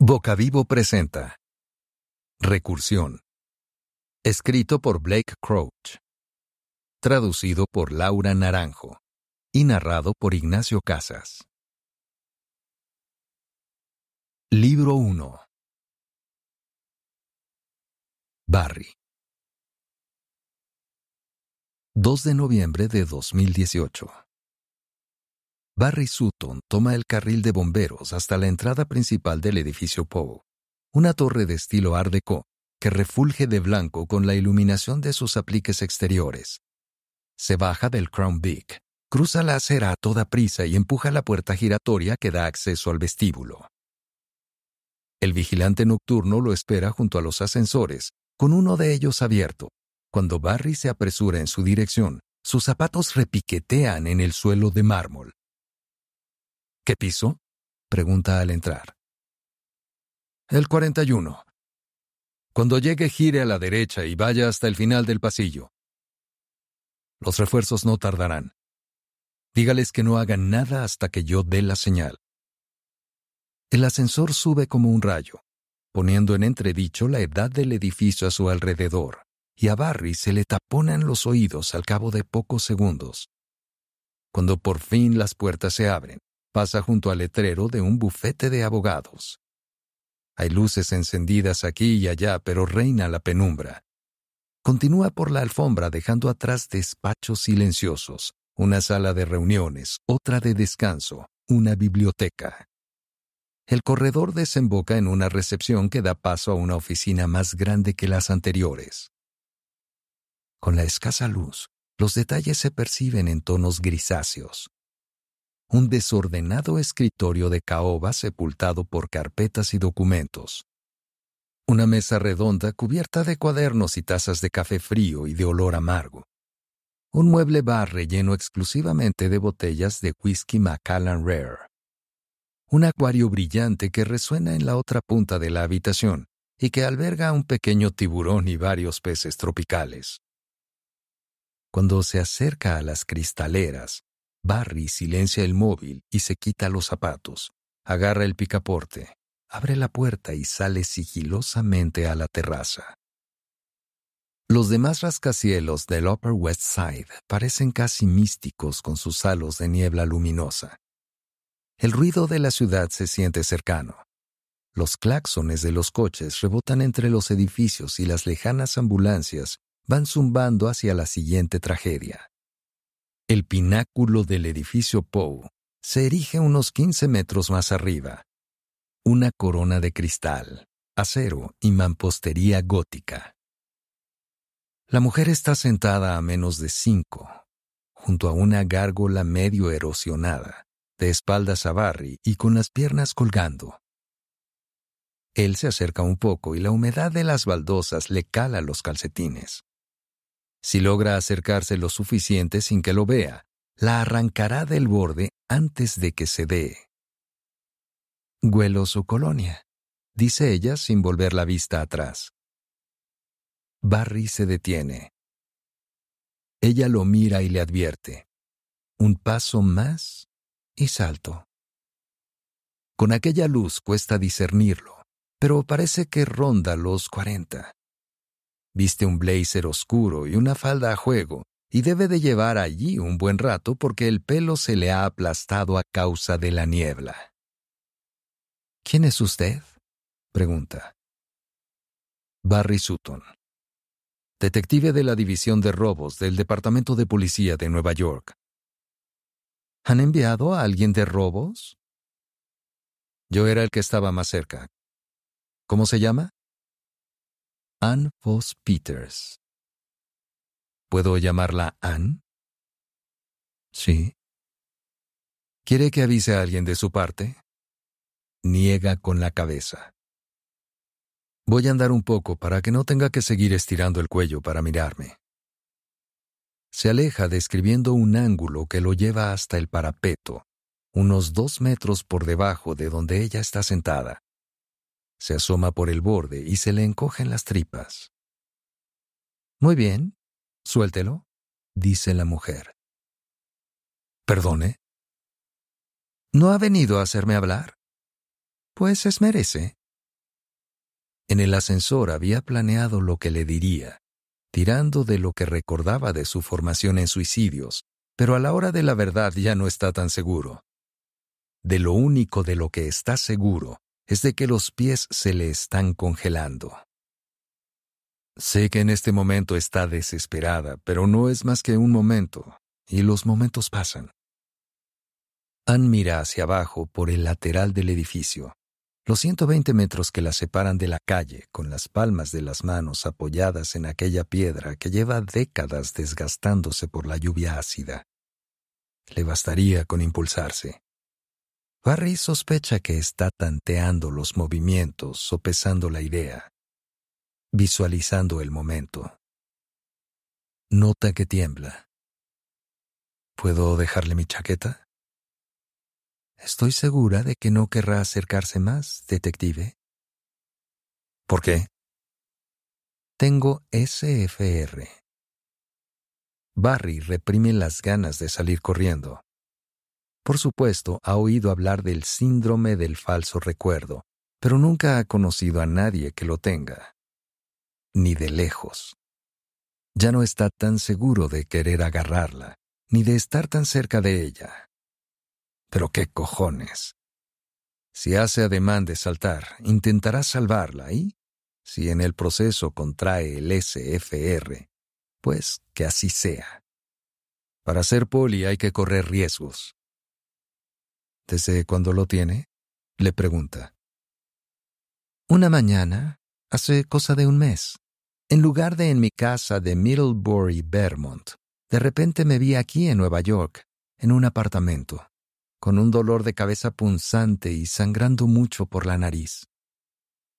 Boca Vivo presenta Recursión. Escrito por Blake Crouch. Traducido por Laura Naranjo. Y narrado por Ignacio Casas. Libro 1. Barry. 2 de noviembre de 2018. Barry Sutton toma el carril de bomberos hasta la entrada principal del edificio Poe, una torre de estilo Art Deco que refulge de blanco con la iluminación de sus apliques exteriores. Se baja del Crown Vic, cruza la acera a toda prisa y empuja la puerta giratoria que da acceso al vestíbulo. El vigilante nocturno lo espera junto a los ascensores, con uno de ellos abierto. Cuando Barry se apresura en su dirección, sus zapatos repiquetean en el suelo de mármol. ¿Qué piso? Pregunta al entrar. El 41. Cuando llegue gire a la derecha y vaya hasta el final del pasillo. Los refuerzos no tardarán. Dígales que no hagan nada hasta que yo dé la señal. El ascensor sube como un rayo, poniendo en entredicho la edad del edificio a su alrededor, y a Barry se le taponan los oídos al cabo de pocos segundos. Cuando por fin las puertas se abren, Pasa junto al letrero de un bufete de abogados. Hay luces encendidas aquí y allá, pero reina la penumbra. Continúa por la alfombra dejando atrás despachos silenciosos, una sala de reuniones, otra de descanso, una biblioteca. El corredor desemboca en una recepción que da paso a una oficina más grande que las anteriores. Con la escasa luz, los detalles se perciben en tonos grisáceos un desordenado escritorio de caoba sepultado por carpetas y documentos. Una mesa redonda cubierta de cuadernos y tazas de café frío y de olor amargo. Un mueble bar relleno exclusivamente de botellas de whisky Macallan Rare. Un acuario brillante que resuena en la otra punta de la habitación y que alberga un pequeño tiburón y varios peces tropicales. Cuando se acerca a las cristaleras, Barry silencia el móvil y se quita los zapatos. Agarra el picaporte, abre la puerta y sale sigilosamente a la terraza. Los demás rascacielos del Upper West Side parecen casi místicos con sus halos de niebla luminosa. El ruido de la ciudad se siente cercano. Los claxones de los coches rebotan entre los edificios y las lejanas ambulancias van zumbando hacia la siguiente tragedia. El pináculo del edificio Poe se erige unos 15 metros más arriba. Una corona de cristal, acero y mampostería gótica. La mujer está sentada a menos de cinco, junto a una gárgola medio erosionada, de espaldas a barri y con las piernas colgando. Él se acerca un poco y la humedad de las baldosas le cala los calcetines. Si logra acercarse lo suficiente sin que lo vea, la arrancará del borde antes de que se dé. Huelo su colonia, dice ella sin volver la vista atrás. Barry se detiene. Ella lo mira y le advierte. Un paso más y salto. Con aquella luz cuesta discernirlo, pero parece que ronda los cuarenta. Viste un blazer oscuro y una falda a juego, y debe de llevar allí un buen rato porque el pelo se le ha aplastado a causa de la niebla. ¿Quién es usted? pregunta. Barry Sutton, detective de la División de Robos del Departamento de Policía de Nueva York. ¿Han enviado a alguien de robos? Yo era el que estaba más cerca. ¿Cómo se llama? Ann Foss Peters. ¿Puedo llamarla Ann? Sí. ¿Quiere que avise a alguien de su parte? Niega con la cabeza. Voy a andar un poco para que no tenga que seguir estirando el cuello para mirarme. Se aleja describiendo un ángulo que lo lleva hasta el parapeto, unos dos metros por debajo de donde ella está sentada se asoma por el borde y se le encogen las tripas. Muy bien, suéltelo, dice la mujer. ¿Perdone? ¿No ha venido a hacerme hablar? Pues es merece. En el ascensor había planeado lo que le diría, tirando de lo que recordaba de su formación en suicidios, pero a la hora de la verdad ya no está tan seguro. De lo único de lo que está seguro es de que los pies se le están congelando. Sé que en este momento está desesperada, pero no es más que un momento, y los momentos pasan. Ann mira hacia abajo por el lateral del edificio, los 120 metros que la separan de la calle, con las palmas de las manos apoyadas en aquella piedra que lleva décadas desgastándose por la lluvia ácida. Le bastaría con impulsarse. Barry sospecha que está tanteando los movimientos, sopesando la idea, visualizando el momento. Nota que tiembla. ¿Puedo dejarle mi chaqueta? Estoy segura de que no querrá acercarse más, detective. ¿Por qué? Tengo SFR. Barry reprime las ganas de salir corriendo. Por supuesto, ha oído hablar del síndrome del falso recuerdo, pero nunca ha conocido a nadie que lo tenga. Ni de lejos. Ya no está tan seguro de querer agarrarla, ni de estar tan cerca de ella. Pero qué cojones. Si hace ademán de saltar, intentará salvarla y, si en el proceso contrae el SFR, pues que así sea. Para ser poli hay que correr riesgos cuando lo tiene? le pregunta. Una mañana, hace cosa de un mes, en lugar de en mi casa de Middlebury, Vermont, de repente me vi aquí en Nueva York, en un apartamento, con un dolor de cabeza punzante y sangrando mucho por la nariz.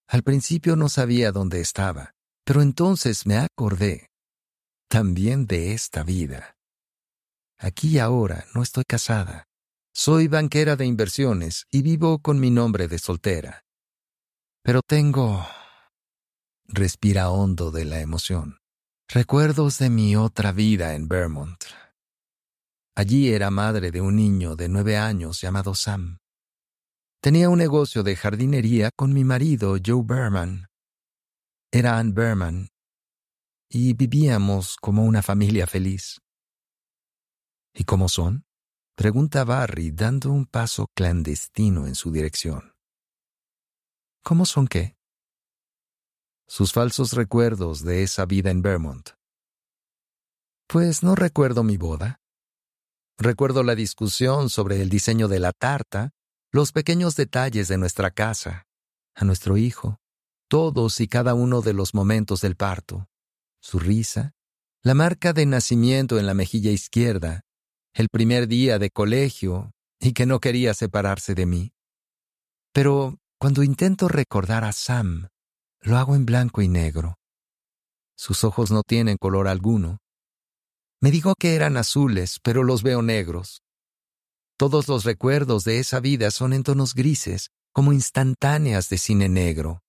Al principio no sabía dónde estaba, pero entonces me acordé también de esta vida. Aquí y ahora no estoy casada, soy banquera de inversiones y vivo con mi nombre de soltera. Pero tengo... Respira hondo de la emoción. Recuerdos de mi otra vida en Vermont. Allí era madre de un niño de nueve años llamado Sam. Tenía un negocio de jardinería con mi marido Joe Berman. Era Ann Berman. Y vivíamos como una familia feliz. ¿Y cómo son? pregunta Barry dando un paso clandestino en su dirección. ¿Cómo son qué? Sus falsos recuerdos de esa vida en Vermont. Pues no recuerdo mi boda. Recuerdo la discusión sobre el diseño de la tarta, los pequeños detalles de nuestra casa, a nuestro hijo, todos y cada uno de los momentos del parto, su risa, la marca de nacimiento en la mejilla izquierda el primer día de colegio y que no quería separarse de mí. Pero cuando intento recordar a Sam, lo hago en blanco y negro. Sus ojos no tienen color alguno. Me dijo que eran azules, pero los veo negros. Todos los recuerdos de esa vida son en tonos grises, como instantáneas de cine negro.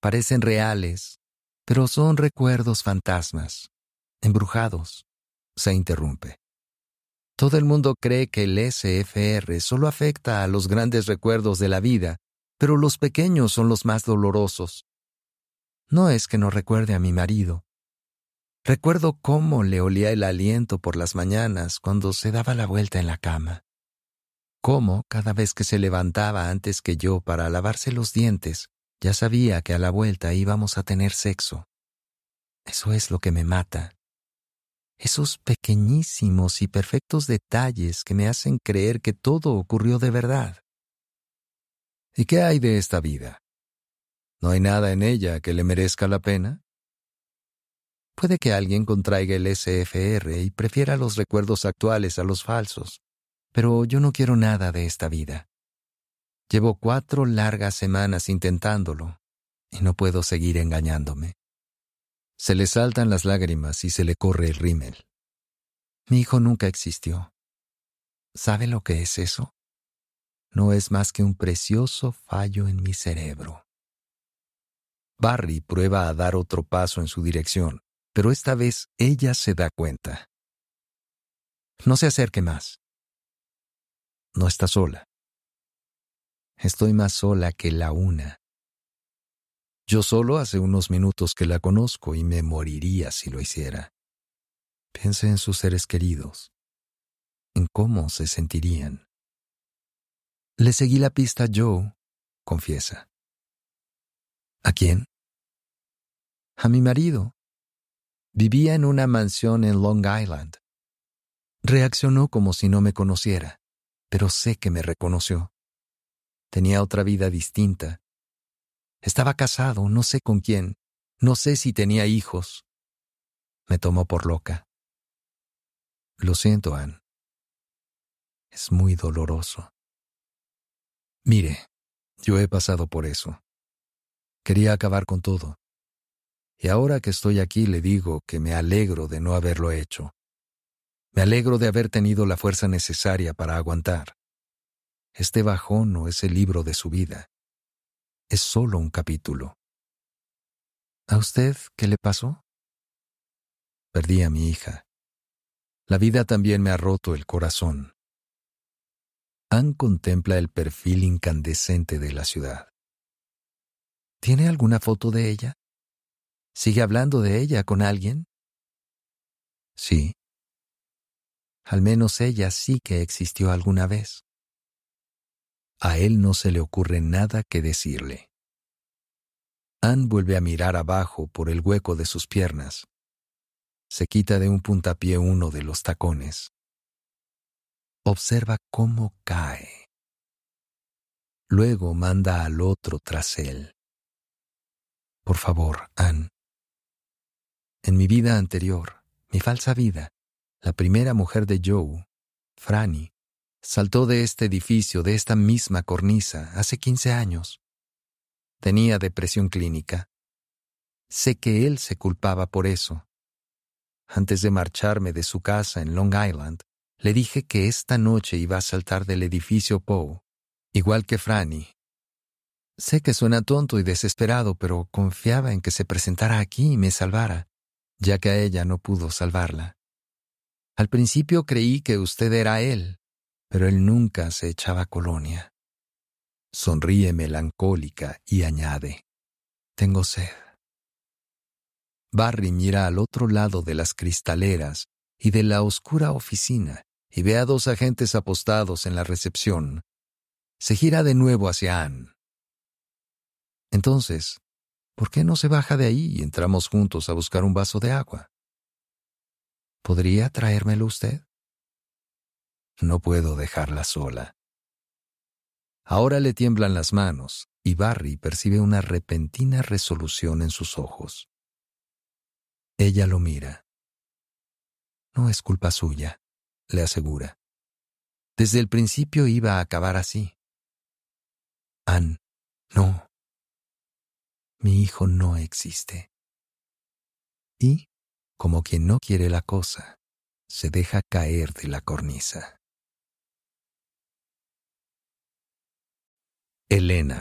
Parecen reales, pero son recuerdos fantasmas, embrujados. Se interrumpe. Todo el mundo cree que el SFR solo afecta a los grandes recuerdos de la vida, pero los pequeños son los más dolorosos. No es que no recuerde a mi marido. Recuerdo cómo le olía el aliento por las mañanas cuando se daba la vuelta en la cama. Cómo, cada vez que se levantaba antes que yo para lavarse los dientes, ya sabía que a la vuelta íbamos a tener sexo. Eso es lo que me mata esos pequeñísimos y perfectos detalles que me hacen creer que todo ocurrió de verdad. ¿Y qué hay de esta vida? ¿No hay nada en ella que le merezca la pena? Puede que alguien contraiga el SFR y prefiera los recuerdos actuales a los falsos, pero yo no quiero nada de esta vida. Llevo cuatro largas semanas intentándolo y no puedo seguir engañándome. Se le saltan las lágrimas y se le corre el rímel. Mi hijo nunca existió. ¿Sabe lo que es eso? No es más que un precioso fallo en mi cerebro. Barry prueba a dar otro paso en su dirección, pero esta vez ella se da cuenta. No se acerque más. No está sola. Estoy más sola que la una yo solo hace unos minutos que la conozco y me moriría si lo hiciera. Pensé en sus seres queridos, en cómo se sentirían. Le seguí la pista Joe, confiesa. ¿A quién? A mi marido. Vivía en una mansión en Long Island. Reaccionó como si no me conociera, pero sé que me reconoció. Tenía otra vida distinta, estaba casado, no sé con quién, no sé si tenía hijos. Me tomó por loca. Lo siento, Anne. Es muy doloroso. Mire, yo he pasado por eso. Quería acabar con todo. Y ahora que estoy aquí le digo que me alegro de no haberlo hecho. Me alegro de haber tenido la fuerza necesaria para aguantar. Este bajón no es el libro de su vida es solo un capítulo. ¿A usted qué le pasó? Perdí a mi hija. La vida también me ha roto el corazón. Ann contempla el perfil incandescente de la ciudad. ¿Tiene alguna foto de ella? ¿Sigue hablando de ella con alguien? Sí. Al menos ella sí que existió alguna vez. A él no se le ocurre nada que decirle. Anne vuelve a mirar abajo por el hueco de sus piernas. Se quita de un puntapié uno de los tacones. Observa cómo cae. Luego manda al otro tras él. Por favor, Anne. En mi vida anterior, mi falsa vida, la primera mujer de Joe, Franny, Saltó de este edificio, de esta misma cornisa, hace 15 años. Tenía depresión clínica. Sé que él se culpaba por eso. Antes de marcharme de su casa en Long Island, le dije que esta noche iba a saltar del edificio Poe, igual que Franny. Sé que suena tonto y desesperado, pero confiaba en que se presentara aquí y me salvara, ya que a ella no pudo salvarla. Al principio creí que usted era él, pero él nunca se echaba colonia. Sonríe melancólica y añade, Tengo sed. Barry mira al otro lado de las cristaleras y de la oscura oficina y ve a dos agentes apostados en la recepción. Se gira de nuevo hacia Anne. Entonces, ¿por qué no se baja de ahí y entramos juntos a buscar un vaso de agua? ¿Podría traérmelo usted? No puedo dejarla sola. Ahora le tiemblan las manos y Barry percibe una repentina resolución en sus ojos. Ella lo mira. No es culpa suya, le asegura. Desde el principio iba a acabar así. Ann, no. Mi hijo no existe. Y, como quien no quiere la cosa, se deja caer de la cornisa. Elena.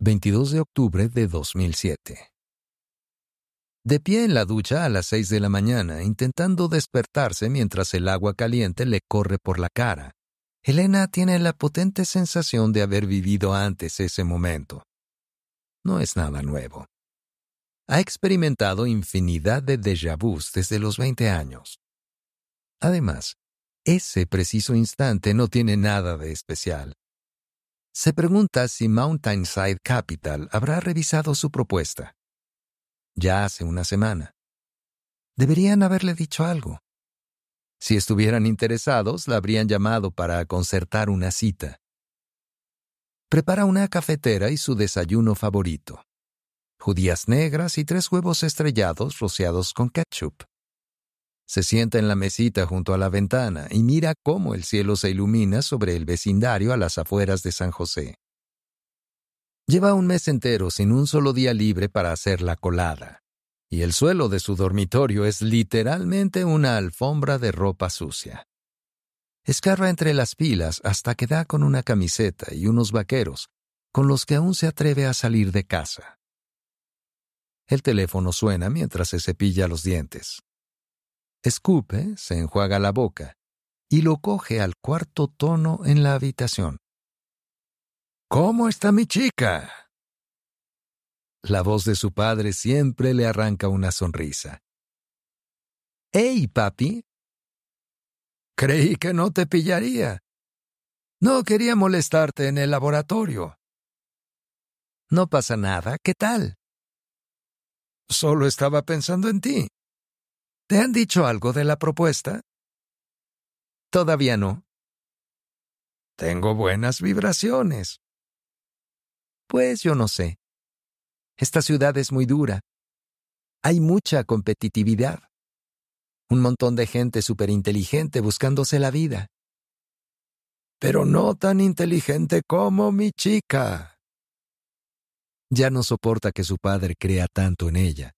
22 de octubre de 2007. De pie en la ducha a las 6 de la mañana, intentando despertarse mientras el agua caliente le corre por la cara, Elena tiene la potente sensación de haber vivido antes ese momento. No es nada nuevo. Ha experimentado infinidad de déjà vus desde los 20 años. Además, ese preciso instante no tiene nada de especial. Se pregunta si Mountainside Capital habrá revisado su propuesta. Ya hace una semana. Deberían haberle dicho algo. Si estuvieran interesados, la habrían llamado para concertar una cita. Prepara una cafetera y su desayuno favorito. Judías negras y tres huevos estrellados rociados con ketchup. Se sienta en la mesita junto a la ventana y mira cómo el cielo se ilumina sobre el vecindario a las afueras de San José. Lleva un mes entero sin un solo día libre para hacer la colada, y el suelo de su dormitorio es literalmente una alfombra de ropa sucia. Escarra entre las pilas hasta que da con una camiseta y unos vaqueros, con los que aún se atreve a salir de casa. El teléfono suena mientras se cepilla los dientes. Escupe, se enjuaga la boca y lo coge al cuarto tono en la habitación. ¿Cómo está mi chica? La voz de su padre siempre le arranca una sonrisa. ¡Ey, papi! Creí que no te pillaría. No quería molestarte en el laboratorio. No pasa nada, ¿qué tal? Solo estaba pensando en ti. ¿Te han dicho algo de la propuesta? Todavía no. Tengo buenas vibraciones. Pues yo no sé. Esta ciudad es muy dura. Hay mucha competitividad. Un montón de gente súper inteligente buscándose la vida. Pero no tan inteligente como mi chica. Ya no soporta que su padre crea tanto en ella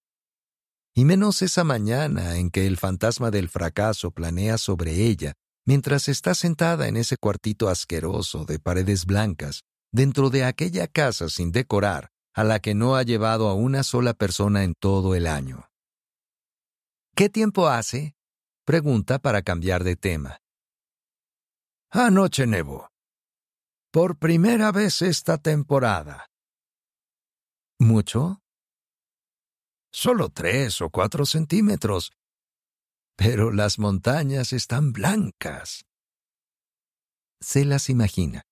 y menos esa mañana en que el fantasma del fracaso planea sobre ella mientras está sentada en ese cuartito asqueroso de paredes blancas, dentro de aquella casa sin decorar a la que no ha llevado a una sola persona en todo el año. ¿Qué tiempo hace? Pregunta para cambiar de tema. Anoche nevo. Por primera vez esta temporada. ¿Mucho? solo tres o cuatro centímetros. Pero las montañas están blancas. Se las imagina.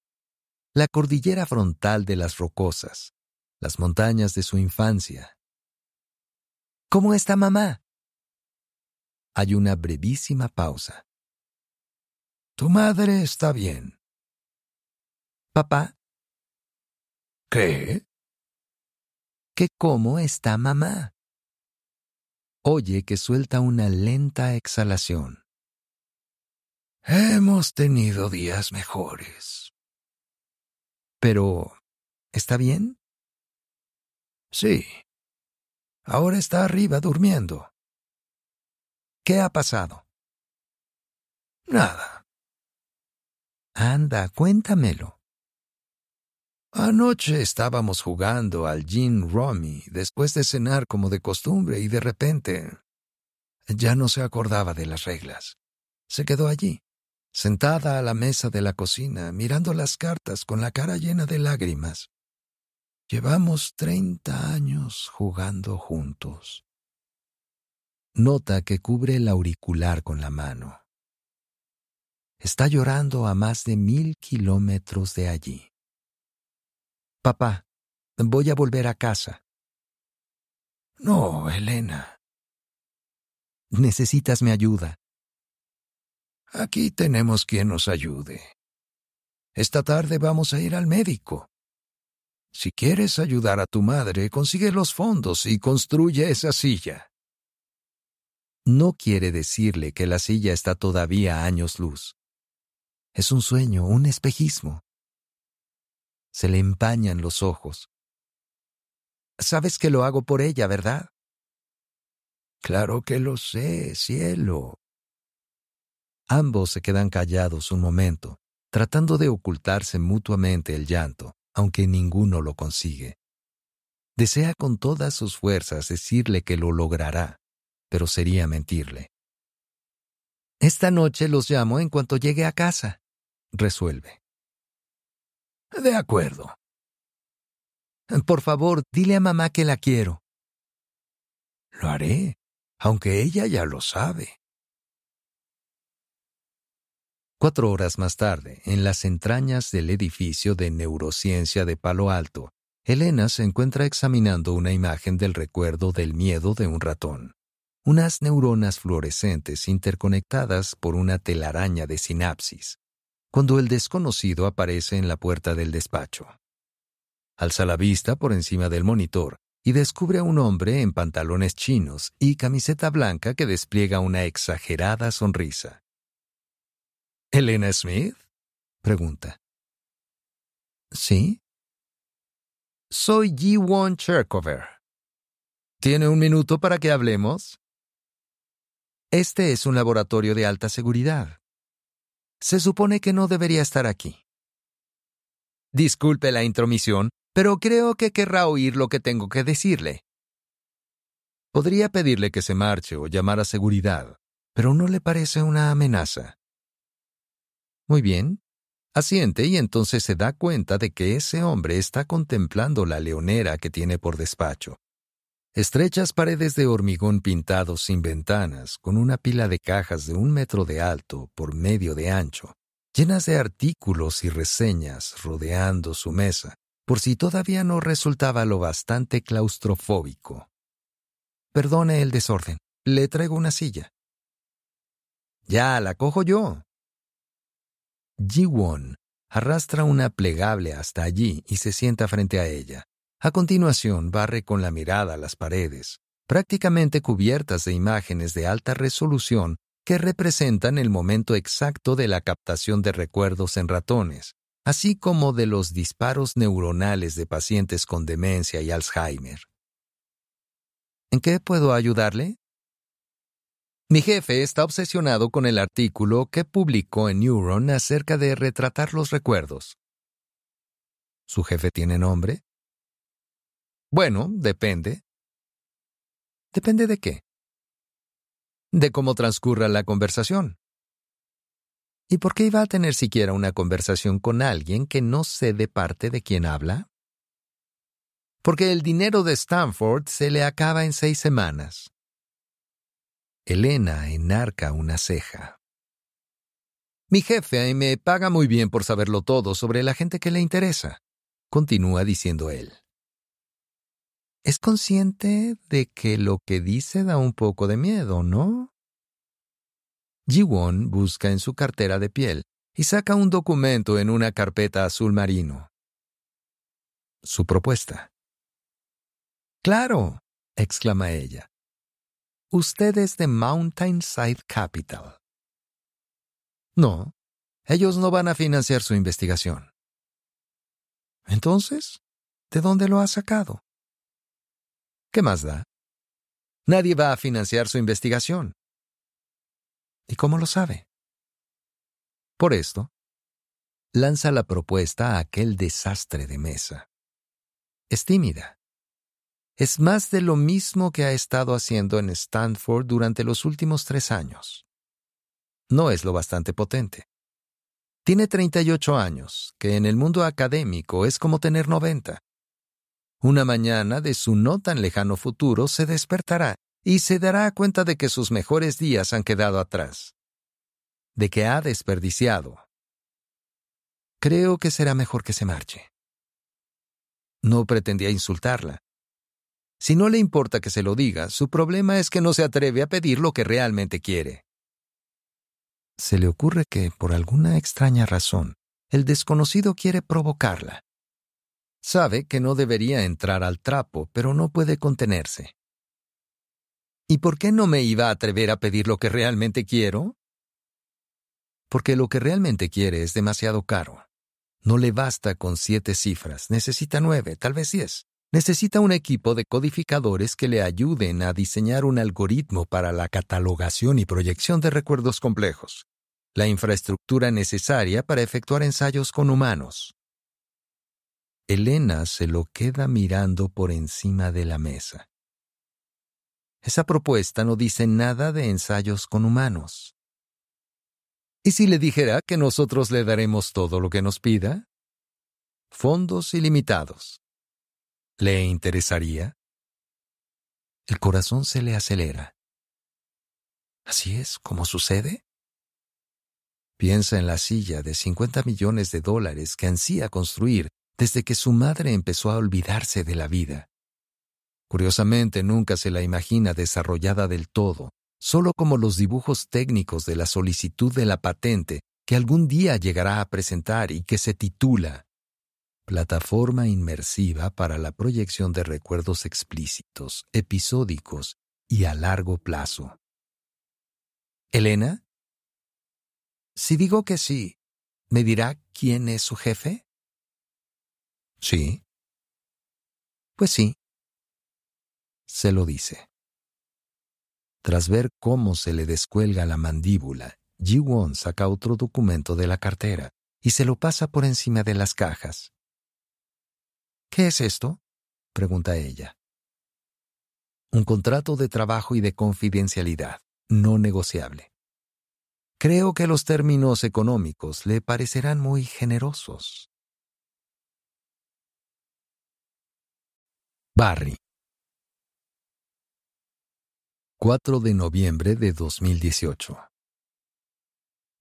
La cordillera frontal de las rocosas, las montañas de su infancia. ¿Cómo está mamá? Hay una brevísima pausa. Tu madre está bien. Papá. ¿Qué? ¿Qué cómo está mamá? oye que suelta una lenta exhalación. Hemos tenido días mejores. Pero, ¿está bien? Sí. Ahora está arriba durmiendo. ¿Qué ha pasado? Nada. Anda, cuéntamelo. Anoche estábamos jugando al gin rummy después de cenar como de costumbre y de repente ya no se acordaba de las reglas. Se quedó allí, sentada a la mesa de la cocina, mirando las cartas con la cara llena de lágrimas. Llevamos treinta años jugando juntos. Nota que cubre el auricular con la mano. Está llorando a más de mil kilómetros de allí. Papá, voy a volver a casa. No, Elena. Necesitas mi ayuda. Aquí tenemos quien nos ayude. Esta tarde vamos a ir al médico. Si quieres ayudar a tu madre, consigue los fondos y construye esa silla. No quiere decirle que la silla está todavía a años luz. Es un sueño, un espejismo se le empañan los ojos. Sabes que lo hago por ella, ¿verdad? Claro que lo sé, cielo. Ambos se quedan callados un momento, tratando de ocultarse mutuamente el llanto, aunque ninguno lo consigue. Desea con todas sus fuerzas decirle que lo logrará, pero sería mentirle. Esta noche los llamo en cuanto llegue a casa, resuelve. De acuerdo. Por favor, dile a mamá que la quiero. Lo haré, aunque ella ya lo sabe. Cuatro horas más tarde, en las entrañas del edificio de neurociencia de Palo Alto, Elena se encuentra examinando una imagen del recuerdo del miedo de un ratón. Unas neuronas fluorescentes interconectadas por una telaraña de sinapsis cuando el desconocido aparece en la puerta del despacho. Alza la vista por encima del monitor y descubre a un hombre en pantalones chinos y camiseta blanca que despliega una exagerada sonrisa. ¿Elena Smith? pregunta. ¿Sí? Soy Yi Won Chercover. ¿Tiene un minuto para que hablemos? Este es un laboratorio de alta seguridad. Se supone que no debería estar aquí. Disculpe la intromisión, pero creo que querrá oír lo que tengo que decirle. Podría pedirle que se marche o llamar a seguridad, pero no le parece una amenaza. Muy bien. Asiente y entonces se da cuenta de que ese hombre está contemplando la leonera que tiene por despacho. Estrechas paredes de hormigón pintados sin ventanas, con una pila de cajas de un metro de alto por medio de ancho, llenas de artículos y reseñas rodeando su mesa, por si todavía no resultaba lo bastante claustrofóbico. Perdone el desorden, le traigo una silla. Ya, la cojo yo. Jiwon arrastra una plegable hasta allí y se sienta frente a ella. A continuación, barre con la mirada las paredes, prácticamente cubiertas de imágenes de alta resolución que representan el momento exacto de la captación de recuerdos en ratones, así como de los disparos neuronales de pacientes con demencia y Alzheimer. ¿En qué puedo ayudarle? Mi jefe está obsesionado con el artículo que publicó en Neuron acerca de retratar los recuerdos. ¿Su jefe tiene nombre? Bueno, depende. ¿Depende de qué? De cómo transcurra la conversación. ¿Y por qué iba a tener siquiera una conversación con alguien que no sé de parte de quién habla? Porque el dinero de Stanford se le acaba en seis semanas. Elena enarca una ceja. Mi jefe me paga muy bien por saberlo todo sobre la gente que le interesa, continúa diciendo él es consciente de que lo que dice da un poco de miedo, ¿no? Jiwon busca en su cartera de piel y saca un documento en una carpeta azul marino. Su propuesta. Claro, exclama ella. Usted es de Mountainside Capital. No, ellos no van a financiar su investigación. Entonces, ¿de dónde lo ha sacado? ¿Qué más da? Nadie va a financiar su investigación. ¿Y cómo lo sabe? Por esto, lanza la propuesta a aquel desastre de mesa. Es tímida. Es más de lo mismo que ha estado haciendo en Stanford durante los últimos tres años. No es lo bastante potente. Tiene 38 años, que en el mundo académico es como tener 90. Una mañana de su no tan lejano futuro se despertará y se dará cuenta de que sus mejores días han quedado atrás, de que ha desperdiciado. Creo que será mejor que se marche. No pretendía insultarla. Si no le importa que se lo diga, su problema es que no se atreve a pedir lo que realmente quiere. Se le ocurre que, por alguna extraña razón, el desconocido quiere provocarla, Sabe que no debería entrar al trapo, pero no puede contenerse. ¿Y por qué no me iba a atrever a pedir lo que realmente quiero? Porque lo que realmente quiere es demasiado caro. No le basta con siete cifras, necesita nueve, tal vez diez. Necesita un equipo de codificadores que le ayuden a diseñar un algoritmo para la catalogación y proyección de recuerdos complejos, la infraestructura necesaria para efectuar ensayos con humanos, Elena se lo queda mirando por encima de la mesa. Esa propuesta no dice nada de ensayos con humanos. ¿Y si le dijera que nosotros le daremos todo lo que nos pida? Fondos ilimitados. ¿Le interesaría? El corazón se le acelera. ¿Así es como sucede? Piensa en la silla de 50 millones de dólares que ansía construir desde que su madre empezó a olvidarse de la vida. Curiosamente, nunca se la imagina desarrollada del todo, solo como los dibujos técnicos de la solicitud de la patente que algún día llegará a presentar y que se titula Plataforma inmersiva para la proyección de recuerdos explícitos, episódicos y a largo plazo. ¿Elena? Si digo que sí, ¿me dirá quién es su jefe? Sí. Pues sí. Se lo dice. Tras ver cómo se le descuelga la mandíbula, ji Won saca otro documento de la cartera y se lo pasa por encima de las cajas. ¿Qué es esto? pregunta ella. Un contrato de trabajo y de confidencialidad, no negociable. Creo que los términos económicos le parecerán muy generosos. Barry. 4 de noviembre de 2018.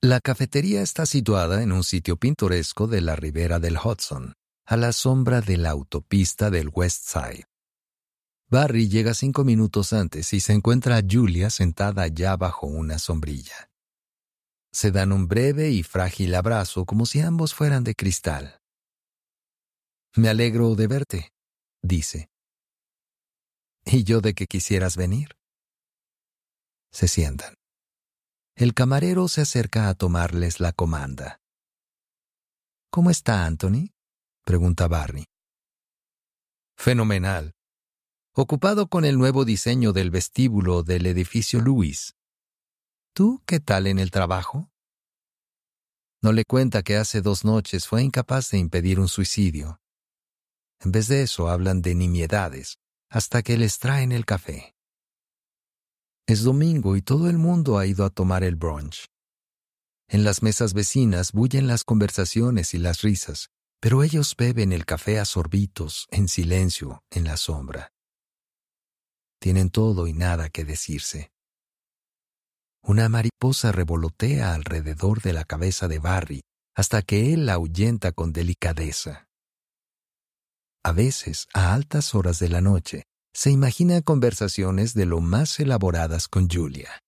La cafetería está situada en un sitio pintoresco de la ribera del Hudson, a la sombra de la autopista del West Side. Barry llega cinco minutos antes y se encuentra a Julia sentada allá bajo una sombrilla. Se dan un breve y frágil abrazo como si ambos fueran de cristal. Me alegro de verte, dice y yo de que quisieras venir. Se sientan. El camarero se acerca a tomarles la comanda. ¿Cómo está Anthony? pregunta Barney. Fenomenal. Ocupado con el nuevo diseño del vestíbulo del edificio Louis. ¿Tú qué tal en el trabajo? No le cuenta que hace dos noches fue incapaz de impedir un suicidio. En vez de eso hablan de nimiedades, hasta que les traen el café. Es domingo y todo el mundo ha ido a tomar el brunch. En las mesas vecinas bullen las conversaciones y las risas, pero ellos beben el café a sorbitos, en silencio, en la sombra. Tienen todo y nada que decirse. Una mariposa revolotea alrededor de la cabeza de Barry hasta que él la ahuyenta con delicadeza. A veces, a altas horas de la noche, se imagina conversaciones de lo más elaboradas con Julia.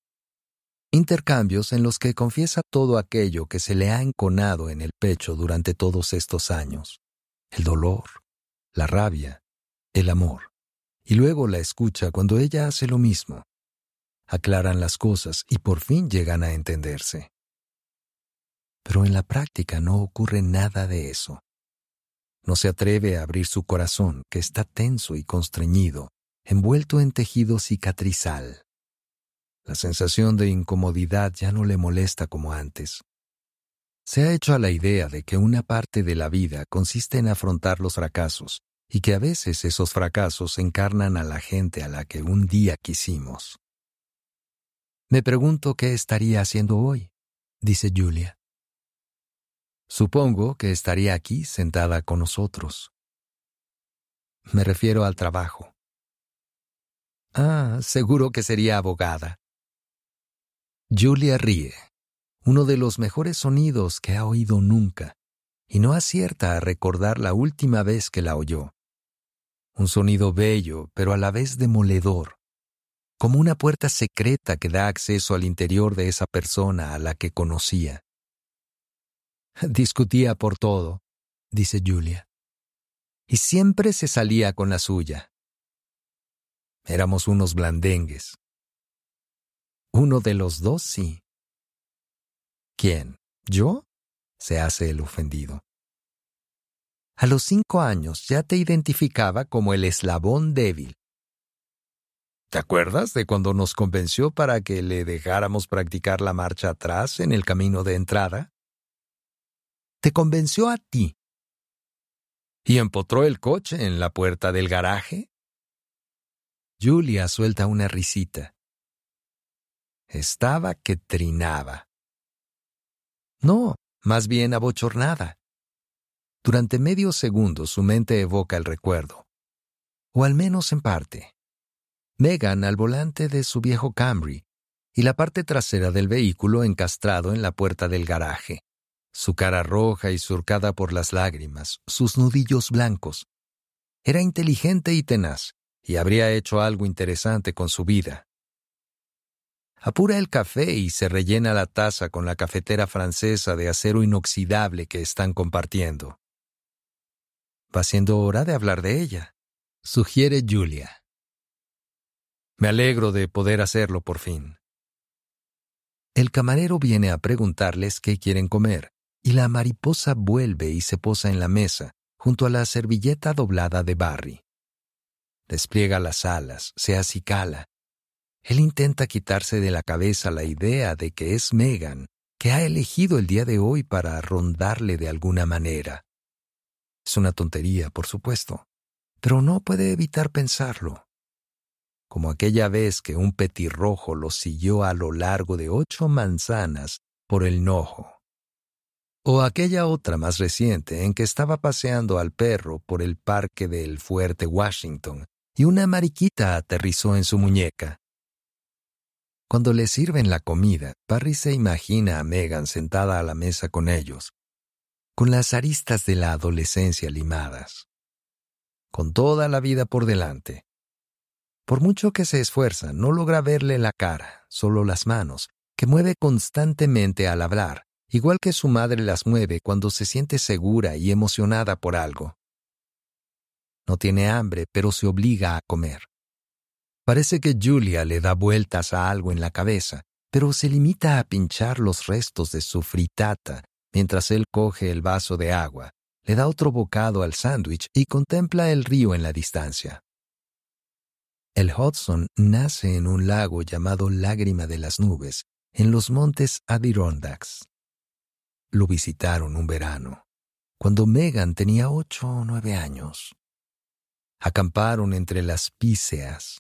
Intercambios en los que confiesa todo aquello que se le ha enconado en el pecho durante todos estos años. El dolor, la rabia, el amor. Y luego la escucha cuando ella hace lo mismo. Aclaran las cosas y por fin llegan a entenderse. Pero en la práctica no ocurre nada de eso. No se atreve a abrir su corazón, que está tenso y constreñido, envuelto en tejido cicatrizal. La sensación de incomodidad ya no le molesta como antes. Se ha hecho a la idea de que una parte de la vida consiste en afrontar los fracasos, y que a veces esos fracasos encarnan a la gente a la que un día quisimos. Me pregunto qué estaría haciendo hoy, dice Julia. Supongo que estaría aquí sentada con nosotros. Me refiero al trabajo. Ah, seguro que sería abogada. Julia ríe, uno de los mejores sonidos que ha oído nunca, y no acierta a recordar la última vez que la oyó. Un sonido bello, pero a la vez demoledor, como una puerta secreta que da acceso al interior de esa persona a la que conocía. Discutía por todo, dice Julia. Y siempre se salía con la suya. Éramos unos blandengues. Uno de los dos sí. ¿Quién? ¿Yo? se hace el ofendido. A los cinco años ya te identificaba como el eslabón débil. ¿Te acuerdas de cuando nos convenció para que le dejáramos practicar la marcha atrás en el camino de entrada? Te convenció a ti. ¿Y empotró el coche en la puerta del garaje? Julia suelta una risita. Estaba que trinaba. No, más bien abochornada. Durante medio segundo su mente evoca el recuerdo, o al menos en parte. Megan al volante de su viejo Camry y la parte trasera del vehículo encastrado en la puerta del garaje su cara roja y surcada por las lágrimas, sus nudillos blancos. Era inteligente y tenaz, y habría hecho algo interesante con su vida. Apura el café y se rellena la taza con la cafetera francesa de acero inoxidable que están compartiendo. Va siendo hora de hablar de ella, sugiere Julia. Me alegro de poder hacerlo por fin. El camarero viene a preguntarles qué quieren comer, y la mariposa vuelve y se posa en la mesa, junto a la servilleta doblada de Barry. Despliega las alas, se acicala. Él intenta quitarse de la cabeza la idea de que es Megan, que ha elegido el día de hoy para rondarle de alguna manera. Es una tontería, por supuesto, pero no puede evitar pensarlo. Como aquella vez que un petirrojo lo siguió a lo largo de ocho manzanas por el nojo o aquella otra más reciente en que estaba paseando al perro por el parque del Fuerte Washington y una mariquita aterrizó en su muñeca. Cuando le sirven la comida, Parry se imagina a Megan sentada a la mesa con ellos, con las aristas de la adolescencia limadas, con toda la vida por delante. Por mucho que se esfuerza, no logra verle la cara, solo las manos, que mueve constantemente al hablar, igual que su madre las mueve cuando se siente segura y emocionada por algo. No tiene hambre, pero se obliga a comer. Parece que Julia le da vueltas a algo en la cabeza, pero se limita a pinchar los restos de su fritata mientras él coge el vaso de agua, le da otro bocado al sándwich y contempla el río en la distancia. El Hudson nace en un lago llamado Lágrima de las Nubes, en los montes Adirondacks lo visitaron un verano, cuando Megan tenía ocho o nueve años. Acamparon entre las píceas.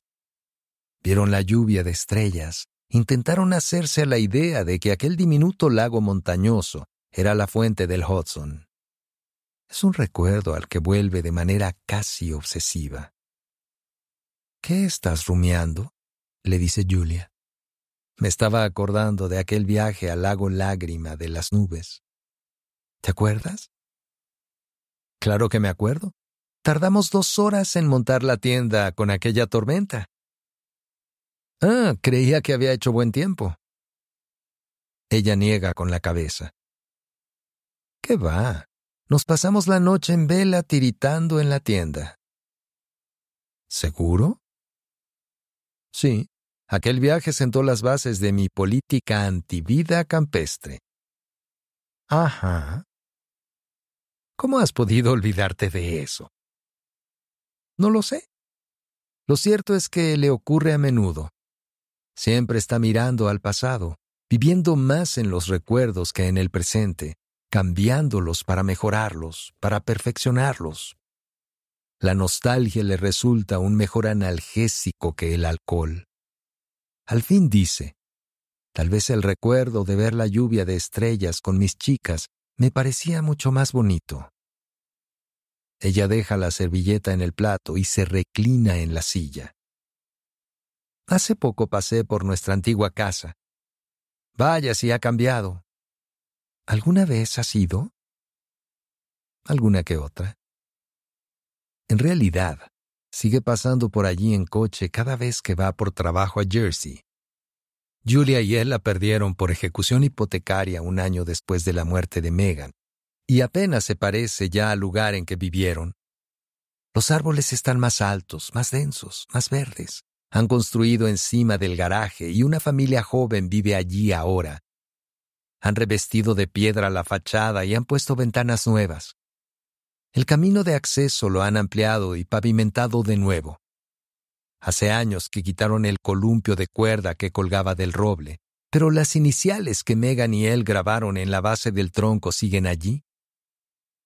Vieron la lluvia de estrellas, intentaron hacerse a la idea de que aquel diminuto lago montañoso era la fuente del Hudson. Es un recuerdo al que vuelve de manera casi obsesiva. ¿Qué estás rumiando? le dice Julia. Me estaba acordando de aquel viaje al lago Lágrima de las nubes. ¿Te acuerdas? Claro que me acuerdo. Tardamos dos horas en montar la tienda con aquella tormenta. Ah, creía que había hecho buen tiempo. Ella niega con la cabeza. ¿Qué va? Nos pasamos la noche en vela tiritando en la tienda. ¿Seguro? Sí, aquel viaje sentó las bases de mi política antivida campestre. Ajá. ¿Cómo has podido olvidarte de eso? No lo sé. Lo cierto es que le ocurre a menudo. Siempre está mirando al pasado, viviendo más en los recuerdos que en el presente, cambiándolos para mejorarlos, para perfeccionarlos. La nostalgia le resulta un mejor analgésico que el alcohol. Al fin dice, Tal vez el recuerdo de ver la lluvia de estrellas con mis chicas me parecía mucho más bonito. Ella deja la servilleta en el plato y se reclina en la silla. Hace poco pasé por nuestra antigua casa. Vaya si ha cambiado. ¿Alguna vez ha sido? Alguna que otra. En realidad, sigue pasando por allí en coche cada vez que va por trabajo a Jersey. Julia y él la perdieron por ejecución hipotecaria un año después de la muerte de Megan, y apenas se parece ya al lugar en que vivieron. Los árboles están más altos, más densos, más verdes. Han construido encima del garaje y una familia joven vive allí ahora. Han revestido de piedra la fachada y han puesto ventanas nuevas. El camino de acceso lo han ampliado y pavimentado de nuevo. Hace años que quitaron el columpio de cuerda que colgaba del roble, pero las iniciales que Megan y él grabaron en la base del tronco siguen allí.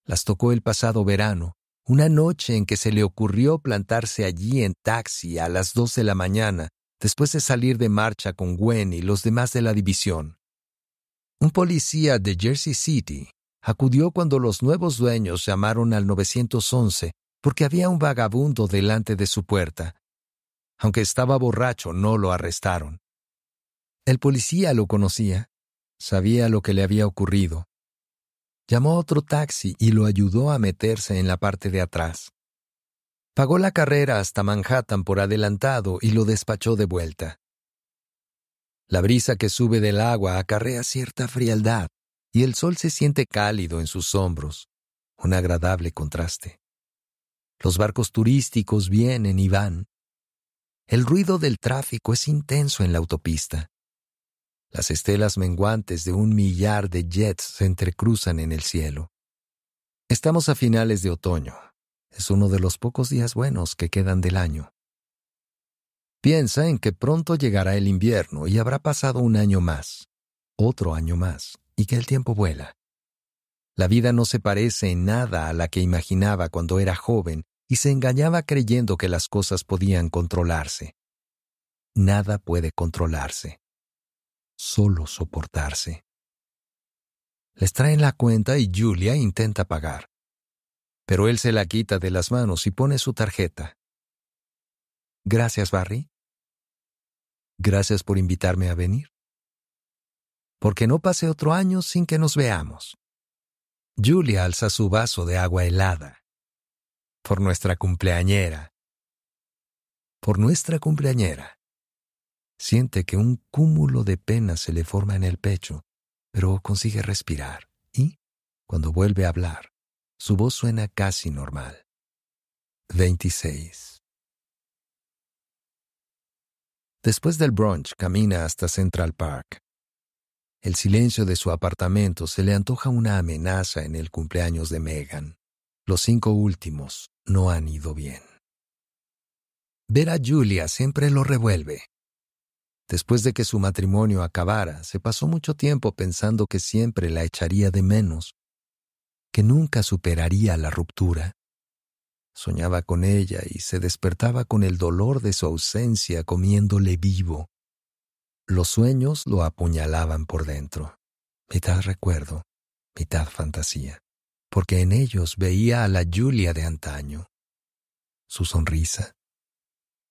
Las tocó el pasado verano, una noche en que se le ocurrió plantarse allí en taxi a las dos de la mañana, después de salir de marcha con Gwen y los demás de la división. Un policía de Jersey City acudió cuando los nuevos dueños llamaron al 911 porque había un vagabundo delante de su puerta, aunque estaba borracho, no lo arrestaron. El policía lo conocía, sabía lo que le había ocurrido. Llamó a otro taxi y lo ayudó a meterse en la parte de atrás. Pagó la carrera hasta Manhattan por adelantado y lo despachó de vuelta. La brisa que sube del agua acarrea cierta frialdad y el sol se siente cálido en sus hombros, un agradable contraste. Los barcos turísticos vienen y van, el ruido del tráfico es intenso en la autopista. Las estelas menguantes de un millar de jets se entrecruzan en el cielo. Estamos a finales de otoño. Es uno de los pocos días buenos que quedan del año. Piensa en que pronto llegará el invierno y habrá pasado un año más, otro año más, y que el tiempo vuela. La vida no se parece en nada a la que imaginaba cuando era joven y se engañaba creyendo que las cosas podían controlarse. Nada puede controlarse, solo soportarse. Les traen la cuenta y Julia intenta pagar, pero él se la quita de las manos y pone su tarjeta. Gracias, Barry. Gracias por invitarme a venir. Porque no pase otro año sin que nos veamos. Julia alza su vaso de agua helada por nuestra cumpleañera. Por nuestra cumpleañera. Siente que un cúmulo de penas se le forma en el pecho, pero consigue respirar y, cuando vuelve a hablar, su voz suena casi normal. 26. Después del brunch camina hasta Central Park. El silencio de su apartamento se le antoja una amenaza en el cumpleaños de Megan. Los cinco últimos no han ido bien. Ver a Julia siempre lo revuelve. Después de que su matrimonio acabara, se pasó mucho tiempo pensando que siempre la echaría de menos, que nunca superaría la ruptura. Soñaba con ella y se despertaba con el dolor de su ausencia comiéndole vivo. Los sueños lo apuñalaban por dentro, mitad recuerdo, mitad fantasía porque en ellos veía a la Julia de antaño. Su sonrisa,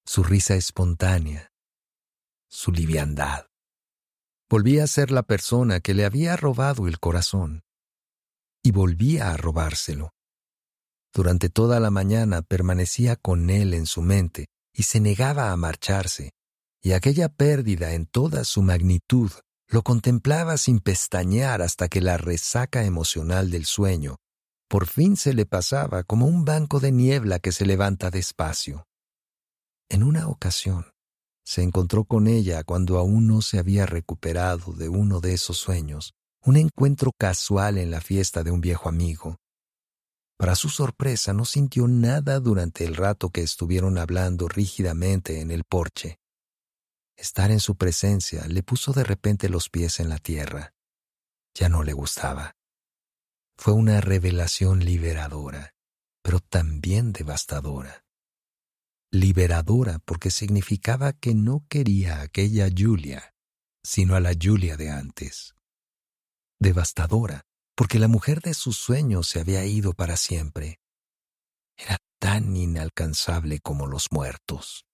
su risa espontánea, su liviandad. Volvía a ser la persona que le había robado el corazón y volvía a robárselo. Durante toda la mañana permanecía con él en su mente y se negaba a marcharse, y aquella pérdida en toda su magnitud lo contemplaba sin pestañear hasta que la resaca emocional del sueño por fin se le pasaba como un banco de niebla que se levanta despacio. En una ocasión, se encontró con ella cuando aún no se había recuperado de uno de esos sueños, un encuentro casual en la fiesta de un viejo amigo. Para su sorpresa no sintió nada durante el rato que estuvieron hablando rígidamente en el porche. Estar en su presencia le puso de repente los pies en la tierra. Ya no le gustaba. Fue una revelación liberadora, pero también devastadora. Liberadora porque significaba que no quería a aquella Julia, sino a la Julia de antes. Devastadora porque la mujer de sus sueños se había ido para siempre. Era tan inalcanzable como los muertos.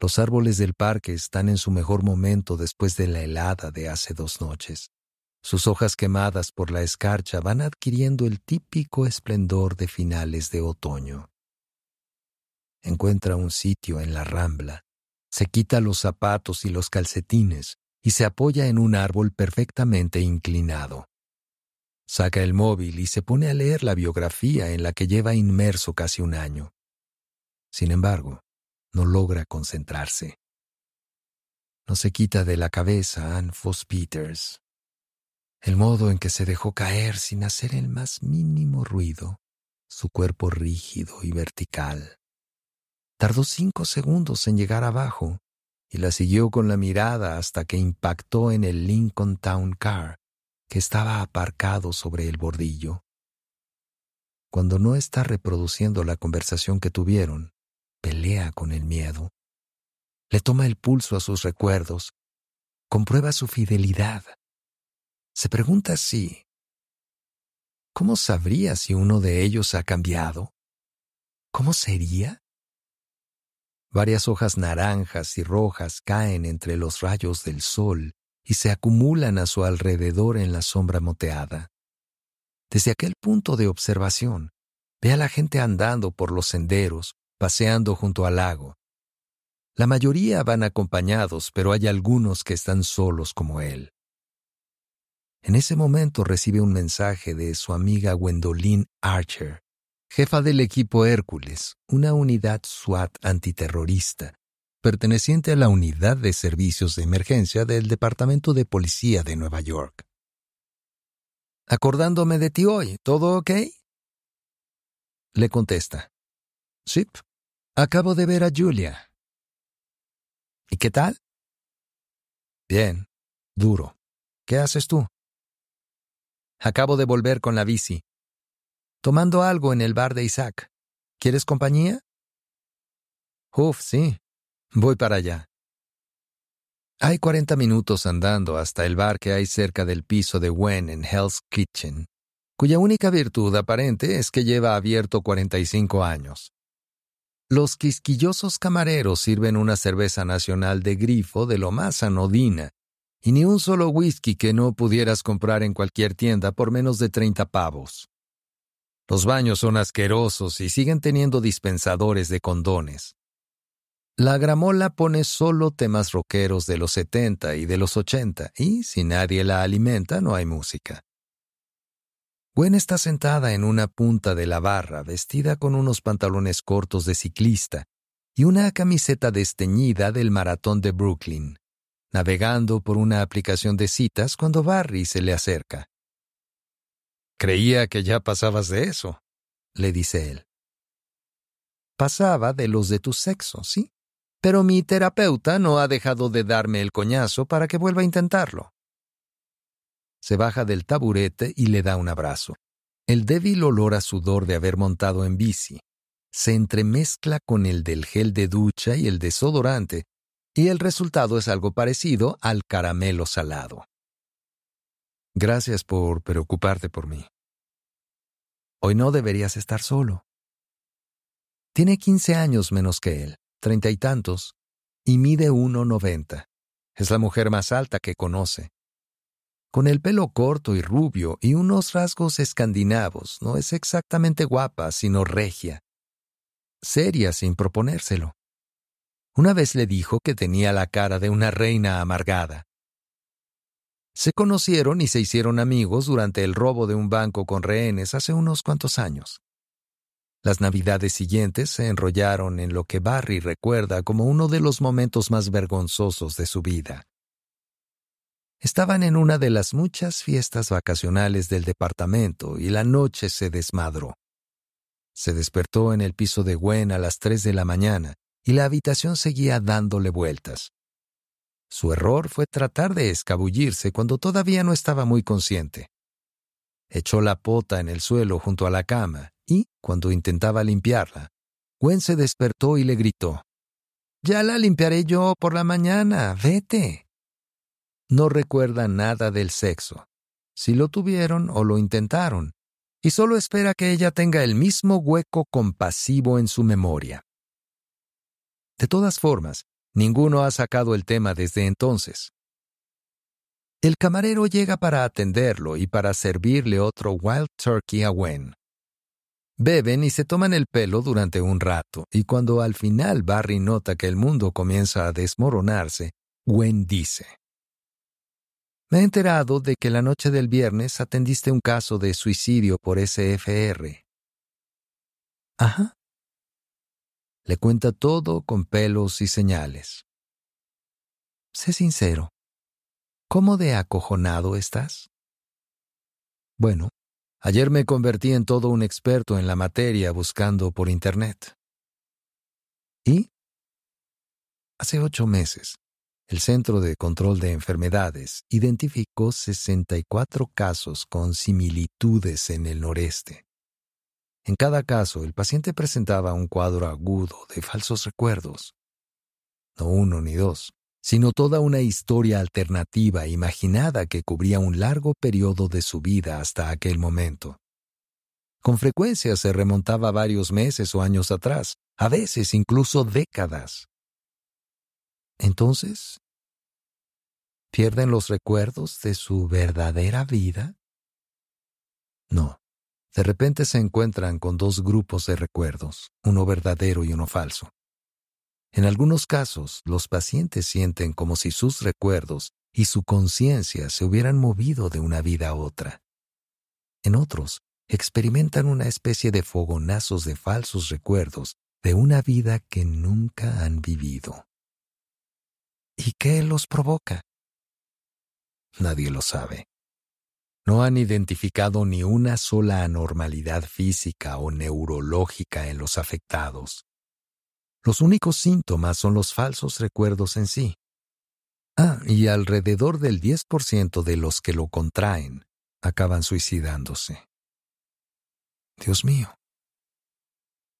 Los árboles del parque están en su mejor momento después de la helada de hace dos noches. Sus hojas quemadas por la escarcha van adquiriendo el típico esplendor de finales de otoño. Encuentra un sitio en la rambla, se quita los zapatos y los calcetines y se apoya en un árbol perfectamente inclinado. Saca el móvil y se pone a leer la biografía en la que lleva inmerso casi un año. Sin embargo, no logra concentrarse. No se quita de la cabeza Anne Peters, el modo en que se dejó caer sin hacer el más mínimo ruido, su cuerpo rígido y vertical. Tardó cinco segundos en llegar abajo y la siguió con la mirada hasta que impactó en el Lincoln Town Car, que estaba aparcado sobre el bordillo. Cuando no está reproduciendo la conversación que tuvieron, pelea con el miedo. Le toma el pulso a sus recuerdos, comprueba su fidelidad se pregunta así, ¿Cómo sabría si uno de ellos ha cambiado? ¿Cómo sería? Varias hojas naranjas y rojas caen entre los rayos del sol y se acumulan a su alrededor en la sombra moteada. Desde aquel punto de observación, ve a la gente andando por los senderos, paseando junto al lago. La mayoría van acompañados, pero hay algunos que están solos como él. En ese momento recibe un mensaje de su amiga Gwendolyn Archer, jefa del equipo Hércules, una unidad SWAT antiterrorista, perteneciente a la Unidad de Servicios de Emergencia del Departamento de Policía de Nueva York. Acordándome de ti hoy, ¿todo ok? Le contesta. Sí, acabo de ver a Julia. ¿Y qué tal? Bien, duro. ¿Qué haces tú? Acabo de volver con la bici. Tomando algo en el bar de Isaac. ¿Quieres compañía? Uf, sí. Voy para allá. Hay cuarenta minutos andando hasta el bar que hay cerca del piso de Wen en Hell's Kitchen, cuya única virtud aparente es que lleva abierto cinco años. Los quisquillosos camareros sirven una cerveza nacional de grifo de lo más anodina, y ni un solo whisky que no pudieras comprar en cualquier tienda por menos de 30 pavos. Los baños son asquerosos y siguen teniendo dispensadores de condones. La gramola pone solo temas rockeros de los 70 y de los 80, y si nadie la alimenta no hay música. Gwen está sentada en una punta de la barra, vestida con unos pantalones cortos de ciclista y una camiseta desteñida del maratón de Brooklyn navegando por una aplicación de citas cuando Barry se le acerca. Creía que ya pasabas de eso, le dice él. Pasaba de los de tu sexo, sí, pero mi terapeuta no ha dejado de darme el coñazo para que vuelva a intentarlo. Se baja del taburete y le da un abrazo. El débil olor a sudor de haber montado en bici se entremezcla con el del gel de ducha y el desodorante y el resultado es algo parecido al caramelo salado. Gracias por preocuparte por mí. Hoy no deberías estar solo. Tiene 15 años menos que él, treinta y tantos, y mide 1,90. Es la mujer más alta que conoce. Con el pelo corto y rubio y unos rasgos escandinavos, no es exactamente guapa, sino regia. Seria sin proponérselo. Una vez le dijo que tenía la cara de una reina amargada. Se conocieron y se hicieron amigos durante el robo de un banco con rehenes hace unos cuantos años. Las navidades siguientes se enrollaron en lo que Barry recuerda como uno de los momentos más vergonzosos de su vida. Estaban en una de las muchas fiestas vacacionales del departamento y la noche se desmadró. Se despertó en el piso de Gwen a las tres de la mañana y la habitación seguía dándole vueltas. Su error fue tratar de escabullirse cuando todavía no estaba muy consciente. Echó la pota en el suelo junto a la cama y, cuando intentaba limpiarla, Gwen se despertó y le gritó. Ya la limpiaré yo por la mañana, vete. No recuerda nada del sexo, si lo tuvieron o lo intentaron, y solo espera que ella tenga el mismo hueco compasivo en su memoria. De todas formas, ninguno ha sacado el tema desde entonces. El camarero llega para atenderlo y para servirle otro wild turkey a Gwen. Beben y se toman el pelo durante un rato, y cuando al final Barry nota que el mundo comienza a desmoronarse, Gwen dice, Me he enterado de que la noche del viernes atendiste un caso de suicidio por SFR. Ajá, le cuenta todo con pelos y señales. Sé sincero. ¿Cómo de acojonado estás? Bueno, ayer me convertí en todo un experto en la materia buscando por Internet. ¿Y? Hace ocho meses, el Centro de Control de Enfermedades identificó 64 casos con similitudes en el noreste. En cada caso, el paciente presentaba un cuadro agudo de falsos recuerdos. No uno ni dos, sino toda una historia alternativa imaginada que cubría un largo periodo de su vida hasta aquel momento. Con frecuencia se remontaba varios meses o años atrás, a veces incluso décadas. Entonces, ¿pierden los recuerdos de su verdadera vida? No. De repente se encuentran con dos grupos de recuerdos, uno verdadero y uno falso. En algunos casos, los pacientes sienten como si sus recuerdos y su conciencia se hubieran movido de una vida a otra. En otros, experimentan una especie de fogonazos de falsos recuerdos de una vida que nunca han vivido. ¿Y qué los provoca? Nadie lo sabe no han identificado ni una sola anormalidad física o neurológica en los afectados. Los únicos síntomas son los falsos recuerdos en sí. Ah, y alrededor del 10% de los que lo contraen acaban suicidándose. Dios mío.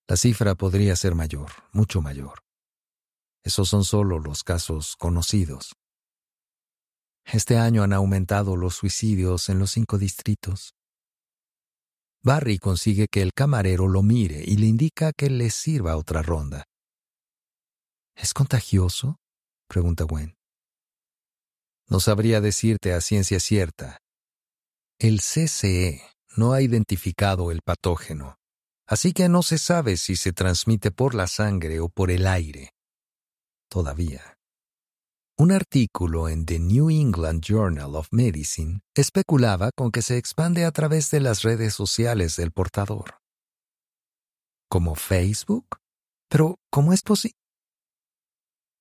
La cifra podría ser mayor, mucho mayor. Esos son solo los casos conocidos. Este año han aumentado los suicidios en los cinco distritos. Barry consigue que el camarero lo mire y le indica que le sirva otra ronda. ¿Es contagioso? pregunta Gwen. No sabría decirte a ciencia cierta. El CCE no ha identificado el patógeno, así que no se sabe si se transmite por la sangre o por el aire. Todavía. Un artículo en The New England Journal of Medicine especulaba con que se expande a través de las redes sociales del portador. ¿Como Facebook? Pero, ¿cómo es posible?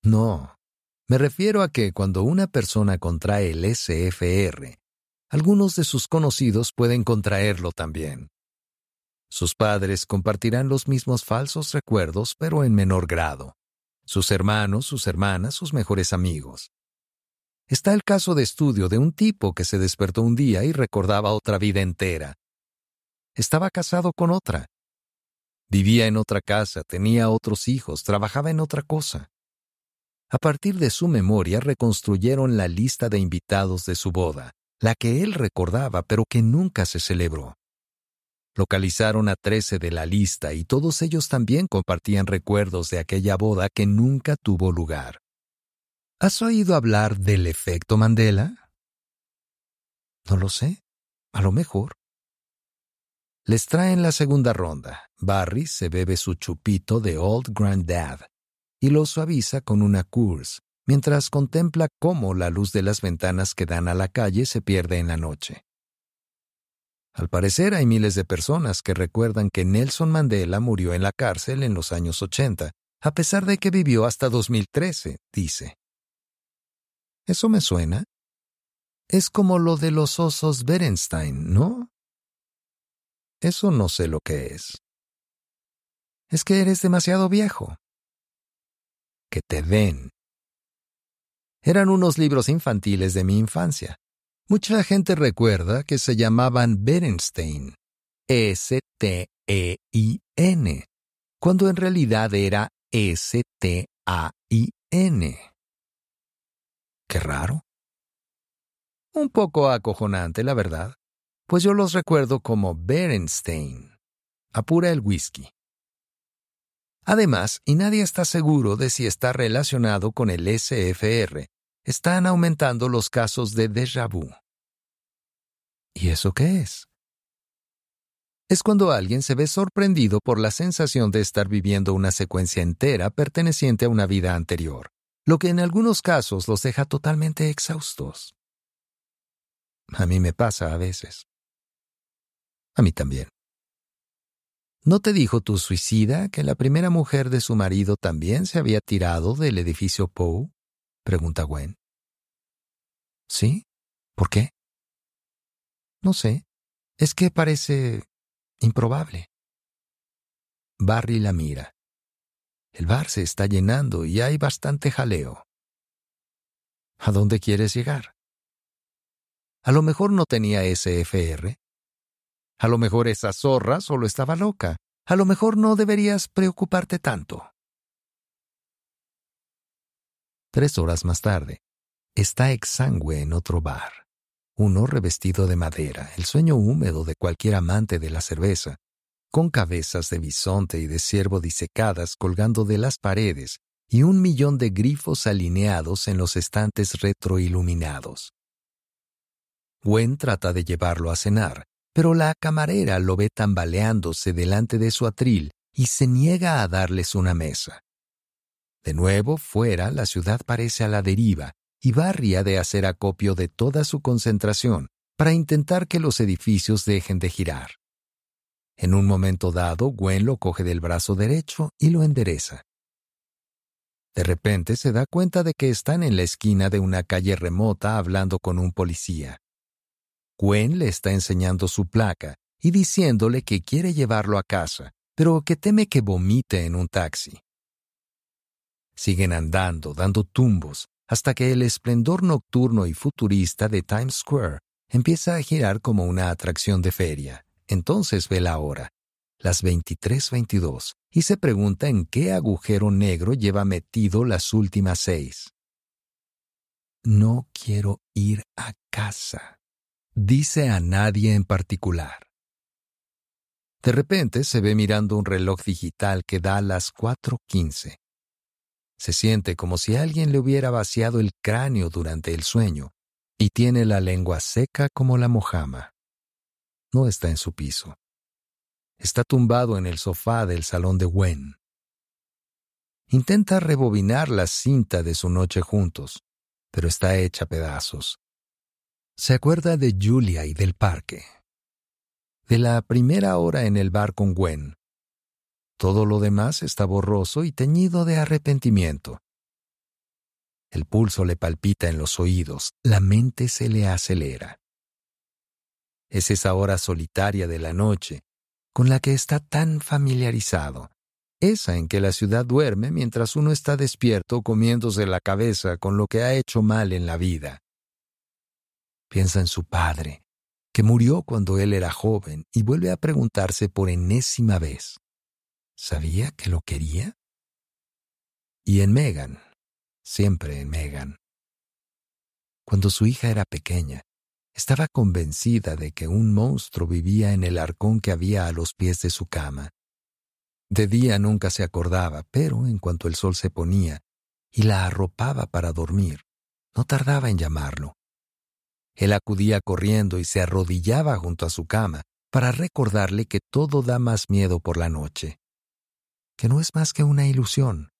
No, me refiero a que cuando una persona contrae el SFR, algunos de sus conocidos pueden contraerlo también. Sus padres compartirán los mismos falsos recuerdos, pero en menor grado sus hermanos, sus hermanas, sus mejores amigos. Está el caso de estudio de un tipo que se despertó un día y recordaba otra vida entera. Estaba casado con otra. Vivía en otra casa, tenía otros hijos, trabajaba en otra cosa. A partir de su memoria reconstruyeron la lista de invitados de su boda, la que él recordaba pero que nunca se celebró. Localizaron a trece de la lista y todos ellos también compartían recuerdos de aquella boda que nunca tuvo lugar. ¿Has oído hablar del efecto Mandela? No lo sé. A lo mejor. Les traen la segunda ronda. Barry se bebe su chupito de Old Granddad y lo suaviza con una course, mientras contempla cómo la luz de las ventanas que dan a la calle se pierde en la noche. Al parecer hay miles de personas que recuerdan que Nelson Mandela murió en la cárcel en los años 80, a pesar de que vivió hasta 2013, dice. ¿Eso me suena? Es como lo de los osos Berenstein, ¿no? Eso no sé lo que es. Es que eres demasiado viejo. Que te ven. Eran unos libros infantiles de mi infancia. Mucha gente recuerda que se llamaban Berenstein, S-T-E-I-N, cuando en realidad era S-T-A-I-N. Qué raro. Un poco acojonante, la verdad, pues yo los recuerdo como Berenstein. Apura el whisky. Además, y nadie está seguro de si está relacionado con el SFR, están aumentando los casos de déjà vu. ¿Y eso qué es? Es cuando alguien se ve sorprendido por la sensación de estar viviendo una secuencia entera perteneciente a una vida anterior, lo que en algunos casos los deja totalmente exhaustos. A mí me pasa a veces. A mí también. ¿No te dijo tu suicida que la primera mujer de su marido también se había tirado del edificio Poe? pregunta Gwen. ¿Sí? ¿Por qué? No sé. Es que parece improbable. Barry la mira. El bar se está llenando y hay bastante jaleo. ¿A dónde quieres llegar? A lo mejor no tenía SFR. A lo mejor esa zorra solo estaba loca. A lo mejor no deberías preocuparte tanto. Tres horas más tarde, está exangüe en otro bar. Uno revestido de madera, el sueño húmedo de cualquier amante de la cerveza, con cabezas de bisonte y de ciervo disecadas colgando de las paredes y un millón de grifos alineados en los estantes retroiluminados. Gwen trata de llevarlo a cenar, pero la camarera lo ve tambaleándose delante de su atril y se niega a darles una mesa. De nuevo, fuera, la ciudad parece a la deriva y Barry ha de hacer acopio de toda su concentración para intentar que los edificios dejen de girar. En un momento dado, Gwen lo coge del brazo derecho y lo endereza. De repente se da cuenta de que están en la esquina de una calle remota hablando con un policía. Gwen le está enseñando su placa y diciéndole que quiere llevarlo a casa, pero que teme que vomite en un taxi. Siguen andando, dando tumbos, hasta que el esplendor nocturno y futurista de Times Square empieza a girar como una atracción de feria. Entonces ve la hora, las 23:22, y se pregunta en qué agujero negro lleva metido las últimas seis. No quiero ir a casa, dice a nadie en particular. De repente se ve mirando un reloj digital que da las 4.15. Se siente como si alguien le hubiera vaciado el cráneo durante el sueño y tiene la lengua seca como la mojama. No está en su piso. Está tumbado en el sofá del salón de Wen. Intenta rebobinar la cinta de su noche juntos, pero está hecha pedazos. Se acuerda de Julia y del parque. De la primera hora en el bar con Gwen, todo lo demás está borroso y teñido de arrepentimiento. El pulso le palpita en los oídos, la mente se le acelera. Es esa hora solitaria de la noche, con la que está tan familiarizado, esa en que la ciudad duerme mientras uno está despierto comiéndose la cabeza con lo que ha hecho mal en la vida. Piensa en su padre, que murió cuando él era joven, y vuelve a preguntarse por enésima vez, ¿Sabía que lo quería? Y en Megan, siempre en Megan. Cuando su hija era pequeña, estaba convencida de que un monstruo vivía en el arcón que había a los pies de su cama. De día nunca se acordaba, pero en cuanto el sol se ponía y la arropaba para dormir, no tardaba en llamarlo. Él acudía corriendo y se arrodillaba junto a su cama para recordarle que todo da más miedo por la noche que no es más que una ilusión,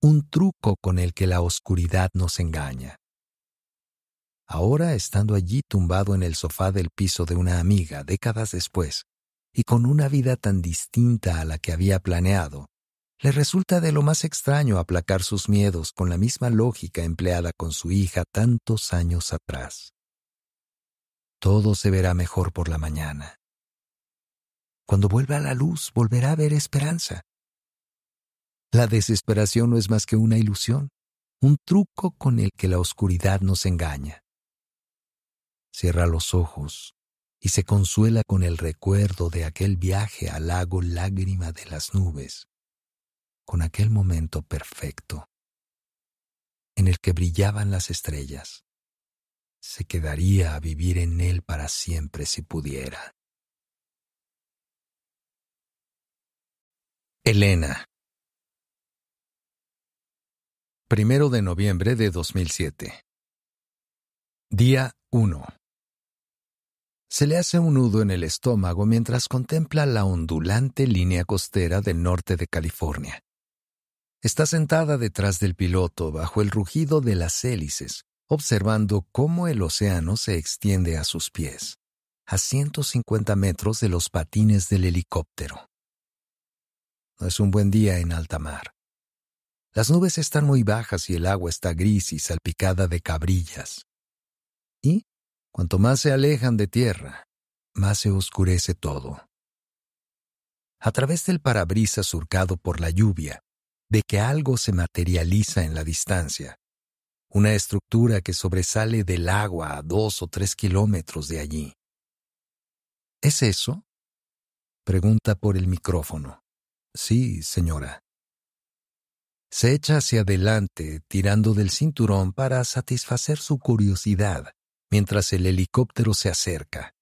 un truco con el que la oscuridad nos engaña. Ahora, estando allí tumbado en el sofá del piso de una amiga décadas después, y con una vida tan distinta a la que había planeado, le resulta de lo más extraño aplacar sus miedos con la misma lógica empleada con su hija tantos años atrás. Todo se verá mejor por la mañana. Cuando vuelva a la luz, volverá a ver esperanza. La desesperación no es más que una ilusión, un truco con el que la oscuridad nos engaña. Cierra los ojos y se consuela con el recuerdo de aquel viaje al lago Lágrima de las Nubes, con aquel momento perfecto en el que brillaban las estrellas. Se quedaría a vivir en él para siempre si pudiera. Elena 1 de noviembre de 2007. Día 1. Se le hace un nudo en el estómago mientras contempla la ondulante línea costera del norte de California. Está sentada detrás del piloto bajo el rugido de las hélices, observando cómo el océano se extiende a sus pies, a 150 metros de los patines del helicóptero. No es un buen día en alta mar. Las nubes están muy bajas y el agua está gris y salpicada de cabrillas. Y, cuanto más se alejan de tierra, más se oscurece todo. A través del parabrisas surcado por la lluvia, de que algo se materializa en la distancia, una estructura que sobresale del agua a dos o tres kilómetros de allí. ¿Es eso? Pregunta por el micrófono. Sí, señora. Se echa hacia adelante, tirando del cinturón para satisfacer su curiosidad, mientras el helicóptero se acerca.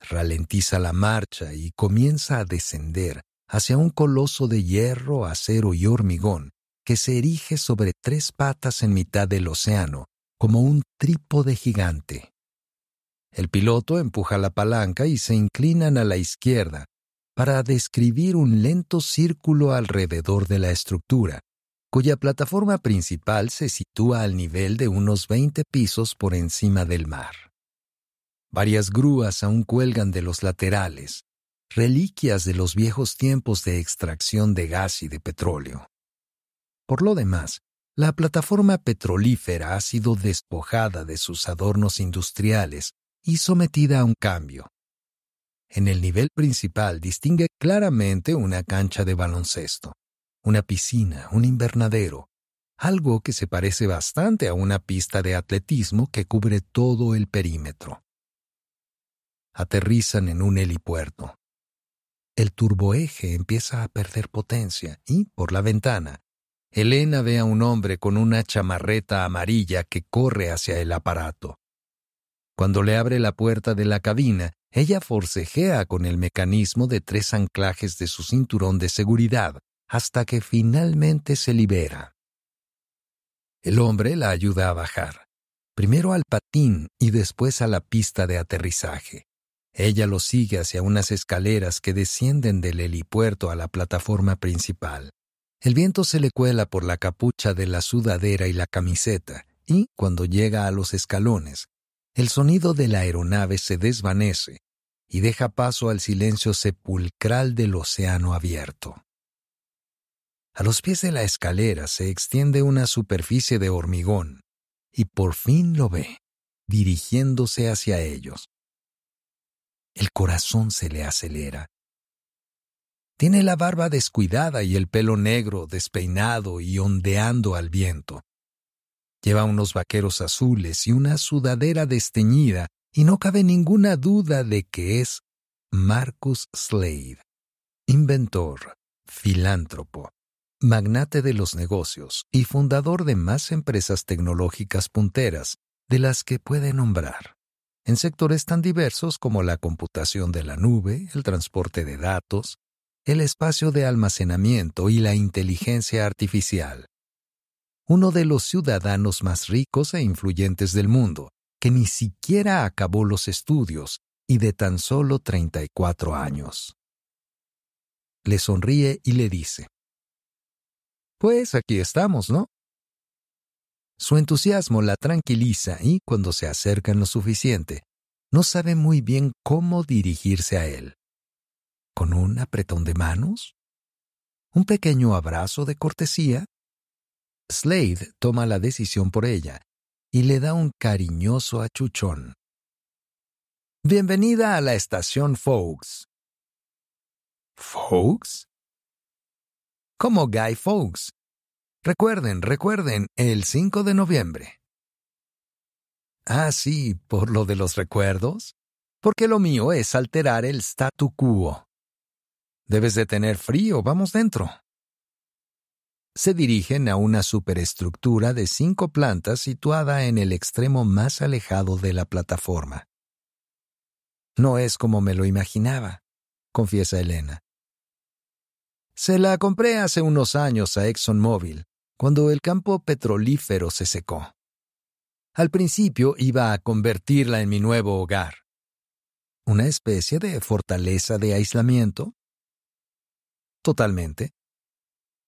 Ralentiza la marcha y comienza a descender hacia un coloso de hierro, acero y hormigón que se erige sobre tres patas en mitad del océano, como un trípode gigante. El piloto empuja la palanca y se inclinan a la izquierda para describir un lento círculo alrededor de la estructura, cuya plataforma principal se sitúa al nivel de unos 20 pisos por encima del mar. Varias grúas aún cuelgan de los laterales, reliquias de los viejos tiempos de extracción de gas y de petróleo. Por lo demás, la plataforma petrolífera ha sido despojada de sus adornos industriales y sometida a un cambio. En el nivel principal distingue claramente una cancha de baloncesto una piscina, un invernadero, algo que se parece bastante a una pista de atletismo que cubre todo el perímetro. Aterrizan en un helipuerto. El turboeje empieza a perder potencia y, por la ventana, Elena ve a un hombre con una chamarreta amarilla que corre hacia el aparato. Cuando le abre la puerta de la cabina, ella forcejea con el mecanismo de tres anclajes de su cinturón de seguridad, hasta que finalmente se libera. El hombre la ayuda a bajar, primero al patín y después a la pista de aterrizaje. Ella lo sigue hacia unas escaleras que descienden del helipuerto a la plataforma principal. El viento se le cuela por la capucha de la sudadera y la camiseta, y, cuando llega a los escalones, el sonido de la aeronave se desvanece y deja paso al silencio sepulcral del océano abierto. A los pies de la escalera se extiende una superficie de hormigón, y por fin lo ve, dirigiéndose hacia ellos. El corazón se le acelera. Tiene la barba descuidada y el pelo negro, despeinado y ondeando al viento. Lleva unos vaqueros azules y una sudadera desteñida, y no cabe ninguna duda de que es Marcus Slade, inventor, filántropo, magnate de los negocios y fundador de más empresas tecnológicas punteras de las que puede nombrar, en sectores tan diversos como la computación de la nube, el transporte de datos, el espacio de almacenamiento y la inteligencia artificial. Uno de los ciudadanos más ricos e influyentes del mundo, que ni siquiera acabó los estudios y de tan solo 34 años. Le sonríe y le dice, pues aquí estamos, ¿no? Su entusiasmo la tranquiliza y, cuando se acercan lo suficiente, no sabe muy bien cómo dirigirse a él. ¿Con un apretón de manos? ¿Un pequeño abrazo de cortesía? Slade toma la decisión por ella y le da un cariñoso achuchón. Bienvenida a la estación ¿Fox? como Guy Fawkes. Recuerden, recuerden, el 5 de noviembre. Ah, sí, por lo de los recuerdos. Porque lo mío es alterar el statu quo. Debes de tener frío, vamos dentro. Se dirigen a una superestructura de cinco plantas situada en el extremo más alejado de la plataforma. No es como me lo imaginaba, confiesa Elena. Se la compré hace unos años a ExxonMobil, cuando el campo petrolífero se secó. Al principio iba a convertirla en mi nuevo hogar. ¿Una especie de fortaleza de aislamiento? Totalmente.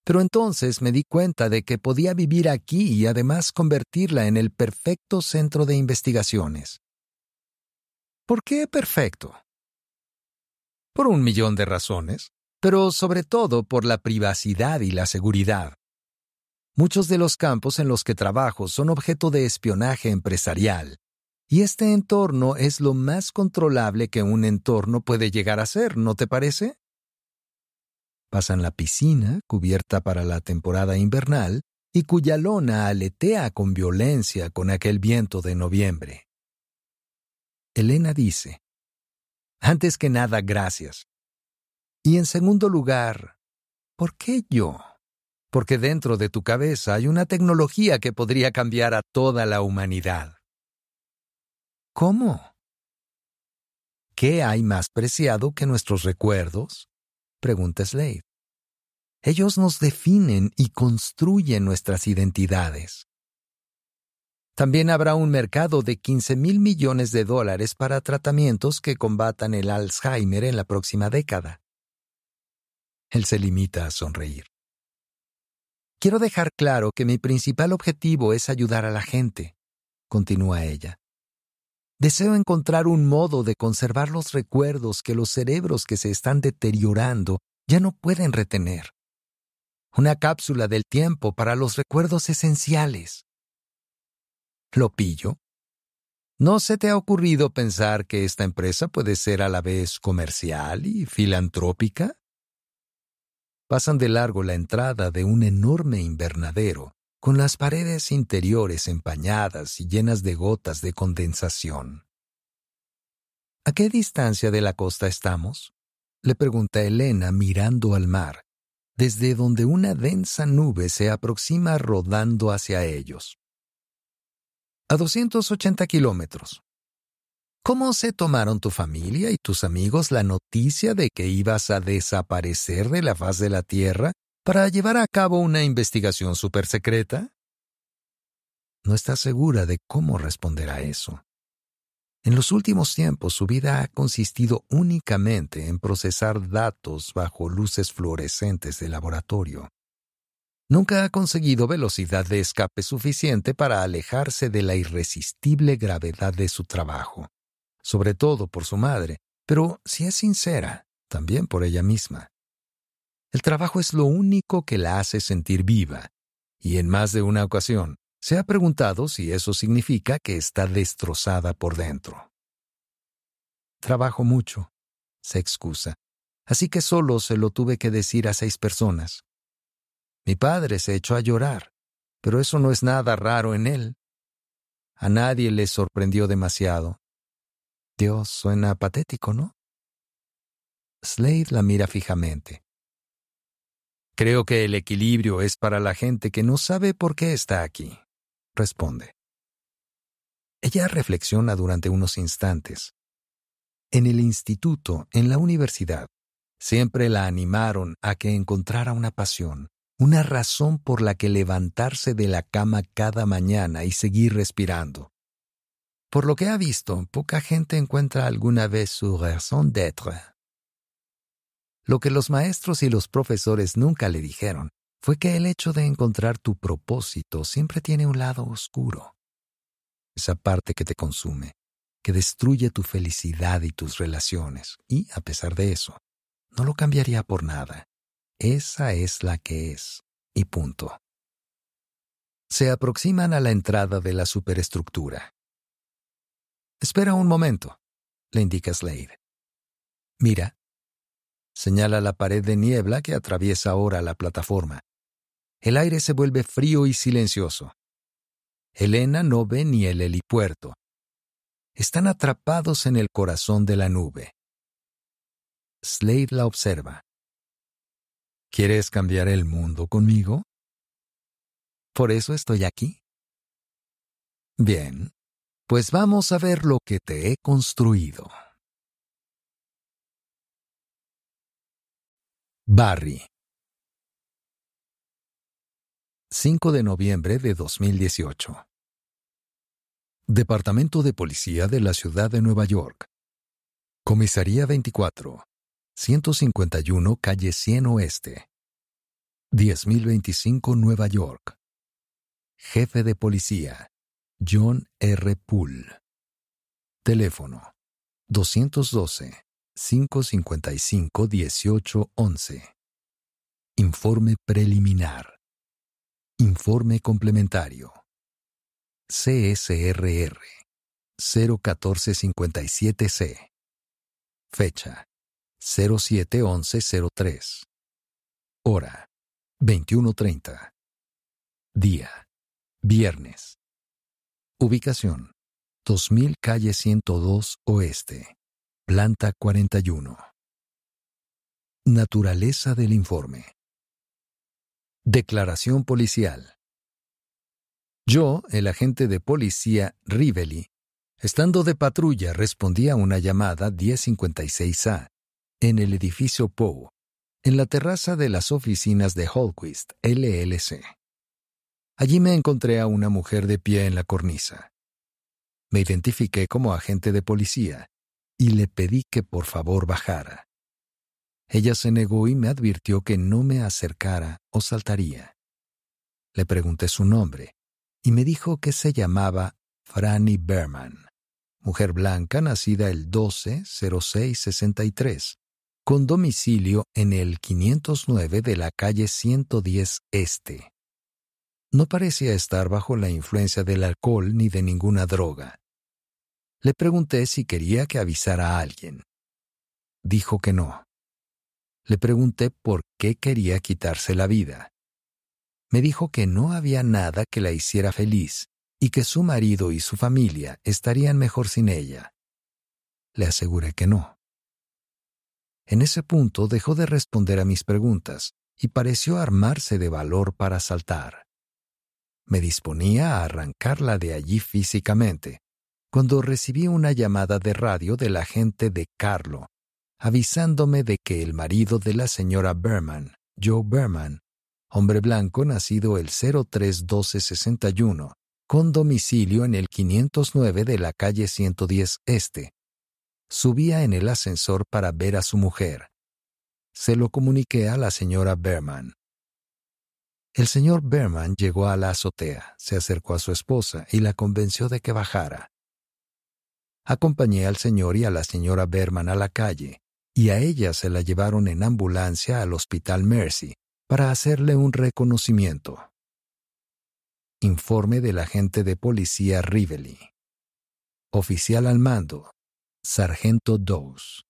Pero entonces me di cuenta de que podía vivir aquí y además convertirla en el perfecto centro de investigaciones. ¿Por qué perfecto? Por un millón de razones pero sobre todo por la privacidad y la seguridad. Muchos de los campos en los que trabajo son objeto de espionaje empresarial, y este entorno es lo más controlable que un entorno puede llegar a ser, ¿no te parece? Pasan la piscina, cubierta para la temporada invernal, y cuya lona aletea con violencia con aquel viento de noviembre. Elena dice, Antes que nada, gracias. Y en segundo lugar, ¿por qué yo? Porque dentro de tu cabeza hay una tecnología que podría cambiar a toda la humanidad. ¿Cómo? ¿Qué hay más preciado que nuestros recuerdos? Pregunta Slade. Ellos nos definen y construyen nuestras identidades. También habrá un mercado de 15 mil millones de dólares para tratamientos que combatan el Alzheimer en la próxima década. Él se limita a sonreír. Quiero dejar claro que mi principal objetivo es ayudar a la gente, continúa ella. Deseo encontrar un modo de conservar los recuerdos que los cerebros que se están deteriorando ya no pueden retener. Una cápsula del tiempo para los recuerdos esenciales. ¿Lo pillo? ¿No se te ha ocurrido pensar que esta empresa puede ser a la vez comercial y filantrópica? pasan de largo la entrada de un enorme invernadero, con las paredes interiores empañadas y llenas de gotas de condensación. ¿A qué distancia de la costa estamos? le pregunta Elena mirando al mar, desde donde una densa nube se aproxima rodando hacia ellos. A 280 kilómetros, ¿Cómo se tomaron tu familia y tus amigos la noticia de que ibas a desaparecer de la faz de la Tierra para llevar a cabo una investigación súper secreta? No está segura de cómo responder a eso. En los últimos tiempos su vida ha consistido únicamente en procesar datos bajo luces fluorescentes de laboratorio. Nunca ha conseguido velocidad de escape suficiente para alejarse de la irresistible gravedad de su trabajo sobre todo por su madre, pero si es sincera, también por ella misma. El trabajo es lo único que la hace sentir viva, y en más de una ocasión se ha preguntado si eso significa que está destrozada por dentro. Trabajo mucho, se excusa, así que solo se lo tuve que decir a seis personas. Mi padre se echó a llorar, pero eso no es nada raro en él. A nadie le sorprendió demasiado, Dios, suena patético, ¿no? Slade la mira fijamente. Creo que el equilibrio es para la gente que no sabe por qué está aquí, responde. Ella reflexiona durante unos instantes. En el instituto, en la universidad, siempre la animaron a que encontrara una pasión, una razón por la que levantarse de la cama cada mañana y seguir respirando. Por lo que ha visto, poca gente encuentra alguna vez su razón d'être. Lo que los maestros y los profesores nunca le dijeron fue que el hecho de encontrar tu propósito siempre tiene un lado oscuro. Esa parte que te consume, que destruye tu felicidad y tus relaciones, y a pesar de eso, no lo cambiaría por nada. Esa es la que es, y punto. Se aproximan a la entrada de la superestructura. Espera un momento, le indica Slade. Mira. Señala la pared de niebla que atraviesa ahora la plataforma. El aire se vuelve frío y silencioso. Elena no ve ni el helipuerto. Están atrapados en el corazón de la nube. Slade la observa. ¿Quieres cambiar el mundo conmigo? ¿Por eso estoy aquí? Bien, pues vamos a ver lo que te he construido. Barry 5 de noviembre de 2018 Departamento de Policía de la Ciudad de Nueva York Comisaría 24 151 Calle 100 Oeste 10025 Nueva York Jefe de Policía John R. Poole. Teléfono 212-555-1811. Informe preliminar. Informe complementario. CSRR 01457C. Fecha 071103. Hora 21.30. Día. Viernes Ubicación. 2000 Calle 102 Oeste. Planta 41. Naturaleza del informe. Declaración policial. Yo, el agente de policía Rivelli, estando de patrulla, respondí a una llamada 1056A en el edificio Poe, en la terraza de las oficinas de Holquist LLC. Allí me encontré a una mujer de pie en la cornisa. Me identifiqué como agente de policía y le pedí que por favor bajara. Ella se negó y me advirtió que no me acercara o saltaría. Le pregunté su nombre y me dijo que se llamaba Franny Berman, mujer blanca nacida el 12-06-63, con domicilio en el 509 de la calle 110 Este, no parecía estar bajo la influencia del alcohol ni de ninguna droga. Le pregunté si quería que avisara a alguien. Dijo que no. Le pregunté por qué quería quitarse la vida. Me dijo que no había nada que la hiciera feliz y que su marido y su familia estarían mejor sin ella. Le aseguré que no. En ese punto dejó de responder a mis preguntas y pareció armarse de valor para saltar. Me disponía a arrancarla de allí físicamente, cuando recibí una llamada de radio del agente de Carlo, avisándome de que el marido de la señora Berman, Joe Berman, hombre blanco nacido el 031261, con domicilio en el 509 de la calle 110 Este, subía en el ascensor para ver a su mujer. Se lo comuniqué a la señora Berman. El señor Berman llegó a la azotea, se acercó a su esposa y la convenció de que bajara. Acompañé al señor y a la señora Berman a la calle, y a ella se la llevaron en ambulancia al Hospital Mercy para hacerle un reconocimiento. Informe del agente de policía Rivelli. Oficial al mando, Sargento Dowes.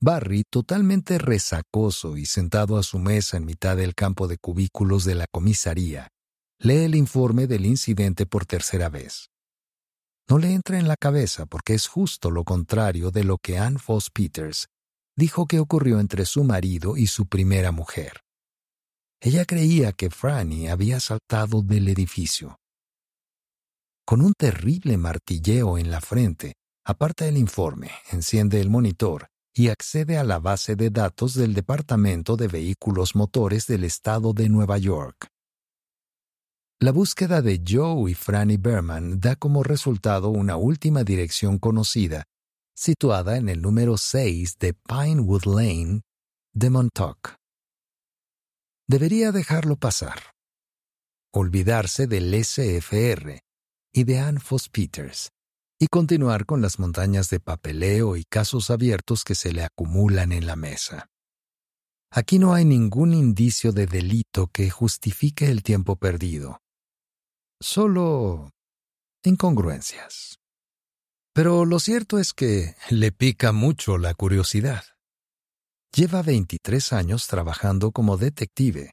Barry, totalmente resacoso y sentado a su mesa en mitad del campo de cubículos de la comisaría, lee el informe del incidente por tercera vez. No le entra en la cabeza porque es justo lo contrario de lo que Anne Foss Peters dijo que ocurrió entre su marido y su primera mujer. Ella creía que Franny había saltado del edificio. Con un terrible martilleo en la frente, aparta el informe, enciende el monitor y accede a la base de datos del Departamento de Vehículos Motores del Estado de Nueva York. La búsqueda de Joe y Franny Berman da como resultado una última dirección conocida, situada en el número 6 de Pinewood Lane de Montauk. Debería dejarlo pasar. Olvidarse del SFR y de Anfos Peters y continuar con las montañas de papeleo y casos abiertos que se le acumulan en la mesa. Aquí no hay ningún indicio de delito que justifique el tiempo perdido. Solo incongruencias. Pero lo cierto es que le pica mucho la curiosidad. Lleva 23 años trabajando como detective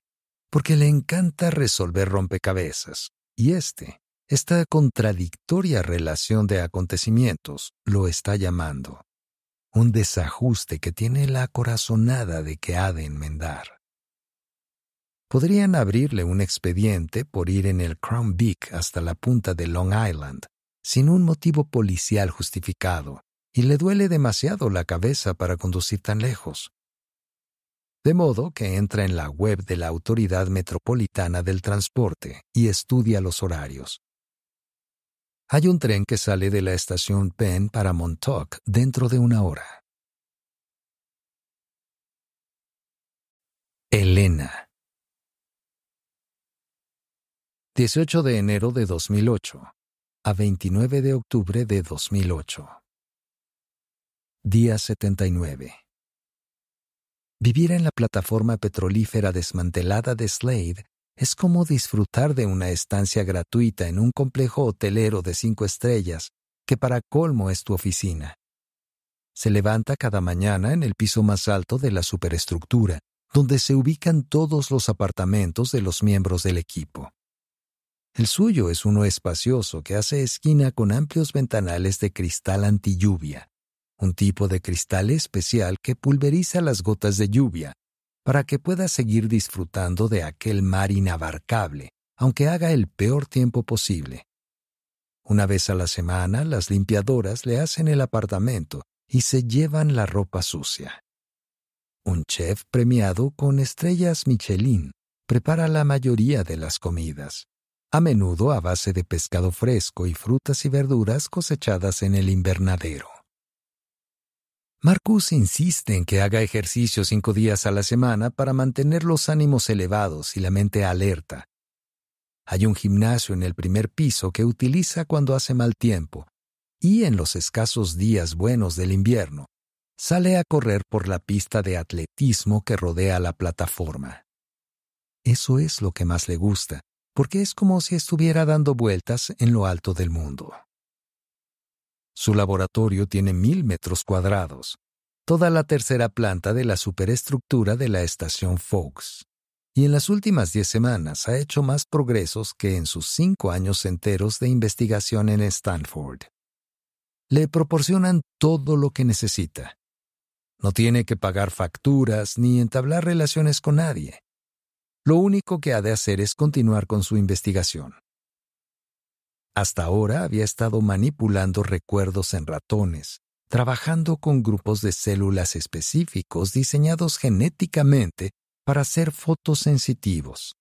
porque le encanta resolver rompecabezas, y este esta contradictoria relación de acontecimientos lo está llamando. Un desajuste que tiene la corazonada de que ha de enmendar. Podrían abrirle un expediente por ir en el Crown Vic hasta la punta de Long Island, sin un motivo policial justificado, y le duele demasiado la cabeza para conducir tan lejos. De modo que entra en la web de la Autoridad Metropolitana del Transporte y estudia los horarios. Hay un tren que sale de la estación Penn para Montauk dentro de una hora. Elena. 18 de enero de 2008 a 29 de octubre de 2008. Día 79. Viviera en la plataforma petrolífera desmantelada de Slade es como disfrutar de una estancia gratuita en un complejo hotelero de cinco estrellas, que para colmo es tu oficina. Se levanta cada mañana en el piso más alto de la superestructura, donde se ubican todos los apartamentos de los miembros del equipo. El suyo es uno espacioso que hace esquina con amplios ventanales de cristal antilluvia, un tipo de cristal especial que pulveriza las gotas de lluvia, para que pueda seguir disfrutando de aquel mar inabarcable, aunque haga el peor tiempo posible. Una vez a la semana, las limpiadoras le hacen el apartamento y se llevan la ropa sucia. Un chef premiado con estrellas Michelin prepara la mayoría de las comidas, a menudo a base de pescado fresco y frutas y verduras cosechadas en el invernadero. Marcus insiste en que haga ejercicio cinco días a la semana para mantener los ánimos elevados y la mente alerta. Hay un gimnasio en el primer piso que utiliza cuando hace mal tiempo, y en los escasos días buenos del invierno, sale a correr por la pista de atletismo que rodea la plataforma. Eso es lo que más le gusta, porque es como si estuviera dando vueltas en lo alto del mundo. Su laboratorio tiene mil metros cuadrados, toda la tercera planta de la superestructura de la estación Fox. Y en las últimas diez semanas ha hecho más progresos que en sus cinco años enteros de investigación en Stanford. Le proporcionan todo lo que necesita. No tiene que pagar facturas ni entablar relaciones con nadie. Lo único que ha de hacer es continuar con su investigación. Hasta ahora había estado manipulando recuerdos en ratones, trabajando con grupos de células específicos diseñados genéticamente para ser fotosensitivos.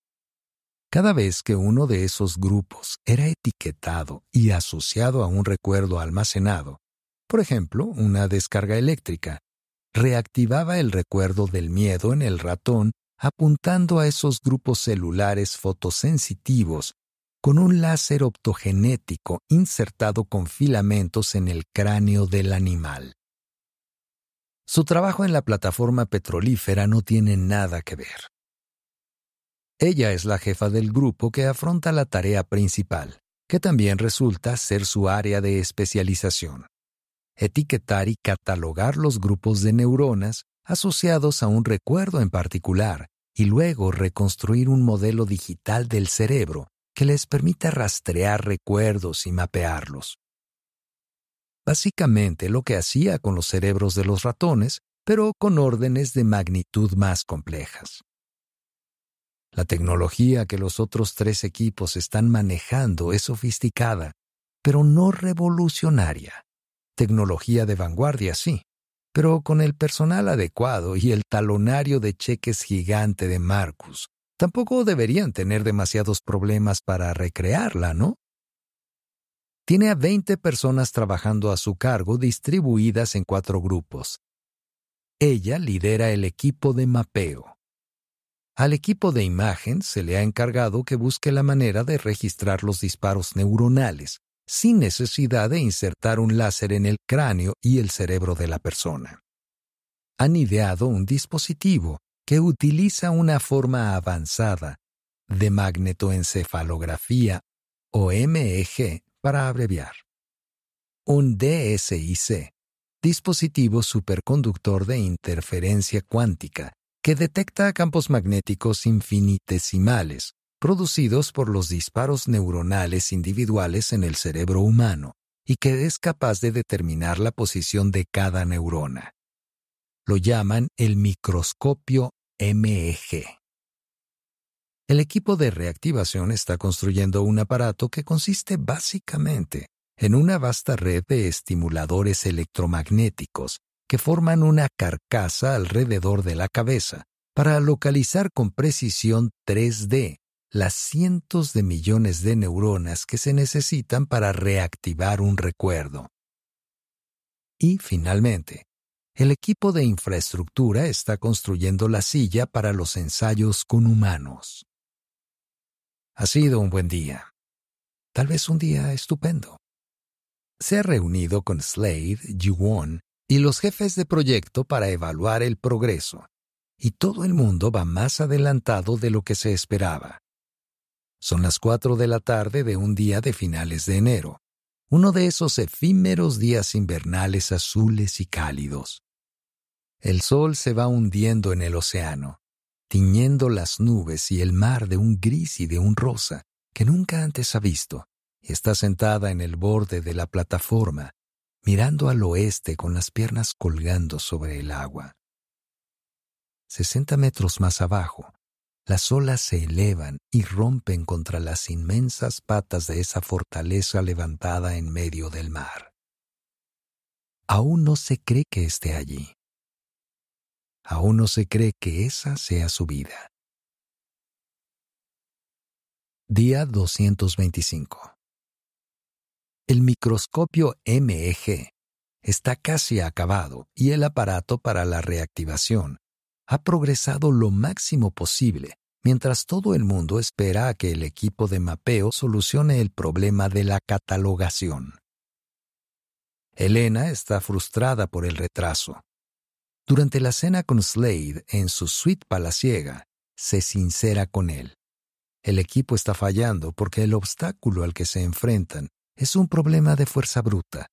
Cada vez que uno de esos grupos era etiquetado y asociado a un recuerdo almacenado, por ejemplo, una descarga eléctrica, reactivaba el recuerdo del miedo en el ratón apuntando a esos grupos celulares fotosensitivos con un láser optogenético insertado con filamentos en el cráneo del animal. Su trabajo en la plataforma petrolífera no tiene nada que ver. Ella es la jefa del grupo que afronta la tarea principal, que también resulta ser su área de especialización. Etiquetar y catalogar los grupos de neuronas asociados a un recuerdo en particular y luego reconstruir un modelo digital del cerebro que les permita rastrear recuerdos y mapearlos. Básicamente lo que hacía con los cerebros de los ratones, pero con órdenes de magnitud más complejas. La tecnología que los otros tres equipos están manejando es sofisticada, pero no revolucionaria. Tecnología de vanguardia, sí, pero con el personal adecuado y el talonario de cheques gigante de Marcus, tampoco deberían tener demasiados problemas para recrearla, ¿no? Tiene a 20 personas trabajando a su cargo distribuidas en cuatro grupos. Ella lidera el equipo de mapeo. Al equipo de imagen se le ha encargado que busque la manera de registrar los disparos neuronales, sin necesidad de insertar un láser en el cráneo y el cerebro de la persona. Han ideado un dispositivo que utiliza una forma avanzada de magnetoencefalografía o MEG para abreviar. Un DSIC, dispositivo superconductor de interferencia cuántica, que detecta campos magnéticos infinitesimales producidos por los disparos neuronales individuales en el cerebro humano y que es capaz de determinar la posición de cada neurona. Lo llaman el microscopio MEG. El equipo de reactivación está construyendo un aparato que consiste básicamente en una vasta red de estimuladores electromagnéticos que forman una carcasa alrededor de la cabeza para localizar con precisión 3D las cientos de millones de neuronas que se necesitan para reactivar un recuerdo. Y finalmente, el equipo de infraestructura está construyendo la silla para los ensayos con humanos. Ha sido un buen día. Tal vez un día estupendo. Se ha reunido con Slade, Yuwon y los jefes de proyecto para evaluar el progreso, y todo el mundo va más adelantado de lo que se esperaba. Son las cuatro de la tarde de un día de finales de enero, uno de esos efímeros días invernales azules y cálidos. El sol se va hundiendo en el océano, tiñendo las nubes y el mar de un gris y de un rosa que nunca antes ha visto, y está sentada en el borde de la plataforma, mirando al oeste con las piernas colgando sobre el agua. Sesenta metros más abajo, las olas se elevan y rompen contra las inmensas patas de esa fortaleza levantada en medio del mar. Aún no se cree que esté allí. Aún no se cree que esa sea su vida. Día 225. El microscopio MEG está casi acabado y el aparato para la reactivación, ha progresado lo máximo posible, mientras todo el mundo espera a que el equipo de mapeo solucione el problema de la catalogación. Elena está frustrada por el retraso. Durante la cena con Slade en su suite palaciega, se sincera con él. El equipo está fallando porque el obstáculo al que se enfrentan es un problema de fuerza bruta.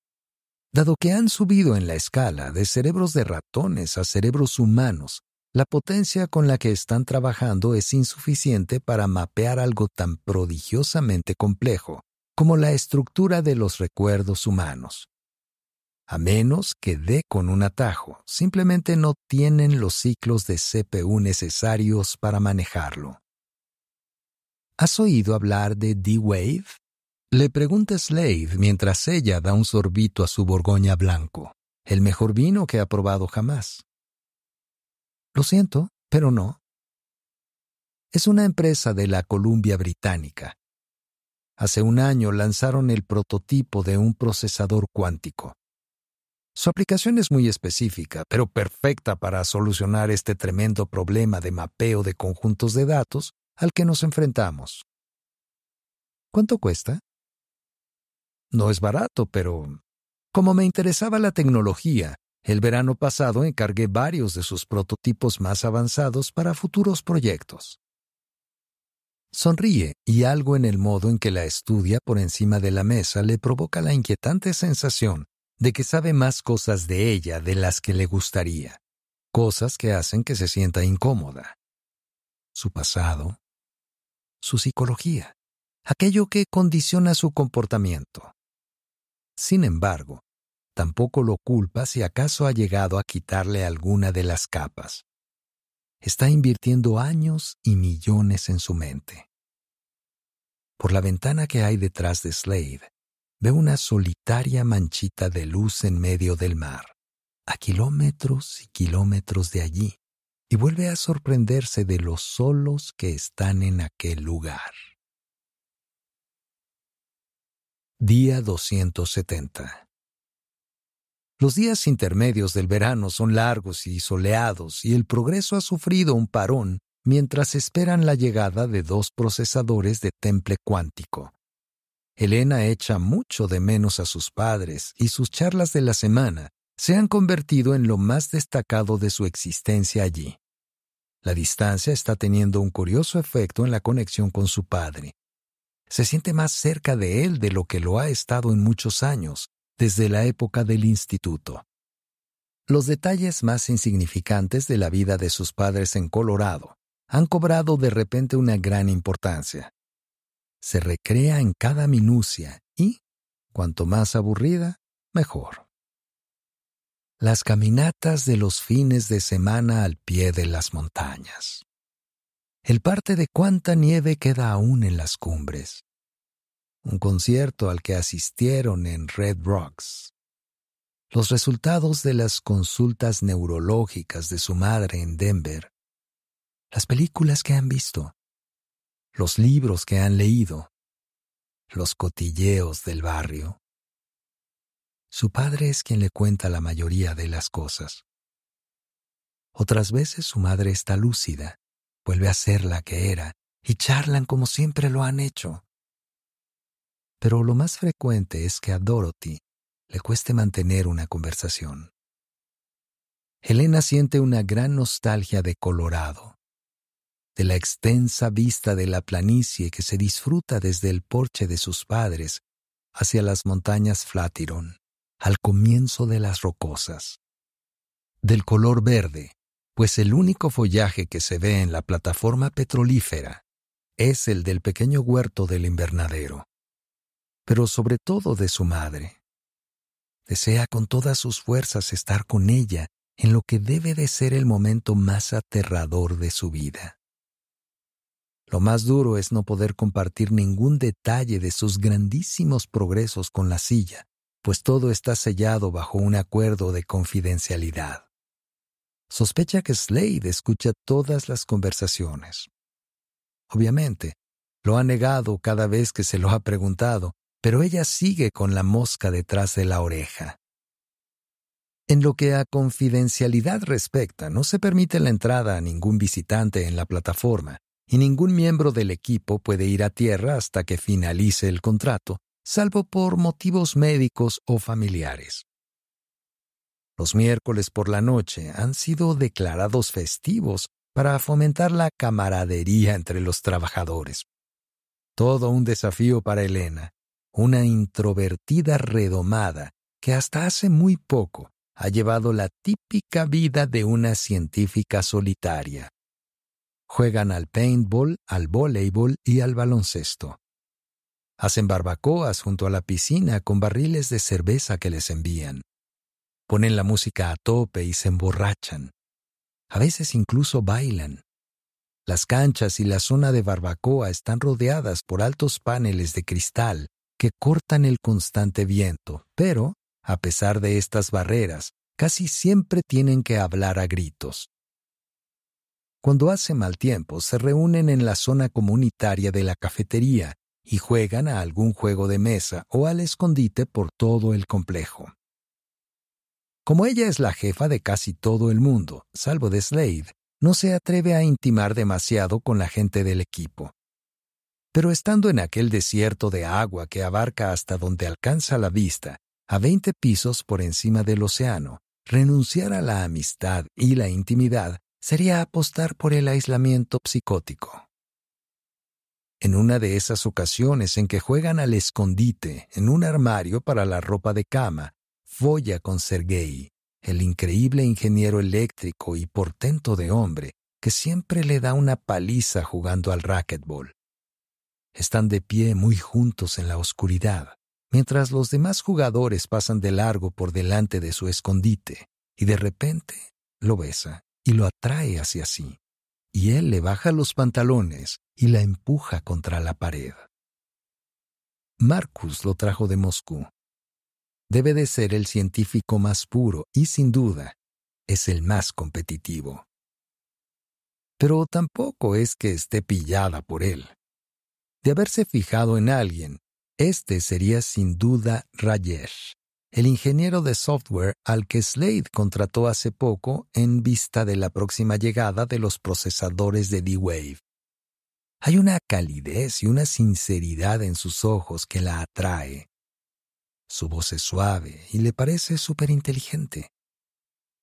Dado que han subido en la escala de cerebros de ratones a cerebros humanos, la potencia con la que están trabajando es insuficiente para mapear algo tan prodigiosamente complejo como la estructura de los recuerdos humanos. A menos que dé con un atajo, simplemente no tienen los ciclos de CPU necesarios para manejarlo. ¿Has oído hablar de D-Wave? Le pregunta Slade mientras ella da un sorbito a su Borgoña blanco, el mejor vino que ha probado jamás. Lo siento, pero no. Es una empresa de la Columbia Británica. Hace un año lanzaron el prototipo de un procesador cuántico. Su aplicación es muy específica, pero perfecta para solucionar este tremendo problema de mapeo de conjuntos de datos al que nos enfrentamos. ¿Cuánto cuesta? No es barato, pero como me interesaba la tecnología, el verano pasado encargué varios de sus prototipos más avanzados para futuros proyectos. Sonríe y algo en el modo en que la estudia por encima de la mesa le provoca la inquietante sensación de que sabe más cosas de ella de las que le gustaría, cosas que hacen que se sienta incómoda. Su pasado, su psicología, aquello que condiciona su comportamiento. Sin embargo, tampoco lo culpa si acaso ha llegado a quitarle alguna de las capas. Está invirtiendo años y millones en su mente. Por la ventana que hay detrás de Slade, ve una solitaria manchita de luz en medio del mar, a kilómetros y kilómetros de allí, y vuelve a sorprenderse de los solos que están en aquel lugar. Día 270 los días intermedios del verano son largos y soleados y el progreso ha sufrido un parón mientras esperan la llegada de dos procesadores de temple cuántico. Elena echa mucho de menos a sus padres y sus charlas de la semana se han convertido en lo más destacado de su existencia allí. La distancia está teniendo un curioso efecto en la conexión con su padre. Se siente más cerca de él de lo que lo ha estado en muchos años, desde la época del instituto. Los detalles más insignificantes de la vida de sus padres en Colorado han cobrado de repente una gran importancia. Se recrea en cada minucia y, cuanto más aburrida, mejor. Las caminatas de los fines de semana al pie de las montañas. El parte de cuánta nieve queda aún en las cumbres un concierto al que asistieron en Red Rocks. Los resultados de las consultas neurológicas de su madre en Denver, las películas que han visto, los libros que han leído, los cotilleos del barrio. Su padre es quien le cuenta la mayoría de las cosas. Otras veces su madre está lúcida, vuelve a ser la que era, y charlan como siempre lo han hecho pero lo más frecuente es que a Dorothy le cueste mantener una conversación. Helena siente una gran nostalgia de Colorado, de la extensa vista de la planicie que se disfruta desde el porche de sus padres hacia las montañas Flatiron, al comienzo de las rocosas. Del color verde, pues el único follaje que se ve en la plataforma petrolífera es el del pequeño huerto del invernadero pero sobre todo de su madre. Desea con todas sus fuerzas estar con ella en lo que debe de ser el momento más aterrador de su vida. Lo más duro es no poder compartir ningún detalle de sus grandísimos progresos con la silla, pues todo está sellado bajo un acuerdo de confidencialidad. Sospecha que Slade escucha todas las conversaciones. Obviamente, lo ha negado cada vez que se lo ha preguntado, pero ella sigue con la mosca detrás de la oreja. En lo que a confidencialidad respecta, no se permite la entrada a ningún visitante en la plataforma y ningún miembro del equipo puede ir a tierra hasta que finalice el contrato, salvo por motivos médicos o familiares. Los miércoles por la noche han sido declarados festivos para fomentar la camaradería entre los trabajadores. Todo un desafío para Elena, una introvertida redomada que hasta hace muy poco ha llevado la típica vida de una científica solitaria. Juegan al paintball, al voleibol y al baloncesto. Hacen barbacoas junto a la piscina con barriles de cerveza que les envían. Ponen la música a tope y se emborrachan. A veces incluso bailan. Las canchas y la zona de barbacoa están rodeadas por altos paneles de cristal que cortan el constante viento, pero, a pesar de estas barreras, casi siempre tienen que hablar a gritos. Cuando hace mal tiempo, se reúnen en la zona comunitaria de la cafetería y juegan a algún juego de mesa o al escondite por todo el complejo. Como ella es la jefa de casi todo el mundo, salvo de Slade, no se atreve a intimar demasiado con la gente del equipo. Pero estando en aquel desierto de agua que abarca hasta donde alcanza la vista, a veinte pisos por encima del océano, renunciar a la amistad y la intimidad sería apostar por el aislamiento psicótico. En una de esas ocasiones en que juegan al escondite en un armario para la ropa de cama, folla con Sergei, el increíble ingeniero eléctrico y portento de hombre que siempre le da una paliza jugando al racquetball. Están de pie muy juntos en la oscuridad, mientras los demás jugadores pasan de largo por delante de su escondite, y de repente lo besa y lo atrae hacia sí, y él le baja los pantalones y la empuja contra la pared. Marcus lo trajo de Moscú. Debe de ser el científico más puro y sin duda es el más competitivo. Pero tampoco es que esté pillada por él de haberse fijado en alguien, este sería sin duda Rajesh, el ingeniero de software al que Slade contrató hace poco en vista de la próxima llegada de los procesadores de D-Wave. Hay una calidez y una sinceridad en sus ojos que la atrae. Su voz es suave y le parece súper inteligente.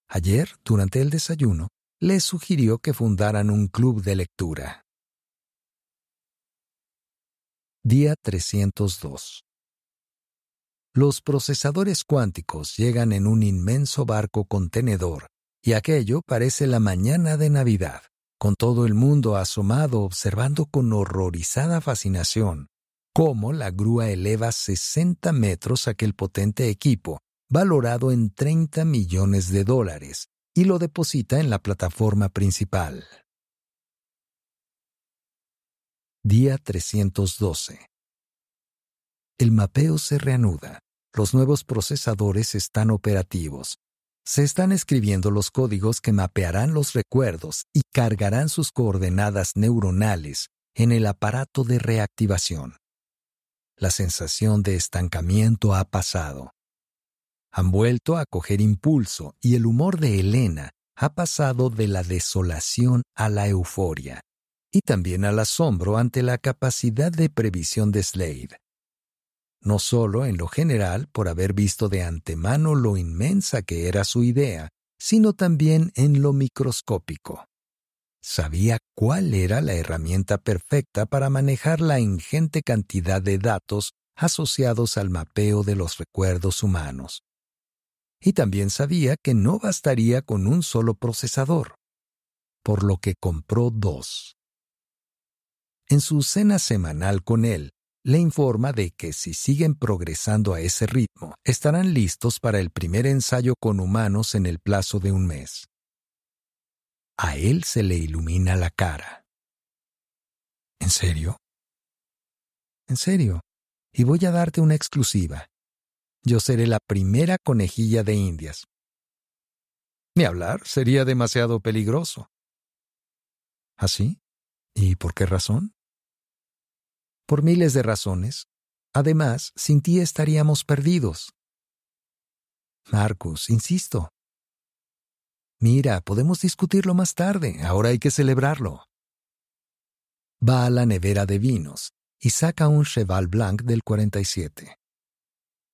Ayer, durante el desayuno, le sugirió que fundaran un club de lectura. Día 302. Los procesadores cuánticos llegan en un inmenso barco contenedor, y aquello parece la mañana de Navidad, con todo el mundo asomado observando con horrorizada fascinación cómo la grúa eleva 60 metros aquel potente equipo, valorado en 30 millones de dólares, y lo deposita en la plataforma principal. Día 312. El mapeo se reanuda. Los nuevos procesadores están operativos. Se están escribiendo los códigos que mapearán los recuerdos y cargarán sus coordenadas neuronales en el aparato de reactivación. La sensación de estancamiento ha pasado. Han vuelto a coger impulso y el humor de Elena ha pasado de la desolación a la euforia y también al asombro ante la capacidad de previsión de Slade. No solo en lo general por haber visto de antemano lo inmensa que era su idea, sino también en lo microscópico. Sabía cuál era la herramienta perfecta para manejar la ingente cantidad de datos asociados al mapeo de los recuerdos humanos. Y también sabía que no bastaría con un solo procesador, por lo que compró dos en su cena semanal con él, le informa de que si siguen progresando a ese ritmo, estarán listos para el primer ensayo con humanos en el plazo de un mes. A él se le ilumina la cara. ¿En serio? En serio. Y voy a darte una exclusiva. Yo seré la primera conejilla de Indias. Ni hablar, sería demasiado peligroso. ¿Así? ¿Ah, ¿Y por qué razón? por miles de razones. Además, sin ti estaríamos perdidos. Marcus, insisto. Mira, podemos discutirlo más tarde, ahora hay que celebrarlo. Va a la nevera de vinos y saca un Cheval Blanc del 47.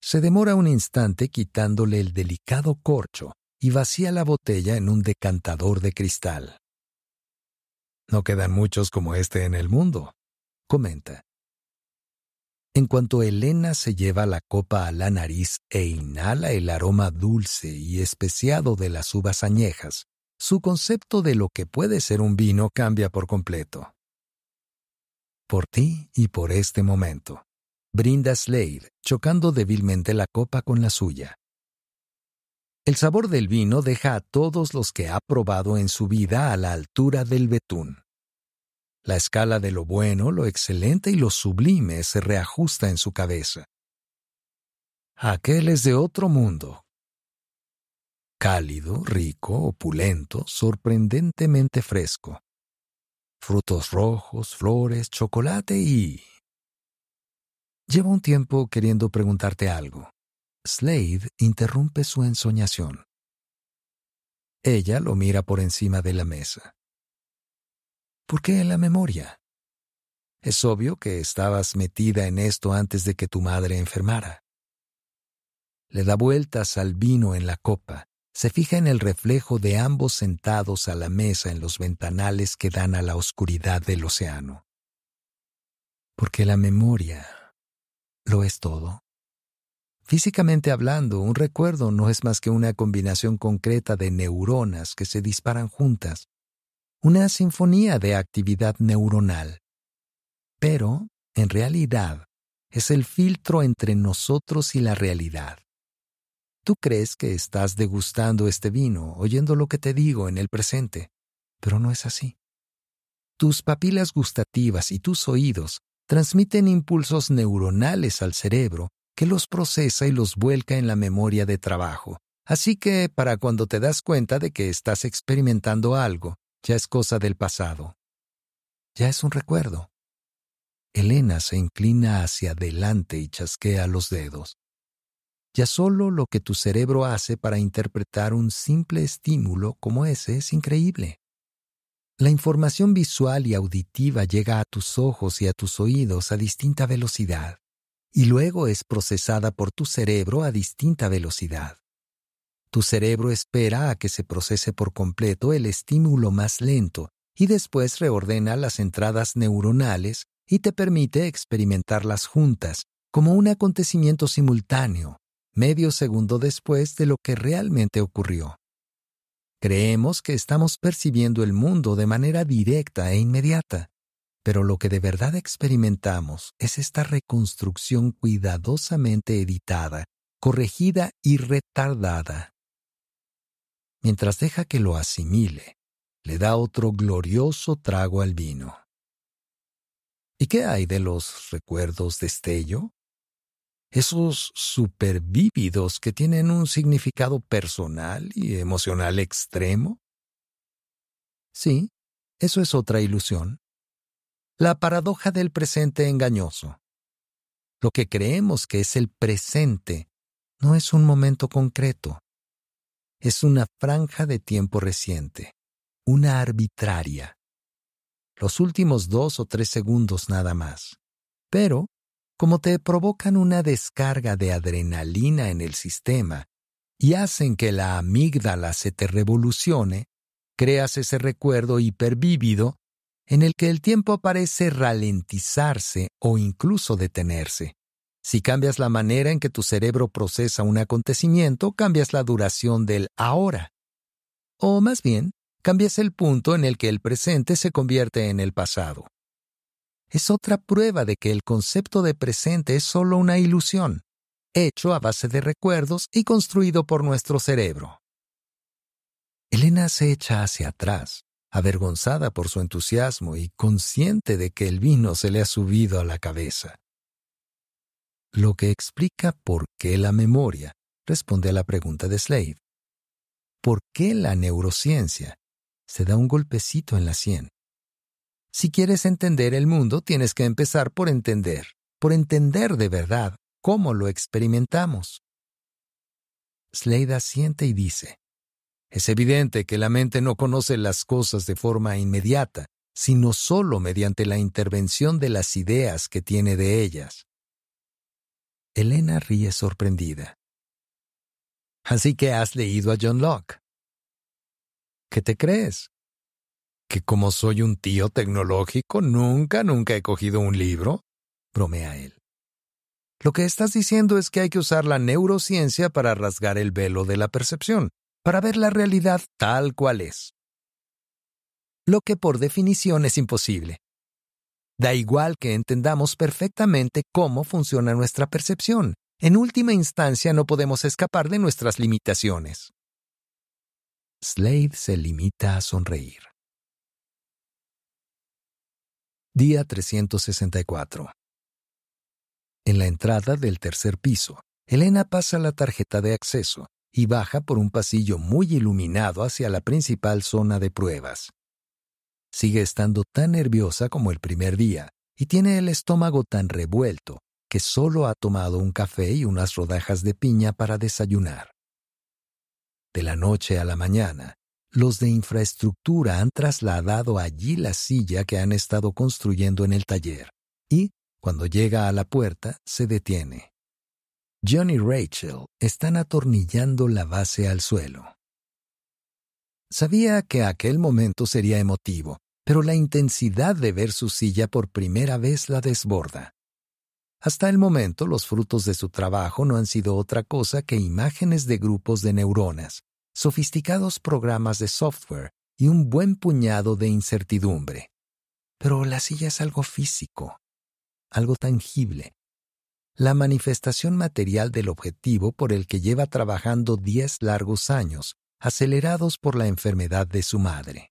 Se demora un instante quitándole el delicado corcho y vacía la botella en un decantador de cristal. No quedan muchos como este en el mundo, comenta. En cuanto Elena se lleva la copa a la nariz e inhala el aroma dulce y especiado de las uvas añejas, su concepto de lo que puede ser un vino cambia por completo. Por ti y por este momento. Brinda Slade, chocando débilmente la copa con la suya. El sabor del vino deja a todos los que ha probado en su vida a la altura del betún. La escala de lo bueno, lo excelente y lo sublime se reajusta en su cabeza. Aquel es de otro mundo. Cálido, rico, opulento, sorprendentemente fresco. Frutos rojos, flores, chocolate y... Llevo un tiempo queriendo preguntarte algo. Slade interrumpe su ensoñación. Ella lo mira por encima de la mesa. ¿Por qué en la memoria? Es obvio que estabas metida en esto antes de que tu madre enfermara. Le da vueltas al vino en la copa, se fija en el reflejo de ambos sentados a la mesa en los ventanales que dan a la oscuridad del océano. Porque la memoria lo es todo. Físicamente hablando, un recuerdo no es más que una combinación concreta de neuronas que se disparan juntas una sinfonía de actividad neuronal. Pero, en realidad, es el filtro entre nosotros y la realidad. Tú crees que estás degustando este vino, oyendo lo que te digo en el presente, pero no es así. Tus papilas gustativas y tus oídos transmiten impulsos neuronales al cerebro que los procesa y los vuelca en la memoria de trabajo. Así que, para cuando te das cuenta de que estás experimentando algo, ya es cosa del pasado. Ya es un recuerdo. Elena se inclina hacia adelante y chasquea los dedos. Ya solo lo que tu cerebro hace para interpretar un simple estímulo como ese es increíble. La información visual y auditiva llega a tus ojos y a tus oídos a distinta velocidad, y luego es procesada por tu cerebro a distinta velocidad. Tu cerebro espera a que se procese por completo el estímulo más lento y después reordena las entradas neuronales y te permite experimentarlas juntas, como un acontecimiento simultáneo, medio segundo después de lo que realmente ocurrió. Creemos que estamos percibiendo el mundo de manera directa e inmediata, pero lo que de verdad experimentamos es esta reconstrucción cuidadosamente editada, corregida y retardada mientras deja que lo asimile, le da otro glorioso trago al vino. ¿Y qué hay de los recuerdos de Estello? Esos supervívidos que tienen un significado personal y emocional extremo. Sí, eso es otra ilusión. La paradoja del presente engañoso. Lo que creemos que es el presente no es un momento concreto, es una franja de tiempo reciente, una arbitraria. Los últimos dos o tres segundos nada más. Pero, como te provocan una descarga de adrenalina en el sistema y hacen que la amígdala se te revolucione, creas ese recuerdo hipervívido en el que el tiempo parece ralentizarse o incluso detenerse. Si cambias la manera en que tu cerebro procesa un acontecimiento, cambias la duración del ahora. O más bien, cambias el punto en el que el presente se convierte en el pasado. Es otra prueba de que el concepto de presente es solo una ilusión, hecho a base de recuerdos y construido por nuestro cerebro. Elena se echa hacia atrás, avergonzada por su entusiasmo y consciente de que el vino se le ha subido a la cabeza lo que explica por qué la memoria responde a la pregunta de Slade. ¿Por qué la neurociencia se da un golpecito en la sien? Si quieres entender el mundo, tienes que empezar por entender, por entender de verdad cómo lo experimentamos. Slade asiente y dice, es evidente que la mente no conoce las cosas de forma inmediata, sino solo mediante la intervención de las ideas que tiene de ellas. Elena ríe sorprendida. Así que has leído a John Locke. ¿Qué te crees? ¿Que como soy un tío tecnológico, nunca, nunca he cogido un libro? bromea él. Lo que estás diciendo es que hay que usar la neurociencia para rasgar el velo de la percepción, para ver la realidad tal cual es. Lo que por definición es imposible. Da igual que entendamos perfectamente cómo funciona nuestra percepción. En última instancia no podemos escapar de nuestras limitaciones. Slade se limita a sonreír. Día 364. En la entrada del tercer piso, Elena pasa la tarjeta de acceso y baja por un pasillo muy iluminado hacia la principal zona de pruebas. Sigue estando tan nerviosa como el primer día y tiene el estómago tan revuelto que solo ha tomado un café y unas rodajas de piña para desayunar. De la noche a la mañana, los de infraestructura han trasladado allí la silla que han estado construyendo en el taller y, cuando llega a la puerta, se detiene. John y Rachel están atornillando la base al suelo. Sabía que aquel momento sería emotivo, pero la intensidad de ver su silla por primera vez la desborda. Hasta el momento los frutos de su trabajo no han sido otra cosa que imágenes de grupos de neuronas, sofisticados programas de software y un buen puñado de incertidumbre. Pero la silla es algo físico, algo tangible, la manifestación material del objetivo por el que lleva trabajando diez largos años, acelerados por la enfermedad de su madre.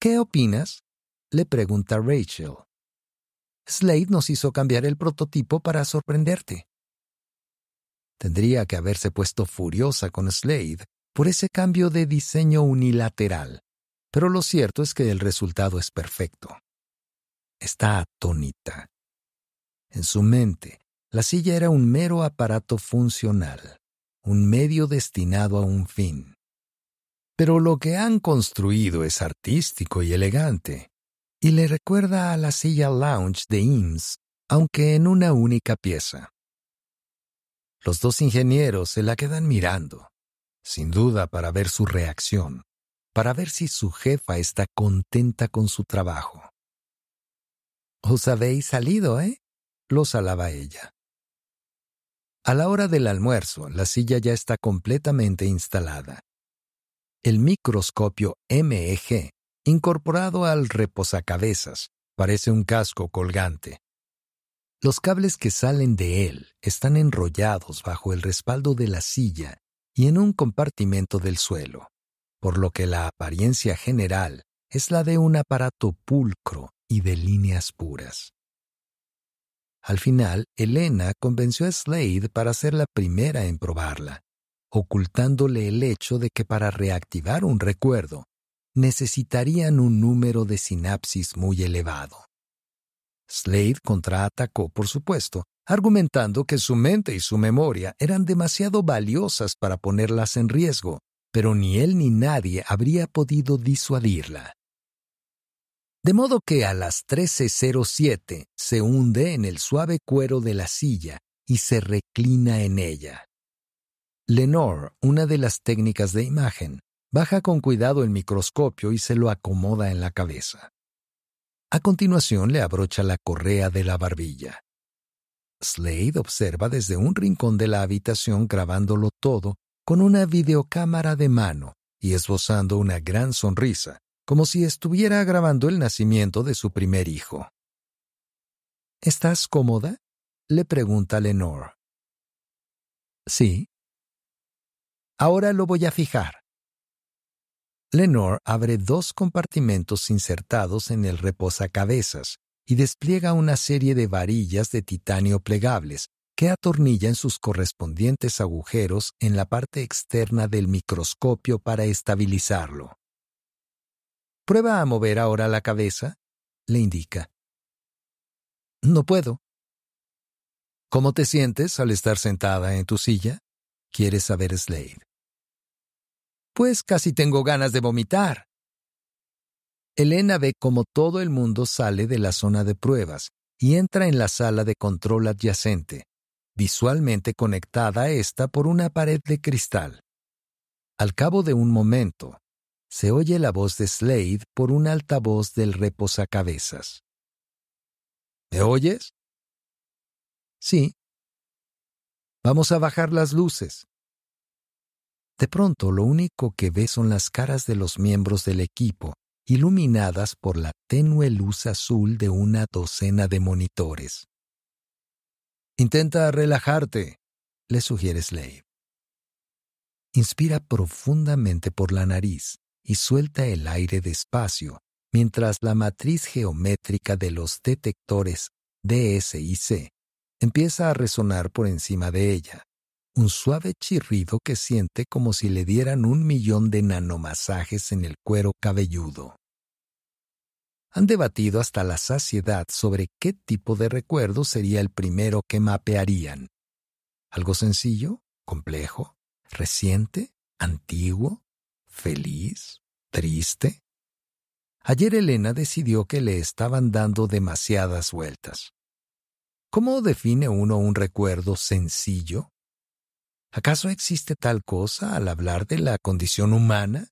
¿Qué opinas? le pregunta Rachel. Slade nos hizo cambiar el prototipo para sorprenderte. Tendría que haberse puesto furiosa con Slade por ese cambio de diseño unilateral, pero lo cierto es que el resultado es perfecto. Está atónita. En su mente, la silla era un mero aparato funcional, un medio destinado a un fin pero lo que han construido es artístico y elegante, y le recuerda a la silla lounge de Eames, aunque en una única pieza. Los dos ingenieros se la quedan mirando, sin duda para ver su reacción, para ver si su jefa está contenta con su trabajo. Os habéis salido, ¿eh? Los alaba ella. A la hora del almuerzo, la silla ya está completamente instalada el microscopio MEG incorporado al reposacabezas. Parece un casco colgante. Los cables que salen de él están enrollados bajo el respaldo de la silla y en un compartimento del suelo, por lo que la apariencia general es la de un aparato pulcro y de líneas puras. Al final, Elena convenció a Slade para ser la primera en probarla ocultándole el hecho de que para reactivar un recuerdo necesitarían un número de sinapsis muy elevado. Slade contraatacó, por supuesto, argumentando que su mente y su memoria eran demasiado valiosas para ponerlas en riesgo, pero ni él ni nadie habría podido disuadirla. De modo que a las 13.07 se hunde en el suave cuero de la silla y se reclina en ella. Lenore, una de las técnicas de imagen, baja con cuidado el microscopio y se lo acomoda en la cabeza. A continuación le abrocha la correa de la barbilla. Slade observa desde un rincón de la habitación grabándolo todo con una videocámara de mano y esbozando una gran sonrisa, como si estuviera grabando el nacimiento de su primer hijo. ¿Estás cómoda? le pregunta Lenore. Sí, Ahora lo voy a fijar. Lenore abre dos compartimentos insertados en el reposacabezas y despliega una serie de varillas de titanio plegables que atornilla en sus correspondientes agujeros en la parte externa del microscopio para estabilizarlo. Prueba a mover ahora la cabeza, le indica. No puedo. ¿Cómo te sientes al estar sentada en tu silla? Quieres saber Slade pues casi tengo ganas de vomitar. Elena ve como todo el mundo sale de la zona de pruebas y entra en la sala de control adyacente, visualmente conectada a esta por una pared de cristal. Al cabo de un momento, se oye la voz de Slade por un altavoz del reposacabezas. ¿Me oyes? Sí. Vamos a bajar las luces. De pronto lo único que ve son las caras de los miembros del equipo, iluminadas por la tenue luz azul de una docena de monitores. Intenta relajarte, le sugiere Ley. Inspira profundamente por la nariz y suelta el aire despacio, mientras la matriz geométrica de los detectores DSIC y C empieza a resonar por encima de ella un suave chirrido que siente como si le dieran un millón de nanomasajes en el cuero cabelludo. Han debatido hasta la saciedad sobre qué tipo de recuerdo sería el primero que mapearían. ¿Algo sencillo? ¿Complejo? ¿Reciente? ¿Antiguo? ¿Feliz? ¿Triste? Ayer Elena decidió que le estaban dando demasiadas vueltas. ¿Cómo define uno un recuerdo sencillo? ¿Acaso existe tal cosa al hablar de la condición humana?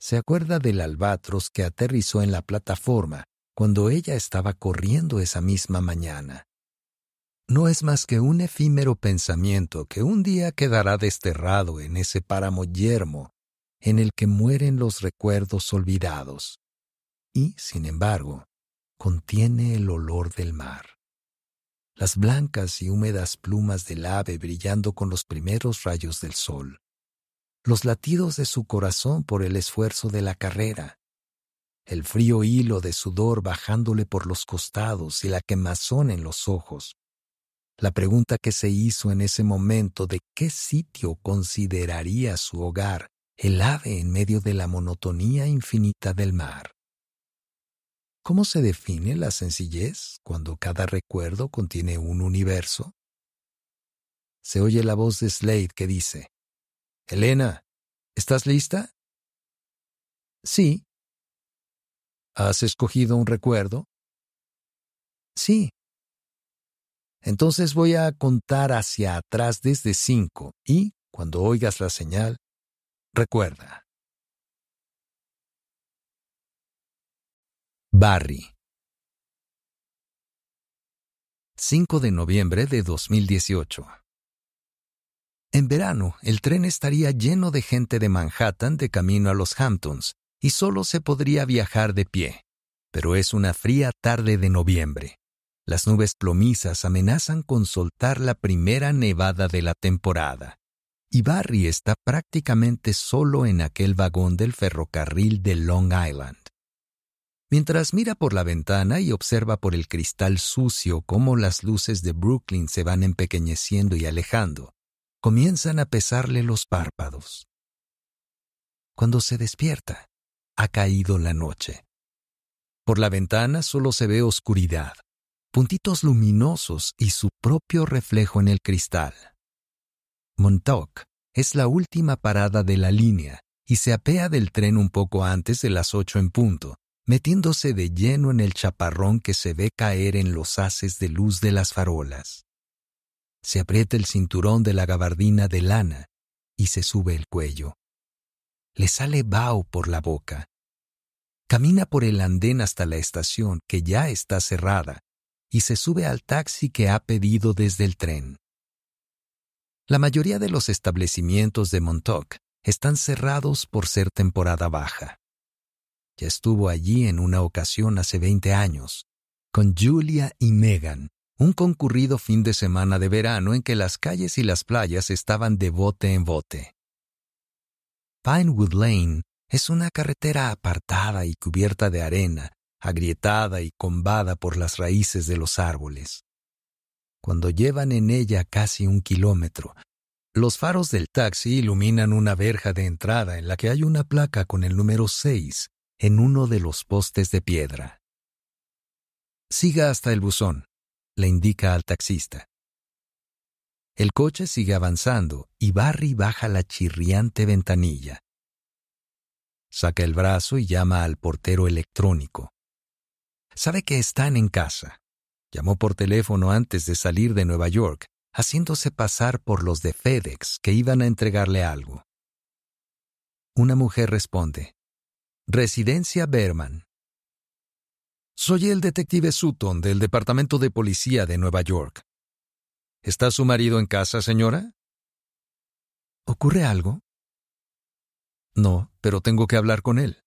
Se acuerda del albatros que aterrizó en la plataforma cuando ella estaba corriendo esa misma mañana. No es más que un efímero pensamiento que un día quedará desterrado en ese páramo yermo en el que mueren los recuerdos olvidados y, sin embargo, contiene el olor del mar las blancas y húmedas plumas del ave brillando con los primeros rayos del sol, los latidos de su corazón por el esfuerzo de la carrera, el frío hilo de sudor bajándole por los costados y la quemazón en los ojos. La pregunta que se hizo en ese momento de qué sitio consideraría su hogar el ave en medio de la monotonía infinita del mar. ¿Cómo se define la sencillez cuando cada recuerdo contiene un universo? Se oye la voz de Slade que dice, Elena, ¿estás lista? Sí. ¿Has escogido un recuerdo? Sí. Entonces voy a contar hacia atrás desde cinco y, cuando oigas la señal, recuerda, Barry. 5 de noviembre de 2018. En verano, el tren estaría lleno de gente de Manhattan de camino a los Hamptons y solo se podría viajar de pie. Pero es una fría tarde de noviembre. Las nubes plomizas amenazan con soltar la primera nevada de la temporada. Y Barry está prácticamente solo en aquel vagón del ferrocarril de Long Island mientras mira por la ventana y observa por el cristal sucio cómo las luces de Brooklyn se van empequeñeciendo y alejando, comienzan a pesarle los párpados. Cuando se despierta, ha caído la noche. Por la ventana solo se ve oscuridad, puntitos luminosos y su propio reflejo en el cristal. Montauk es la última parada de la línea y se apea del tren un poco antes de las ocho en punto, metiéndose de lleno en el chaparrón que se ve caer en los haces de luz de las farolas. Se aprieta el cinturón de la gabardina de lana y se sube el cuello. Le sale Bao por la boca. Camina por el andén hasta la estación, que ya está cerrada, y se sube al taxi que ha pedido desde el tren. La mayoría de los establecimientos de Montauk están cerrados por ser temporada baja ya estuvo allí en una ocasión hace veinte años, con Julia y Megan, un concurrido fin de semana de verano en que las calles y las playas estaban de bote en bote. Pinewood Lane es una carretera apartada y cubierta de arena, agrietada y combada por las raíces de los árboles. Cuando llevan en ella casi un kilómetro, los faros del taxi iluminan una verja de entrada en la que hay una placa con el número 6 en uno de los postes de piedra. Siga hasta el buzón, le indica al taxista. El coche sigue avanzando y Barry baja la chirriante ventanilla. Saca el brazo y llama al portero electrónico. Sabe que están en casa. Llamó por teléfono antes de salir de Nueva York, haciéndose pasar por los de FedEx que iban a entregarle algo. Una mujer responde. Residencia Berman. Soy el detective Sutton del Departamento de Policía de Nueva York. ¿Está su marido en casa, señora? ¿Ocurre algo? No, pero tengo que hablar con él.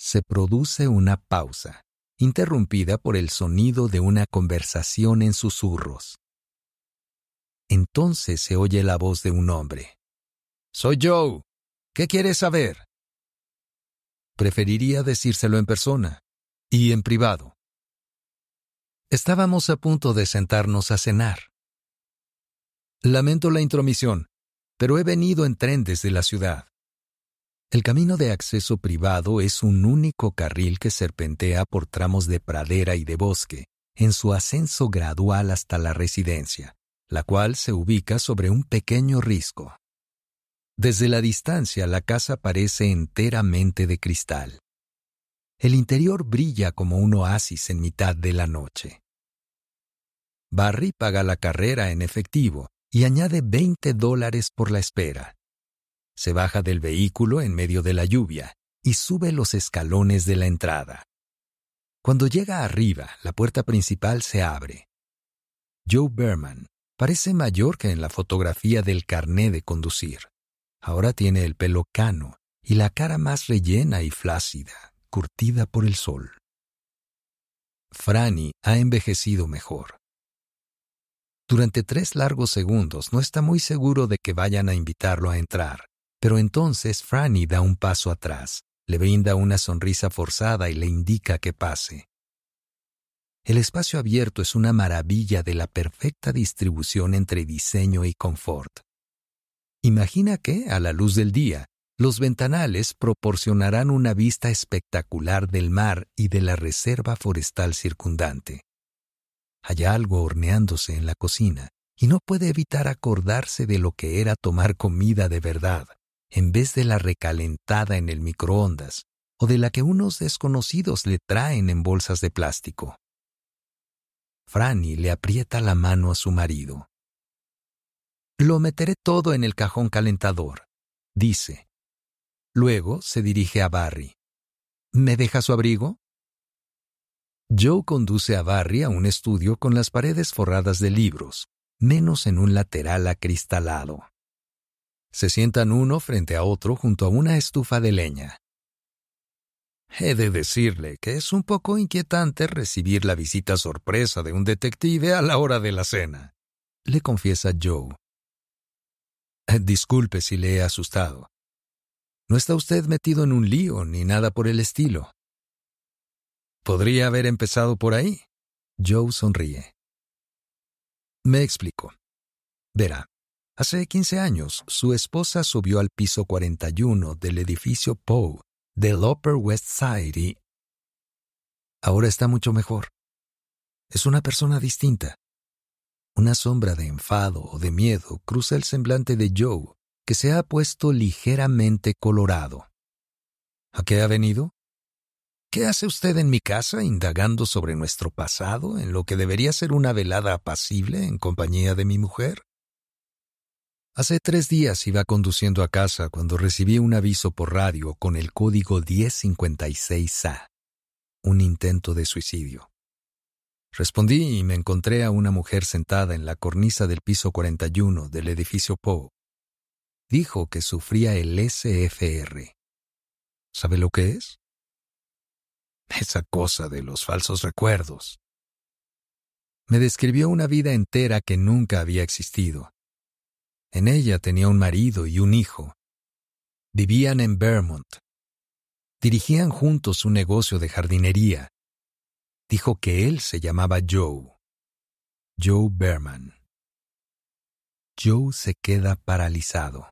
Se produce una pausa, interrumpida por el sonido de una conversación en susurros. Entonces se oye la voz de un hombre. Soy Joe. ¿Qué quieres saber? Preferiría decírselo en persona y en privado. Estábamos a punto de sentarnos a cenar. Lamento la intromisión, pero he venido en tren desde la ciudad. El camino de acceso privado es un único carril que serpentea por tramos de pradera y de bosque, en su ascenso gradual hasta la residencia, la cual se ubica sobre un pequeño risco. Desde la distancia la casa parece enteramente de cristal. El interior brilla como un oasis en mitad de la noche. Barry paga la carrera en efectivo y añade 20 dólares por la espera. Se baja del vehículo en medio de la lluvia y sube los escalones de la entrada. Cuando llega arriba, la puerta principal se abre. Joe Berman parece mayor que en la fotografía del carné de conducir. Ahora tiene el pelo cano y la cara más rellena y flácida, curtida por el sol. Franny ha envejecido mejor. Durante tres largos segundos no está muy seguro de que vayan a invitarlo a entrar, pero entonces Franny da un paso atrás, le brinda una sonrisa forzada y le indica que pase. El espacio abierto es una maravilla de la perfecta distribución entre diseño y confort. Imagina que, a la luz del día, los ventanales proporcionarán una vista espectacular del mar y de la reserva forestal circundante. Hay algo horneándose en la cocina, y no puede evitar acordarse de lo que era tomar comida de verdad, en vez de la recalentada en el microondas, o de la que unos desconocidos le traen en bolsas de plástico. Franny le aprieta la mano a su marido. Lo meteré todo en el cajón calentador, dice. Luego se dirige a Barry. ¿Me deja su abrigo? Joe conduce a Barry a un estudio con las paredes forradas de libros, menos en un lateral acristalado. Se sientan uno frente a otro junto a una estufa de leña. He de decirle que es un poco inquietante recibir la visita sorpresa de un detective a la hora de la cena, le confiesa Joe. Disculpe si le he asustado. No está usted metido en un lío ni nada por el estilo. Podría haber empezado por ahí. Joe sonríe. Me explico. Verá, hace 15 años su esposa subió al piso 41 del edificio Poe del Upper West Side y... Ahora está mucho mejor. Es una persona distinta. Una sombra de enfado o de miedo cruza el semblante de Joe, que se ha puesto ligeramente colorado. ¿A qué ha venido? ¿Qué hace usted en mi casa indagando sobre nuestro pasado en lo que debería ser una velada apacible en compañía de mi mujer? Hace tres días iba conduciendo a casa cuando recibí un aviso por radio con el código 1056A, un intento de suicidio. Respondí y me encontré a una mujer sentada en la cornisa del piso 41 del edificio Poe. Dijo que sufría el SFR. ¿Sabe lo que es? Esa cosa de los falsos recuerdos. Me describió una vida entera que nunca había existido. En ella tenía un marido y un hijo. Vivían en Vermont. Dirigían juntos un negocio de jardinería dijo que él se llamaba Joe. Joe Berman. Joe se queda paralizado.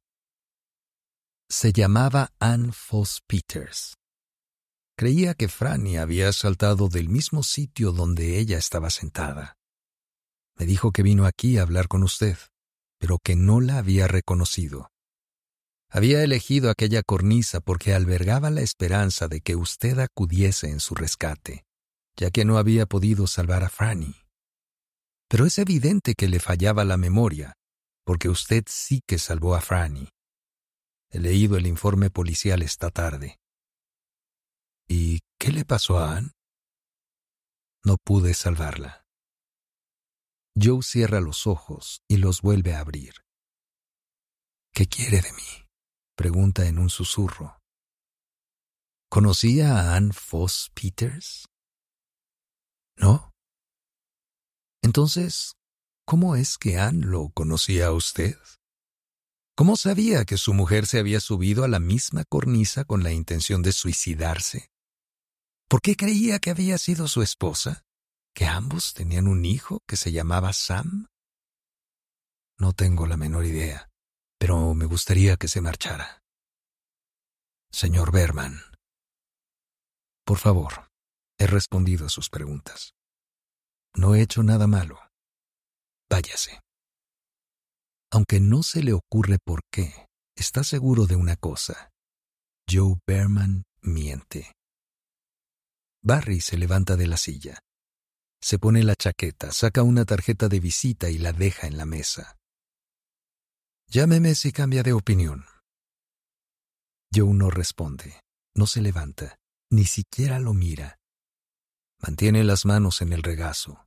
Se llamaba Ann Foss Peters. Creía que Franny había saltado del mismo sitio donde ella estaba sentada. Me dijo que vino aquí a hablar con usted, pero que no la había reconocido. Había elegido aquella cornisa porque albergaba la esperanza de que usted acudiese en su rescate ya que no había podido salvar a Franny. Pero es evidente que le fallaba la memoria, porque usted sí que salvó a Franny. He leído el informe policial esta tarde. ¿Y qué le pasó a Ann? No pude salvarla. Joe cierra los ojos y los vuelve a abrir. ¿Qué quiere de mí? pregunta en un susurro. ¿Conocía a Ann Foss Peters? ¿no? Entonces, ¿cómo es que Ann lo conocía a usted? ¿Cómo sabía que su mujer se había subido a la misma cornisa con la intención de suicidarse? ¿Por qué creía que había sido su esposa? ¿Que ambos tenían un hijo que se llamaba Sam? No tengo la menor idea, pero me gustaría que se marchara. Señor Berman, por favor, He respondido a sus preguntas. No he hecho nada malo. Váyase. Aunque no se le ocurre por qué, está seguro de una cosa. Joe Berman miente. Barry se levanta de la silla. Se pone la chaqueta, saca una tarjeta de visita y la deja en la mesa. Llámeme si cambia de opinión. Joe no responde, no se levanta, ni siquiera lo mira. Mantiene las manos en el regazo.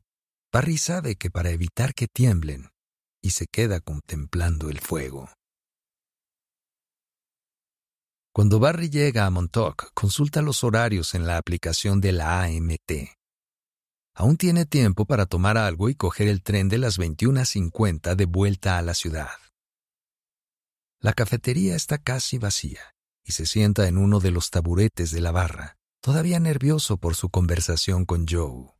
Barry sabe que para evitar que tiemblen, y se queda contemplando el fuego. Cuando Barry llega a Montauk, consulta los horarios en la aplicación de la AMT. Aún tiene tiempo para tomar algo y coger el tren de las 21.50 de vuelta a la ciudad. La cafetería está casi vacía y se sienta en uno de los taburetes de la barra, todavía nervioso por su conversación con Joe.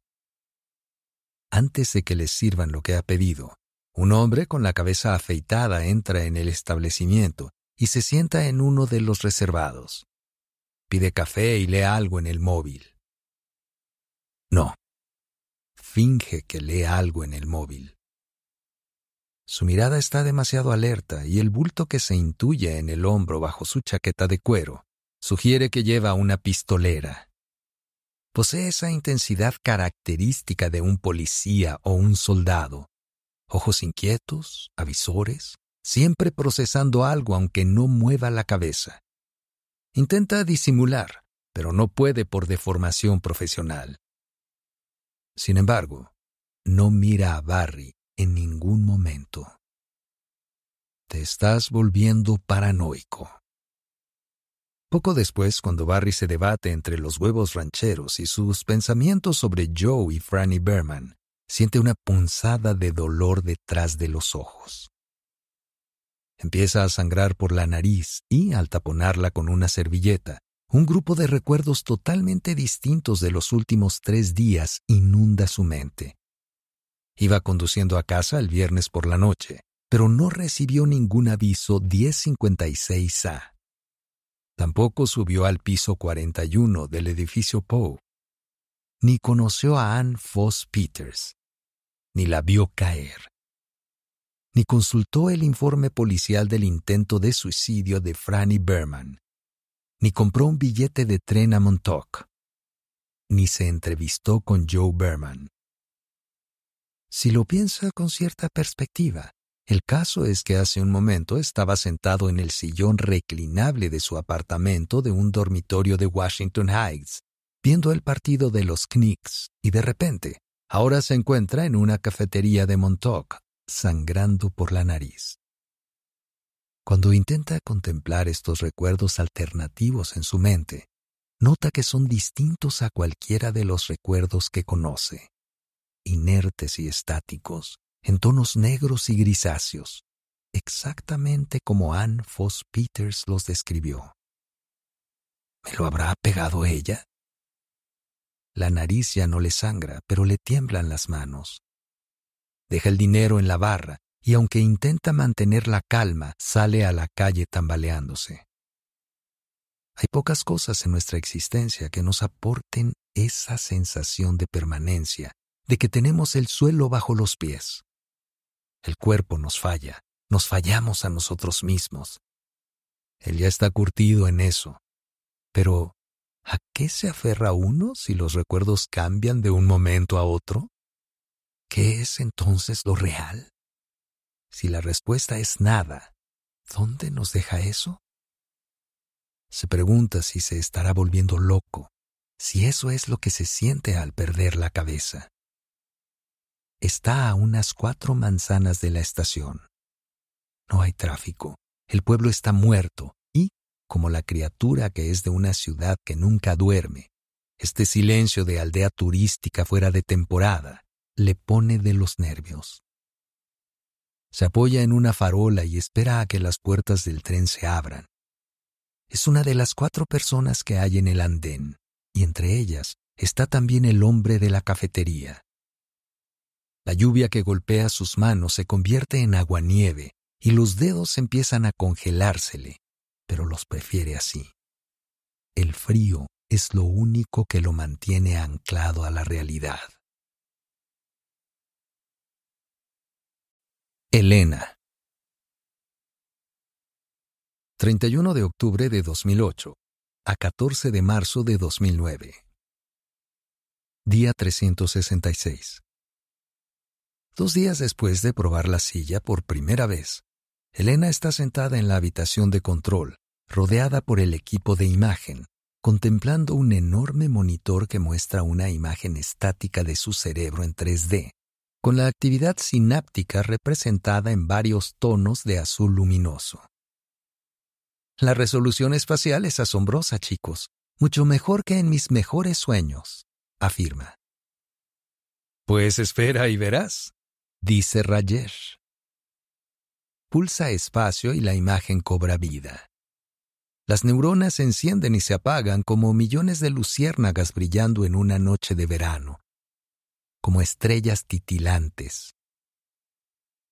Antes de que le sirvan lo que ha pedido, un hombre con la cabeza afeitada entra en el establecimiento y se sienta en uno de los reservados. Pide café y lee algo en el móvil. No. Finge que lee algo en el móvil. Su mirada está demasiado alerta y el bulto que se intuye en el hombro bajo su chaqueta de cuero sugiere que lleva una pistolera. Posee esa intensidad característica de un policía o un soldado. Ojos inquietos, avisores, siempre procesando algo aunque no mueva la cabeza. Intenta disimular, pero no puede por deformación profesional. Sin embargo, no mira a Barry en ningún momento. Te estás volviendo paranoico. Poco después, cuando Barry se debate entre los huevos rancheros y sus pensamientos sobre Joe y Franny Berman, siente una punzada de dolor detrás de los ojos. Empieza a sangrar por la nariz y, al taponarla con una servilleta, un grupo de recuerdos totalmente distintos de los últimos tres días inunda su mente. Iba conduciendo a casa el viernes por la noche, pero no recibió ningún aviso 1056A Tampoco subió al piso 41 del edificio Poe, ni conoció a Anne Foss Peters, ni la vio caer, ni consultó el informe policial del intento de suicidio de Franny Berman, ni compró un billete de tren a Montauk, ni se entrevistó con Joe Berman. Si lo piensa con cierta perspectiva, el caso es que hace un momento estaba sentado en el sillón reclinable de su apartamento de un dormitorio de Washington Heights, viendo el partido de los Knicks, y de repente, ahora se encuentra en una cafetería de Montauk, sangrando por la nariz. Cuando intenta contemplar estos recuerdos alternativos en su mente, nota que son distintos a cualquiera de los recuerdos que conoce, inertes y estáticos, en tonos negros y grisáceos, exactamente como Anne Foss Peters los describió. ¿Me lo habrá pegado ella? La nariz ya no le sangra, pero le tiemblan las manos. Deja el dinero en la barra y aunque intenta mantener la calma, sale a la calle tambaleándose. Hay pocas cosas en nuestra existencia que nos aporten esa sensación de permanencia, de que tenemos el suelo bajo los pies. El cuerpo nos falla, nos fallamos a nosotros mismos. Él ya está curtido en eso. Pero, ¿a qué se aferra uno si los recuerdos cambian de un momento a otro? ¿Qué es entonces lo real? Si la respuesta es nada, ¿dónde nos deja eso? Se pregunta si se estará volviendo loco, si eso es lo que se siente al perder la cabeza. Está a unas cuatro manzanas de la estación. No hay tráfico. El pueblo está muerto y, como la criatura que es de una ciudad que nunca duerme, este silencio de aldea turística fuera de temporada le pone de los nervios. Se apoya en una farola y espera a que las puertas del tren se abran. Es una de las cuatro personas que hay en el andén, y entre ellas está también el hombre de la cafetería. La lluvia que golpea sus manos se convierte en agua-nieve y los dedos empiezan a congelársele, pero los prefiere así. El frío es lo único que lo mantiene anclado a la realidad. Elena 31 de octubre de 2008 a 14 de marzo de 2009 Día 366 Dos días después de probar la silla por primera vez, Elena está sentada en la habitación de control, rodeada por el equipo de imagen, contemplando un enorme monitor que muestra una imagen estática de su cerebro en 3D, con la actividad sináptica representada en varios tonos de azul luminoso. La resolución espacial es asombrosa, chicos, mucho mejor que en mis mejores sueños, afirma. Pues espera y verás, dice Rajesh. Pulsa espacio y la imagen cobra vida. Las neuronas se encienden y se apagan como millones de luciérnagas brillando en una noche de verano, como estrellas titilantes.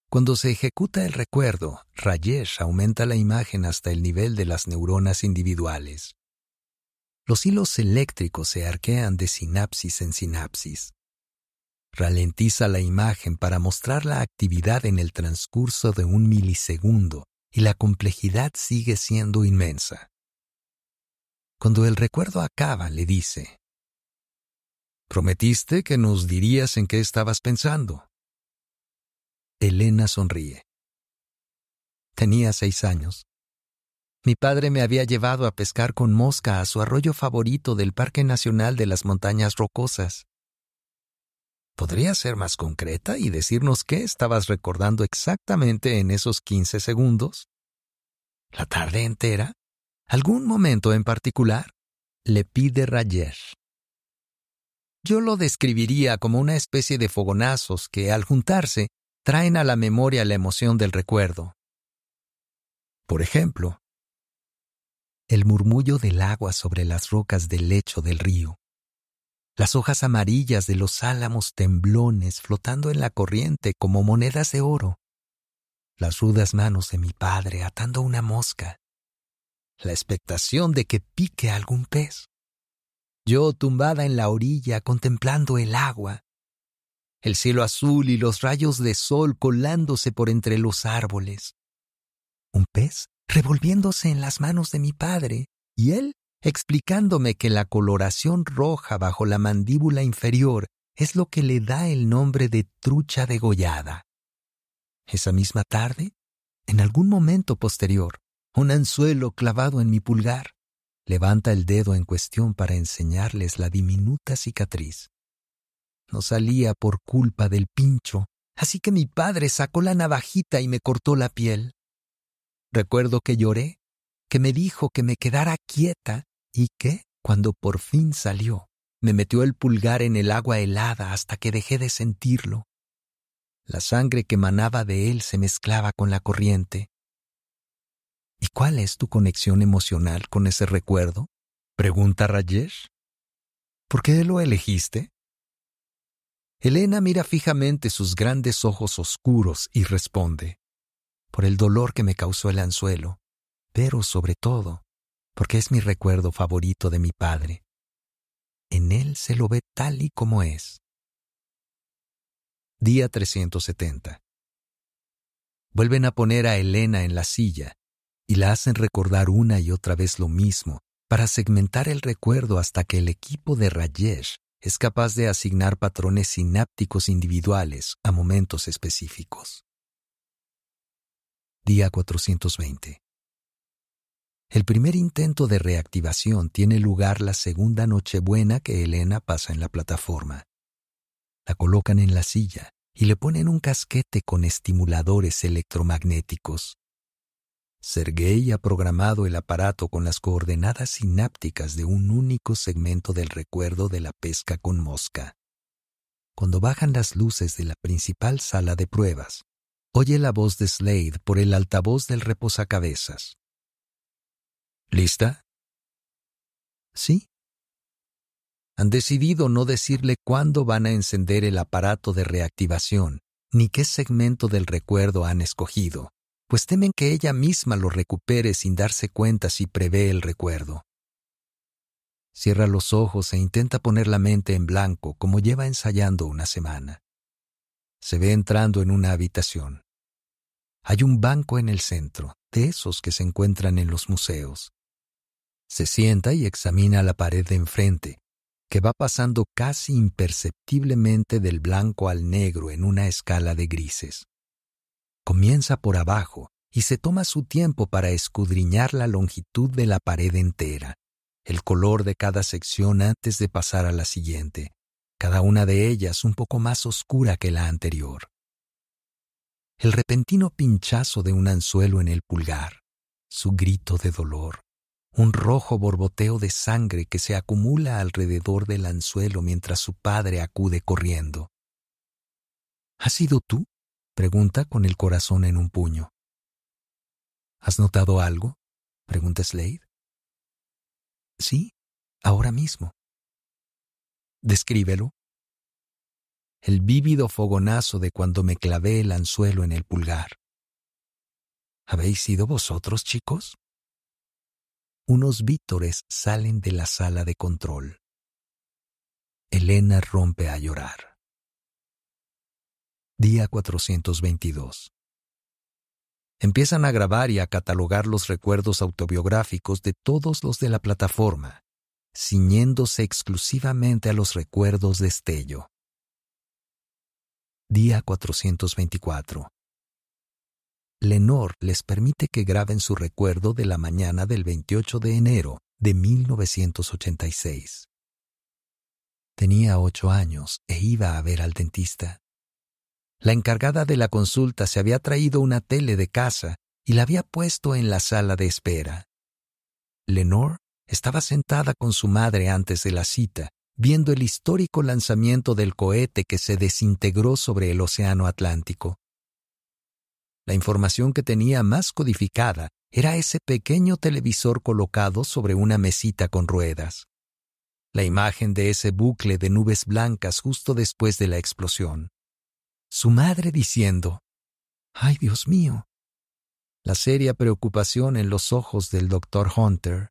Cuando se ejecuta el recuerdo, Rajesh aumenta la imagen hasta el nivel de las neuronas individuales. Los hilos eléctricos se arquean de sinapsis en sinapsis. Ralentiza la imagen para mostrar la actividad en el transcurso de un milisegundo y la complejidad sigue siendo inmensa. Cuando el recuerdo acaba, le dice, Prometiste que nos dirías en qué estabas pensando. Elena sonríe. Tenía seis años. Mi padre me había llevado a pescar con mosca a su arroyo favorito del Parque Nacional de las Montañas Rocosas. ¿Podrías ser más concreta y decirnos qué estabas recordando exactamente en esos 15 segundos? ¿La tarde entera? ¿Algún momento en particular? Le pide Rayer. Yo lo describiría como una especie de fogonazos que, al juntarse, traen a la memoria la emoción del recuerdo. Por ejemplo, el murmullo del agua sobre las rocas del lecho del río, las hojas amarillas de los álamos temblones flotando en la corriente como monedas de oro, las rudas manos de mi padre atando una mosca, la expectación de que pique algún pez, yo tumbada en la orilla contemplando el agua, el cielo azul y los rayos de sol colándose por entre los árboles, un pez revolviéndose en las manos de mi padre y él explicándome que la coloración roja bajo la mandíbula inferior es lo que le da el nombre de trucha degollada. Esa misma tarde, en algún momento posterior, un anzuelo clavado en mi pulgar levanta el dedo en cuestión para enseñarles la diminuta cicatriz. No salía por culpa del pincho, así que mi padre sacó la navajita y me cortó la piel. Recuerdo que lloré, que me dijo que me quedara quieta y que, cuando por fin salió, me metió el pulgar en el agua helada hasta que dejé de sentirlo. La sangre que manaba de él se mezclaba con la corriente. ¿Y cuál es tu conexión emocional con ese recuerdo? Pregunta Rajesh. ¿Por qué lo elegiste? Elena mira fijamente sus grandes ojos oscuros y responde, por el dolor que me causó el anzuelo, pero sobre todo, porque es mi recuerdo favorito de mi padre. En él se lo ve tal y como es. Día 370. Vuelven a poner a Elena en la silla y la hacen recordar una y otra vez lo mismo para segmentar el recuerdo hasta que el equipo de Rayesh es capaz de asignar patrones sinápticos individuales a momentos específicos. Día 420. El primer intento de reactivación tiene lugar la segunda Nochebuena que Elena pasa en la plataforma. La colocan en la silla y le ponen un casquete con estimuladores electromagnéticos. Sergei ha programado el aparato con las coordenadas sinápticas de un único segmento del recuerdo de la pesca con mosca. Cuando bajan las luces de la principal sala de pruebas, oye la voz de Slade por el altavoz del reposacabezas. ¿Lista? Sí. Han decidido no decirle cuándo van a encender el aparato de reactivación, ni qué segmento del recuerdo han escogido, pues temen que ella misma lo recupere sin darse cuenta si prevé el recuerdo. Cierra los ojos e intenta poner la mente en blanco como lleva ensayando una semana. Se ve entrando en una habitación. Hay un banco en el centro, de esos que se encuentran en los museos. Se sienta y examina la pared de enfrente, que va pasando casi imperceptiblemente del blanco al negro en una escala de grises. Comienza por abajo y se toma su tiempo para escudriñar la longitud de la pared entera, el color de cada sección antes de pasar a la siguiente, cada una de ellas un poco más oscura que la anterior. El repentino pinchazo de un anzuelo en el pulgar, su grito de dolor, un rojo borboteo de sangre que se acumula alrededor del anzuelo mientras su padre acude corriendo. ¿Has sido tú? pregunta con el corazón en un puño. ¿Has notado algo? pregunta Slade. Sí, ahora mismo. Descríbelo. El vívido fogonazo de cuando me clavé el anzuelo en el pulgar. ¿Habéis sido vosotros, chicos? unos vítores salen de la sala de control. Elena rompe a llorar. Día 422. Empiezan a grabar y a catalogar los recuerdos autobiográficos de todos los de la plataforma, ciñéndose exclusivamente a los recuerdos de Estello. Día 424. Lenore les permite que graben su recuerdo de la mañana del 28 de enero de 1986. Tenía ocho años e iba a ver al dentista. La encargada de la consulta se había traído una tele de casa y la había puesto en la sala de espera. Lenore estaba sentada con su madre antes de la cita, viendo el histórico lanzamiento del cohete que se desintegró sobre el Océano Atlántico. La información que tenía más codificada era ese pequeño televisor colocado sobre una mesita con ruedas. La imagen de ese bucle de nubes blancas justo después de la explosión. Su madre diciendo, ¡Ay, Dios mío! La seria preocupación en los ojos del doctor Hunter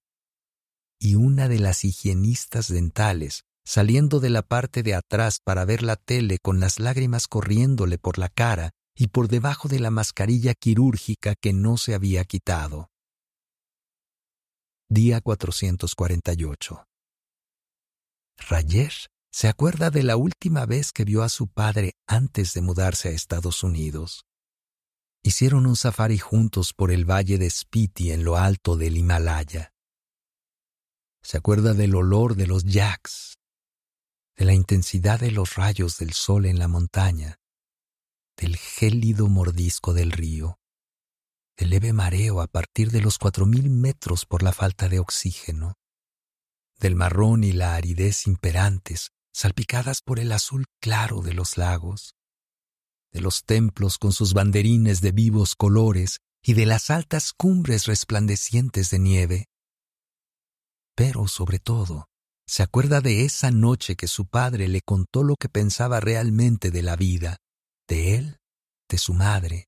y una de las higienistas dentales saliendo de la parte de atrás para ver la tele con las lágrimas corriéndole por la cara y por debajo de la mascarilla quirúrgica que no se había quitado. Día 448. Rayer se acuerda de la última vez que vio a su padre antes de mudarse a Estados Unidos. Hicieron un safari juntos por el valle de Spiti en lo alto del Himalaya. Se acuerda del olor de los yaks, de la intensidad de los rayos del sol en la montaña, del gélido mordisco del río, del leve mareo a partir de los cuatro mil metros por la falta de oxígeno, del marrón y la aridez imperantes, salpicadas por el azul claro de los lagos, de los templos con sus banderines de vivos colores y de las altas cumbres resplandecientes de nieve. Pero sobre todo, se acuerda de esa noche que su padre le contó lo que pensaba realmente de la vida, de él, de su madre,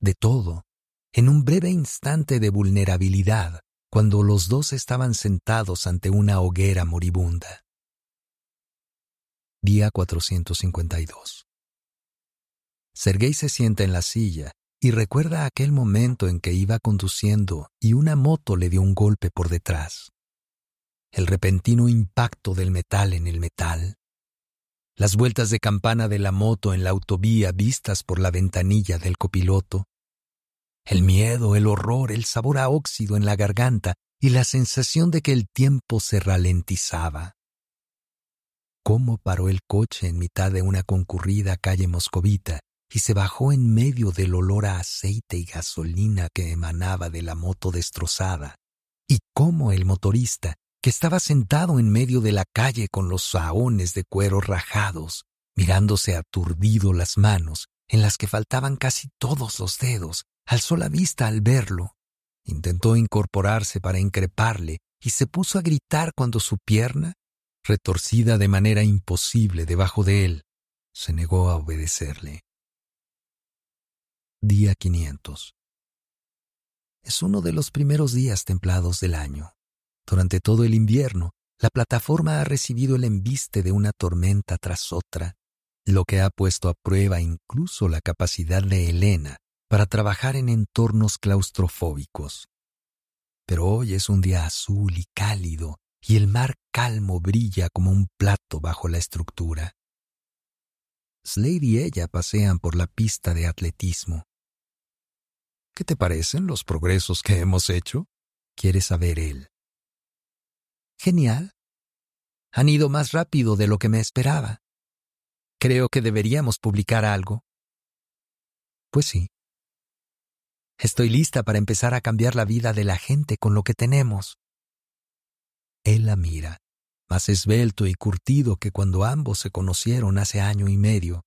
de todo, en un breve instante de vulnerabilidad, cuando los dos estaban sentados ante una hoguera moribunda. Día 452. Sergei se sienta en la silla y recuerda aquel momento en que iba conduciendo y una moto le dio un golpe por detrás. El repentino impacto del metal en el metal, las vueltas de campana de la moto en la autovía vistas por la ventanilla del copiloto, el miedo, el horror, el sabor a óxido en la garganta y la sensación de que el tiempo se ralentizaba. Cómo paró el coche en mitad de una concurrida calle moscovita y se bajó en medio del olor a aceite y gasolina que emanaba de la moto destrozada, y cómo el motorista, que estaba sentado en medio de la calle con los saones de cuero rajados, mirándose aturdido las manos, en las que faltaban casi todos los dedos, alzó la vista al verlo. Intentó incorporarse para increparle y se puso a gritar cuando su pierna, retorcida de manera imposible debajo de él, se negó a obedecerle. Día 500. Es uno de los primeros días templados del año. Durante todo el invierno, la plataforma ha recibido el embiste de una tormenta tras otra, lo que ha puesto a prueba incluso la capacidad de Elena para trabajar en entornos claustrofóbicos. Pero hoy es un día azul y cálido, y el mar calmo brilla como un plato bajo la estructura. Slade y ella pasean por la pista de atletismo. ¿Qué te parecen los progresos que hemos hecho? quiere saber él. Genial. Han ido más rápido de lo que me esperaba. Creo que deberíamos publicar algo. Pues sí. Estoy lista para empezar a cambiar la vida de la gente con lo que tenemos. Él la mira, más esbelto y curtido que cuando ambos se conocieron hace año y medio.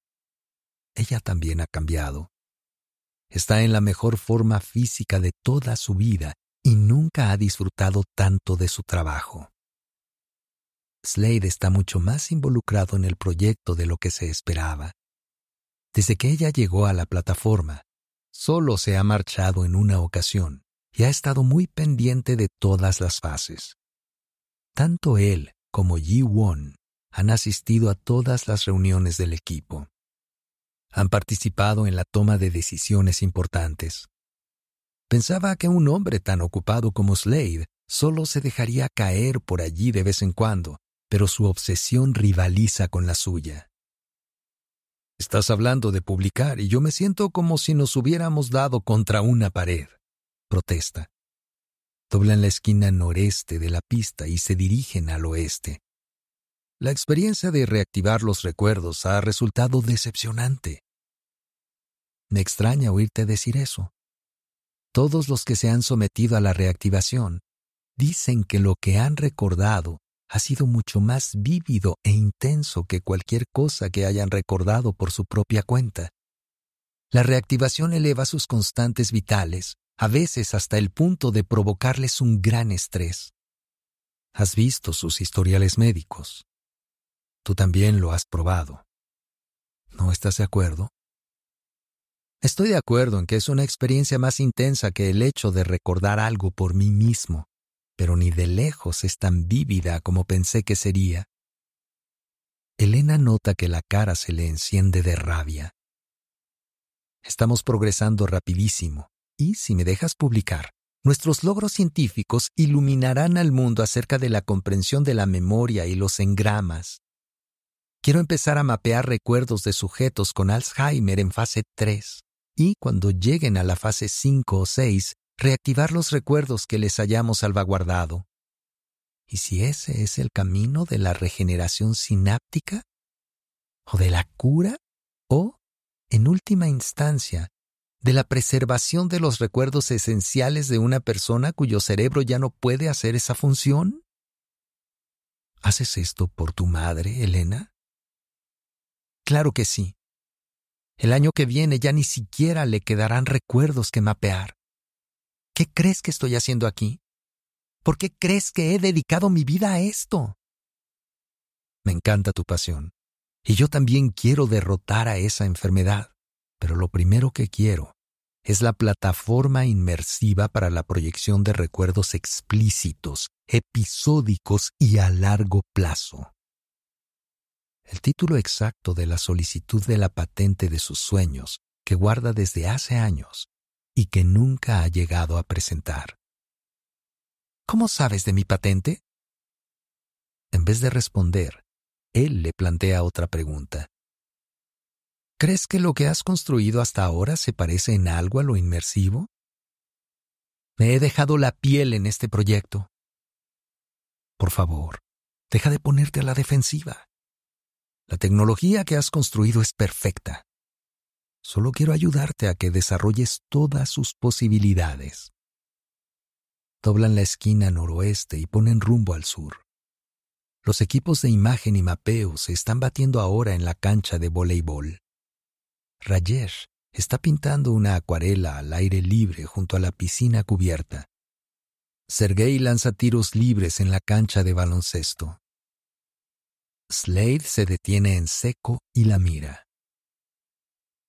Ella también ha cambiado. Está en la mejor forma física de toda su vida y nunca ha disfrutado tanto de su trabajo. Slade está mucho más involucrado en el proyecto de lo que se esperaba. Desde que ella llegó a la plataforma, solo se ha marchado en una ocasión y ha estado muy pendiente de todas las fases. Tanto él como Yi Won han asistido a todas las reuniones del equipo. Han participado en la toma de decisiones importantes. Pensaba que un hombre tan ocupado como Slade solo se dejaría caer por allí de vez en cuando, pero su obsesión rivaliza con la suya. Estás hablando de publicar y yo me siento como si nos hubiéramos dado contra una pared, protesta. Doblan la esquina noreste de la pista y se dirigen al oeste. La experiencia de reactivar los recuerdos ha resultado decepcionante. Me extraña oírte decir eso. Todos los que se han sometido a la reactivación dicen que lo que han recordado ha sido mucho más vívido e intenso que cualquier cosa que hayan recordado por su propia cuenta. La reactivación eleva sus constantes vitales, a veces hasta el punto de provocarles un gran estrés. Has visto sus historiales médicos. Tú también lo has probado. ¿No estás de acuerdo? Estoy de acuerdo en que es una experiencia más intensa que el hecho de recordar algo por mí mismo pero ni de lejos es tan vívida como pensé que sería. Elena nota que la cara se le enciende de rabia. Estamos progresando rapidísimo, y si me dejas publicar, nuestros logros científicos iluminarán al mundo acerca de la comprensión de la memoria y los engramas. Quiero empezar a mapear recuerdos de sujetos con Alzheimer en fase 3, y cuando lleguen a la fase 5 o 6, reactivar los recuerdos que les hayamos salvaguardado. ¿Y si ese es el camino de la regeneración sináptica? ¿O de la cura? ¿O, en última instancia, de la preservación de los recuerdos esenciales de una persona cuyo cerebro ya no puede hacer esa función? ¿Haces esto por tu madre, Elena? Claro que sí. El año que viene ya ni siquiera le quedarán recuerdos que mapear. ¿Qué crees que estoy haciendo aquí? ¿Por qué crees que he dedicado mi vida a esto? Me encanta tu pasión. Y yo también quiero derrotar a esa enfermedad. Pero lo primero que quiero es la plataforma inmersiva para la proyección de recuerdos explícitos, episódicos y a largo plazo. El título exacto de la solicitud de la patente de sus sueños, que guarda desde hace años, y que nunca ha llegado a presentar. ¿Cómo sabes de mi patente? En vez de responder, él le plantea otra pregunta. ¿Crees que lo que has construido hasta ahora se parece en algo a lo inmersivo? Me he dejado la piel en este proyecto. Por favor, deja de ponerte a la defensiva. La tecnología que has construido es perfecta. Solo quiero ayudarte a que desarrolles todas sus posibilidades. Doblan la esquina noroeste y ponen rumbo al sur. Los equipos de imagen y mapeo se están batiendo ahora en la cancha de voleibol. Rayesh está pintando una acuarela al aire libre junto a la piscina cubierta. Sergei lanza tiros libres en la cancha de baloncesto. Slade se detiene en seco y la mira.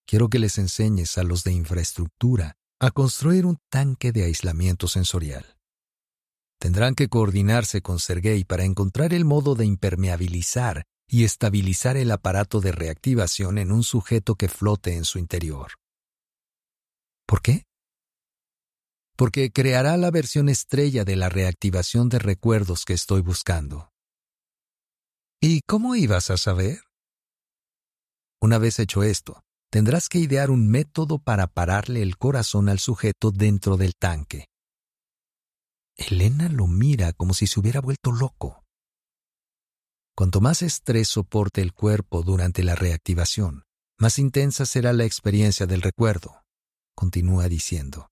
Quiero que les enseñes a los de infraestructura a construir un tanque de aislamiento sensorial. Tendrán que coordinarse con Sergei para encontrar el modo de impermeabilizar y estabilizar el aparato de reactivación en un sujeto que flote en su interior. ¿Por qué? Porque creará la versión estrella de la reactivación de recuerdos que estoy buscando. ¿Y cómo ibas a saber? Una vez hecho esto, tendrás que idear un método para pararle el corazón al sujeto dentro del tanque. Elena lo mira como si se hubiera vuelto loco. Cuanto más estrés soporte el cuerpo durante la reactivación, más intensa será la experiencia del recuerdo, continúa diciendo.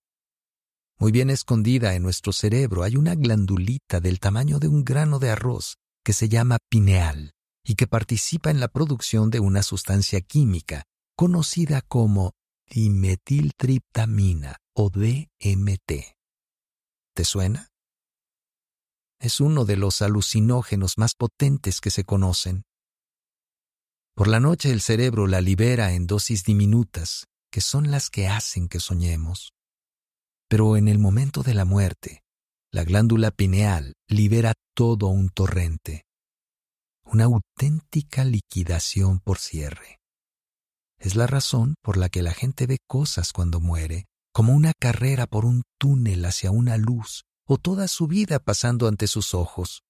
Muy bien escondida en nuestro cerebro hay una glandulita del tamaño de un grano de arroz que se llama pineal y que participa en la producción de una sustancia química conocida como dimetiltriptamina o DMT. ¿Te suena? Es uno de los alucinógenos más potentes que se conocen. Por la noche el cerebro la libera en dosis diminutas, que son las que hacen que soñemos. Pero en el momento de la muerte, la glándula pineal libera todo un torrente. Una auténtica liquidación por cierre. Es la razón por la que la gente ve cosas cuando muere, como una carrera por un túnel hacia una luz o toda su vida pasando ante sus ojos.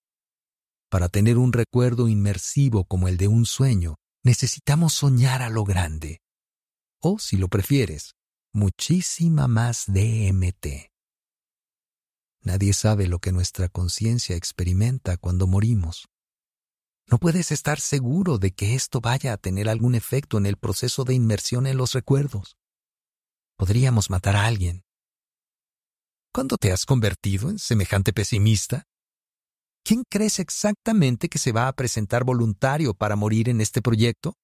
Para tener un recuerdo inmersivo como el de un sueño, necesitamos soñar a lo grande. O, si lo prefieres, muchísima más DMT. Nadie sabe lo que nuestra conciencia experimenta cuando morimos. No puedes estar seguro de que esto vaya a tener algún efecto en el proceso de inmersión en los recuerdos. Podríamos matar a alguien. ¿Cuándo te has convertido en semejante pesimista? ¿Quién crees exactamente que se va a presentar voluntario para morir en este proyecto?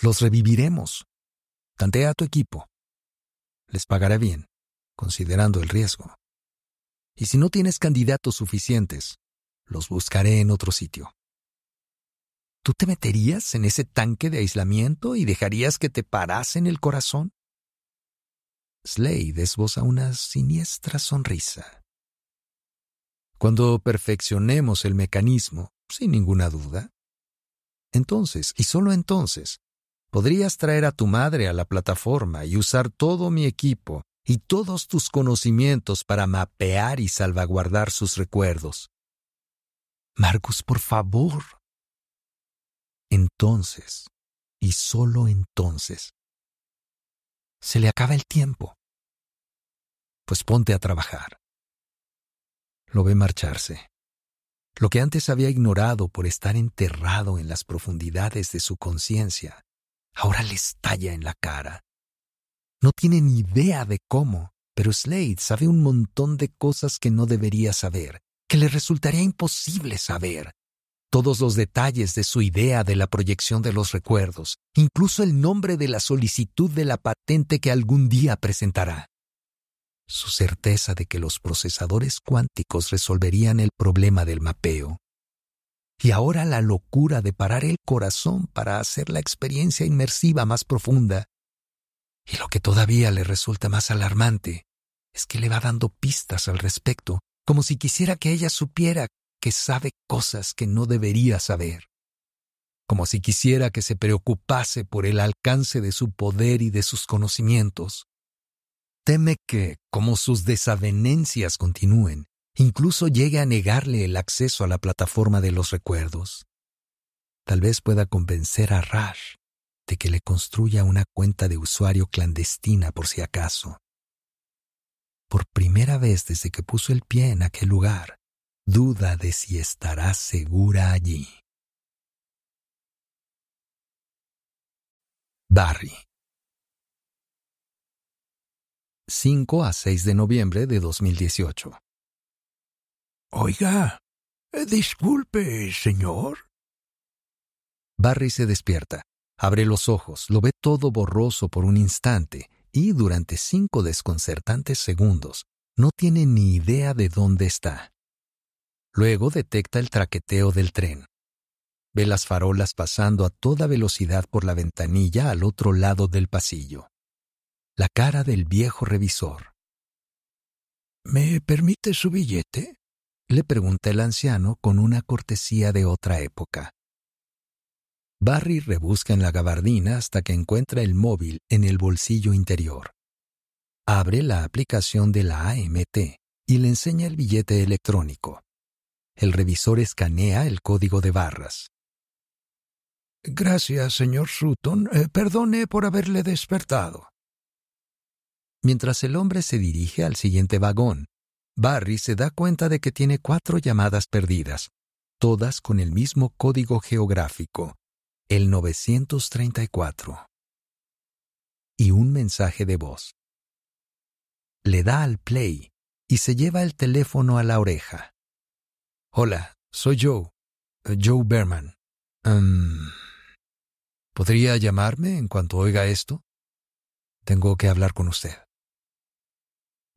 Los reviviremos. Tantea a tu equipo. Les pagará bien, considerando el riesgo. Y si no tienes candidatos suficientes, los buscaré en otro sitio. ¿Tú te meterías en ese tanque de aislamiento y dejarías que te parasen el corazón? Slade esboza una siniestra sonrisa. Cuando perfeccionemos el mecanismo, sin ninguna duda, entonces, y solo entonces, podrías traer a tu madre a la plataforma y usar todo mi equipo y todos tus conocimientos para mapear y salvaguardar sus recuerdos. Marcus, por favor. Entonces, y solo entonces, se le acaba el tiempo. Pues ponte a trabajar. Lo ve marcharse. Lo que antes había ignorado por estar enterrado en las profundidades de su conciencia, ahora le estalla en la cara. No tiene ni idea de cómo, pero Slade sabe un montón de cosas que no debería saber, que le resultaría imposible saber. Todos los detalles de su idea de la proyección de los recuerdos, incluso el nombre de la solicitud de la patente que algún día presentará. Su certeza de que los procesadores cuánticos resolverían el problema del mapeo. Y ahora la locura de parar el corazón para hacer la experiencia inmersiva más profunda. Y lo que todavía le resulta más alarmante es que le va dando pistas al respecto como si quisiera que ella supiera que sabe cosas que no debería saber, como si quisiera que se preocupase por el alcance de su poder y de sus conocimientos. Teme que, como sus desavenencias continúen, incluso llegue a negarle el acceso a la plataforma de los recuerdos. Tal vez pueda convencer a Rash de que le construya una cuenta de usuario clandestina por si acaso por primera vez desde que puso el pie en aquel lugar, duda de si estará segura allí. Barry. 5 a 6 de noviembre de 2018. Oiga, eh, disculpe, señor. Barry se despierta, abre los ojos, lo ve todo borroso por un instante y durante cinco desconcertantes segundos no tiene ni idea de dónde está. Luego detecta el traqueteo del tren. Ve las farolas pasando a toda velocidad por la ventanilla al otro lado del pasillo. La cara del viejo revisor. ¿Me permite su billete? le pregunta el anciano con una cortesía de otra época. Barry rebusca en la gabardina hasta que encuentra el móvil en el bolsillo interior. Abre la aplicación de la AMT y le enseña el billete electrónico. El revisor escanea el código de barras. Gracias, señor Sutton. Eh, perdone por haberle despertado. Mientras el hombre se dirige al siguiente vagón, Barry se da cuenta de que tiene cuatro llamadas perdidas, todas con el mismo código geográfico, el 934. Y un mensaje de voz. Le da al play y se lleva el teléfono a la oreja. Hola, soy Joe. Eh, Joe Berman. Em, ¿Podría llamarme en cuanto oiga esto? Tengo que hablar con usted.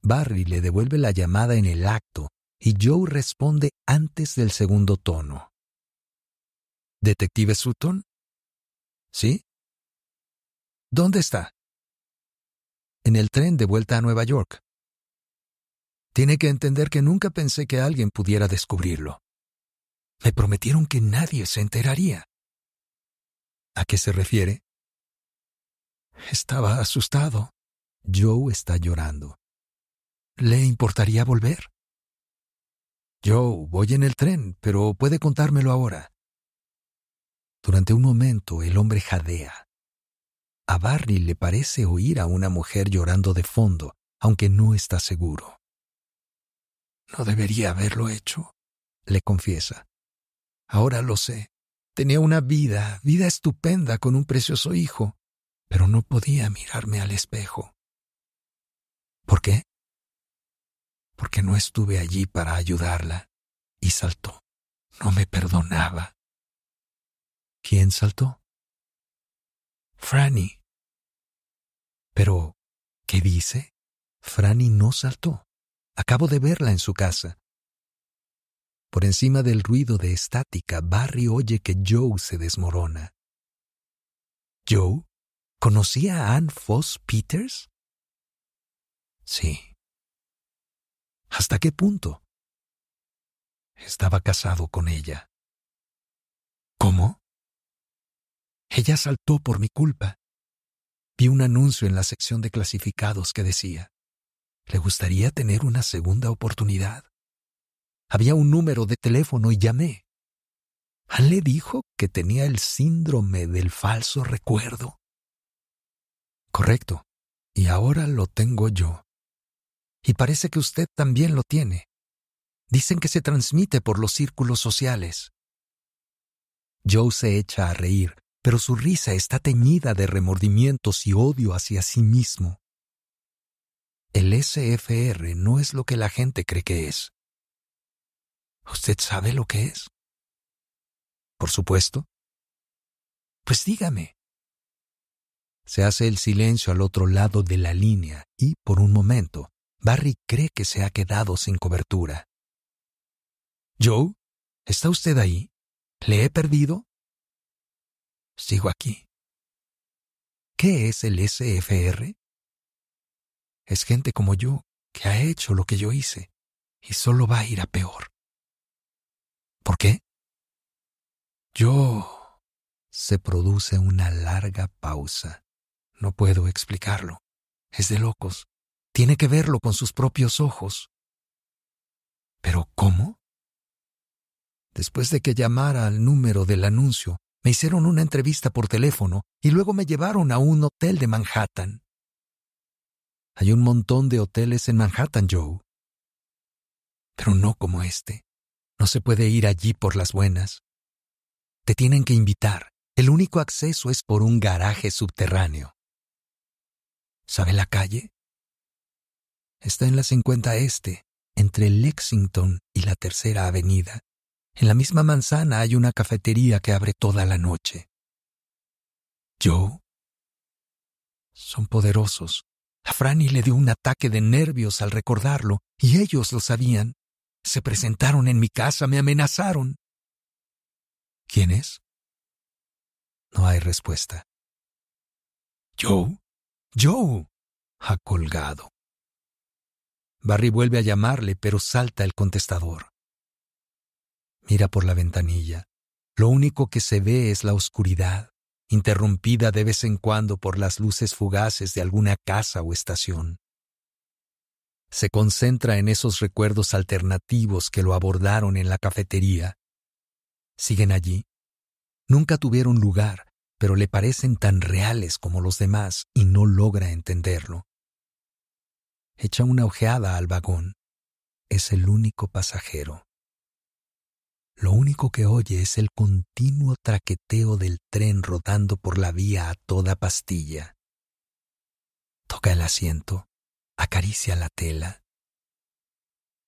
Barry le devuelve la llamada en el acto y Joe responde antes del segundo tono. Detective Sutton, ¿Sí? ¿Dónde está? En el tren de vuelta a Nueva York. Tiene que entender que nunca pensé que alguien pudiera descubrirlo. Me prometieron que nadie se enteraría. ¿A qué se refiere? Estaba asustado. Joe está llorando. ¿Le importaría volver? Joe, voy en el tren, pero puede contármelo ahora. Durante un momento el hombre jadea. A Barry le parece oír a una mujer llorando de fondo, aunque no está seguro. No debería haberlo hecho, le confiesa. Ahora lo sé. Tenía una vida, vida estupenda con un precioso hijo, pero no podía mirarme al espejo. ¿Por qué? Porque no estuve allí para ayudarla. Y saltó. No me perdonaba. ¿Quién saltó? Franny. Pero, ¿qué dice? Franny no saltó. Acabo de verla en su casa. Por encima del ruido de estática, Barry oye que Joe se desmorona. ¿Joe? ¿Conocía a Ann Foss Peters? Sí. ¿Hasta qué punto? Estaba casado con ella. ¿Cómo? Ella saltó por mi culpa. Vi un anuncio en la sección de clasificados que decía, ¿le gustaría tener una segunda oportunidad? Había un número de teléfono y llamé. le dijo que tenía el síndrome del falso recuerdo. Correcto, y ahora lo tengo yo. Y parece que usted también lo tiene. Dicen que se transmite por los círculos sociales. Joe se echa a reír pero su risa está teñida de remordimientos y odio hacia sí mismo. El SFR no es lo que la gente cree que es. ¿Usted sabe lo que es? Por supuesto. Pues dígame. Se hace el silencio al otro lado de la línea y, por un momento, Barry cree que se ha quedado sin cobertura. Joe, ¿está usted ahí? ¿Le he perdido? sigo aquí. ¿Qué es el SFR? Es gente como yo que ha hecho lo que yo hice y solo va a ir a peor. ¿Por qué? Yo... Se produce una larga pausa. No puedo explicarlo. Es de locos. Tiene que verlo con sus propios ojos. ¿Pero cómo? Después de que llamara al número del anuncio, me hicieron una entrevista por teléfono y luego me llevaron a un hotel de Manhattan. Hay un montón de hoteles en Manhattan, Joe. Pero no como este. No se puede ir allí por las buenas. Te tienen que invitar. El único acceso es por un garaje subterráneo. ¿Sabe la calle? Está en la cincuenta Este, entre Lexington y la Tercera Avenida. En la misma manzana hay una cafetería que abre toda la noche. ¿Yo? Son poderosos. A Franny le dio un ataque de nervios al recordarlo, y ellos lo sabían. Se presentaron en mi casa, me amenazaron. ¿Quién es? No hay respuesta. ¿Yo? Joe. Ha colgado. Barry vuelve a llamarle, pero salta el contestador. Mira por la ventanilla. Lo único que se ve es la oscuridad, interrumpida de vez en cuando por las luces fugaces de alguna casa o estación. Se concentra en esos recuerdos alternativos que lo abordaron en la cafetería. Siguen allí. Nunca tuvieron lugar, pero le parecen tan reales como los demás y no logra entenderlo. Echa una ojeada al vagón. Es el único pasajero. Lo único que oye es el continuo traqueteo del tren rodando por la vía a toda pastilla. Toca el asiento, acaricia la tela.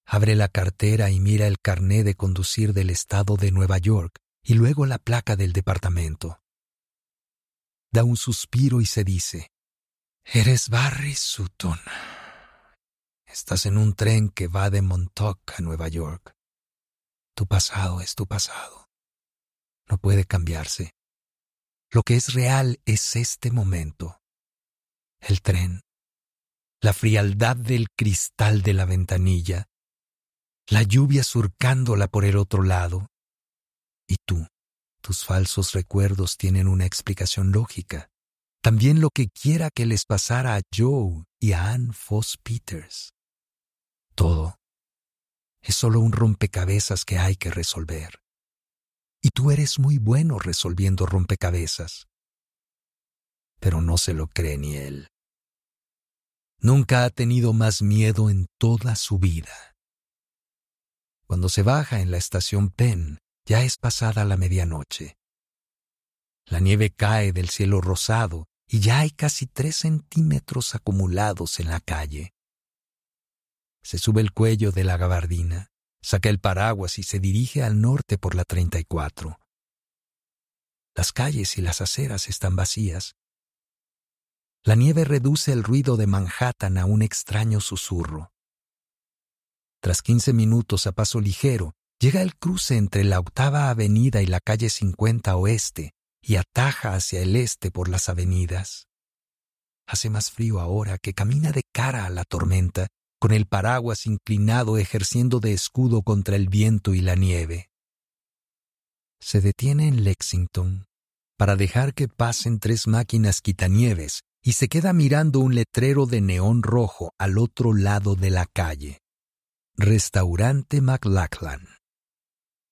Abre la cartera y mira el carné de conducir del estado de Nueva York y luego la placa del departamento. Da un suspiro y se dice, Eres Barry Sutton. Estás en un tren que va de Montauk a Nueva York. Tu pasado es tu pasado. No puede cambiarse. Lo que es real es este momento. El tren. La frialdad del cristal de la ventanilla. La lluvia surcándola por el otro lado. Y tú, tus falsos recuerdos tienen una explicación lógica. También lo que quiera que les pasara a Joe y a Ann Foss Peters. Todo es solo un rompecabezas que hay que resolver. Y tú eres muy bueno resolviendo rompecabezas. Pero no se lo cree ni él. Nunca ha tenido más miedo en toda su vida. Cuando se baja en la estación Penn, ya es pasada la medianoche. La nieve cae del cielo rosado y ya hay casi tres centímetros acumulados en la calle se sube el cuello de la gabardina, saca el paraguas y se dirige al norte por la 34. Las calles y las aceras están vacías. La nieve reduce el ruido de Manhattan a un extraño susurro. Tras 15 minutos a paso ligero, llega el cruce entre la octava avenida y la calle 50 oeste y ataja hacia el este por las avenidas. Hace más frío ahora que camina de cara a la tormenta con el paraguas inclinado ejerciendo de escudo contra el viento y la nieve. Se detiene en Lexington para dejar que pasen tres máquinas quitanieves y se queda mirando un letrero de neón rojo al otro lado de la calle. Restaurante McLachlan.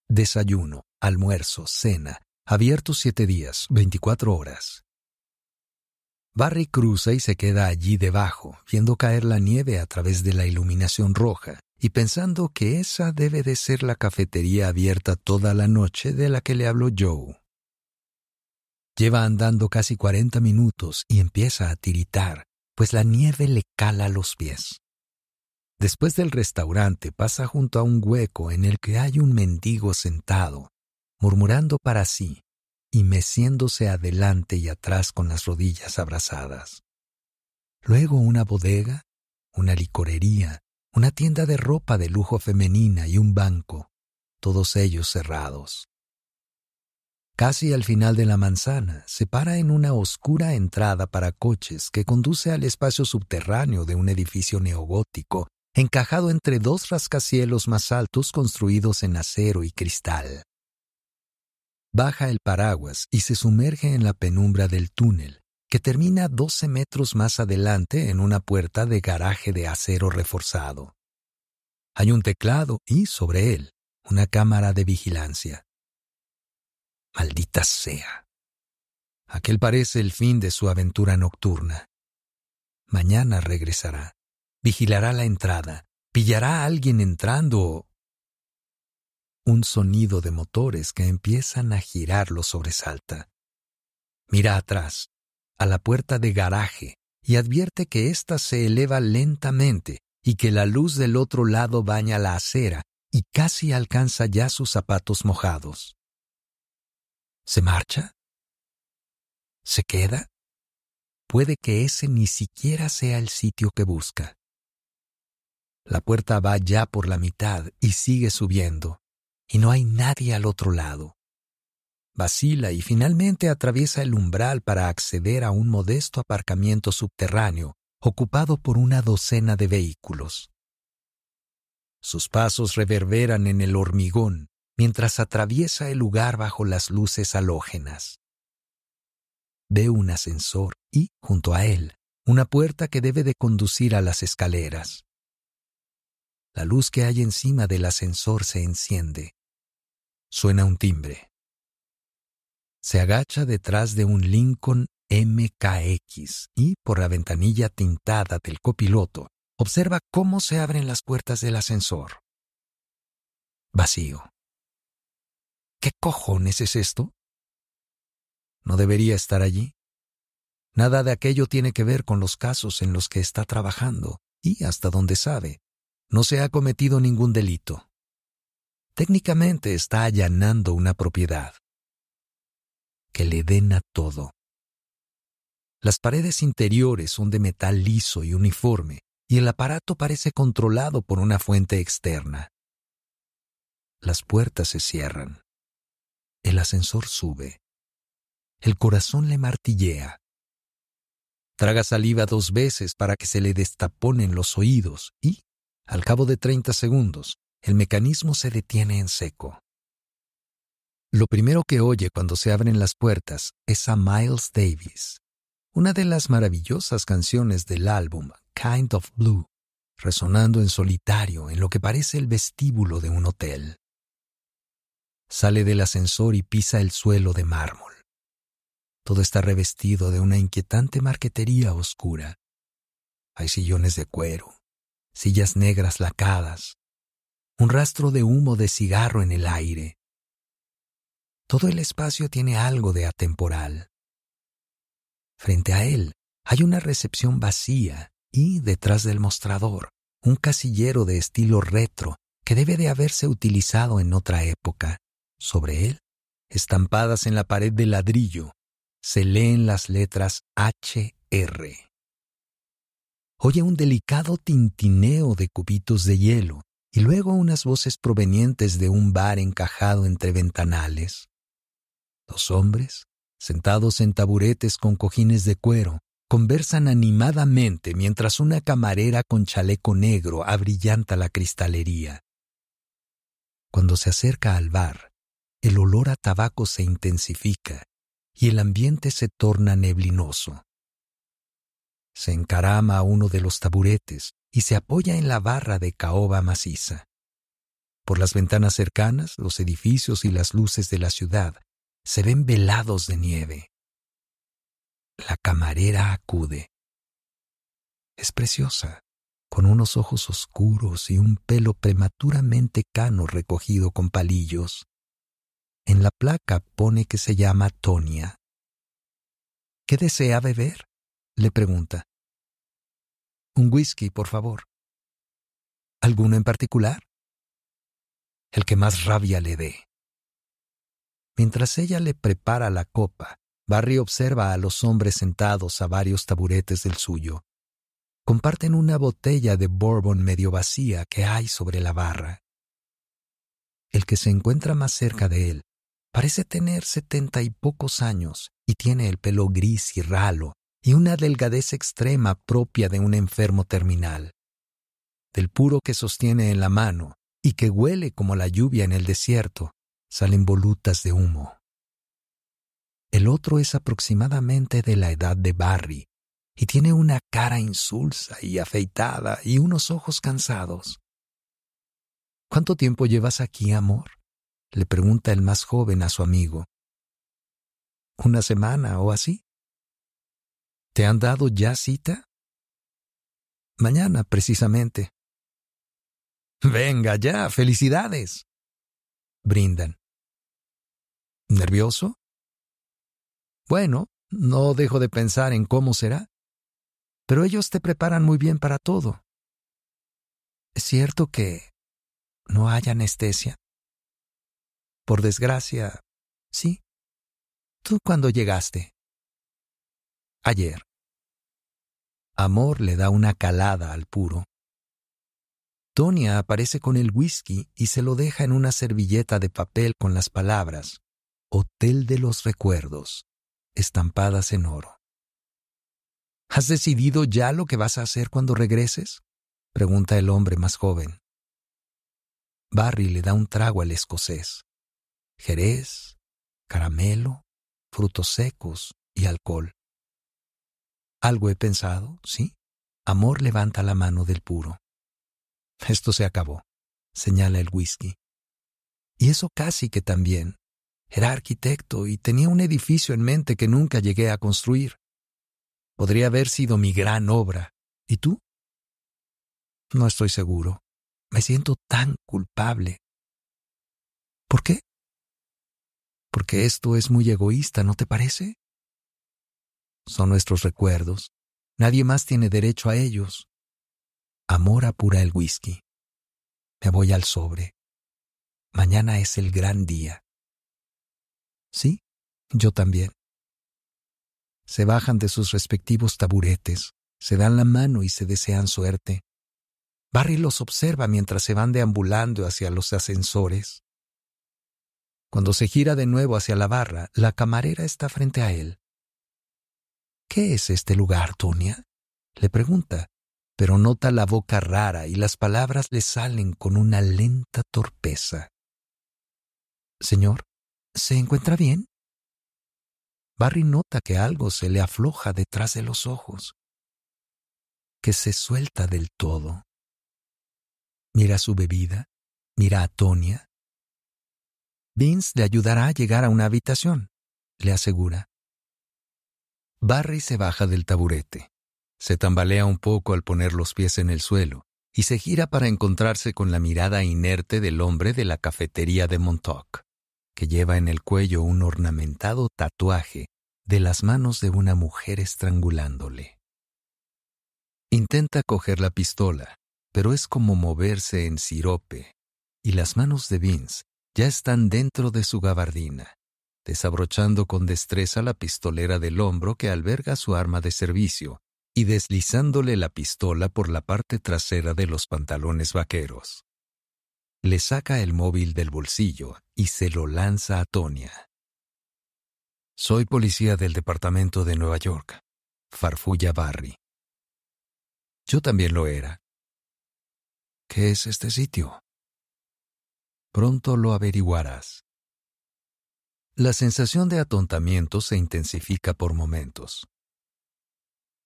Desayuno, almuerzo, cena, abierto siete días, veinticuatro horas. Barry cruza y se queda allí debajo, viendo caer la nieve a través de la iluminación roja y pensando que esa debe de ser la cafetería abierta toda la noche de la que le habló Joe. Lleva andando casi cuarenta minutos y empieza a tiritar, pues la nieve le cala los pies. Después del restaurante pasa junto a un hueco en el que hay un mendigo sentado, murmurando para sí, y meciéndose adelante y atrás con las rodillas abrazadas. Luego una bodega, una licorería, una tienda de ropa de lujo femenina y un banco, todos ellos cerrados. Casi al final de la manzana, se para en una oscura entrada para coches que conduce al espacio subterráneo de un edificio neogótico, encajado entre dos rascacielos más altos construidos en acero y cristal baja el paraguas y se sumerge en la penumbra del túnel, que termina doce metros más adelante en una puerta de garaje de acero reforzado. Hay un teclado y, sobre él, una cámara de vigilancia. Maldita sea. Aquel parece el fin de su aventura nocturna. Mañana regresará. Vigilará la entrada. Pillará a alguien entrando un sonido de motores que empiezan a girar lo sobresalta. Mira atrás, a la puerta de garaje, y advierte que ésta se eleva lentamente y que la luz del otro lado baña la acera y casi alcanza ya sus zapatos mojados. ¿Se marcha? ¿Se queda? Puede que ese ni siquiera sea el sitio que busca. La puerta va ya por la mitad y sigue subiendo y no hay nadie al otro lado. Vacila y finalmente atraviesa el umbral para acceder a un modesto aparcamiento subterráneo ocupado por una docena de vehículos. Sus pasos reverberan en el hormigón mientras atraviesa el lugar bajo las luces halógenas. Ve un ascensor y, junto a él, una puerta que debe de conducir a las escaleras. La luz que hay encima del ascensor se enciende. Suena un timbre. Se agacha detrás de un Lincoln MKX y, por la ventanilla tintada del copiloto, observa cómo se abren las puertas del ascensor. Vacío. ¿Qué cojones es esto? No debería estar allí. Nada de aquello tiene que ver con los casos en los que está trabajando y hasta donde sabe. No se ha cometido ningún delito técnicamente está allanando una propiedad. Que le den a todo. Las paredes interiores son de metal liso y uniforme, y el aparato parece controlado por una fuente externa. Las puertas se cierran. El ascensor sube. El corazón le martillea. Traga saliva dos veces para que se le destaponen los oídos y, al cabo de 30 segundos, el mecanismo se detiene en seco. Lo primero que oye cuando se abren las puertas es a Miles Davis, una de las maravillosas canciones del álbum Kind of Blue, resonando en solitario en lo que parece el vestíbulo de un hotel. Sale del ascensor y pisa el suelo de mármol. Todo está revestido de una inquietante marquetería oscura. Hay sillones de cuero, sillas negras lacadas, un rastro de humo de cigarro en el aire. Todo el espacio tiene algo de atemporal. Frente a él hay una recepción vacía y, detrás del mostrador, un casillero de estilo retro que debe de haberse utilizado en otra época. Sobre él, estampadas en la pared de ladrillo, se leen las letras HR. Oye un delicado tintineo de cubitos de hielo y luego unas voces provenientes de un bar encajado entre ventanales. Dos hombres, sentados en taburetes con cojines de cuero, conversan animadamente mientras una camarera con chaleco negro abrillanta la cristalería. Cuando se acerca al bar, el olor a tabaco se intensifica y el ambiente se torna neblinoso. Se encarama a uno de los taburetes y se apoya en la barra de caoba maciza. Por las ventanas cercanas, los edificios y las luces de la ciudad se ven velados de nieve. La camarera acude. Es preciosa, con unos ojos oscuros y un pelo prematuramente cano recogido con palillos. En la placa pone que se llama Tonia. ¿Qué desea beber? le pregunta. Un whisky, por favor. ¿Alguno en particular? El que más rabia le dé. Mientras ella le prepara la copa, Barry observa a los hombres sentados a varios taburetes del suyo. Comparten una botella de bourbon medio vacía que hay sobre la barra. El que se encuentra más cerca de él parece tener setenta y pocos años y tiene el pelo gris y ralo, y una delgadez extrema propia de un enfermo terminal, del puro que sostiene en la mano y que huele como la lluvia en el desierto, salen volutas de humo. El otro es aproximadamente de la edad de Barry y tiene una cara insulsa y afeitada y unos ojos cansados. ¿Cuánto tiempo llevas aquí, amor? le pregunta el más joven a su amigo. Una semana o así, ¿Te han dado ya cita? Mañana, precisamente. Venga ya, felicidades. Brindan. ¿Nervioso? Bueno, no dejo de pensar en cómo será. Pero ellos te preparan muy bien para todo. Es cierto que no hay anestesia. Por desgracia, sí. Tú cuando llegaste, ayer. Amor le da una calada al puro. Tonia aparece con el whisky y se lo deja en una servilleta de papel con las palabras Hotel de los Recuerdos, estampadas en oro. ¿Has decidido ya lo que vas a hacer cuando regreses? pregunta el hombre más joven. Barry le da un trago al escocés. Jerez, caramelo, frutos secos y alcohol. Algo he pensado, ¿sí? Amor levanta la mano del puro. Esto se acabó, señala el whisky. Y eso casi que también. Era arquitecto y tenía un edificio en mente que nunca llegué a construir. Podría haber sido mi gran obra. ¿Y tú? No estoy seguro. Me siento tan culpable. ¿Por qué? Porque esto es muy egoísta, ¿no te parece? son nuestros recuerdos. Nadie más tiene derecho a ellos. Amor apura el whisky. Me voy al sobre. Mañana es el gran día. Sí, yo también. Se bajan de sus respectivos taburetes, se dan la mano y se desean suerte. Barry los observa mientras se van deambulando hacia los ascensores. Cuando se gira de nuevo hacia la barra, la camarera está frente a él. ¿Qué es este lugar, Tonia? le pregunta, pero nota la boca rara y las palabras le salen con una lenta torpeza. Señor, ¿se encuentra bien? Barry nota que algo se le afloja detrás de los ojos, que se suelta del todo. Mira su bebida, mira a Tonia. Vince le ayudará a llegar a una habitación, le asegura. Barry se baja del taburete. Se tambalea un poco al poner los pies en el suelo y se gira para encontrarse con la mirada inerte del hombre de la cafetería de Montauk, que lleva en el cuello un ornamentado tatuaje de las manos de una mujer estrangulándole. Intenta coger la pistola, pero es como moverse en sirope, y las manos de Vince ya están dentro de su gabardina desabrochando con destreza la pistolera del hombro que alberga su arma de servicio y deslizándole la pistola por la parte trasera de los pantalones vaqueros. Le saca el móvil del bolsillo y se lo lanza a Tonia. Soy policía del Departamento de Nueva York, farfulla Barry. Yo también lo era. ¿Qué es este sitio? Pronto lo averiguarás. La sensación de atontamiento se intensifica por momentos.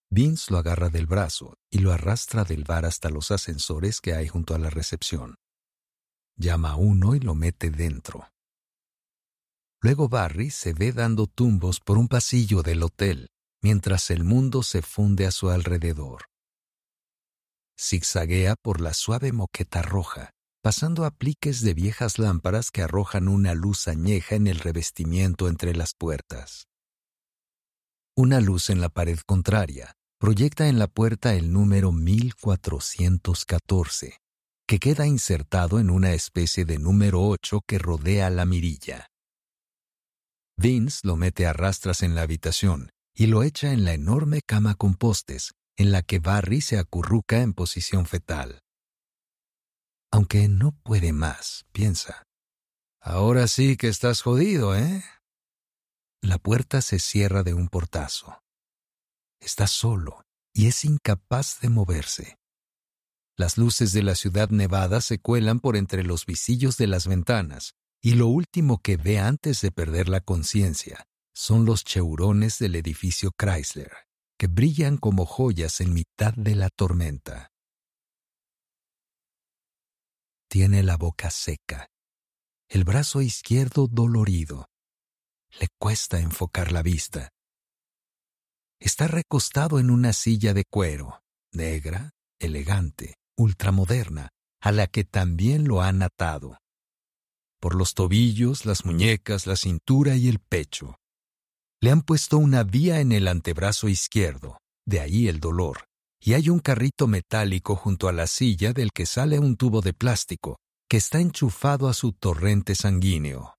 Vince lo agarra del brazo y lo arrastra del bar hasta los ascensores que hay junto a la recepción. Llama a uno y lo mete dentro. Luego Barry se ve dando tumbos por un pasillo del hotel, mientras el mundo se funde a su alrededor. Zigzaguea por la suave moqueta roja, pasando apliques de viejas lámparas que arrojan una luz añeja en el revestimiento entre las puertas. Una luz en la pared contraria proyecta en la puerta el número 1414, que queda insertado en una especie de número 8 que rodea la mirilla. Vince lo mete a rastras en la habitación y lo echa en la enorme cama con postes, en la que Barry se acurruca en posición fetal aunque no puede más, piensa. Ahora sí que estás jodido, ¿eh? La puerta se cierra de un portazo. Está solo y es incapaz de moverse. Las luces de la ciudad nevada se cuelan por entre los visillos de las ventanas, y lo último que ve antes de perder la conciencia son los cheurones del edificio Chrysler, que brillan como joyas en mitad de la tormenta. Tiene la boca seca, el brazo izquierdo dolorido. Le cuesta enfocar la vista. Está recostado en una silla de cuero, negra, elegante, ultramoderna, a la que también lo han atado. Por los tobillos, las muñecas, la cintura y el pecho. Le han puesto una vía en el antebrazo izquierdo, de ahí el dolor y hay un carrito metálico junto a la silla del que sale un tubo de plástico que está enchufado a su torrente sanguíneo.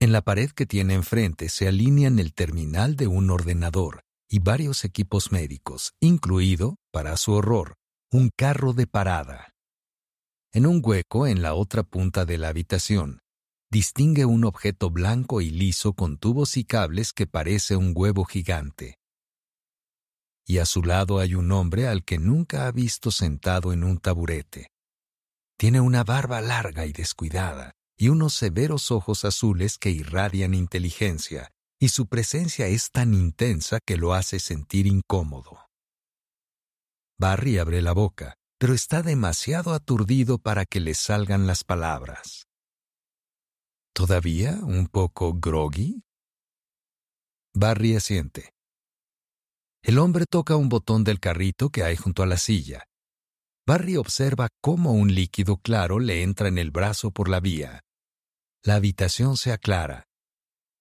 En la pared que tiene enfrente se alinean el terminal de un ordenador y varios equipos médicos, incluido, para su horror, un carro de parada. En un hueco en la otra punta de la habitación, distingue un objeto blanco y liso con tubos y cables que parece un huevo gigante y a su lado hay un hombre al que nunca ha visto sentado en un taburete. Tiene una barba larga y descuidada, y unos severos ojos azules que irradian inteligencia, y su presencia es tan intensa que lo hace sentir incómodo. Barry abre la boca, pero está demasiado aturdido para que le salgan las palabras. ¿Todavía un poco groggy? Barry asiente. El hombre toca un botón del carrito que hay junto a la silla. Barry observa cómo un líquido claro le entra en el brazo por la vía. La habitación se aclara.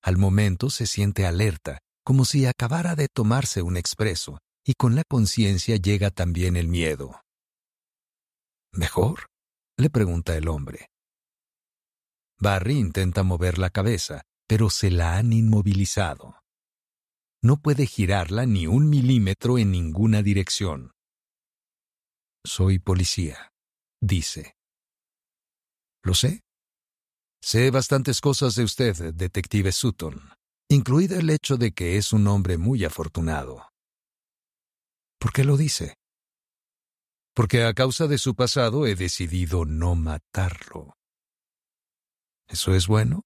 Al momento se siente alerta, como si acabara de tomarse un expreso, y con la conciencia llega también el miedo. ¿Mejor? le pregunta el hombre. Barry intenta mover la cabeza, pero se la han inmovilizado no puede girarla ni un milímetro en ninguna dirección. Soy policía, dice. Lo sé. Sé bastantes cosas de usted, detective Sutton, incluido el hecho de que es un hombre muy afortunado. ¿Por qué lo dice? Porque a causa de su pasado he decidido no matarlo. ¿Eso es bueno?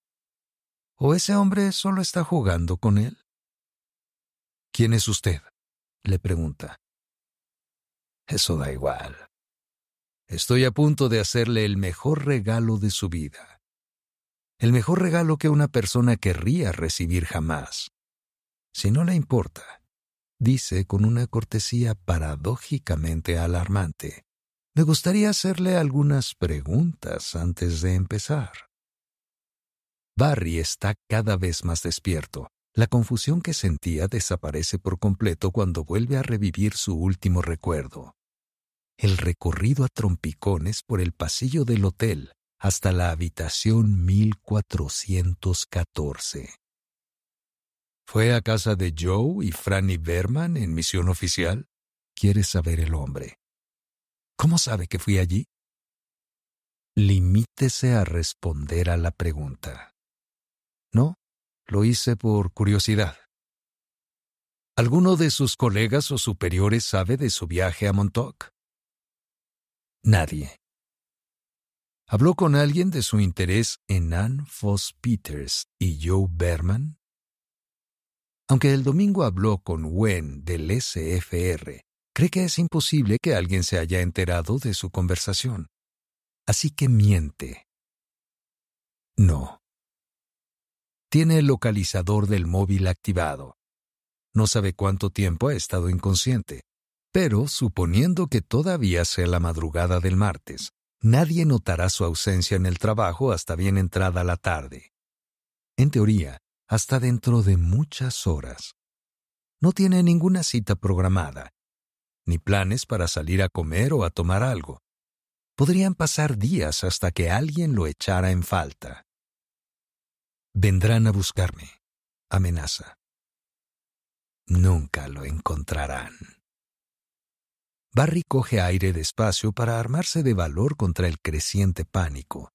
¿O ese hombre solo está jugando con él? ¿Quién es usted? le pregunta. Eso da igual. Estoy a punto de hacerle el mejor regalo de su vida. El mejor regalo que una persona querría recibir jamás. Si no le importa, dice con una cortesía paradójicamente alarmante. Me gustaría hacerle algunas preguntas antes de empezar. Barry está cada vez más despierto. La confusión que sentía desaparece por completo cuando vuelve a revivir su último recuerdo. El recorrido a trompicones por el pasillo del hotel hasta la habitación 1414. ¿Fue a casa de Joe y Franny Berman en misión oficial? Quiere saber el hombre. ¿Cómo sabe que fui allí? Limítese a responder a la pregunta. No, lo hice por curiosidad. ¿Alguno de sus colegas o superiores sabe de su viaje a Montauk? Nadie. ¿Habló con alguien de su interés en Anne Foss Peters y Joe Berman? Aunque el domingo habló con Wen del SFR, cree que es imposible que alguien se haya enterado de su conversación. Así que miente. No. Tiene el localizador del móvil activado. No sabe cuánto tiempo ha estado inconsciente, pero suponiendo que todavía sea la madrugada del martes, nadie notará su ausencia en el trabajo hasta bien entrada la tarde. En teoría, hasta dentro de muchas horas. No tiene ninguna cita programada, ni planes para salir a comer o a tomar algo. Podrían pasar días hasta que alguien lo echara en falta. Vendrán a buscarme. Amenaza. Nunca lo encontrarán. Barry coge aire despacio para armarse de valor contra el creciente pánico.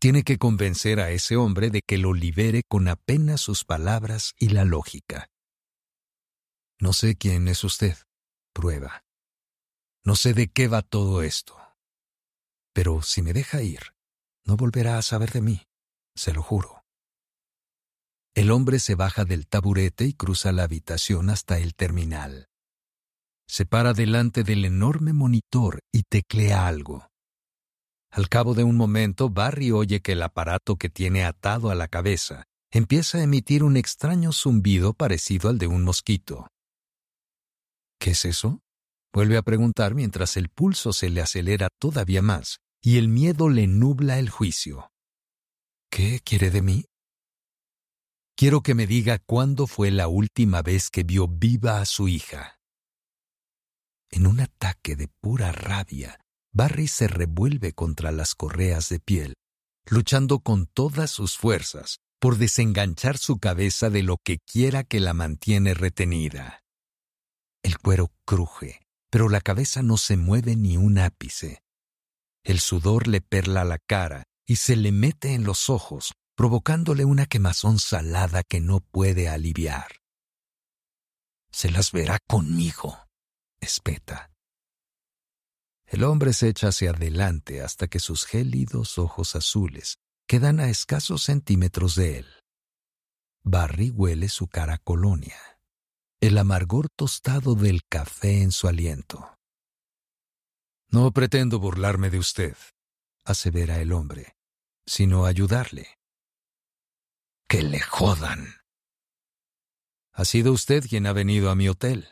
Tiene que convencer a ese hombre de que lo libere con apenas sus palabras y la lógica. No sé quién es usted. Prueba. No sé de qué va todo esto. Pero si me deja ir, no volverá a saber de mí, se lo juro. El hombre se baja del taburete y cruza la habitación hasta el terminal. Se para delante del enorme monitor y teclea algo. Al cabo de un momento, Barry oye que el aparato que tiene atado a la cabeza empieza a emitir un extraño zumbido parecido al de un mosquito. ¿Qué es eso? Vuelve a preguntar mientras el pulso se le acelera todavía más y el miedo le nubla el juicio. ¿Qué quiere de mí? Quiero que me diga cuándo fue la última vez que vio viva a su hija. En un ataque de pura rabia, Barry se revuelve contra las correas de piel, luchando con todas sus fuerzas por desenganchar su cabeza de lo que quiera que la mantiene retenida. El cuero cruje, pero la cabeza no se mueve ni un ápice. El sudor le perla la cara y se le mete en los ojos, provocándole una quemazón salada que no puede aliviar. Se las verá conmigo, espeta. El hombre se echa hacia adelante hasta que sus gélidos ojos azules quedan a escasos centímetros de él. Barry huele su cara colonia, el amargor tostado del café en su aliento. No pretendo burlarme de usted, asevera el hombre, sino ayudarle que le jodan. Ha sido usted quien ha venido a mi hotel.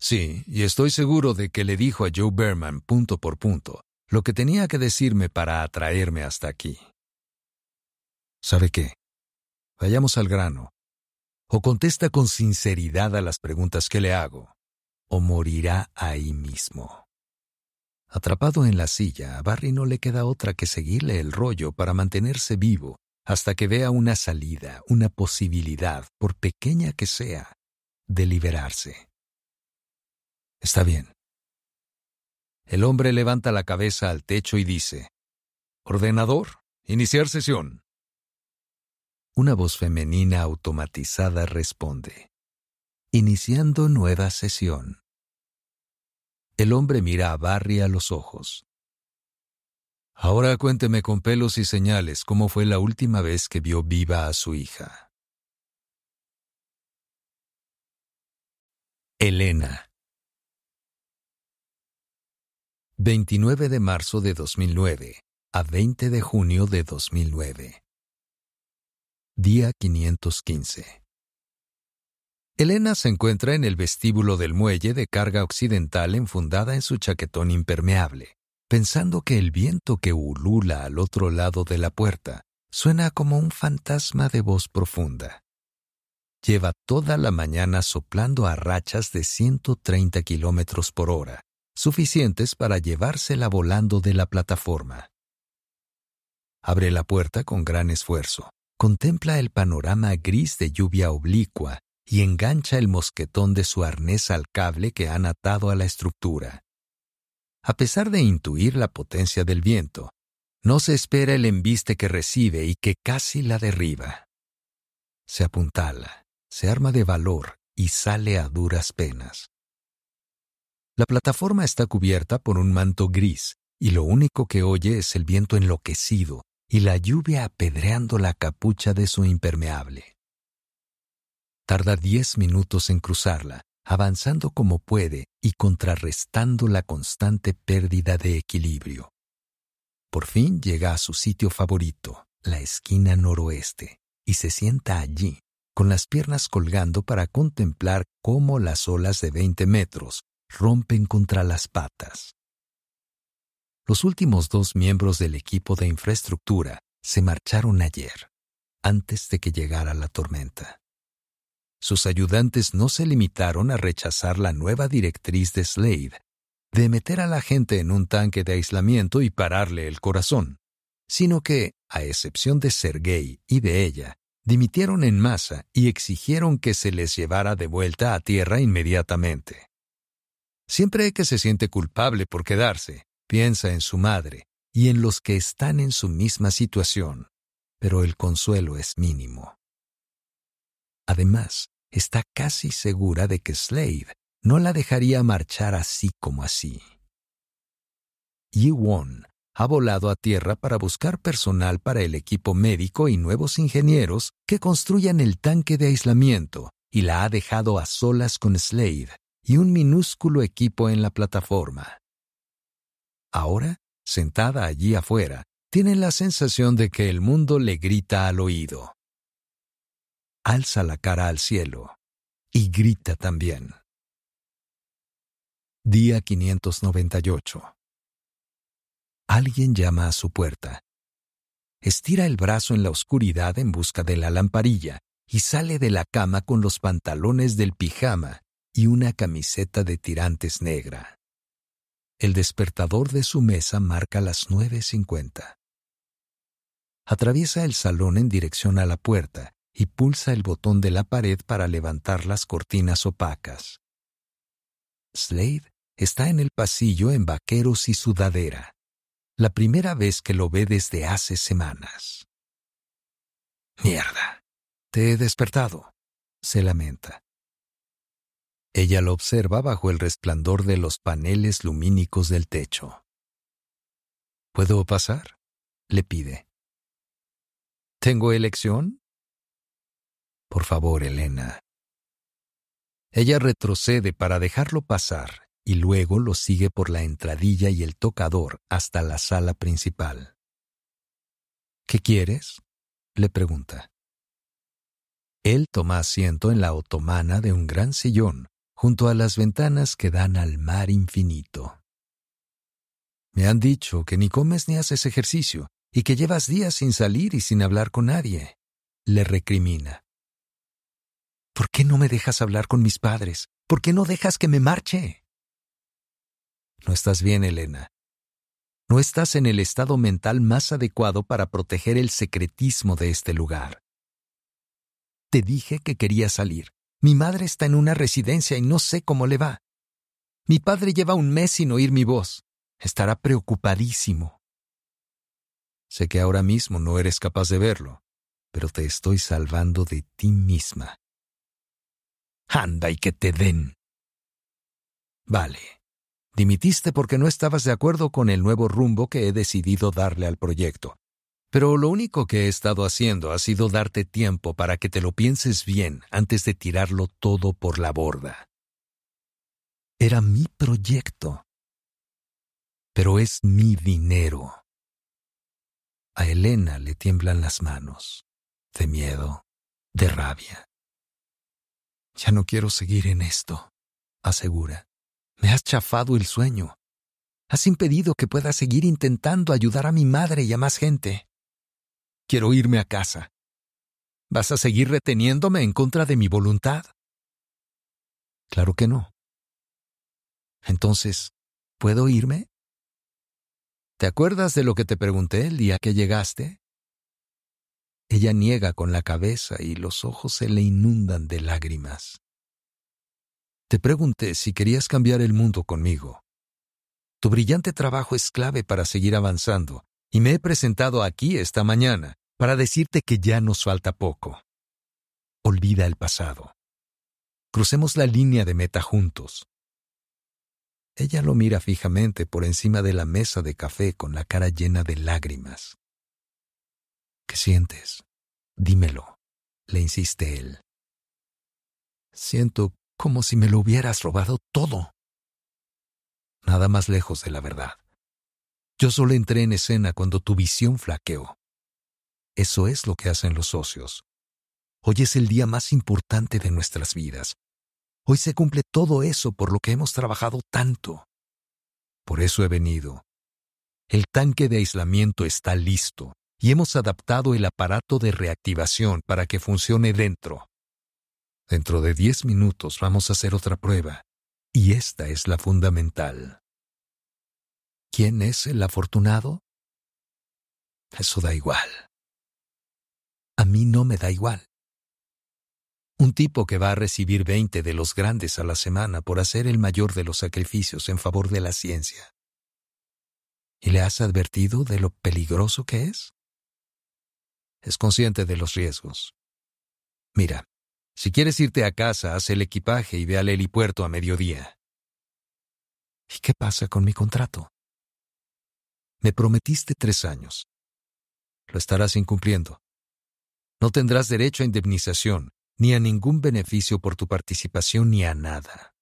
Sí, y estoy seguro de que le dijo a Joe Berman punto por punto lo que tenía que decirme para atraerme hasta aquí. ¿Sabe qué? Vayamos al grano. O contesta con sinceridad a las preguntas que le hago, o morirá ahí mismo. Atrapado en la silla, a Barry no le queda otra que seguirle el rollo para mantenerse vivo hasta que vea una salida, una posibilidad, por pequeña que sea, de liberarse. Está bien. El hombre levanta la cabeza al techo y dice, Ordenador, iniciar sesión. Una voz femenina automatizada responde, Iniciando nueva sesión. El hombre mira a Barry a los ojos. Ahora cuénteme con pelos y señales cómo fue la última vez que vio viva a su hija. Elena 29 de marzo de 2009 a 20 de junio de 2009 Día 515 Elena se encuentra en el vestíbulo del muelle de carga occidental enfundada en su chaquetón impermeable pensando que el viento que ulula al otro lado de la puerta suena como un fantasma de voz profunda. Lleva toda la mañana soplando a rachas de 130 kilómetros por hora, suficientes para llevársela volando de la plataforma. Abre la puerta con gran esfuerzo, contempla el panorama gris de lluvia oblicua y engancha el mosquetón de su arnés al cable que han atado a la estructura. A pesar de intuir la potencia del viento, no se espera el embiste que recibe y que casi la derriba. Se apuntala, se arma de valor y sale a duras penas. La plataforma está cubierta por un manto gris y lo único que oye es el viento enloquecido y la lluvia apedreando la capucha de su impermeable. Tarda diez minutos en cruzarla avanzando como puede y contrarrestando la constante pérdida de equilibrio. Por fin llega a su sitio favorito, la esquina noroeste, y se sienta allí, con las piernas colgando para contemplar cómo las olas de 20 metros rompen contra las patas. Los últimos dos miembros del equipo de infraestructura se marcharon ayer, antes de que llegara la tormenta sus ayudantes no se limitaron a rechazar la nueva directriz de Slade de meter a la gente en un tanque de aislamiento y pararle el corazón, sino que, a excepción de Sergey y de ella, dimitieron en masa y exigieron que se les llevara de vuelta a tierra inmediatamente. Siempre que se siente culpable por quedarse, piensa en su madre y en los que están en su misma situación, pero el consuelo es mínimo. Además, está casi segura de que Slade no la dejaría marchar así como así. Yi-Won ha volado a tierra para buscar personal para el equipo médico y nuevos ingenieros que construyan el tanque de aislamiento y la ha dejado a solas con Slade y un minúsculo equipo en la plataforma. Ahora, sentada allí afuera, tiene la sensación de que el mundo le grita al oído alza la cara al cielo y grita también. Día 598. Alguien llama a su puerta. Estira el brazo en la oscuridad en busca de la lamparilla y sale de la cama con los pantalones del pijama y una camiseta de tirantes negra. El despertador de su mesa marca las 9.50. Atraviesa el salón en dirección a la puerta y pulsa el botón de la pared para levantar las cortinas opacas. Slade está en el pasillo en vaqueros y sudadera, la primera vez que lo ve desde hace semanas. Mierda, te he despertado, se lamenta. Ella lo observa bajo el resplandor de los paneles lumínicos del techo. ¿Puedo pasar? le pide. ¿Tengo elección? Por favor, Elena. Ella retrocede para dejarlo pasar y luego lo sigue por la entradilla y el tocador hasta la sala principal. ¿Qué quieres? le pregunta. Él toma asiento en la otomana de un gran sillón, junto a las ventanas que dan al mar infinito. Me han dicho que ni comes ni haces ejercicio y que llevas días sin salir y sin hablar con nadie, le recrimina. ¿Por qué no me dejas hablar con mis padres? ¿Por qué no dejas que me marche? No estás bien, Elena. No estás en el estado mental más adecuado para proteger el secretismo de este lugar. Te dije que quería salir. Mi madre está en una residencia y no sé cómo le va. Mi padre lleva un mes sin oír mi voz. Estará preocupadísimo. Sé que ahora mismo no eres capaz de verlo, pero te estoy salvando de ti misma. Anda y que te den. Vale. Dimitiste porque no estabas de acuerdo con el nuevo rumbo que he decidido darle al proyecto. Pero lo único que he estado haciendo ha sido darte tiempo para que te lo pienses bien antes de tirarlo todo por la borda. Era mi proyecto. Pero es mi dinero. A Elena le tiemblan las manos, de miedo, de rabia. Ya no quiero seguir en esto, asegura. Me has chafado el sueño. Has impedido que pueda seguir intentando ayudar a mi madre y a más gente. Quiero irme a casa. ¿Vas a seguir reteniéndome en contra de mi voluntad? Claro que no. Entonces, ¿puedo irme? ¿Te acuerdas de lo que te pregunté el día que llegaste? Ella niega con la cabeza y los ojos se le inundan de lágrimas. Te pregunté si querías cambiar el mundo conmigo. Tu brillante trabajo es clave para seguir avanzando, y me he presentado aquí esta mañana para decirte que ya nos falta poco. Olvida el pasado. Crucemos la línea de meta juntos. Ella lo mira fijamente por encima de la mesa de café con la cara llena de lágrimas. ¿Qué sientes? Dímelo, le insiste él. Siento como si me lo hubieras robado todo. Nada más lejos de la verdad. Yo solo entré en escena cuando tu visión flaqueó. Eso es lo que hacen los socios. Hoy es el día más importante de nuestras vidas. Hoy se cumple todo eso por lo que hemos trabajado tanto. Por eso he venido. El tanque de aislamiento está listo y hemos adaptado el aparato de reactivación para que funcione dentro. Dentro de 10 minutos vamos a hacer otra prueba, y esta es la fundamental. ¿Quién es el afortunado? Eso da igual. A mí no me da igual. Un tipo que va a recibir veinte de los grandes a la semana por hacer el mayor de los sacrificios en favor de la ciencia. ¿Y le has advertido de lo peligroso que es? es consciente de los riesgos. Mira, si quieres irte a casa, haz el equipaje y ve al helipuerto a mediodía. ¿Y qué pasa con mi contrato? Me prometiste tres años. Lo estarás incumpliendo. No tendrás derecho a indemnización, ni a ningún beneficio por tu participación, ni a nada.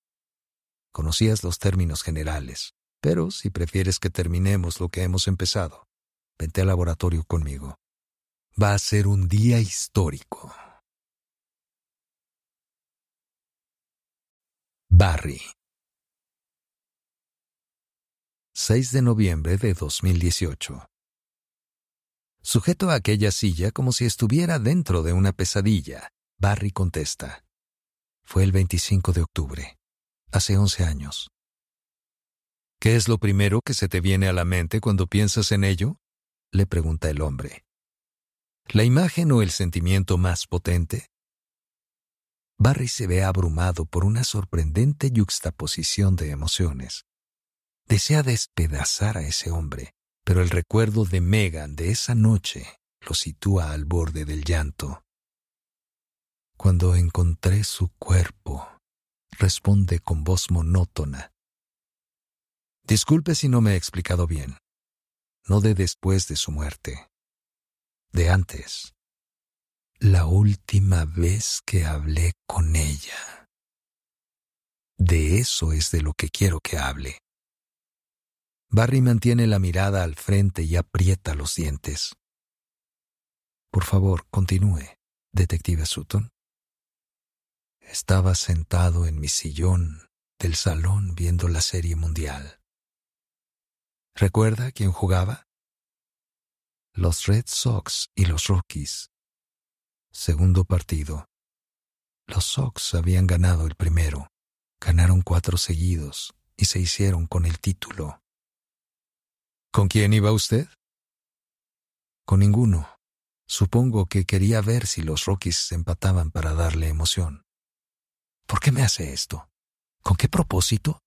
Conocías los términos generales, pero si prefieres que terminemos lo que hemos empezado, vente al laboratorio conmigo va a ser un día histórico. Barry. 6 de noviembre de 2018. Sujeto a aquella silla como si estuviera dentro de una pesadilla, Barry contesta. Fue el 25 de octubre, hace 11 años. ¿Qué es lo primero que se te viene a la mente cuando piensas en ello? le pregunta el hombre la imagen o el sentimiento más potente. Barry se ve abrumado por una sorprendente yuxtaposición de emociones. Desea despedazar a ese hombre, pero el recuerdo de Megan de esa noche lo sitúa al borde del llanto. Cuando encontré su cuerpo, responde con voz monótona. Disculpe si no me he explicado bien. No de después de su muerte, de antes. La última vez que hablé con ella. De eso es de lo que quiero que hable. Barry mantiene la mirada al frente y aprieta los dientes. Por favor, continúe, detective Sutton. Estaba sentado en mi sillón del salón viendo la serie mundial. ¿Recuerda quién jugaba? los Red Sox y los Rockies. Segundo partido. Los Sox habían ganado el primero, ganaron cuatro seguidos y se hicieron con el título. ¿Con quién iba usted? Con ninguno. Supongo que quería ver si los Rockies empataban para darle emoción. ¿Por qué me hace esto? ¿Con qué propósito?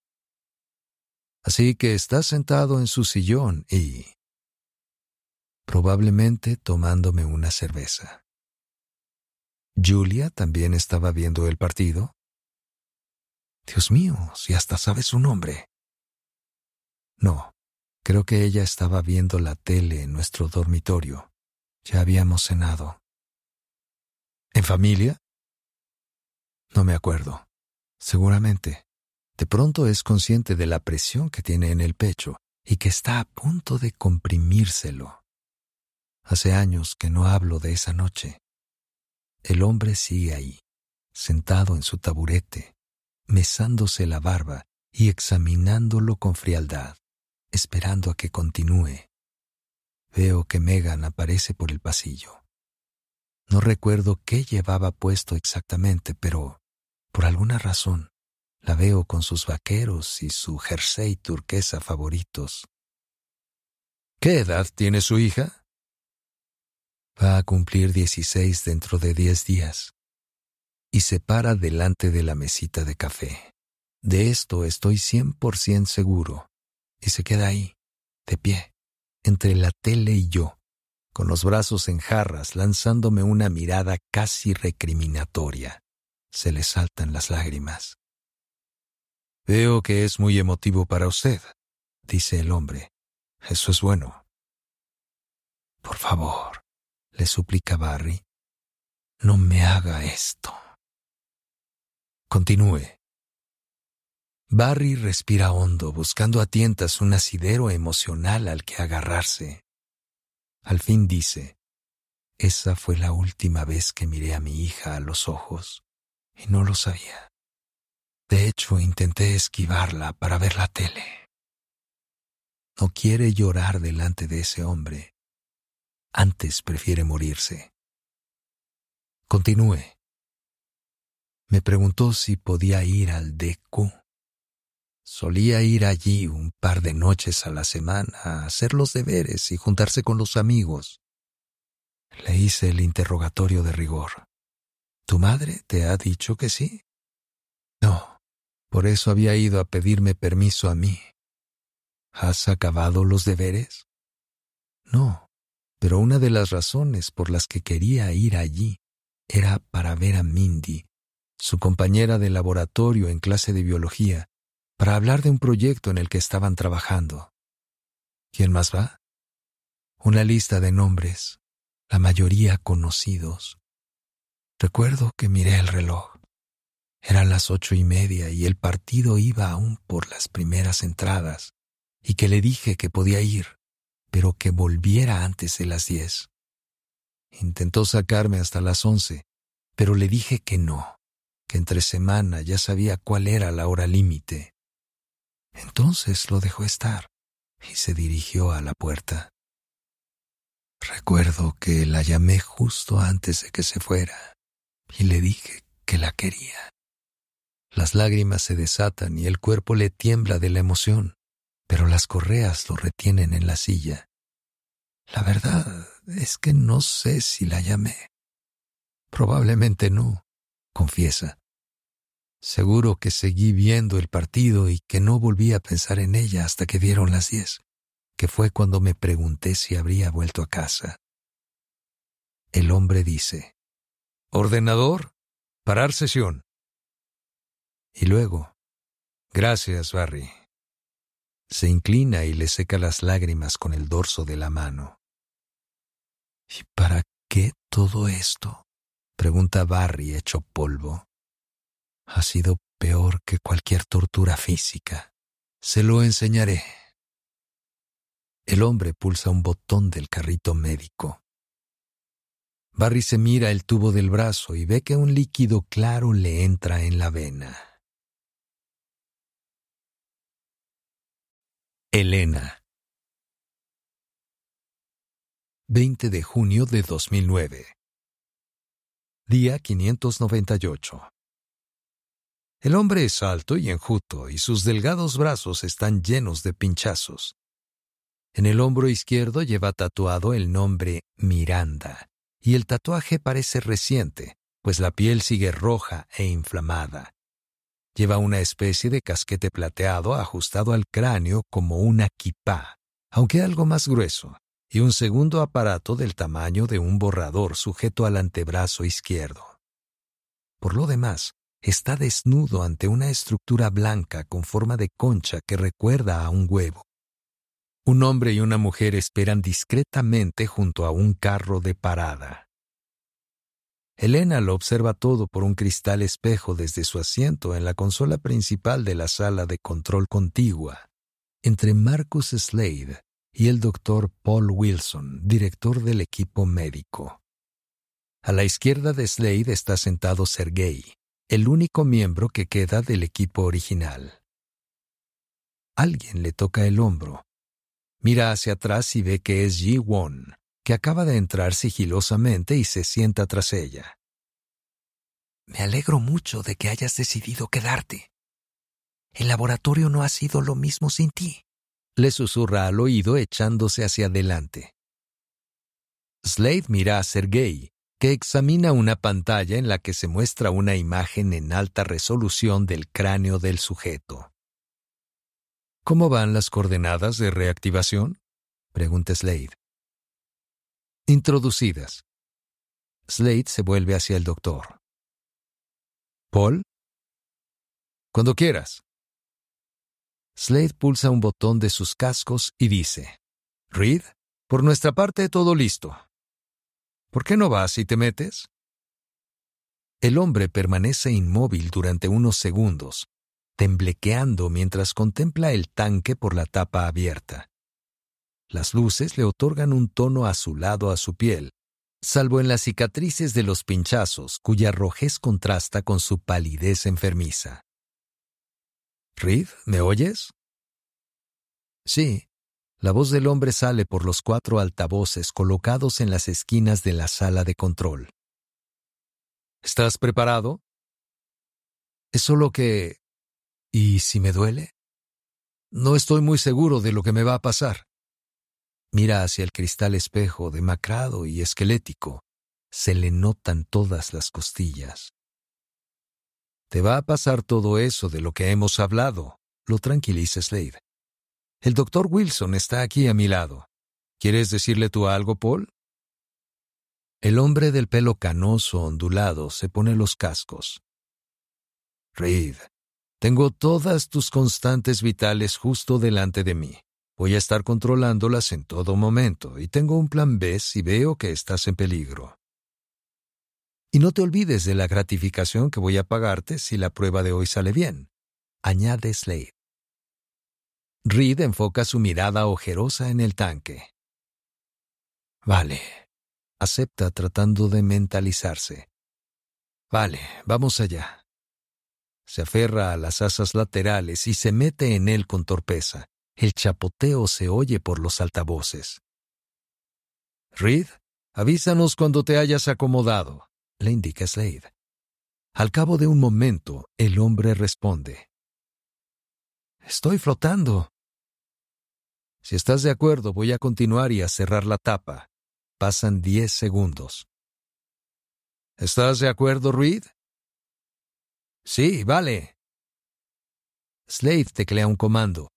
Así que está sentado en su sillón y probablemente tomándome una cerveza. Julia también estaba viendo el partido. Dios mío, si hasta sabe su nombre. No, creo que ella estaba viendo la tele en nuestro dormitorio. Ya habíamos cenado. ¿En familia? No me acuerdo. Seguramente. De pronto es consciente de la presión que tiene en el pecho y que está a punto de comprimírselo. Hace años que no hablo de esa noche. El hombre sigue ahí, sentado en su taburete, mesándose la barba y examinándolo con frialdad, esperando a que continúe. Veo que Megan aparece por el pasillo. No recuerdo qué llevaba puesto exactamente, pero por alguna razón la veo con sus vaqueros y su jersey turquesa favoritos. ¿Qué edad tiene su hija? va a cumplir dieciséis dentro de diez días, y se para delante de la mesita de café. De esto estoy cien por 100% seguro, y se queda ahí, de pie, entre la tele y yo, con los brazos en jarras, lanzándome una mirada casi recriminatoria. Se le saltan las lágrimas. Veo que es muy emotivo para usted, dice el hombre. Eso es bueno. Por favor, le suplica Barry. No me haga esto. Continúe. Barry respira hondo, buscando a tientas un asidero emocional al que agarrarse. Al fin dice, esa fue la última vez que miré a mi hija a los ojos, y no lo sabía. De hecho, intenté esquivarla para ver la tele. No quiere llorar delante de ese hombre, antes prefiere morirse. Continúe. Me preguntó si podía ir al DECU. Solía ir allí un par de noches a la semana a hacer los deberes y juntarse con los amigos. Le hice el interrogatorio de rigor. ¿Tu madre te ha dicho que sí? No, por eso había ido a pedirme permiso a mí. ¿Has acabado los deberes? No, pero una de las razones por las que quería ir allí era para ver a Mindy, su compañera de laboratorio en clase de biología, para hablar de un proyecto en el que estaban trabajando. ¿Quién más va? Una lista de nombres, la mayoría conocidos. Recuerdo que miré el reloj. Eran las ocho y media y el partido iba aún por las primeras entradas, y que le dije que podía ir pero que volviera antes de las diez. Intentó sacarme hasta las once, pero le dije que no, que entre semana ya sabía cuál era la hora límite. Entonces lo dejó estar y se dirigió a la puerta. Recuerdo que la llamé justo antes de que se fuera y le dije que la quería. Las lágrimas se desatan y el cuerpo le tiembla de la emoción pero las correas lo retienen en la silla. La verdad es que no sé si la llamé. Probablemente no, confiesa. Seguro que seguí viendo el partido y que no volví a pensar en ella hasta que dieron las diez, que fue cuando me pregunté si habría vuelto a casa. El hombre dice, Ordenador, parar sesión. Y luego, gracias, Barry se inclina y le seca las lágrimas con el dorso de la mano. ¿Y para qué todo esto? pregunta Barry hecho polvo. Ha sido peor que cualquier tortura física. Se lo enseñaré. El hombre pulsa un botón del carrito médico. Barry se mira el tubo del brazo y ve que un líquido claro le entra en la vena. Elena. 20 de junio de 2009. Día 598. El hombre es alto y enjuto, y sus delgados brazos están llenos de pinchazos. En el hombro izquierdo lleva tatuado el nombre Miranda, y el tatuaje parece reciente, pues la piel sigue roja e inflamada. Lleva una especie de casquete plateado ajustado al cráneo como una quipá, aunque algo más grueso, y un segundo aparato del tamaño de un borrador sujeto al antebrazo izquierdo. Por lo demás, está desnudo ante una estructura blanca con forma de concha que recuerda a un huevo. Un hombre y una mujer esperan discretamente junto a un carro de parada. Elena lo observa todo por un cristal espejo desde su asiento en la consola principal de la sala de control contigua, entre Marcus Slade y el doctor Paul Wilson, director del equipo médico. A la izquierda de Slade está sentado Sergei, el único miembro que queda del equipo original. Alguien le toca el hombro. Mira hacia atrás y ve que es Ji Won, que acaba de entrar sigilosamente y se sienta tras ella. Me alegro mucho de que hayas decidido quedarte. El laboratorio no ha sido lo mismo sin ti, le susurra al oído echándose hacia adelante. Slade mira a Sergey, que examina una pantalla en la que se muestra una imagen en alta resolución del cráneo del sujeto. ¿Cómo van las coordenadas de reactivación? pregunta Slade. Introducidas. Slade se vuelve hacia el doctor. ¿Paul? Cuando quieras. Slade pulsa un botón de sus cascos y dice, Reed, por nuestra parte todo listo. ¿Por qué no vas y te metes? El hombre permanece inmóvil durante unos segundos, temblequeando mientras contempla el tanque por la tapa abierta. Las luces le otorgan un tono azulado a su piel, salvo en las cicatrices de los pinchazos, cuya rojez contrasta con su palidez enfermiza. Reed, ¿me oyes? Sí. La voz del hombre sale por los cuatro altavoces colocados en las esquinas de la sala de control. ¿Estás preparado? Es solo que... ¿Y si me duele? No estoy muy seguro de lo que me va a pasar. Mira hacia el cristal espejo, demacrado y esquelético. Se le notan todas las costillas. Te va a pasar todo eso de lo que hemos hablado, lo tranquiliza Slade. El doctor Wilson está aquí a mi lado. ¿Quieres decirle tú algo, Paul? El hombre del pelo canoso ondulado se pone los cascos. Reid, tengo todas tus constantes vitales justo delante de mí. Voy a estar controlándolas en todo momento y tengo un plan B si veo que estás en peligro. Y no te olvides de la gratificación que voy a pagarte si la prueba de hoy sale bien, añade Slade. Reed enfoca su mirada ojerosa en el tanque. Vale, acepta tratando de mentalizarse. Vale, vamos allá. Se aferra a las asas laterales y se mete en él con torpeza. El chapoteo se oye por los altavoces. Reed, avísanos cuando te hayas acomodado, le indica Slade. Al cabo de un momento, el hombre responde. Estoy flotando. Si estás de acuerdo, voy a continuar y a cerrar la tapa. Pasan diez segundos. ¿Estás de acuerdo, Reed? Sí, vale. Slade teclea un comando.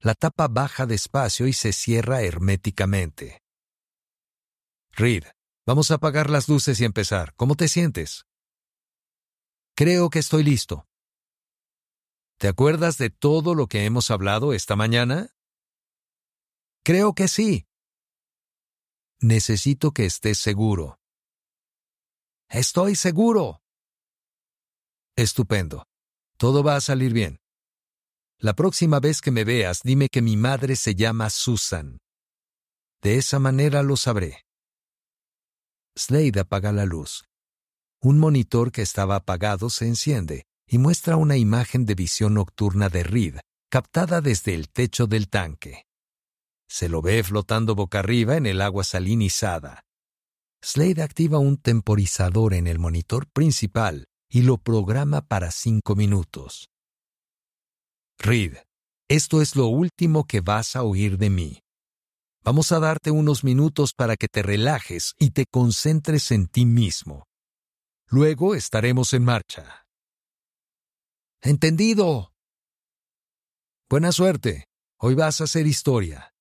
La tapa baja despacio y se cierra herméticamente. Reed, vamos a apagar las luces y empezar. ¿Cómo te sientes? Creo que estoy listo. ¿Te acuerdas de todo lo que hemos hablado esta mañana? Creo que sí. Necesito que estés seguro. Estoy seguro. Estupendo. Todo va a salir bien. La próxima vez que me veas, dime que mi madre se llama Susan. De esa manera lo sabré. Slade apaga la luz. Un monitor que estaba apagado se enciende y muestra una imagen de visión nocturna de Reed, captada desde el techo del tanque. Se lo ve flotando boca arriba en el agua salinizada. Slade activa un temporizador en el monitor principal y lo programa para cinco minutos. Reed, esto es lo último que vas a oír de mí. Vamos a darte unos minutos para que te relajes y te concentres en ti mismo. Luego estaremos en marcha. Entendido. Buena suerte. Hoy vas a hacer historia.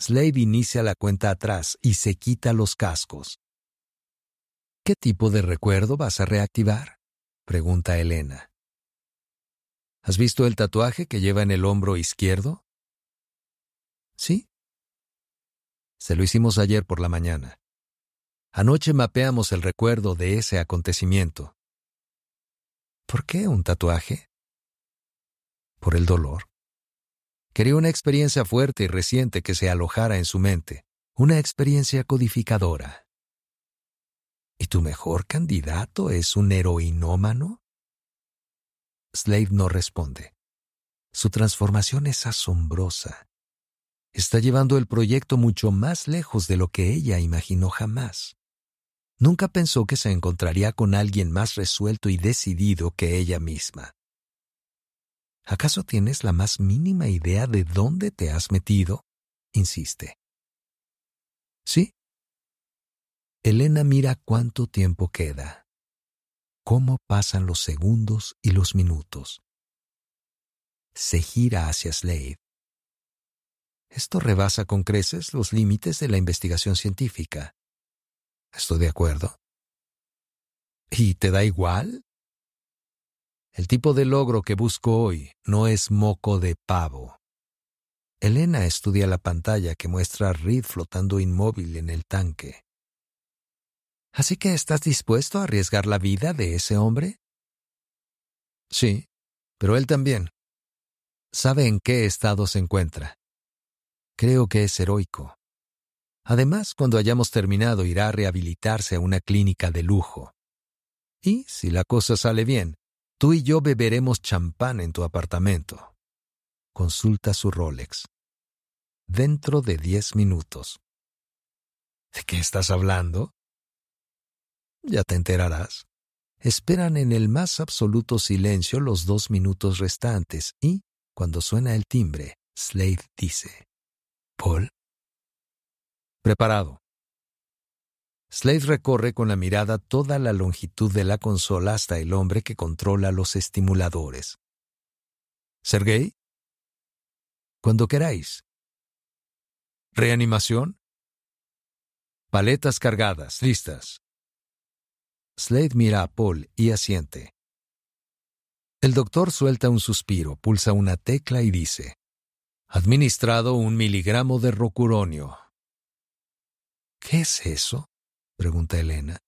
Slave inicia la cuenta atrás y se quita los cascos. ¿Qué tipo de recuerdo vas a reactivar? pregunta Elena. ¿Has visto el tatuaje que lleva en el hombro izquierdo? Sí. Se lo hicimos ayer por la mañana. Anoche mapeamos el recuerdo de ese acontecimiento. ¿Por qué un tatuaje? Por el dolor. Quería una experiencia fuerte y reciente que se alojara en su mente, una experiencia codificadora. ¿Y tu mejor candidato es un heroinómano? Slave no responde. Su transformación es asombrosa. Está llevando el proyecto mucho más lejos de lo que ella imaginó jamás. Nunca pensó que se encontraría con alguien más resuelto y decidido que ella misma. ¿Acaso tienes la más mínima idea de dónde te has metido? insiste. ¿Sí? Elena mira cuánto tiempo queda cómo pasan los segundos y los minutos. Se gira hacia Slade. Esto rebasa con creces los límites de la investigación científica. Estoy de acuerdo. ¿Y te da igual? El tipo de logro que busco hoy no es moco de pavo. Elena estudia la pantalla que muestra a Reed flotando inmóvil en el tanque. ¿Así que estás dispuesto a arriesgar la vida de ese hombre? Sí, pero él también. Sabe en qué estado se encuentra. Creo que es heroico. Además, cuando hayamos terminado irá a rehabilitarse a una clínica de lujo. Y, si la cosa sale bien, tú y yo beberemos champán en tu apartamento. Consulta su Rolex. Dentro de diez minutos. ¿De qué estás hablando? Ya te enterarás. Esperan en el más absoluto silencio los dos minutos restantes y, cuando suena el timbre, Slade dice, Paul. Preparado. Slade recorre con la mirada toda la longitud de la consola hasta el hombre que controla los estimuladores. ¿Sergey? Cuando queráis. ¿Reanimación? Paletas cargadas, listas. Slade mira a Paul y asiente. El doctor suelta un suspiro, pulsa una tecla y dice, Administrado un miligramo de rocuronio. ¿Qué es eso? pregunta Elena.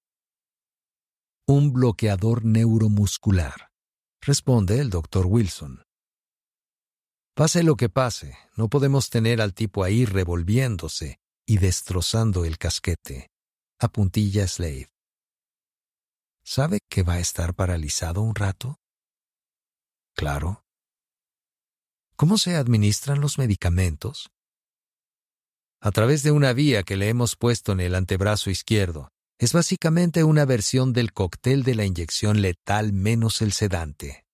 Un bloqueador neuromuscular, responde el doctor Wilson. Pase lo que pase, no podemos tener al tipo ahí revolviéndose y destrozando el casquete, apuntilla Slade. ¿Sabe que va a estar paralizado un rato? Claro. ¿Cómo se administran los medicamentos? A través de una vía que le hemos puesto en el antebrazo izquierdo. Es básicamente una versión del cóctel de la inyección letal menos el sedante.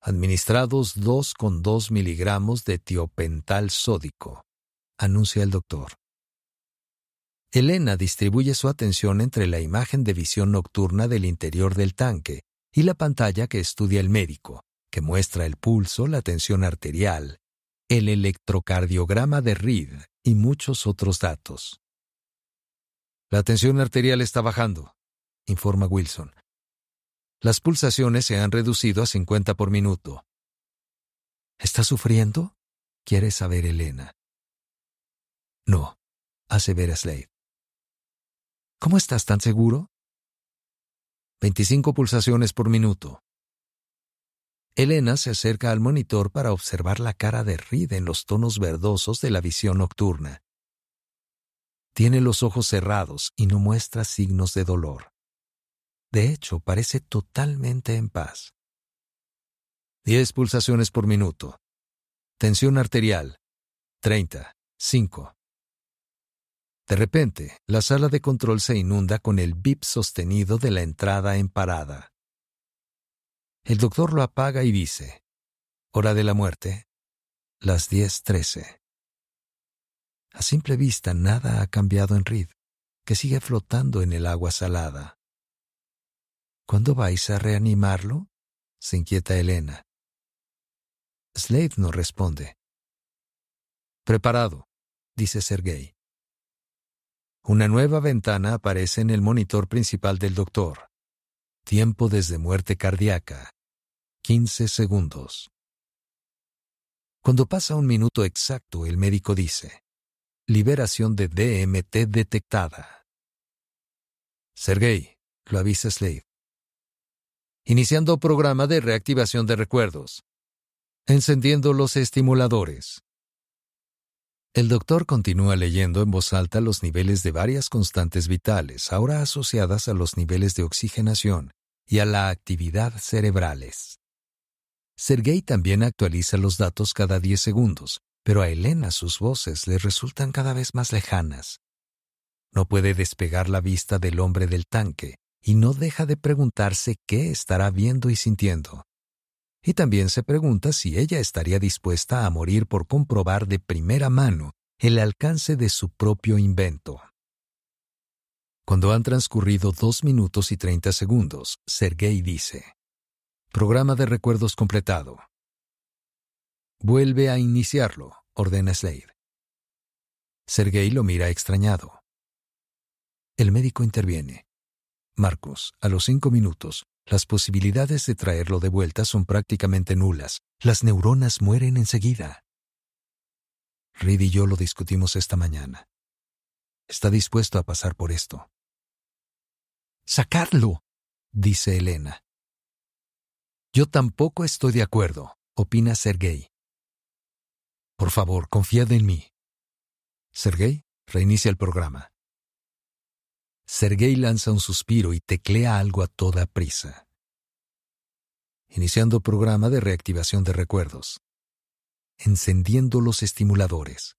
Administrados 2,2 miligramos de tiopental sódico, anuncia el doctor. Elena distribuye su atención entre la imagen de visión nocturna del interior del tanque y la pantalla que estudia el médico, que muestra el pulso, la tensión arterial, el electrocardiograma de Reed y muchos otros datos. La tensión arterial está bajando, informa Wilson. Las pulsaciones se han reducido a 50 por minuto. ¿Está sufriendo? quiere saber Elena. No, hace a Slade. ¿Cómo estás tan seguro? 25 pulsaciones por minuto. Elena se acerca al monitor para observar la cara de Rid en los tonos verdosos de la visión nocturna. Tiene los ojos cerrados y no muestra signos de dolor. De hecho, parece totalmente en paz. 10 pulsaciones por minuto. Tensión arterial. 30, 5, de repente, la sala de control se inunda con el bip sostenido de la entrada en parada. El doctor lo apaga y dice, hora de la muerte, las 10.13. A simple vista nada ha cambiado en Reed, que sigue flotando en el agua salada. ¿Cuándo vais a reanimarlo? se inquieta Elena. Slade no responde. Preparado, dice Sergey. Una nueva ventana aparece en el monitor principal del doctor. Tiempo desde muerte cardíaca. 15 segundos. Cuando pasa un minuto exacto, el médico dice, liberación de DMT detectada. Sergey, lo avisa Slave. Iniciando programa de reactivación de recuerdos. Encendiendo los estimuladores. El doctor continúa leyendo en voz alta los niveles de varias constantes vitales, ahora asociadas a los niveles de oxigenación y a la actividad cerebrales. Sergei también actualiza los datos cada 10 segundos, pero a Elena sus voces le resultan cada vez más lejanas. No puede despegar la vista del hombre del tanque y no deja de preguntarse qué estará viendo y sintiendo y también se pregunta si ella estaría dispuesta a morir por comprobar de primera mano el alcance de su propio invento. Cuando han transcurrido dos minutos y treinta segundos, Sergei dice, Programa de recuerdos completado. Vuelve a iniciarlo, ordena Slade. Sergei lo mira extrañado. El médico interviene. Marcos, a los cinco minutos, las posibilidades de traerlo de vuelta son prácticamente nulas. Las neuronas mueren enseguida. Reed y yo lo discutimos esta mañana. Está dispuesto a pasar por esto. ¡Sacarlo! dice Elena. Yo tampoco estoy de acuerdo, opina Sergei. Por favor, confiad en mí. Sergei reinicia el programa. Sergei lanza un suspiro y teclea algo a toda prisa. Iniciando programa de reactivación de recuerdos. Encendiendo los estimuladores.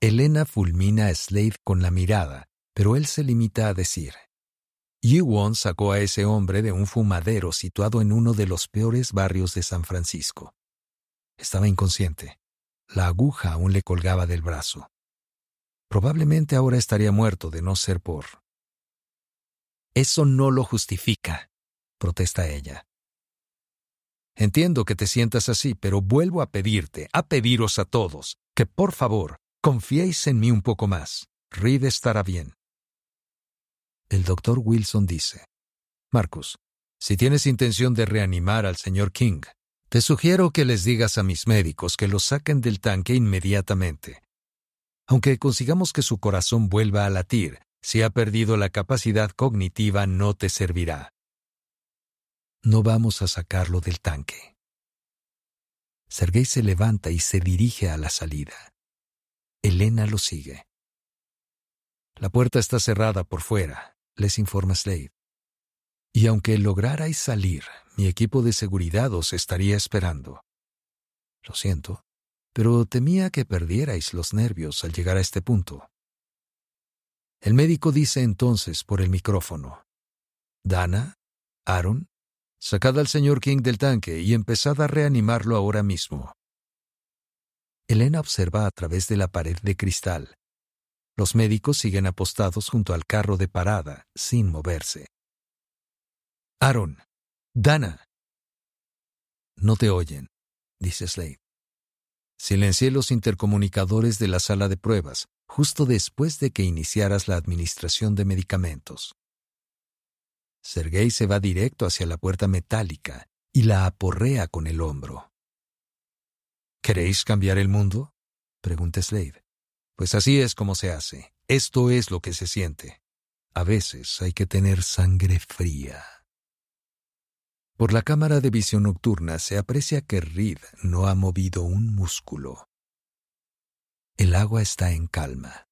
Elena fulmina a Slade con la mirada, pero él se limita a decir. Yuan sacó a ese hombre de un fumadero situado en uno de los peores barrios de San Francisco. Estaba inconsciente. La aguja aún le colgaba del brazo. Probablemente ahora estaría muerto de no ser por... Eso no lo justifica, protesta ella. Entiendo que te sientas así, pero vuelvo a pedirte, a pediros a todos, que por favor, confiéis en mí un poco más. Reed estará bien. El doctor Wilson dice, Marcus, si tienes intención de reanimar al señor King, te sugiero que les digas a mis médicos que lo saquen del tanque inmediatamente. Aunque consigamos que su corazón vuelva a latir, si ha perdido la capacidad cognitiva no te servirá. No vamos a sacarlo del tanque. Sergei se levanta y se dirige a la salida. Elena lo sigue. La puerta está cerrada por fuera, les informa Slade. Y aunque lograrais salir, mi equipo de seguridad os estaría esperando. Lo siento, pero temía que perdierais los nervios al llegar a este punto. El médico dice entonces por el micrófono, Dana, Aaron, sacad al señor King del tanque y empezad a reanimarlo ahora mismo. Elena observa a través de la pared de cristal. Los médicos siguen apostados junto al carro de parada, sin moverse. Aaron, Dana. No te oyen, dice Slade. Silencié los intercomunicadores de la sala de pruebas justo después de que iniciaras la administración de medicamentos. Sergei se va directo hacia la puerta metálica y la aporrea con el hombro. ¿Queréis cambiar el mundo? pregunta Slade. Pues así es como se hace. Esto es lo que se siente. A veces hay que tener sangre fría. Por la cámara de visión nocturna se aprecia que Reed no ha movido un músculo. El agua está en calma.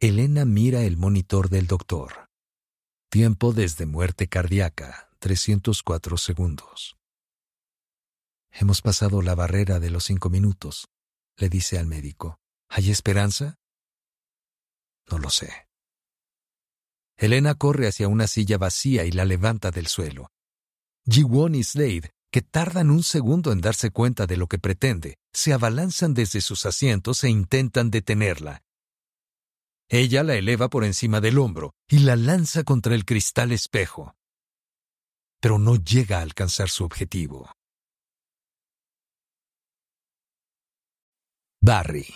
Elena mira el monitor del doctor. Tiempo desde muerte cardíaca, 304 segundos. Hemos pasado la barrera de los cinco minutos, le dice al médico. ¿Hay esperanza? No lo sé. Elena corre hacia una silla vacía y la levanta del suelo. Jiwon y Slade, que tardan un segundo en darse cuenta de lo que pretende, se abalanzan desde sus asientos e intentan detenerla. Ella la eleva por encima del hombro y la lanza contra el cristal espejo. Pero no llega a alcanzar su objetivo. Barry.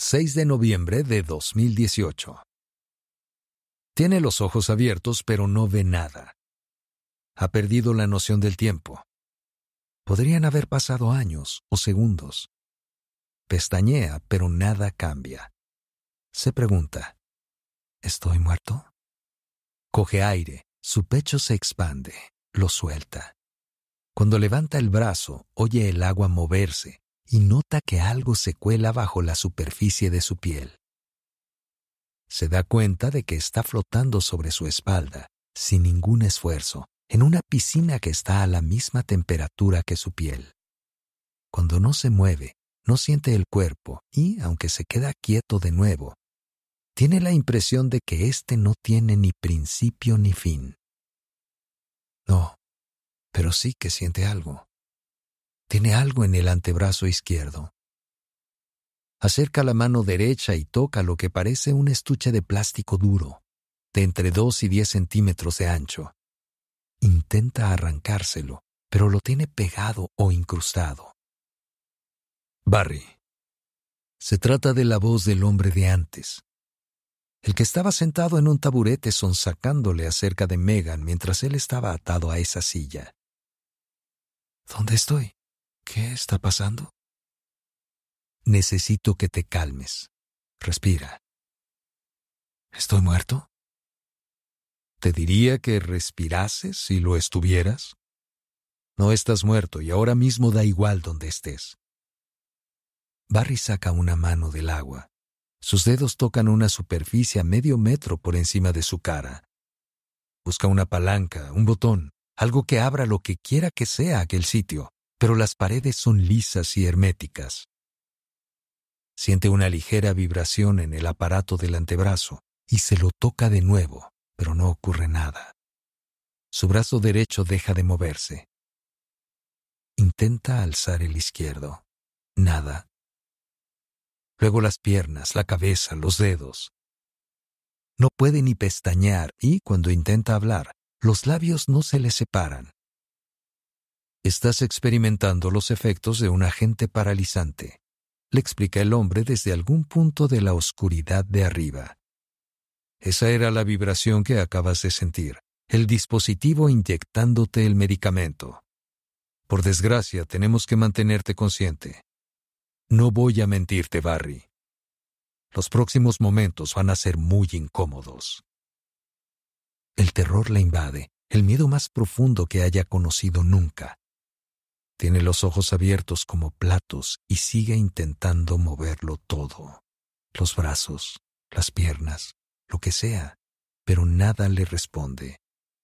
6 de noviembre de 2018. Tiene los ojos abiertos, pero no ve nada. Ha perdido la noción del tiempo. Podrían haber pasado años o segundos. Pestañea, pero nada cambia. Se pregunta, ¿estoy muerto? Coge aire, su pecho se expande, lo suelta. Cuando levanta el brazo, oye el agua moverse y nota que algo se cuela bajo la superficie de su piel se da cuenta de que está flotando sobre su espalda, sin ningún esfuerzo, en una piscina que está a la misma temperatura que su piel. Cuando no se mueve, no siente el cuerpo y, aunque se queda quieto de nuevo, tiene la impresión de que éste no tiene ni principio ni fin. No, pero sí que siente algo. Tiene algo en el antebrazo izquierdo. Acerca la mano derecha y toca lo que parece un estuche de plástico duro, de entre 2 y 10 centímetros de ancho. Intenta arrancárselo, pero lo tiene pegado o incrustado. Barry. Se trata de la voz del hombre de antes, el que estaba sentado en un taburete sonsacándole acerca de Megan mientras él estaba atado a esa silla. ¿Dónde estoy? ¿Qué está pasando? Necesito que te calmes. Respira. ¿Estoy muerto? Te diría que respirases si lo estuvieras. No estás muerto y ahora mismo da igual donde estés. Barry saca una mano del agua. Sus dedos tocan una superficie a medio metro por encima de su cara. Busca una palanca, un botón, algo que abra lo que quiera que sea aquel sitio, pero las paredes son lisas y herméticas. Siente una ligera vibración en el aparato del antebrazo y se lo toca de nuevo, pero no ocurre nada. Su brazo derecho deja de moverse. Intenta alzar el izquierdo. Nada. Luego las piernas, la cabeza, los dedos. No puede ni pestañear y, cuando intenta hablar, los labios no se le separan. Estás experimentando los efectos de un agente paralizante le explica el hombre desde algún punto de la oscuridad de arriba. Esa era la vibración que acabas de sentir, el dispositivo inyectándote el medicamento. Por desgracia, tenemos que mantenerte consciente. No voy a mentirte, Barry. Los próximos momentos van a ser muy incómodos. El terror la invade, el miedo más profundo que haya conocido nunca. Tiene los ojos abiertos como platos y sigue intentando moverlo todo. Los brazos, las piernas, lo que sea, pero nada le responde.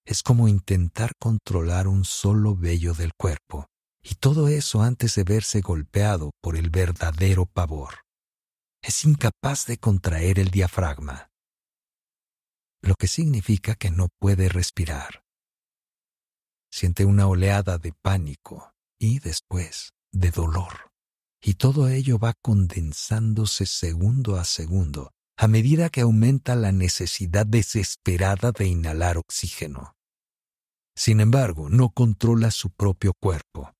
Es como intentar controlar un solo vello del cuerpo, y todo eso antes de verse golpeado por el verdadero pavor. Es incapaz de contraer el diafragma, lo que significa que no puede respirar. Siente una oleada de pánico y después de dolor. Y todo ello va condensándose segundo a segundo a medida que aumenta la necesidad desesperada de inhalar oxígeno. Sin embargo, no controla su propio cuerpo.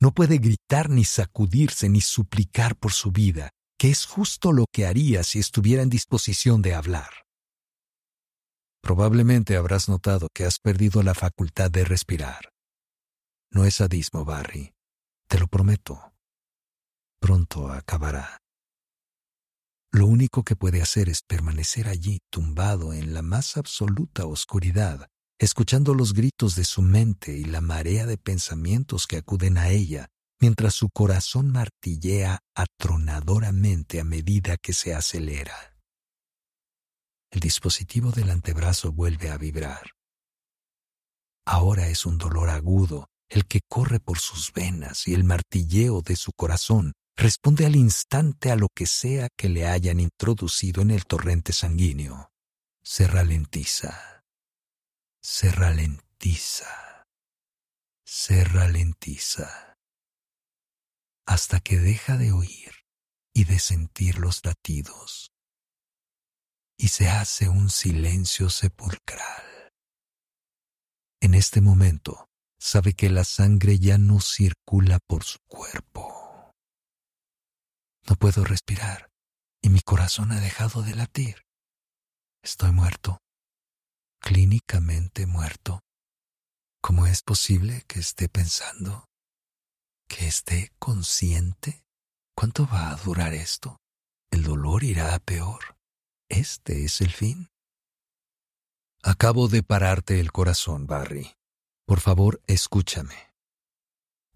No puede gritar ni sacudirse ni suplicar por su vida, que es justo lo que haría si estuviera en disposición de hablar. Probablemente habrás notado que has perdido la facultad de respirar. No es sadismo, Barry. Te lo prometo. Pronto acabará. Lo único que puede hacer es permanecer allí tumbado en la más absoluta oscuridad, escuchando los gritos de su mente y la marea de pensamientos que acuden a ella, mientras su corazón martillea atronadoramente a medida que se acelera. El dispositivo del antebrazo vuelve a vibrar. Ahora es un dolor agudo, el que corre por sus venas y el martilleo de su corazón responde al instante a lo que sea que le hayan introducido en el torrente sanguíneo. Se ralentiza, se ralentiza, se ralentiza, hasta que deja de oír y de sentir los latidos, y se hace un silencio sepulcral. En este momento, sabe que la sangre ya no circula por su cuerpo. No puedo respirar y mi corazón ha dejado de latir. Estoy muerto, clínicamente muerto. ¿Cómo es posible que esté pensando? ¿Que esté consciente? ¿Cuánto va a durar esto? El dolor irá a peor. Este es el fin. Acabo de pararte el corazón, Barry. Por favor, escúchame.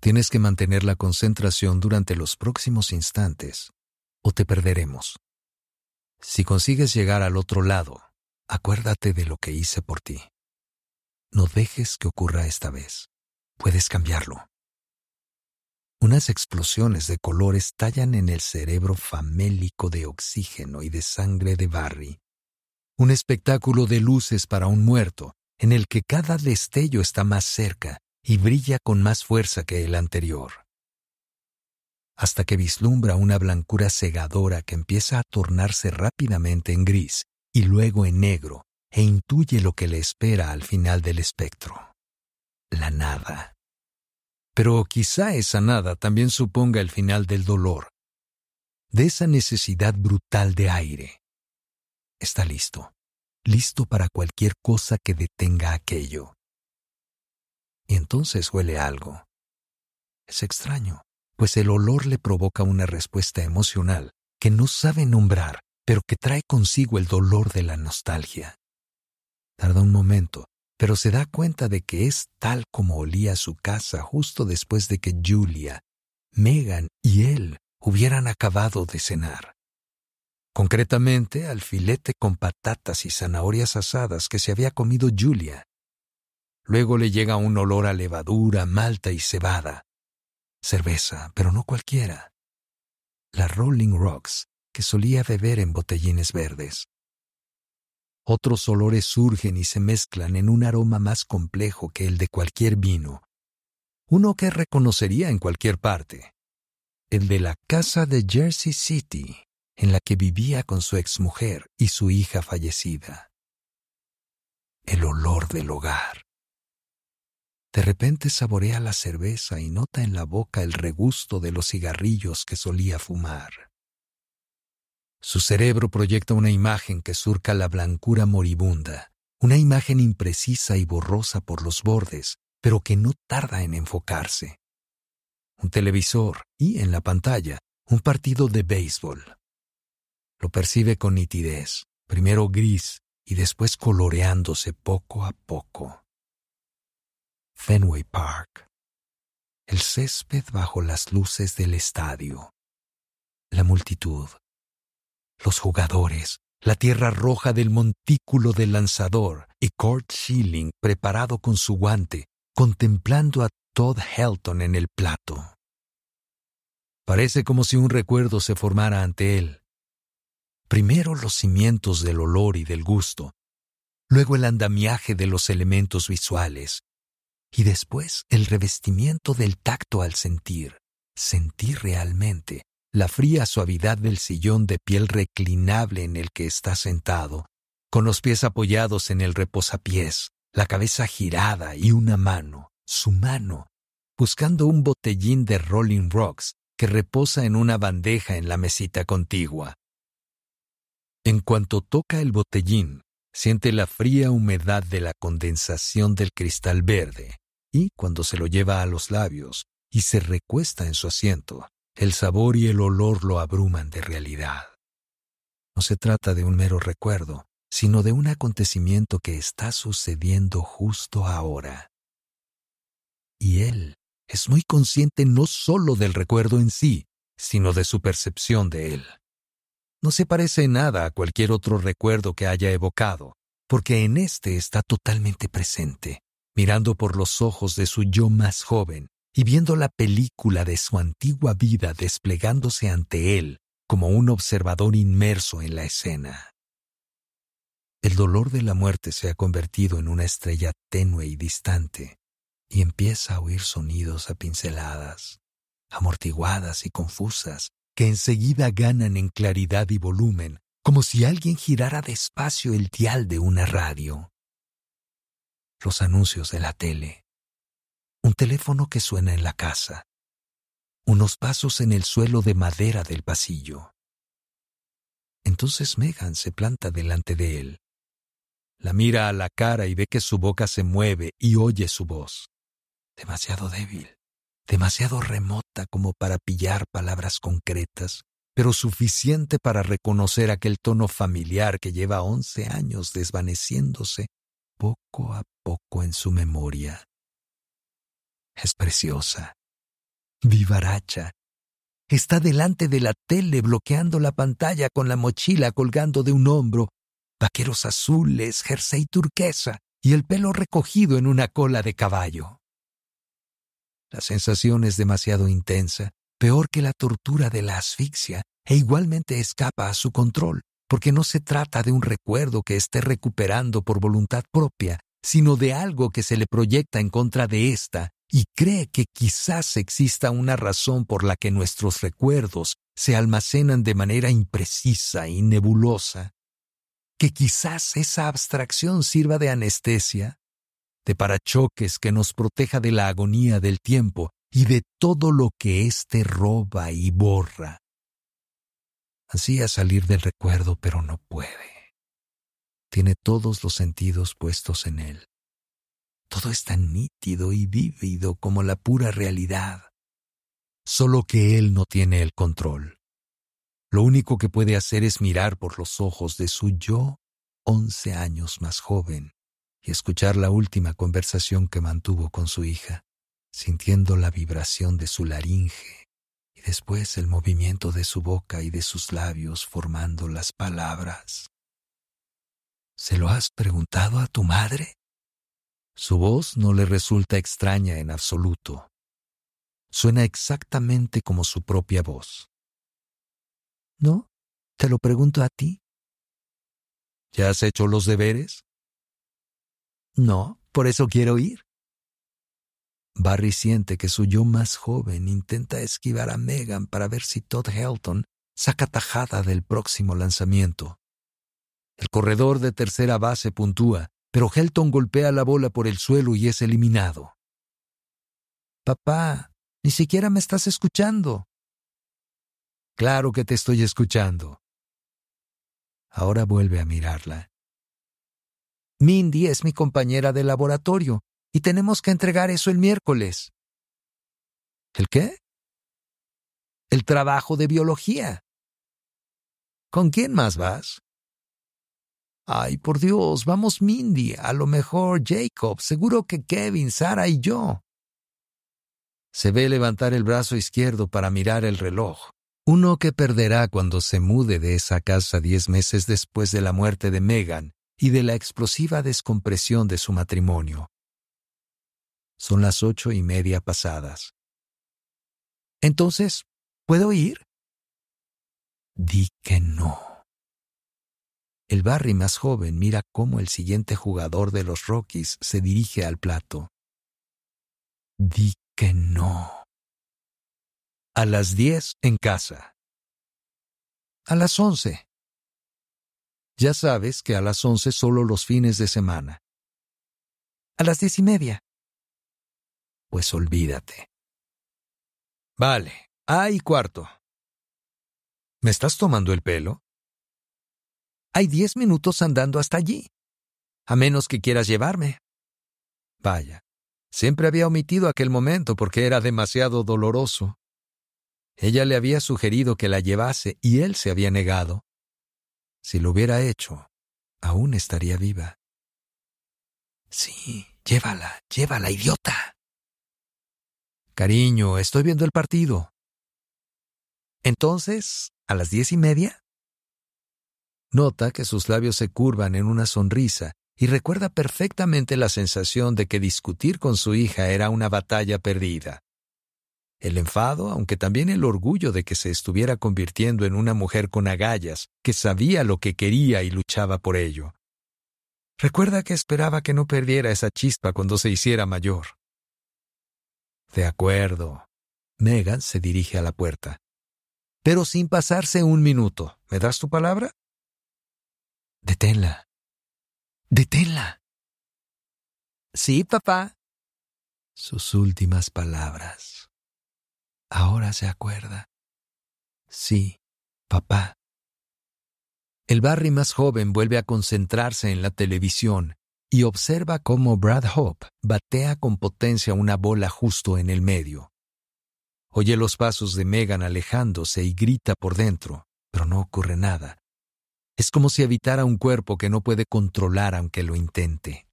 Tienes que mantener la concentración durante los próximos instantes o te perderemos. Si consigues llegar al otro lado, acuérdate de lo que hice por ti. No dejes que ocurra esta vez. Puedes cambiarlo. Unas explosiones de colores tallan en el cerebro famélico de oxígeno y de sangre de Barry. Un espectáculo de luces para un muerto, en el que cada destello está más cerca y brilla con más fuerza que el anterior. Hasta que vislumbra una blancura cegadora que empieza a tornarse rápidamente en gris y luego en negro e intuye lo que le espera al final del espectro. La nada. Pero quizá esa nada también suponga el final del dolor, de esa necesidad brutal de aire. Está listo listo para cualquier cosa que detenga aquello. Y entonces huele algo. Es extraño, pues el olor le provoca una respuesta emocional que no sabe nombrar, pero que trae consigo el dolor de la nostalgia. Tarda un momento, pero se da cuenta de que es tal como olía su casa justo después de que Julia, Megan y él hubieran acabado de cenar concretamente al filete con patatas y zanahorias asadas que se había comido Julia. Luego le llega un olor a levadura, malta y cebada. Cerveza, pero no cualquiera. La Rolling Rocks, que solía beber en botellines verdes. Otros olores surgen y se mezclan en un aroma más complejo que el de cualquier vino, uno que reconocería en cualquier parte, el de la casa de Jersey City en la que vivía con su exmujer y su hija fallecida. El olor del hogar. De repente saborea la cerveza y nota en la boca el regusto de los cigarrillos que solía fumar. Su cerebro proyecta una imagen que surca la blancura moribunda, una imagen imprecisa y borrosa por los bordes, pero que no tarda en enfocarse. Un televisor y, en la pantalla, un partido de béisbol. Lo percibe con nitidez, primero gris y después coloreándose poco a poco. Fenway Park. El césped bajo las luces del estadio. La multitud. Los jugadores. La tierra roja del montículo del lanzador y Kurt Schilling preparado con su guante, contemplando a Todd Helton en el plato. Parece como si un recuerdo se formara ante él, primero los cimientos del olor y del gusto, luego el andamiaje de los elementos visuales, y después el revestimiento del tacto al sentir, sentir realmente la fría suavidad del sillón de piel reclinable en el que está sentado, con los pies apoyados en el reposapiés, la cabeza girada y una mano, su mano, buscando un botellín de Rolling Rocks que reposa en una bandeja en la mesita contigua. En cuanto toca el botellín, siente la fría humedad de la condensación del cristal verde, y cuando se lo lleva a los labios y se recuesta en su asiento, el sabor y el olor lo abruman de realidad. No se trata de un mero recuerdo, sino de un acontecimiento que está sucediendo justo ahora. Y él es muy consciente no solo del recuerdo en sí, sino de su percepción de él no se parece nada a cualquier otro recuerdo que haya evocado, porque en este está totalmente presente, mirando por los ojos de su yo más joven y viendo la película de su antigua vida desplegándose ante él como un observador inmerso en la escena. El dolor de la muerte se ha convertido en una estrella tenue y distante, y empieza a oír sonidos a pinceladas, amortiguadas y confusas, que enseguida ganan en claridad y volumen, como si alguien girara despacio el dial de una radio. Los anuncios de la tele. Un teléfono que suena en la casa. Unos pasos en el suelo de madera del pasillo. Entonces Megan se planta delante de él. La mira a la cara y ve que su boca se mueve y oye su voz. Demasiado débil demasiado remota como para pillar palabras concretas, pero suficiente para reconocer aquel tono familiar que lleva once años desvaneciéndose poco a poco en su memoria. Es preciosa, vivaracha. Está delante de la tele bloqueando la pantalla con la mochila colgando de un hombro, vaqueros azules, jersey turquesa y el pelo recogido en una cola de caballo. La sensación es demasiado intensa, peor que la tortura de la asfixia, e igualmente escapa a su control, porque no se trata de un recuerdo que esté recuperando por voluntad propia, sino de algo que se le proyecta en contra de ésta y cree que quizás exista una razón por la que nuestros recuerdos se almacenan de manera imprecisa y nebulosa, que quizás esa abstracción sirva de anestesia de parachoques que nos proteja de la agonía del tiempo y de todo lo que éste roba y borra. Ansía salir del recuerdo, pero no puede. Tiene todos los sentidos puestos en él. Todo es tan nítido y vívido como la pura realidad. Solo que él no tiene el control. Lo único que puede hacer es mirar por los ojos de su yo once años más joven y escuchar la última conversación que mantuvo con su hija, sintiendo la vibración de su laringe y después el movimiento de su boca y de sus labios formando las palabras. ¿Se lo has preguntado a tu madre? Su voz no le resulta extraña en absoluto. Suena exactamente como su propia voz. ¿No? ¿Te lo pregunto a ti? ¿Ya has hecho los deberes? No, por eso quiero ir. Barry siente que su yo más joven intenta esquivar a Megan para ver si Todd Helton saca tajada del próximo lanzamiento. El corredor de tercera base puntúa, pero Helton golpea la bola por el suelo y es eliminado. Papá, ni siquiera me estás escuchando. Claro que te estoy escuchando. Ahora vuelve a mirarla Mindy es mi compañera de laboratorio y tenemos que entregar eso el miércoles. ¿El qué? El trabajo de biología. ¿Con quién más vas? Ay, por Dios, vamos Mindy, a lo mejor Jacob, seguro que Kevin, Sara y yo. Se ve levantar el brazo izquierdo para mirar el reloj, uno que perderá cuando se mude de esa casa diez meses después de la muerte de Megan y de la explosiva descompresión de su matrimonio. Son las ocho y media pasadas. Entonces, ¿puedo ir? Di que no. El Barry más joven mira cómo el siguiente jugador de los Rockies se dirige al plato. Di que no. A las diez en casa. A las once. Ya sabes que a las once solo los fines de semana. A las diez y media. Pues olvídate. Vale, hay cuarto. ¿Me estás tomando el pelo? Hay diez minutos andando hasta allí. A menos que quieras llevarme. Vaya, siempre había omitido aquel momento porque era demasiado doloroso. Ella le había sugerido que la llevase y él se había negado. Si lo hubiera hecho, aún estaría viva. Sí, llévala, llévala, idiota. Cariño, estoy viendo el partido. Entonces, a las diez y media. Nota que sus labios se curvan en una sonrisa y recuerda perfectamente la sensación de que discutir con su hija era una batalla perdida el enfado, aunque también el orgullo de que se estuviera convirtiendo en una mujer con agallas, que sabía lo que quería y luchaba por ello. Recuerda que esperaba que no perdiera esa chispa cuando se hiciera mayor. De acuerdo. Megan se dirige a la puerta. Pero sin pasarse un minuto. ¿Me das tu palabra? Deténla. Deténla. Sí, papá. Sus últimas palabras ahora se acuerda. Sí, papá. El Barry más joven vuelve a concentrarse en la televisión y observa cómo Brad Hope batea con potencia una bola justo en el medio. Oye los pasos de Megan alejándose y grita por dentro, pero no ocurre nada. Es como si evitara un cuerpo que no puede controlar aunque lo intente.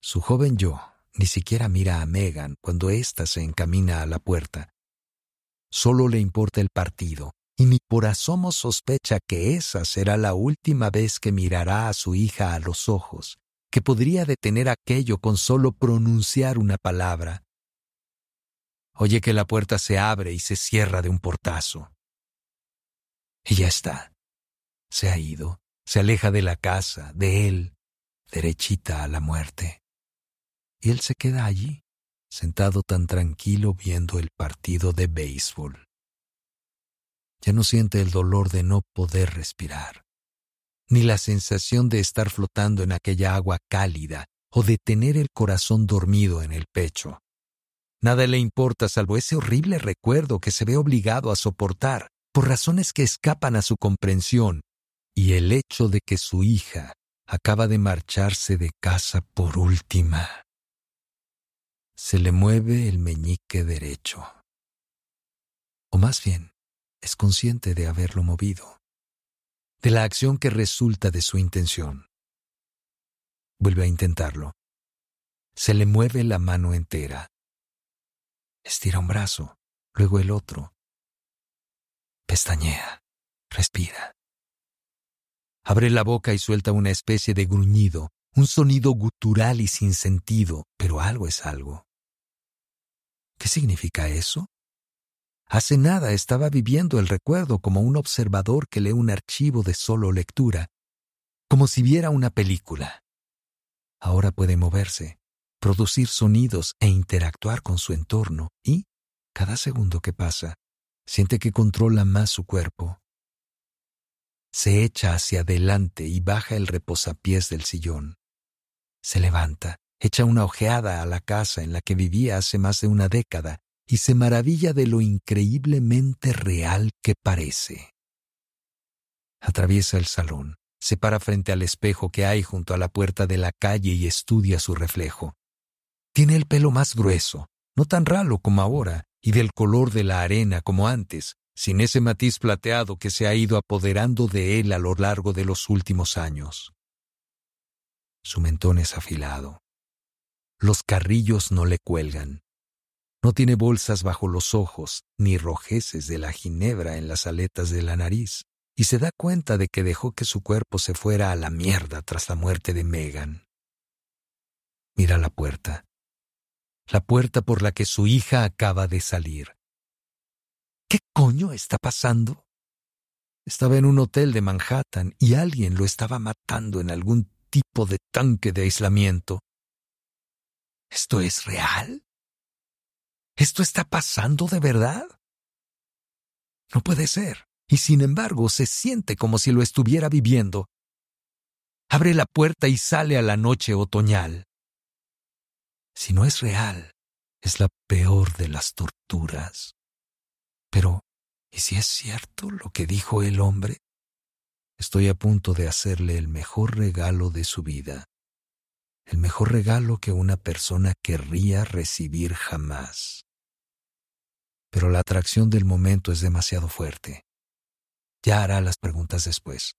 Su joven yo ni siquiera mira a Megan cuando ésta se encamina a la puerta. Solo le importa el partido, y ni por asomo sospecha que esa será la última vez que mirará a su hija a los ojos, que podría detener aquello con solo pronunciar una palabra. Oye que la puerta se abre y se cierra de un portazo. Y ya está. Se ha ido, se aleja de la casa, de él, derechita a la muerte y él se queda allí, sentado tan tranquilo viendo el partido de béisbol. Ya no siente el dolor de no poder respirar, ni la sensación de estar flotando en aquella agua cálida o de tener el corazón dormido en el pecho. Nada le importa salvo ese horrible recuerdo que se ve obligado a soportar por razones que escapan a su comprensión y el hecho de que su hija acaba de marcharse de casa por última se le mueve el meñique derecho. O más bien, es consciente de haberlo movido, de la acción que resulta de su intención. Vuelve a intentarlo. Se le mueve la mano entera. Estira un brazo, luego el otro. Pestañea, respira. Abre la boca y suelta una especie de gruñido un sonido gutural y sin sentido, pero algo es algo. ¿Qué significa eso? Hace nada estaba viviendo el recuerdo como un observador que lee un archivo de solo lectura, como si viera una película. Ahora puede moverse, producir sonidos e interactuar con su entorno y, cada segundo que pasa, siente que controla más su cuerpo. Se echa hacia adelante y baja el reposapiés del sillón. Se levanta, echa una ojeada a la casa en la que vivía hace más de una década y se maravilla de lo increíblemente real que parece. Atraviesa el salón, se para frente al espejo que hay junto a la puerta de la calle y estudia su reflejo. Tiene el pelo más grueso, no tan ralo como ahora, y del color de la arena como antes, sin ese matiz plateado que se ha ido apoderando de él a lo largo de los últimos años su mentón es afilado. Los carrillos no le cuelgan. No tiene bolsas bajo los ojos, ni rojeces de la ginebra en las aletas de la nariz, y se da cuenta de que dejó que su cuerpo se fuera a la mierda tras la muerte de Megan. Mira la puerta. La puerta por la que su hija acaba de salir. ¿Qué coño está pasando? Estaba en un hotel de Manhattan y alguien lo estaba matando en algún tipo de tanque de aislamiento. ¿Esto es real? ¿Esto está pasando de verdad? No puede ser, y sin embargo se siente como si lo estuviera viviendo. Abre la puerta y sale a la noche otoñal. Si no es real, es la peor de las torturas. Pero, ¿y si es cierto lo que dijo el hombre? estoy a punto de hacerle el mejor regalo de su vida. El mejor regalo que una persona querría recibir jamás. Pero la atracción del momento es demasiado fuerte. Ya hará las preguntas después.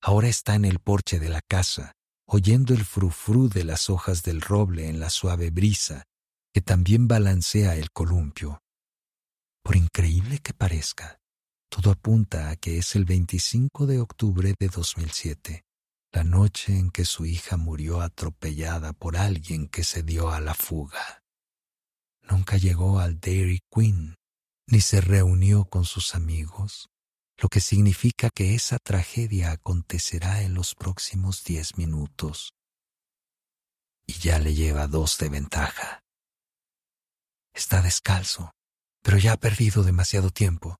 Ahora está en el porche de la casa, oyendo el frufru de las hojas del roble en la suave brisa, que también balancea el columpio. Por increíble que parezca, todo apunta a que es el 25 de octubre de 2007, la noche en que su hija murió atropellada por alguien que se dio a la fuga. Nunca llegó al Dairy Queen, ni se reunió con sus amigos, lo que significa que esa tragedia acontecerá en los próximos diez minutos. Y ya le lleva dos de ventaja. Está descalzo, pero ya ha perdido demasiado tiempo.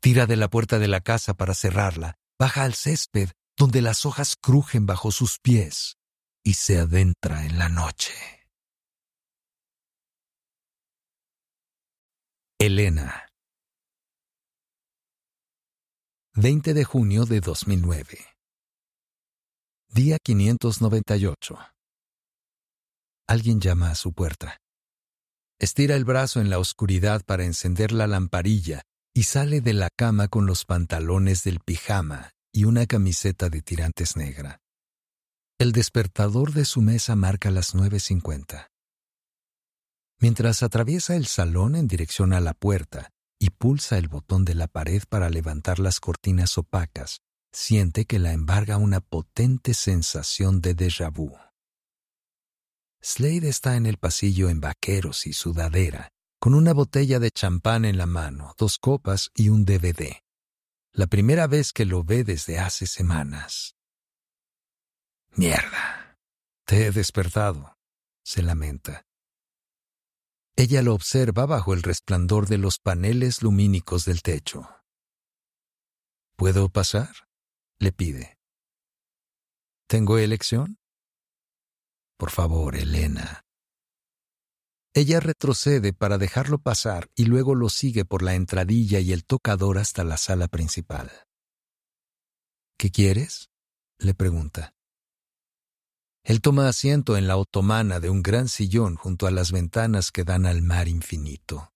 Tira de la puerta de la casa para cerrarla, baja al césped, donde las hojas crujen bajo sus pies, y se adentra en la noche. Elena 20 de junio de 2009 Día 598 Alguien llama a su puerta. Estira el brazo en la oscuridad para encender la lamparilla y sale de la cama con los pantalones del pijama y una camiseta de tirantes negra. El despertador de su mesa marca las 9.50. Mientras atraviesa el salón en dirección a la puerta y pulsa el botón de la pared para levantar las cortinas opacas, siente que la embarga una potente sensación de déjà vu. Slade está en el pasillo en vaqueros y sudadera, con una botella de champán en la mano, dos copas y un DVD. La primera vez que lo ve desde hace semanas. Mierda. Te he despertado, se lamenta. Ella lo observa bajo el resplandor de los paneles lumínicos del techo. ¿Puedo pasar? le pide. ¿Tengo elección? Por favor, Elena, ella retrocede para dejarlo pasar y luego lo sigue por la entradilla y el tocador hasta la sala principal. ¿Qué quieres? le pregunta. Él toma asiento en la otomana de un gran sillón junto a las ventanas que dan al mar infinito.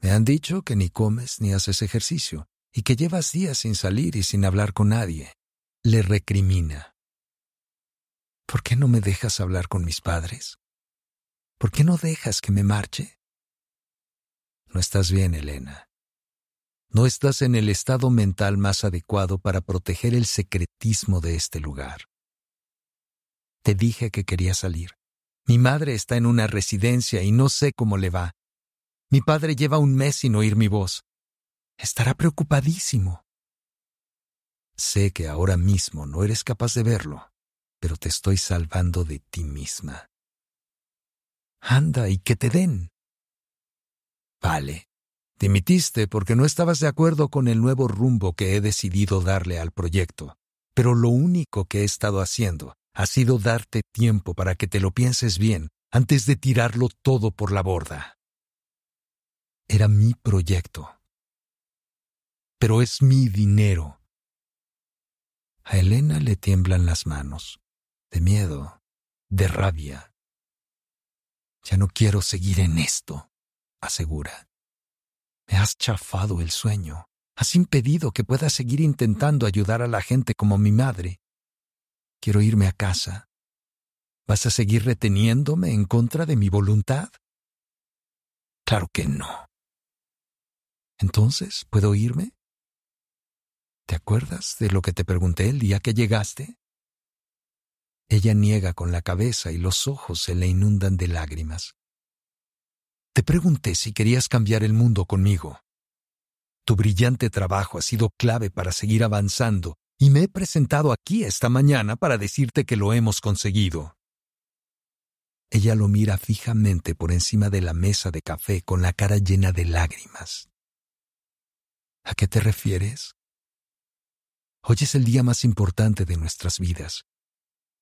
Me han dicho que ni comes ni haces ejercicio y que llevas días sin salir y sin hablar con nadie. Le recrimina. ¿Por qué no me dejas hablar con mis padres? ¿Por qué no dejas que me marche? No estás bien, Elena. No estás en el estado mental más adecuado para proteger el secretismo de este lugar. Te dije que quería salir. Mi madre está en una residencia y no sé cómo le va. Mi padre lleva un mes sin oír mi voz. Estará preocupadísimo. Sé que ahora mismo no eres capaz de verlo, pero te estoy salvando de ti misma. Anda y que te den. Vale. Dimitiste porque no estabas de acuerdo con el nuevo rumbo que he decidido darle al proyecto, pero lo único que he estado haciendo ha sido darte tiempo para que te lo pienses bien antes de tirarlo todo por la borda. Era mi proyecto. Pero es mi dinero. A Elena le tiemblan las manos, de miedo, de rabia, ya no quiero seguir en esto, asegura. Me has chafado el sueño. Has impedido que pueda seguir intentando ayudar a la gente como mi madre. Quiero irme a casa. ¿Vas a seguir reteniéndome en contra de mi voluntad? Claro que no. Entonces, ¿puedo irme? ¿Te acuerdas de lo que te pregunté el día que llegaste? Ella niega con la cabeza y los ojos se le inundan de lágrimas. Te pregunté si querías cambiar el mundo conmigo. Tu brillante trabajo ha sido clave para seguir avanzando y me he presentado aquí esta mañana para decirte que lo hemos conseguido. Ella lo mira fijamente por encima de la mesa de café con la cara llena de lágrimas. ¿A qué te refieres? Hoy es el día más importante de nuestras vidas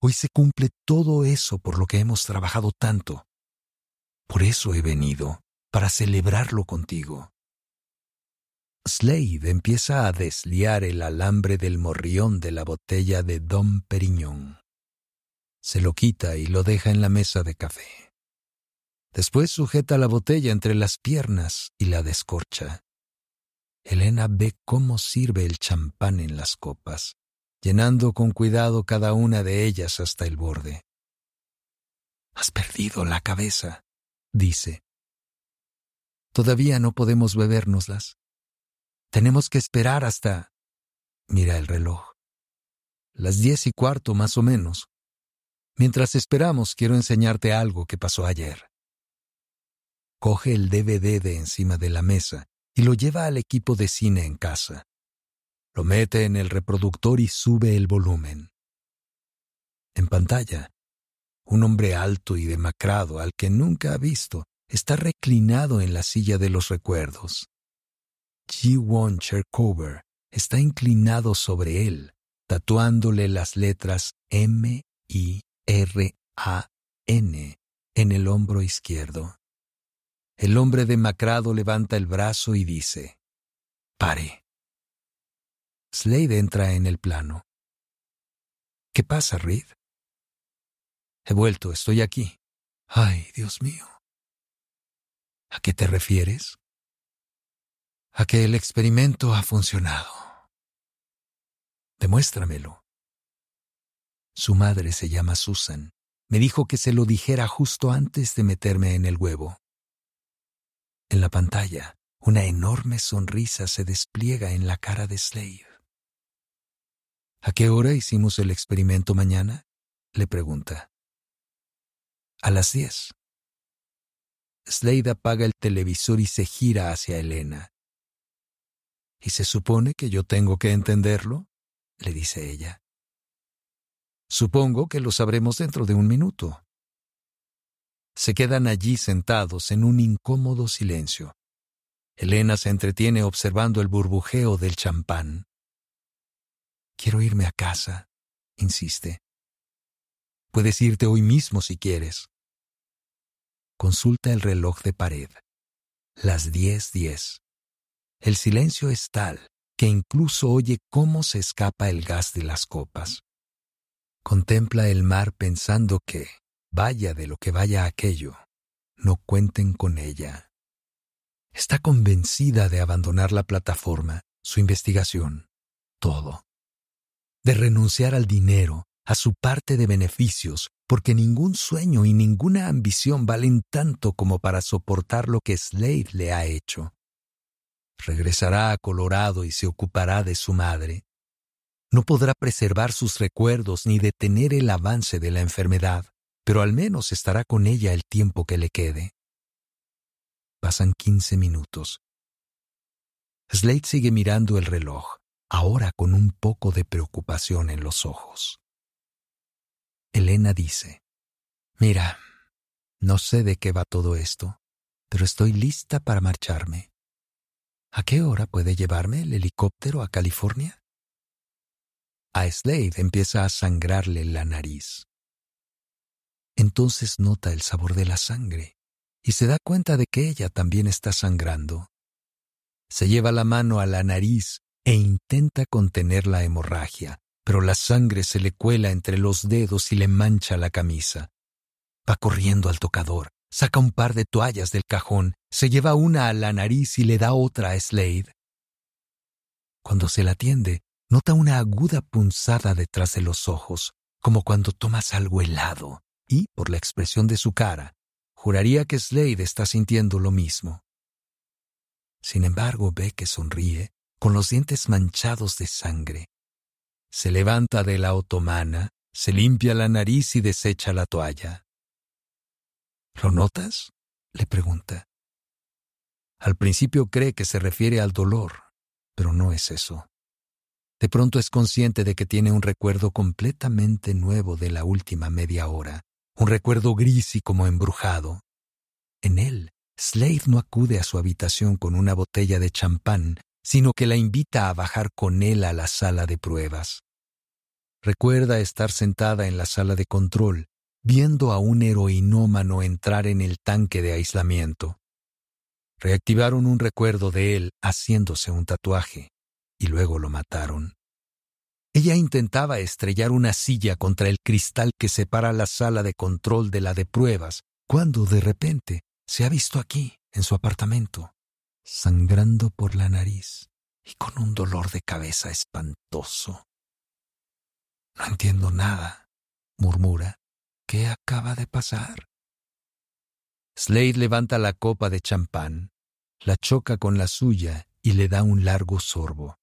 Hoy se cumple todo eso por lo que hemos trabajado tanto. Por eso he venido, para celebrarlo contigo. Slade empieza a desliar el alambre del morrión de la botella de Don Periñón. Se lo quita y lo deja en la mesa de café. Después sujeta la botella entre las piernas y la descorcha. Elena ve cómo sirve el champán en las copas llenando con cuidado cada una de ellas hasta el borde. Has perdido la cabeza, dice. Todavía no podemos bebérnoslas. Tenemos que esperar hasta... Mira el reloj. Las diez y cuarto más o menos. Mientras esperamos, quiero enseñarte algo que pasó ayer. Coge el DVD de encima de la mesa y lo lleva al equipo de cine en casa. Lo mete en el reproductor y sube el volumen. En pantalla, un hombre alto y demacrado al que nunca ha visto está reclinado en la silla de los recuerdos. G. Woncher Cover está inclinado sobre él, tatuándole las letras M, I, R, A, N en el hombro izquierdo. El hombre demacrado levanta el brazo y dice, Pare. Slade entra en el plano. ¿Qué pasa, Reed? He vuelto, estoy aquí. Ay, Dios mío. ¿A qué te refieres? A que el experimento ha funcionado. Demuéstramelo. Su madre se llama Susan. Me dijo que se lo dijera justo antes de meterme en el huevo. En la pantalla, una enorme sonrisa se despliega en la cara de Slade. ¿A qué hora hicimos el experimento mañana? le pregunta. A las diez. Slade apaga el televisor y se gira hacia Elena. ¿Y se supone que yo tengo que entenderlo? le dice ella. Supongo que lo sabremos dentro de un minuto. Se quedan allí sentados en un incómodo silencio. Elena se entretiene observando el burbujeo del champán. Quiero irme a casa, insiste. Puedes irte hoy mismo si quieres. Consulta el reloj de pared. Las diez diez. El silencio es tal que incluso oye cómo se escapa el gas de las copas. Contempla el mar pensando que, vaya de lo que vaya aquello, no cuenten con ella. Está convencida de abandonar la plataforma, su investigación, todo de renunciar al dinero, a su parte de beneficios, porque ningún sueño y ninguna ambición valen tanto como para soportar lo que Slade le ha hecho. Regresará a Colorado y se ocupará de su madre. No podrá preservar sus recuerdos ni detener el avance de la enfermedad, pero al menos estará con ella el tiempo que le quede. Pasan quince minutos. Slade sigue mirando el reloj ahora con un poco de preocupación en los ojos. Elena dice, Mira, no sé de qué va todo esto, pero estoy lista para marcharme. ¿A qué hora puede llevarme el helicóptero a California? A Slade empieza a sangrarle la nariz. Entonces nota el sabor de la sangre y se da cuenta de que ella también está sangrando. Se lleva la mano a la nariz e intenta contener la hemorragia, pero la sangre se le cuela entre los dedos y le mancha la camisa. Va corriendo al tocador, saca un par de toallas del cajón, se lleva una a la nariz y le da otra a Slade. Cuando se la atiende, nota una aguda punzada detrás de los ojos, como cuando tomas algo helado, y, por la expresión de su cara, juraría que Slade está sintiendo lo mismo. Sin embargo, ve que sonríe con los dientes manchados de sangre. Se levanta de la otomana, se limpia la nariz y desecha la toalla. ¿Lo notas? le pregunta. Al principio cree que se refiere al dolor, pero no es eso. De pronto es consciente de que tiene un recuerdo completamente nuevo de la última media hora, un recuerdo gris y como embrujado. En él, Slade no acude a su habitación con una botella de champán sino que la invita a bajar con él a la sala de pruebas. Recuerda estar sentada en la sala de control, viendo a un heroinómano entrar en el tanque de aislamiento. Reactivaron un recuerdo de él haciéndose un tatuaje, y luego lo mataron. Ella intentaba estrellar una silla contra el cristal que separa la sala de control de la de pruebas, cuando de repente se ha visto aquí, en su apartamento sangrando por la nariz y con un dolor de cabeza espantoso. No entiendo nada, murmura. ¿Qué acaba de pasar? Slade levanta la copa de champán, la choca con la suya y le da un largo sorbo.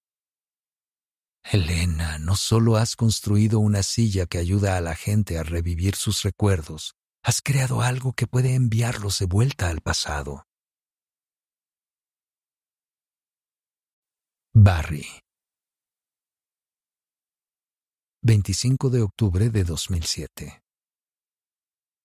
Elena, no solo has construido una silla que ayuda a la gente a revivir sus recuerdos, has creado algo que puede enviarlos de vuelta al pasado. Barry. 25 de octubre de 2007.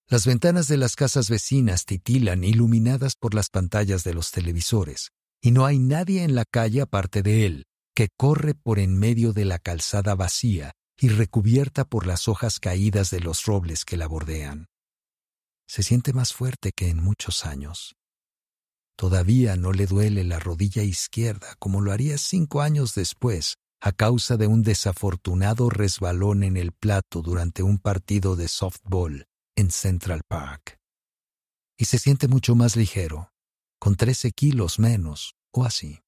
Las ventanas de las casas vecinas titilan iluminadas por las pantallas de los televisores, y no hay nadie en la calle aparte de él, que corre por en medio de la calzada vacía y recubierta por las hojas caídas de los robles que la bordean. Se siente más fuerte que en muchos años. Todavía no le duele la rodilla izquierda como lo haría cinco años después a causa de un desafortunado resbalón en el plato durante un partido de softball en Central Park. Y se siente mucho más ligero, con trece kilos menos o así.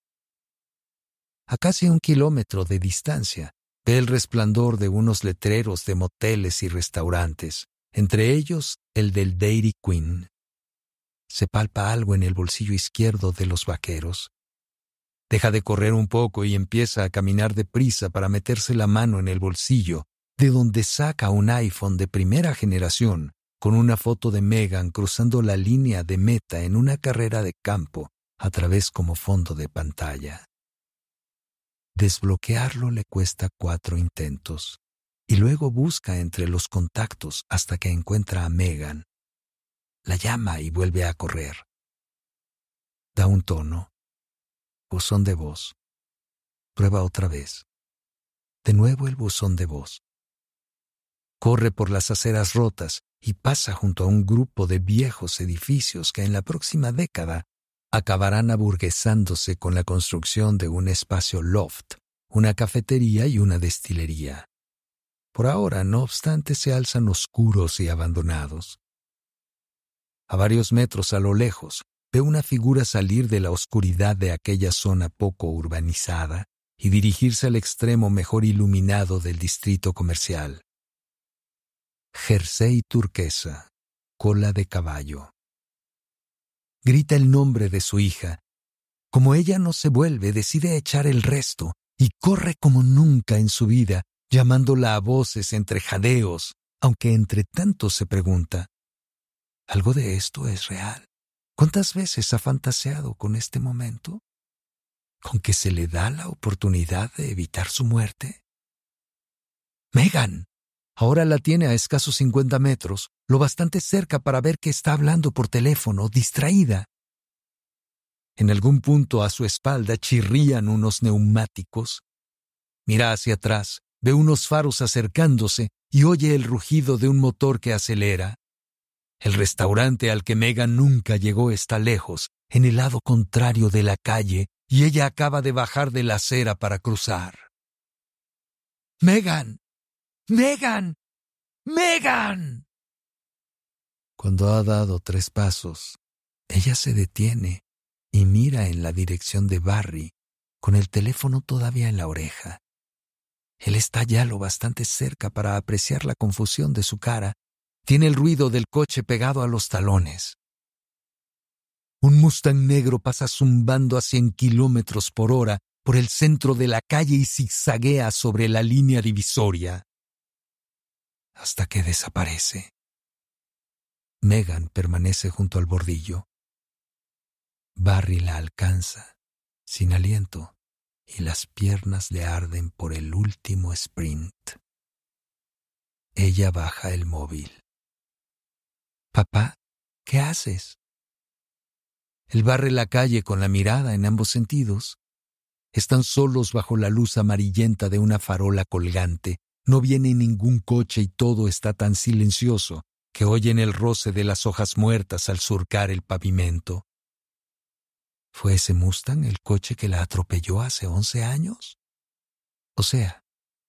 A casi un kilómetro de distancia, ve el resplandor de unos letreros de moteles y restaurantes, entre ellos el del Dairy Queen se palpa algo en el bolsillo izquierdo de los vaqueros. Deja de correr un poco y empieza a caminar deprisa para meterse la mano en el bolsillo, de donde saca un iPhone de primera generación con una foto de Megan cruzando la línea de meta en una carrera de campo a través como fondo de pantalla. Desbloquearlo le cuesta cuatro intentos y luego busca entre los contactos hasta que encuentra a Megan, la llama y vuelve a correr. Da un tono buzón de voz. Prueba otra vez. De nuevo el buzón de voz. Corre por las aceras rotas y pasa junto a un grupo de viejos edificios que en la próxima década acabarán aburguesándose con la construcción de un espacio loft, una cafetería y una destilería. Por ahora, no obstante, se alzan oscuros y abandonados. A varios metros a lo lejos, ve una figura salir de la oscuridad de aquella zona poco urbanizada y dirigirse al extremo mejor iluminado del distrito comercial. Jersey turquesa, cola de caballo. Grita el nombre de su hija. Como ella no se vuelve, decide echar el resto y corre como nunca en su vida, llamándola a voces entre jadeos, aunque entre tanto se pregunta, algo de esto es real. ¿Cuántas veces ha fantaseado con este momento? ¿Con que se le da la oportunidad de evitar su muerte? Megan. Ahora la tiene a escasos cincuenta metros, lo bastante cerca para ver que está hablando por teléfono, distraída. En algún punto a su espalda chirrían unos neumáticos. Mira hacia atrás, ve unos faros acercándose y oye el rugido de un motor que acelera. El restaurante al que Megan nunca llegó está lejos, en el lado contrario de la calle, y ella acaba de bajar de la acera para cruzar. Megan. Megan. Megan. Cuando ha dado tres pasos, ella se detiene y mira en la dirección de Barry, con el teléfono todavía en la oreja. Él está ya lo bastante cerca para apreciar la confusión de su cara tiene el ruido del coche pegado a los talones. Un Mustang negro pasa zumbando a 100 kilómetros por hora por el centro de la calle y zigzaguea sobre la línea divisoria hasta que desaparece. Megan permanece junto al bordillo. Barry la alcanza, sin aliento, y las piernas le arden por el último sprint. Ella baja el móvil. Papá, ¿qué haces? Él barre la calle con la mirada en ambos sentidos. Están solos bajo la luz amarillenta de una farola colgante. No viene ningún coche y todo está tan silencioso que oyen el roce de las hojas muertas al surcar el pavimento. ¿Fue ese Mustang el coche que la atropelló hace once años? O sea,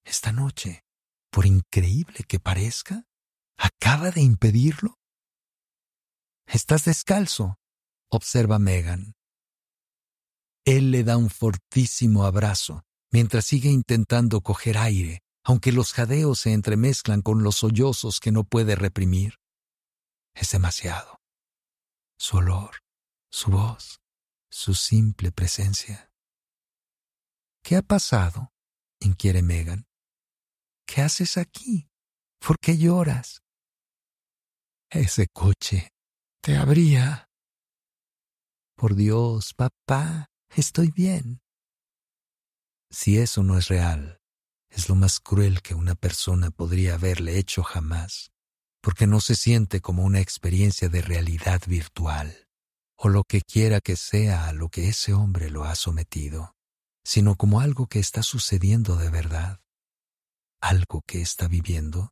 esta noche, por increíble que parezca, acaba de impedirlo. Estás descalzo, observa Megan. Él le da un fortísimo abrazo, mientras sigue intentando coger aire, aunque los jadeos se entremezclan con los sollozos que no puede reprimir. Es demasiado. Su olor, su voz, su simple presencia. ¿Qué ha pasado? inquiere Megan. ¿Qué haces aquí? ¿Por qué lloras? Ese coche, te habría... Por Dios, papá, estoy bien. Si eso no es real, es lo más cruel que una persona podría haberle hecho jamás, porque no se siente como una experiencia de realidad virtual, o lo que quiera que sea a lo que ese hombre lo ha sometido, sino como algo que está sucediendo de verdad, algo que está viviendo.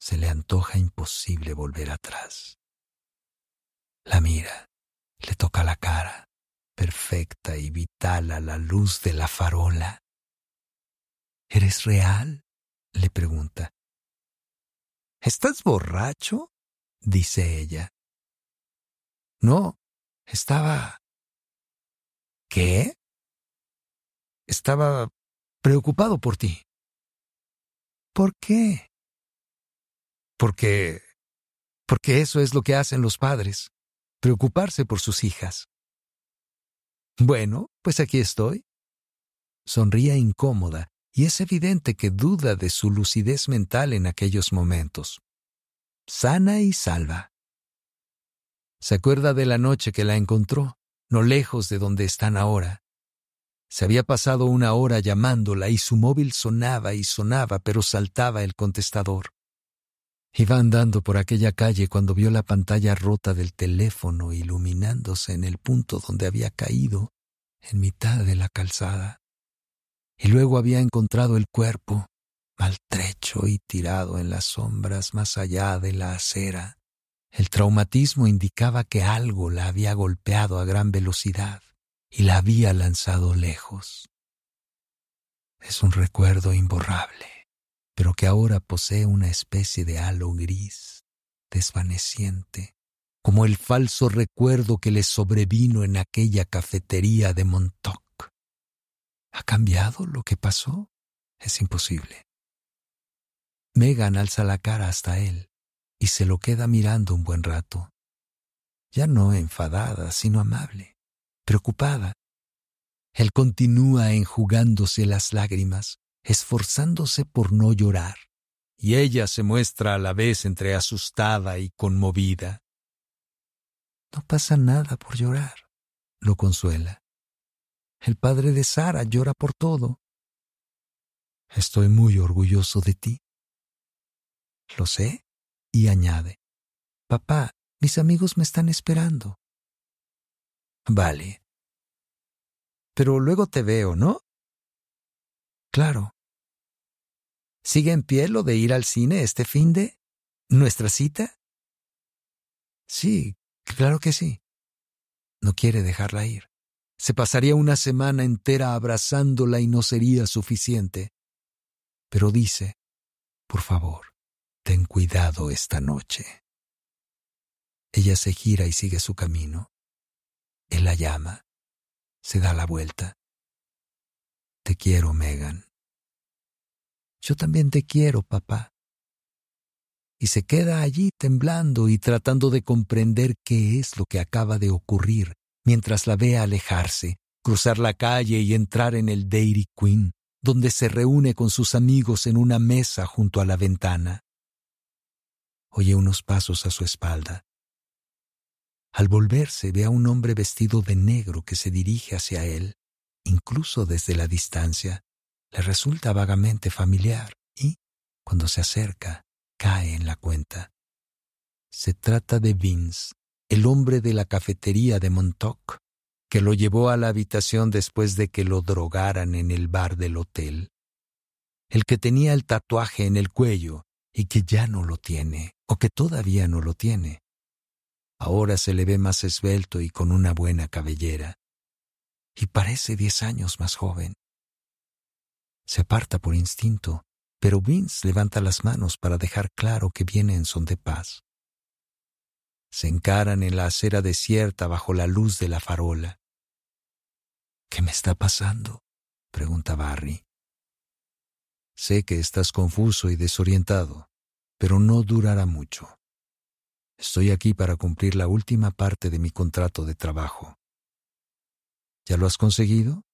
Se le antoja imposible volver atrás. La mira, le toca la cara, perfecta y vital a la luz de la farola. ¿Eres real? le pregunta. ¿Estás borracho? dice ella. No, estaba... ¿Qué? Estaba preocupado por ti. ¿Por qué? Porque... Porque eso es lo que hacen los padres preocuparse por sus hijas. Bueno, pues aquí estoy. Sonría incómoda y es evidente que duda de su lucidez mental en aquellos momentos. Sana y salva. Se acuerda de la noche que la encontró, no lejos de donde están ahora. Se había pasado una hora llamándola y su móvil sonaba y sonaba, pero saltaba el contestador. Iba andando por aquella calle cuando vio la pantalla rota del teléfono iluminándose en el punto donde había caído, en mitad de la calzada. Y luego había encontrado el cuerpo, maltrecho y tirado en las sombras más allá de la acera. El traumatismo indicaba que algo la había golpeado a gran velocidad y la había lanzado lejos. Es un recuerdo imborrable pero que ahora posee una especie de halo gris, desvaneciente, como el falso recuerdo que le sobrevino en aquella cafetería de Montauk. ¿Ha cambiado lo que pasó? Es imposible. Megan alza la cara hasta él y se lo queda mirando un buen rato. Ya no enfadada, sino amable, preocupada. Él continúa enjugándose las lágrimas, esforzándose por no llorar, y ella se muestra a la vez entre asustada y conmovida. No pasa nada por llorar, lo consuela. El padre de Sara llora por todo. Estoy muy orgulloso de ti. Lo sé, y añade, Papá, mis amigos me están esperando. Vale. Pero luego te veo, ¿no? Claro. ¿Sigue en pie lo de ir al cine este fin de? ¿Nuestra cita? Sí, claro que sí. No quiere dejarla ir. Se pasaría una semana entera abrazándola y no sería suficiente. Pero dice, por favor, ten cuidado esta noche. Ella se gira y sigue su camino. Él la llama. Se da la vuelta. Te quiero, Megan. Yo también te quiero, papá. Y se queda allí temblando y tratando de comprender qué es lo que acaba de ocurrir mientras la ve alejarse, cruzar la calle y entrar en el Dairy Queen, donde se reúne con sus amigos en una mesa junto a la ventana. Oye unos pasos a su espalda. Al volverse ve a un hombre vestido de negro que se dirige hacia él, incluso desde la distancia le resulta vagamente familiar y, cuando se acerca, cae en la cuenta. Se trata de Vince, el hombre de la cafetería de Montauk, que lo llevó a la habitación después de que lo drogaran en el bar del hotel. El que tenía el tatuaje en el cuello y que ya no lo tiene, o que todavía no lo tiene. Ahora se le ve más esbelto y con una buena cabellera. Y parece diez años más joven. Se aparta por instinto, pero Vince levanta las manos para dejar claro que viene en son de paz. Se encaran en la acera desierta bajo la luz de la farola. ¿Qué me está pasando? pregunta Barry. Sé que estás confuso y desorientado, pero no durará mucho. Estoy aquí para cumplir la última parte de mi contrato de trabajo. ¿Ya lo has conseguido?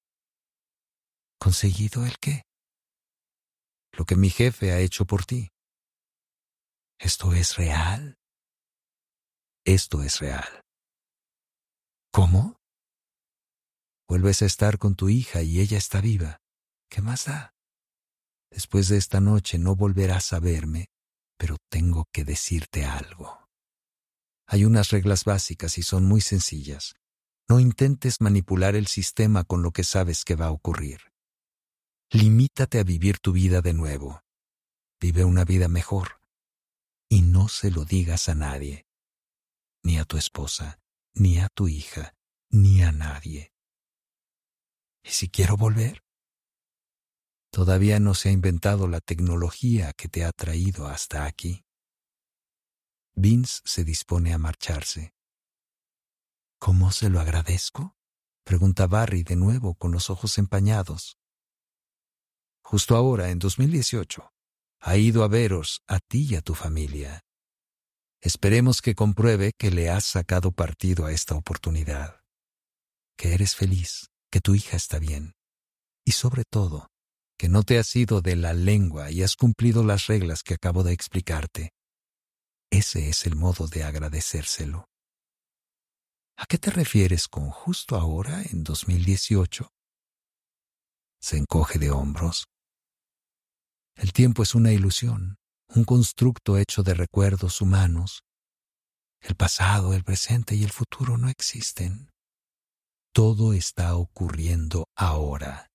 conseguido el qué? Lo que mi jefe ha hecho por ti. ¿Esto es real? Esto es real. ¿Cómo? Vuelves a estar con tu hija y ella está viva. ¿Qué más da? Después de esta noche no volverás a verme, pero tengo que decirte algo. Hay unas reglas básicas y son muy sencillas. No intentes manipular el sistema con lo que sabes que va a ocurrir. Limítate a vivir tu vida de nuevo. Vive una vida mejor. Y no se lo digas a nadie. Ni a tu esposa, ni a tu hija, ni a nadie. ¿Y si quiero volver? Todavía no se ha inventado la tecnología que te ha traído hasta aquí. Vince se dispone a marcharse. ¿Cómo se lo agradezco? pregunta Barry de nuevo con los ojos empañados justo ahora, en 2018, ha ido a veros a ti y a tu familia. Esperemos que compruebe que le has sacado partido a esta oportunidad, que eres feliz, que tu hija está bien y sobre todo, que no te has ido de la lengua y has cumplido las reglas que acabo de explicarte. Ese es el modo de agradecérselo. ¿A qué te refieres con justo ahora, en 2018? Se encoge de hombros el tiempo es una ilusión, un constructo hecho de recuerdos humanos. El pasado, el presente y el futuro no existen. Todo está ocurriendo ahora.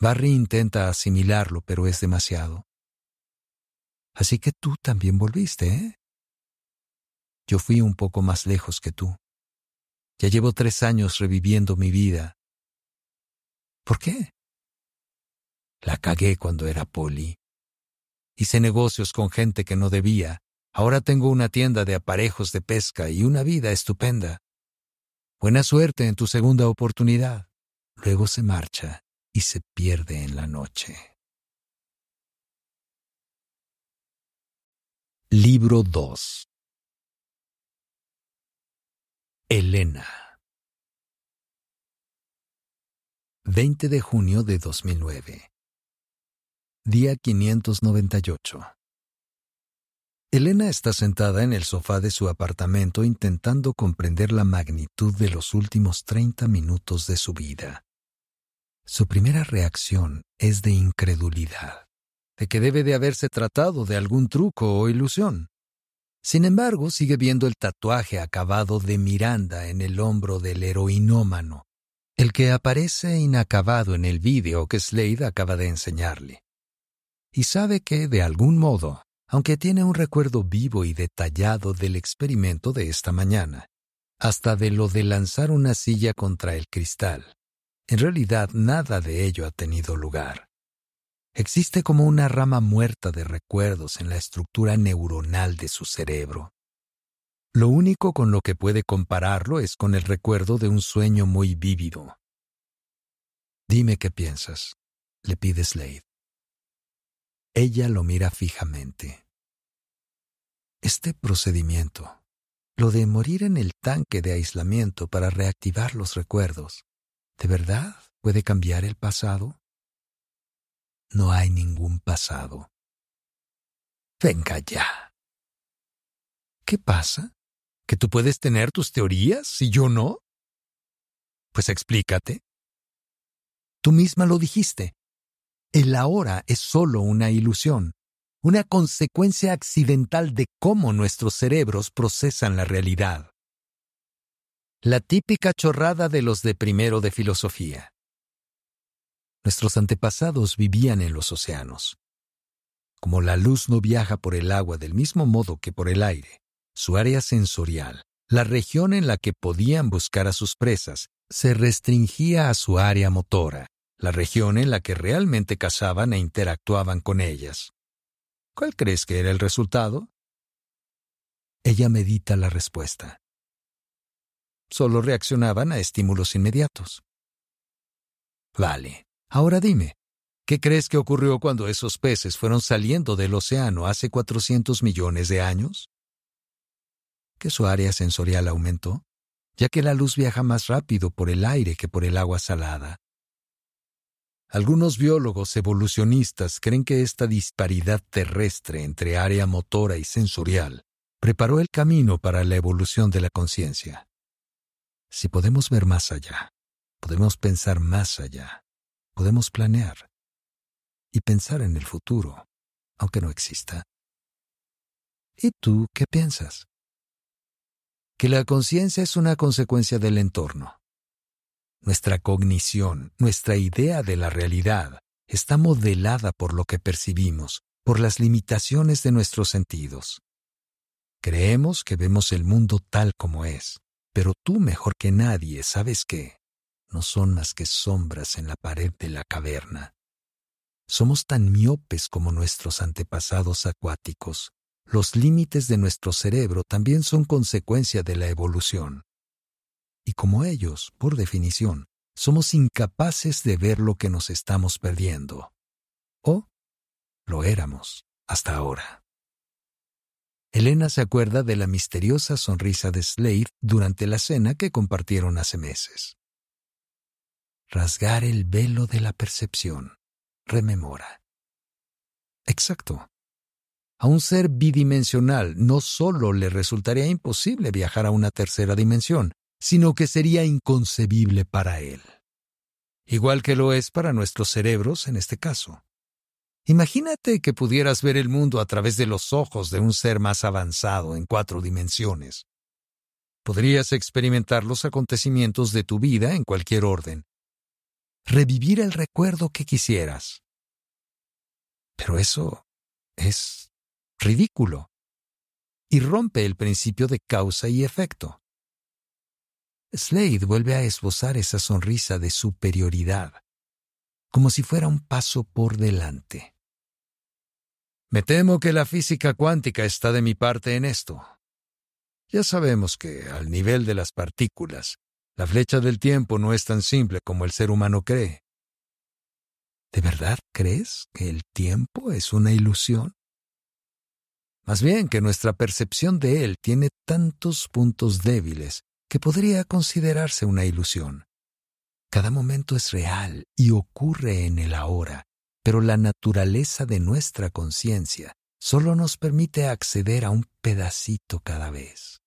Barry intenta asimilarlo, pero es demasiado. Así que tú también volviste, ¿eh? Yo fui un poco más lejos que tú. Ya llevo tres años reviviendo mi vida. ¿Por qué? La cagué cuando era poli. Hice negocios con gente que no debía. Ahora tengo una tienda de aparejos de pesca y una vida estupenda. Buena suerte en tu segunda oportunidad. Luego se marcha y se pierde en la noche. Libro 2 Elena 20 de junio de 2009 Día 598. Elena está sentada en el sofá de su apartamento intentando comprender la magnitud de los últimos 30 minutos de su vida. Su primera reacción es de incredulidad, de que debe de haberse tratado de algún truco o ilusión. Sin embargo, sigue viendo el tatuaje acabado de Miranda en el hombro del heroinómano, el que aparece inacabado en el vídeo que Slade acaba de enseñarle y sabe que, de algún modo, aunque tiene un recuerdo vivo y detallado del experimento de esta mañana, hasta de lo de lanzar una silla contra el cristal, en realidad nada de ello ha tenido lugar. Existe como una rama muerta de recuerdos en la estructura neuronal de su cerebro. Lo único con lo que puede compararlo es con el recuerdo de un sueño muy vívido. Dime qué piensas, le pide Slade. Ella lo mira fijamente. Este procedimiento, lo de morir en el tanque de aislamiento para reactivar los recuerdos, ¿de verdad puede cambiar el pasado? No hay ningún pasado. Venga ya. ¿Qué pasa? ¿Que tú puedes tener tus teorías y yo no? Pues explícate. Tú misma lo dijiste. El ahora es solo una ilusión, una consecuencia accidental de cómo nuestros cerebros procesan la realidad. La típica chorrada de los de primero de filosofía. Nuestros antepasados vivían en los océanos. Como la luz no viaja por el agua del mismo modo que por el aire, su área sensorial, la región en la que podían buscar a sus presas, se restringía a su área motora, la región en la que realmente cazaban e interactuaban con ellas. ¿Cuál crees que era el resultado? Ella medita la respuesta. Solo reaccionaban a estímulos inmediatos. Vale, ahora dime, ¿qué crees que ocurrió cuando esos peces fueron saliendo del océano hace 400 millones de años? Que su área sensorial aumentó, ya que la luz viaja más rápido por el aire que por el agua salada algunos biólogos evolucionistas creen que esta disparidad terrestre entre área motora y sensorial preparó el camino para la evolución de la conciencia. Si podemos ver más allá, podemos pensar más allá, podemos planear y pensar en el futuro, aunque no exista. ¿Y tú qué piensas? Que la conciencia es una consecuencia del entorno, nuestra cognición, nuestra idea de la realidad, está modelada por lo que percibimos, por las limitaciones de nuestros sentidos. Creemos que vemos el mundo tal como es, pero tú mejor que nadie sabes que no son más que sombras en la pared de la caverna. Somos tan miopes como nuestros antepasados acuáticos. Los límites de nuestro cerebro también son consecuencia de la evolución. Y como ellos, por definición, somos incapaces de ver lo que nos estamos perdiendo. O lo éramos hasta ahora. Elena se acuerda de la misteriosa sonrisa de Slade durante la cena que compartieron hace meses. Rasgar el velo de la percepción, rememora. Exacto. A un ser bidimensional no solo le resultaría imposible viajar a una tercera dimensión, sino que sería inconcebible para él. Igual que lo es para nuestros cerebros en este caso. Imagínate que pudieras ver el mundo a través de los ojos de un ser más avanzado en cuatro dimensiones. Podrías experimentar los acontecimientos de tu vida en cualquier orden. Revivir el recuerdo que quisieras. Pero eso es ridículo y rompe el principio de causa y efecto. Slade vuelve a esbozar esa sonrisa de superioridad, como si fuera un paso por delante. Me temo que la física cuántica está de mi parte en esto. Ya sabemos que, al nivel de las partículas, la flecha del tiempo no es tan simple como el ser humano cree. ¿De verdad crees que el tiempo es una ilusión? Más bien que nuestra percepción de él tiene tantos puntos débiles que podría considerarse una ilusión. Cada momento es real y ocurre en el ahora, pero la naturaleza de nuestra conciencia solo nos permite acceder a un pedacito cada vez.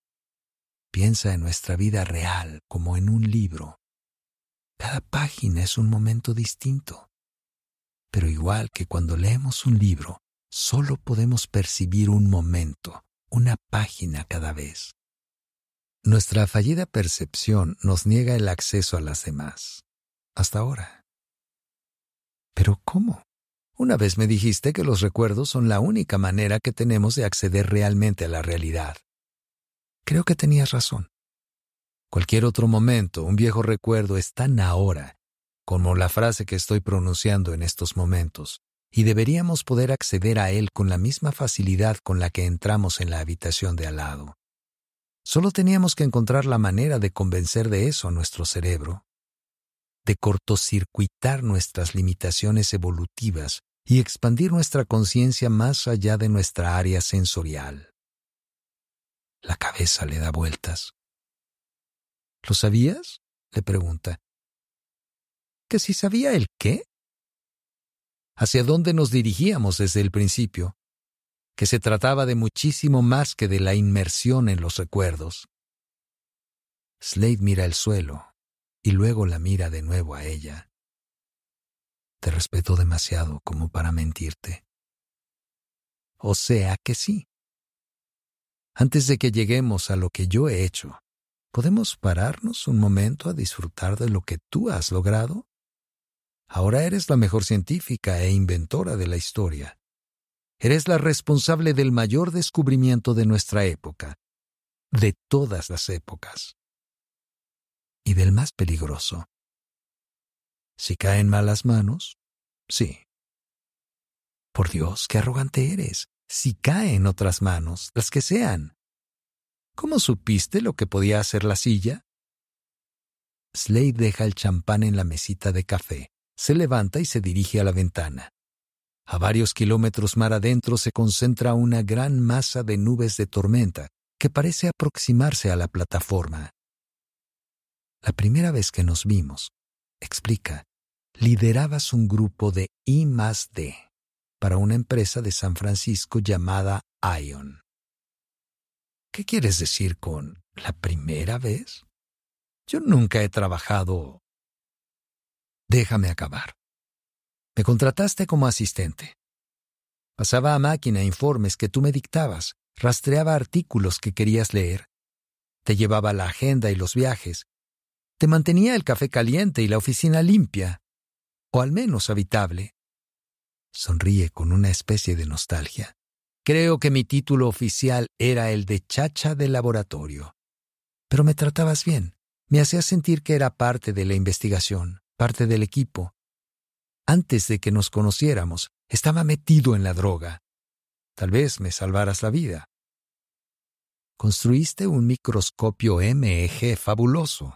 Piensa en nuestra vida real como en un libro. Cada página es un momento distinto. Pero igual que cuando leemos un libro, solo podemos percibir un momento, una página cada vez. Nuestra fallida percepción nos niega el acceso a las demás. Hasta ahora. Pero ¿cómo? Una vez me dijiste que los recuerdos son la única manera que tenemos de acceder realmente a la realidad. Creo que tenías razón. Cualquier otro momento, un viejo recuerdo es tan ahora como la frase que estoy pronunciando en estos momentos, y deberíamos poder acceder a él con la misma facilidad con la que entramos en la habitación de al lado. Solo teníamos que encontrar la manera de convencer de eso a nuestro cerebro, de cortocircuitar nuestras limitaciones evolutivas y expandir nuestra conciencia más allá de nuestra área sensorial. La cabeza le da vueltas. ¿Lo sabías? le pregunta. ¿Que si sabía el qué? ¿Hacia dónde nos dirigíamos desde el principio? que se trataba de muchísimo más que de la inmersión en los recuerdos. Slade mira el suelo y luego la mira de nuevo a ella. Te respeto demasiado como para mentirte. O sea que sí. Antes de que lleguemos a lo que yo he hecho, ¿podemos pararnos un momento a disfrutar de lo que tú has logrado? Ahora eres la mejor científica e inventora de la historia Eres la responsable del mayor descubrimiento de nuestra época, de todas las épocas, y del más peligroso. Si cae en malas manos, sí. Por Dios, qué arrogante eres. Si cae en otras manos, las que sean. ¿Cómo supiste lo que podía hacer la silla? Slade deja el champán en la mesita de café, se levanta y se dirige a la ventana. A varios kilómetros mar adentro se concentra una gran masa de nubes de tormenta que parece aproximarse a la plataforma. La primera vez que nos vimos, explica, liderabas un grupo de I más D para una empresa de San Francisco llamada ION. ¿Qué quieres decir con la primera vez? Yo nunca he trabajado. Déjame acabar. Me contrataste como asistente. Pasaba a máquina informes que tú me dictabas, rastreaba artículos que querías leer, te llevaba la agenda y los viajes, te mantenía el café caliente y la oficina limpia, o al menos habitable. Sonríe con una especie de nostalgia. Creo que mi título oficial era el de chacha de laboratorio. Pero me tratabas bien, me hacías sentir que era parte de la investigación, parte del equipo, antes de que nos conociéramos, estaba metido en la droga. Tal vez me salvaras la vida. Construiste un microscopio MEG fabuloso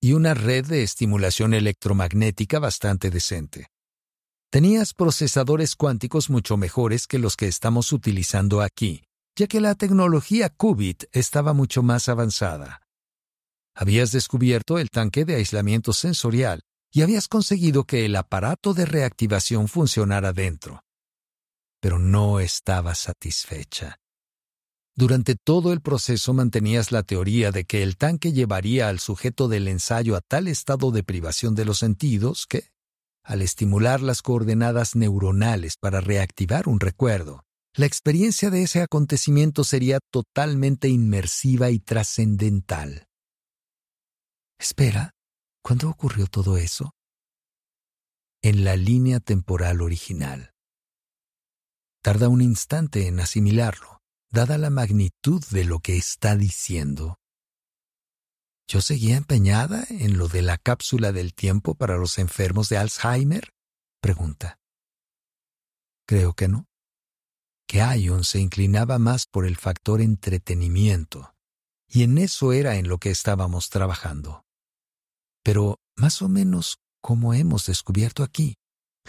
y una red de estimulación electromagnética bastante decente. Tenías procesadores cuánticos mucho mejores que los que estamos utilizando aquí, ya que la tecnología qubit estaba mucho más avanzada. Habías descubierto el tanque de aislamiento sensorial y habías conseguido que el aparato de reactivación funcionara dentro. Pero no estabas satisfecha. Durante todo el proceso mantenías la teoría de que el tanque llevaría al sujeto del ensayo a tal estado de privación de los sentidos que, al estimular las coordenadas neuronales para reactivar un recuerdo, la experiencia de ese acontecimiento sería totalmente inmersiva y trascendental. Espera, ¿Cuándo ocurrió todo eso? En la línea temporal original. Tarda un instante en asimilarlo, dada la magnitud de lo que está diciendo. ¿Yo seguía empeñada en lo de la cápsula del tiempo para los enfermos de Alzheimer? Pregunta. Creo que no. Que Ion se inclinaba más por el factor entretenimiento, y en eso era en lo que estábamos trabajando. Pero más o menos como hemos descubierto aquí,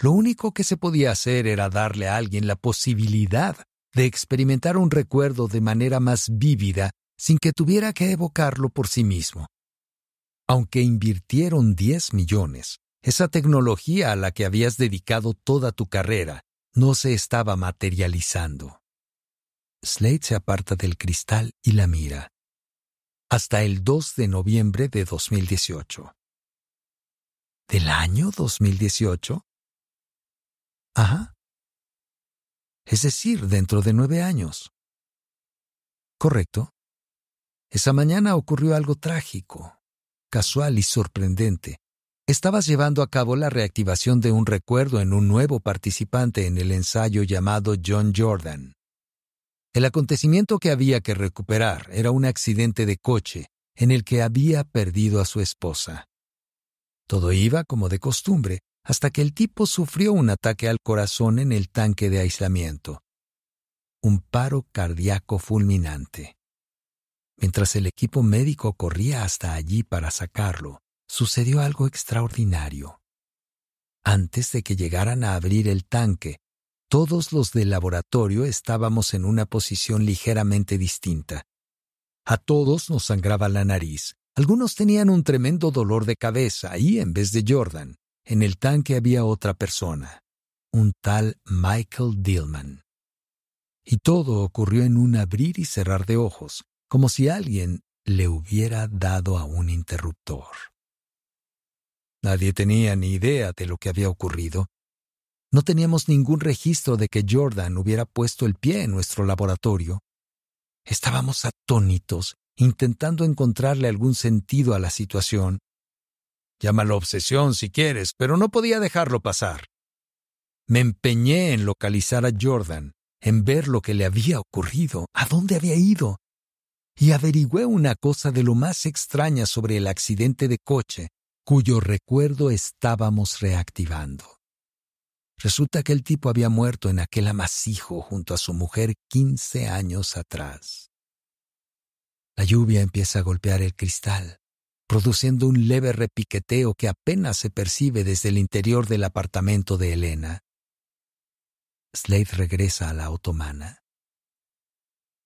lo único que se podía hacer era darle a alguien la posibilidad de experimentar un recuerdo de manera más vívida sin que tuviera que evocarlo por sí mismo. Aunque invirtieron 10 millones, esa tecnología a la que habías dedicado toda tu carrera no se estaba materializando. Slade se aparta del cristal y la mira. Hasta el 2 de noviembre de 2018 del año 2018? Ajá. Es decir, dentro de nueve años. Correcto. Esa mañana ocurrió algo trágico, casual y sorprendente. Estabas llevando a cabo la reactivación de un recuerdo en un nuevo participante en el ensayo llamado John Jordan. El acontecimiento que había que recuperar era un accidente de coche en el que había perdido a su esposa. Todo iba como de costumbre, hasta que el tipo sufrió un ataque al corazón en el tanque de aislamiento. Un paro cardíaco fulminante. Mientras el equipo médico corría hasta allí para sacarlo, sucedió algo extraordinario. Antes de que llegaran a abrir el tanque, todos los del laboratorio estábamos en una posición ligeramente distinta. A todos nos sangraba la nariz, algunos tenían un tremendo dolor de cabeza y, en vez de Jordan, en el tanque había otra persona, un tal Michael Dillman. Y todo ocurrió en un abrir y cerrar de ojos, como si alguien le hubiera dado a un interruptor. Nadie tenía ni idea de lo que había ocurrido. No teníamos ningún registro de que Jordan hubiera puesto el pie en nuestro laboratorio. Estábamos atónitos intentando encontrarle algún sentido a la situación. Llámalo obsesión si quieres, pero no podía dejarlo pasar. Me empeñé en localizar a Jordan, en ver lo que le había ocurrido, a dónde había ido, y averigüé una cosa de lo más extraña sobre el accidente de coche cuyo recuerdo estábamos reactivando. Resulta que el tipo había muerto en aquel amasijo junto a su mujer quince años atrás. La lluvia empieza a golpear el cristal, produciendo un leve repiqueteo que apenas se percibe desde el interior del apartamento de Elena. Slade regresa a la otomana.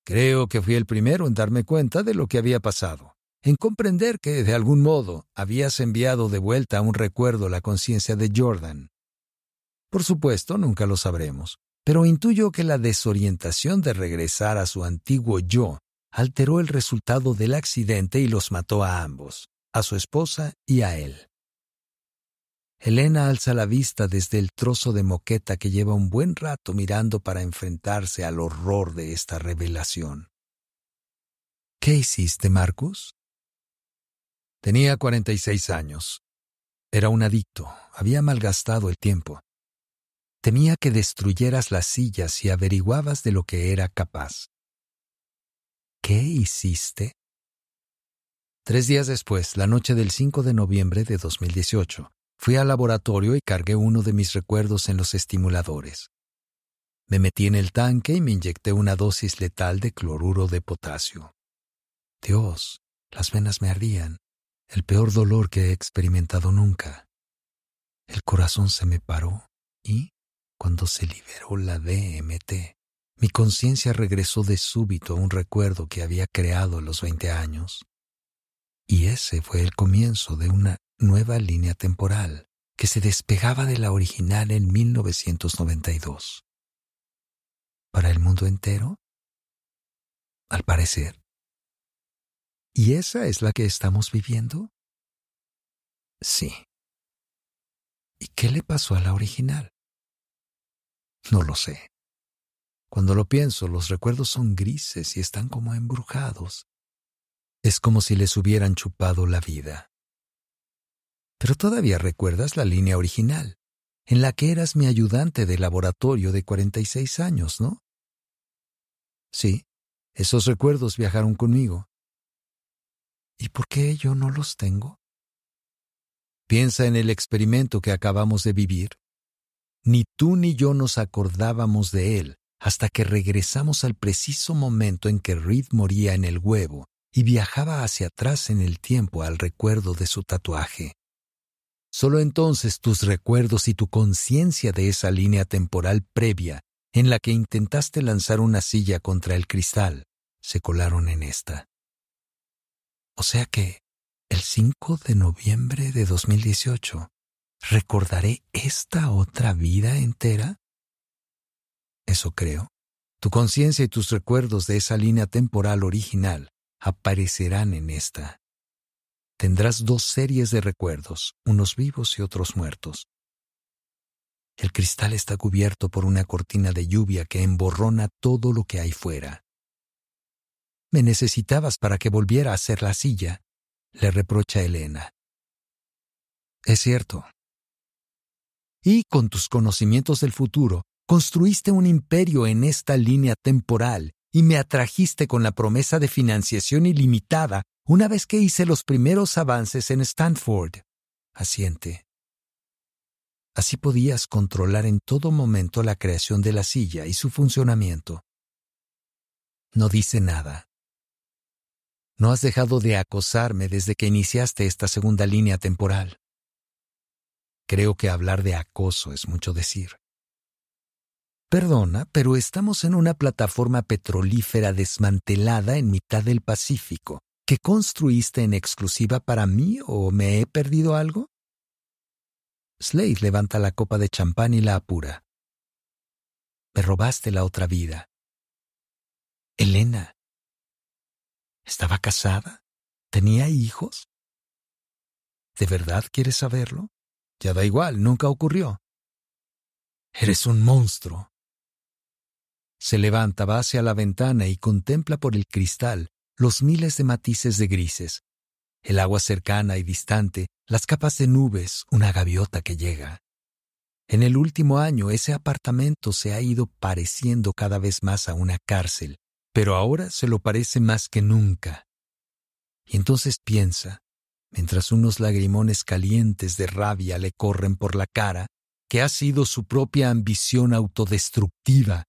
Creo que fui el primero en darme cuenta de lo que había pasado, en comprender que, de algún modo, habías enviado de vuelta a un recuerdo la conciencia de Jordan. Por supuesto, nunca lo sabremos, pero intuyo que la desorientación de regresar a su antiguo yo alteró el resultado del accidente y los mató a ambos, a su esposa y a él. Elena alza la vista desde el trozo de moqueta que lleva un buen rato mirando para enfrentarse al horror de esta revelación. ¿Qué hiciste, Marcus? Tenía cuarenta y seis años. Era un adicto, había malgastado el tiempo. Temía que destruyeras las sillas y averiguabas de lo que era capaz. ¿Qué hiciste? Tres días después, la noche del 5 de noviembre de 2018, fui al laboratorio y cargué uno de mis recuerdos en los estimuladores. Me metí en el tanque y me inyecté una dosis letal de cloruro de potasio. Dios, las venas me ardían, el peor dolor que he experimentado nunca. El corazón se me paró y, cuando se liberó la DMT, mi conciencia regresó de súbito a un recuerdo que había creado los 20 años. Y ese fue el comienzo de una nueva línea temporal que se despegaba de la original en 1992. ¿Para el mundo entero? Al parecer. ¿Y esa es la que estamos viviendo? Sí. ¿Y qué le pasó a la original? No lo sé. Cuando lo pienso, los recuerdos son grises y están como embrujados. Es como si les hubieran chupado la vida. Pero todavía recuerdas la línea original, en la que eras mi ayudante de laboratorio de 46 años, ¿no? Sí, esos recuerdos viajaron conmigo. ¿Y por qué yo no los tengo? Piensa en el experimento que acabamos de vivir. Ni tú ni yo nos acordábamos de él hasta que regresamos al preciso momento en que Reed moría en el huevo y viajaba hacia atrás en el tiempo al recuerdo de su tatuaje. Solo entonces tus recuerdos y tu conciencia de esa línea temporal previa en la que intentaste lanzar una silla contra el cristal se colaron en esta. O sea que, el 5 de noviembre de 2018, ¿recordaré esta otra vida entera? eso creo, tu conciencia y tus recuerdos de esa línea temporal original aparecerán en esta. Tendrás dos series de recuerdos, unos vivos y otros muertos. El cristal está cubierto por una cortina de lluvia que emborrona todo lo que hay fuera. Me necesitabas para que volviera a ser la silla, le reprocha Elena. Es cierto. Y con tus conocimientos del futuro, Construiste un imperio en esta línea temporal y me atrajiste con la promesa de financiación ilimitada una vez que hice los primeros avances en Stanford. Asiente. Así podías controlar en todo momento la creación de la silla y su funcionamiento. No dice nada. No has dejado de acosarme desde que iniciaste esta segunda línea temporal. Creo que hablar de acoso es mucho decir. Perdona, pero estamos en una plataforma petrolífera desmantelada en mitad del Pacífico, que construiste en exclusiva para mí o me he perdido algo? Slade levanta la copa de champán y la apura. Me robaste la otra vida. Elena. ¿Estaba casada? ¿Tenía hijos? ¿De verdad quieres saberlo? Ya da igual, nunca ocurrió. Eres un monstruo. Se levanta, va hacia la ventana y contempla por el cristal los miles de matices de grises, el agua cercana y distante, las capas de nubes, una gaviota que llega. En el último año ese apartamento se ha ido pareciendo cada vez más a una cárcel, pero ahora se lo parece más que nunca. Y entonces piensa, mientras unos lagrimones calientes de rabia le corren por la cara, que ha sido su propia ambición autodestructiva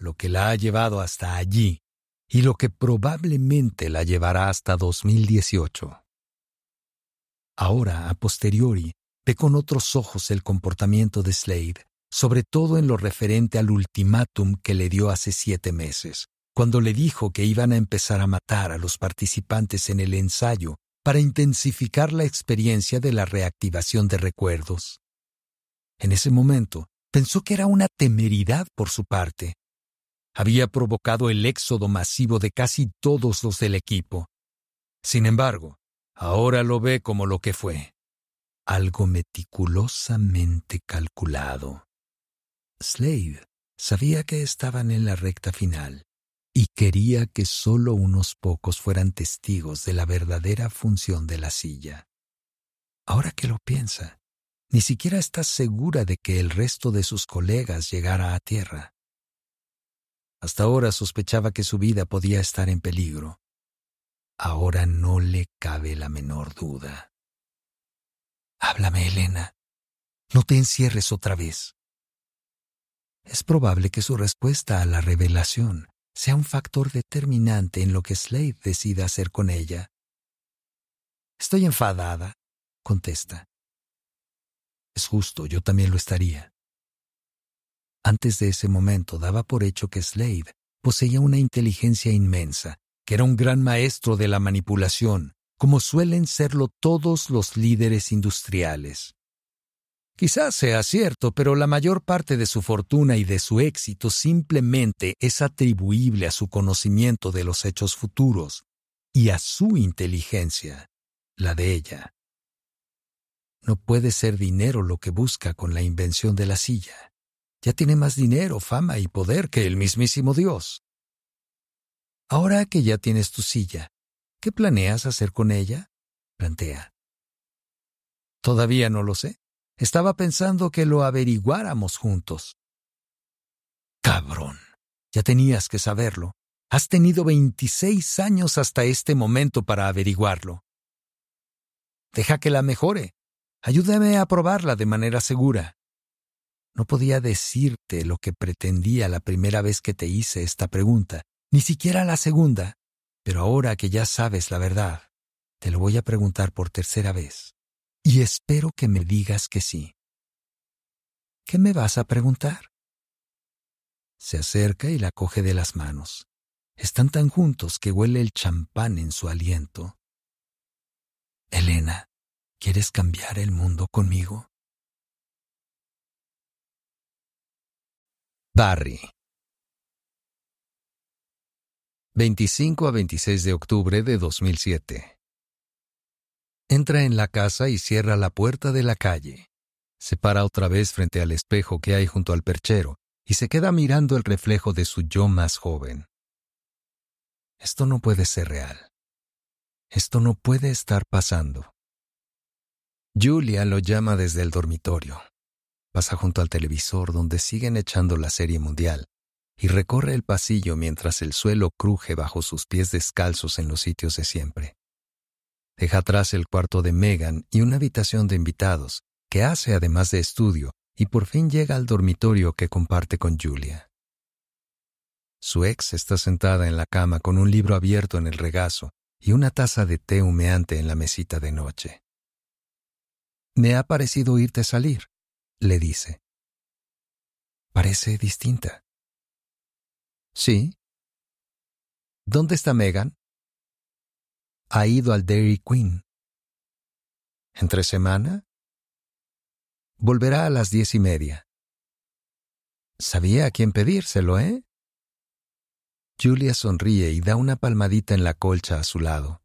lo que la ha llevado hasta allí y lo que probablemente la llevará hasta 2018. Ahora, a posteriori, ve con otros ojos el comportamiento de Slade, sobre todo en lo referente al ultimátum que le dio hace siete meses, cuando le dijo que iban a empezar a matar a los participantes en el ensayo para intensificar la experiencia de la reactivación de recuerdos. En ese momento, pensó que era una temeridad por su parte, había provocado el éxodo masivo de casi todos los del equipo. Sin embargo, ahora lo ve como lo que fue, algo meticulosamente calculado. Slade sabía que estaban en la recta final y quería que solo unos pocos fueran testigos de la verdadera función de la silla. Ahora que lo piensa, ni siquiera está segura de que el resto de sus colegas llegara a tierra. Hasta ahora sospechaba que su vida podía estar en peligro. Ahora no le cabe la menor duda. Háblame, Elena. No te encierres otra vez. Es probable que su respuesta a la revelación sea un factor determinante en lo que Slade decida hacer con ella. Estoy enfadada, contesta. Es justo, yo también lo estaría. Antes de ese momento daba por hecho que Slade poseía una inteligencia inmensa, que era un gran maestro de la manipulación, como suelen serlo todos los líderes industriales. Quizás sea cierto, pero la mayor parte de su fortuna y de su éxito simplemente es atribuible a su conocimiento de los hechos futuros y a su inteligencia, la de ella. No puede ser dinero lo que busca con la invención de la silla ya tiene más dinero, fama y poder que el mismísimo Dios. Ahora que ya tienes tu silla, ¿qué planeas hacer con ella? plantea. Todavía no lo sé. Estaba pensando que lo averiguáramos juntos. Cabrón, ya tenías que saberlo. Has tenido veintiséis años hasta este momento para averiguarlo. Deja que la mejore. Ayúdame a probarla de manera segura. No podía decirte lo que pretendía la primera vez que te hice esta pregunta, ni siquiera la segunda, pero ahora que ya sabes la verdad, te lo voy a preguntar por tercera vez, y espero que me digas que sí. ¿Qué me vas a preguntar? Se acerca y la coge de las manos. Están tan juntos que huele el champán en su aliento. Elena, ¿quieres cambiar el mundo conmigo? Barry. 25 a 26 de octubre de 2007. Entra en la casa y cierra la puerta de la calle. Se para otra vez frente al espejo que hay junto al perchero y se queda mirando el reflejo de su yo más joven. Esto no puede ser real. Esto no puede estar pasando. Julia lo llama desde el dormitorio pasa junto al televisor donde siguen echando la serie mundial y recorre el pasillo mientras el suelo cruje bajo sus pies descalzos en los sitios de siempre. Deja atrás el cuarto de Megan y una habitación de invitados, que hace además de estudio, y por fin llega al dormitorio que comparte con Julia. Su ex está sentada en la cama con un libro abierto en el regazo y una taza de té humeante en la mesita de noche. Me ha parecido irte salir, le dice. Parece distinta. Sí. ¿Dónde está Megan? Ha ido al Dairy Queen. ¿Entre semana? Volverá a las diez y media. Sabía a quién pedírselo, ¿eh? Julia sonríe y da una palmadita en la colcha a su lado.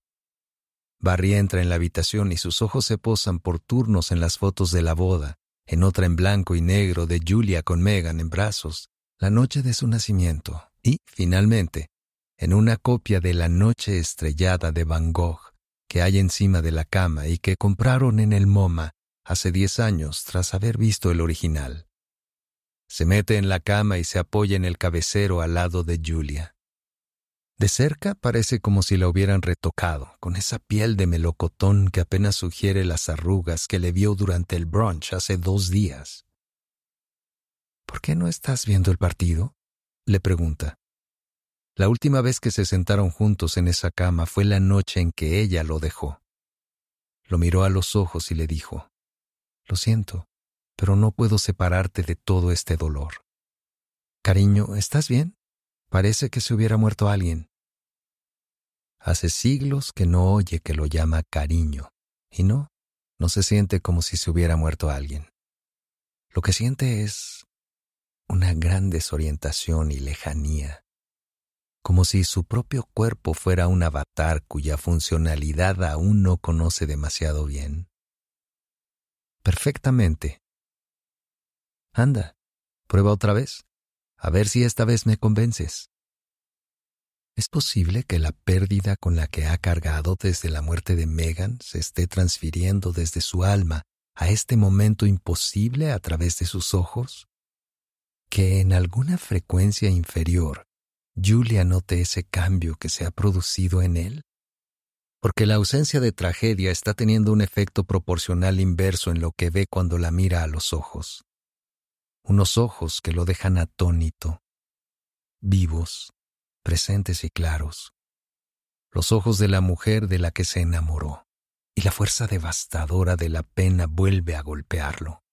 Barry entra en la habitación y sus ojos se posan por turnos en las fotos de la boda, en otra en blanco y negro de Julia con Megan en brazos, la noche de su nacimiento, y, finalmente, en una copia de La Noche Estrellada de Van Gogh que hay encima de la cama y que compraron en el MoMA hace diez años tras haber visto el original. Se mete en la cama y se apoya en el cabecero al lado de Julia. De cerca parece como si la hubieran retocado, con esa piel de melocotón que apenas sugiere las arrugas que le vio durante el brunch hace dos días. ¿Por qué no estás viendo el partido? le pregunta. La última vez que se sentaron juntos en esa cama fue la noche en que ella lo dejó. Lo miró a los ojos y le dijo, Lo siento, pero no puedo separarte de todo este dolor. Cariño, ¿estás bien? Parece que se hubiera muerto alguien. Hace siglos que no oye que lo llama cariño, y no, no se siente como si se hubiera muerto alguien. Lo que siente es una gran desorientación y lejanía, como si su propio cuerpo fuera un avatar cuya funcionalidad aún no conoce demasiado bien. Perfectamente. Anda, prueba otra vez. A ver si esta vez me convences. ¿Es posible que la pérdida con la que ha cargado desde la muerte de Megan se esté transfiriendo desde su alma a este momento imposible a través de sus ojos? Que en alguna frecuencia inferior Julia note ese cambio que se ha producido en él? Porque la ausencia de tragedia está teniendo un efecto proporcional inverso en lo que ve cuando la mira a los ojos unos ojos que lo dejan atónito, vivos, presentes y claros, los ojos de la mujer de la que se enamoró, y la fuerza devastadora de la pena vuelve a golpearlo.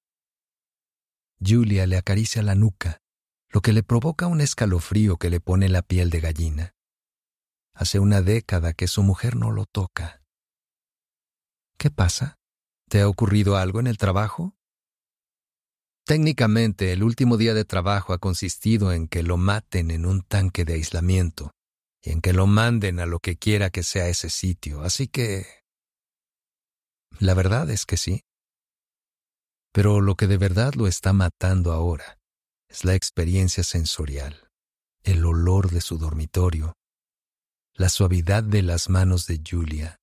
Julia le acaricia la nuca, lo que le provoca un escalofrío que le pone la piel de gallina. Hace una década que su mujer no lo toca. ¿Qué pasa? ¿Te ha ocurrido algo en el trabajo? Técnicamente, el último día de trabajo ha consistido en que lo maten en un tanque de aislamiento y en que lo manden a lo que quiera que sea ese sitio. Así que... La verdad es que sí. Pero lo que de verdad lo está matando ahora es la experiencia sensorial, el olor de su dormitorio, la suavidad de las manos de Julia,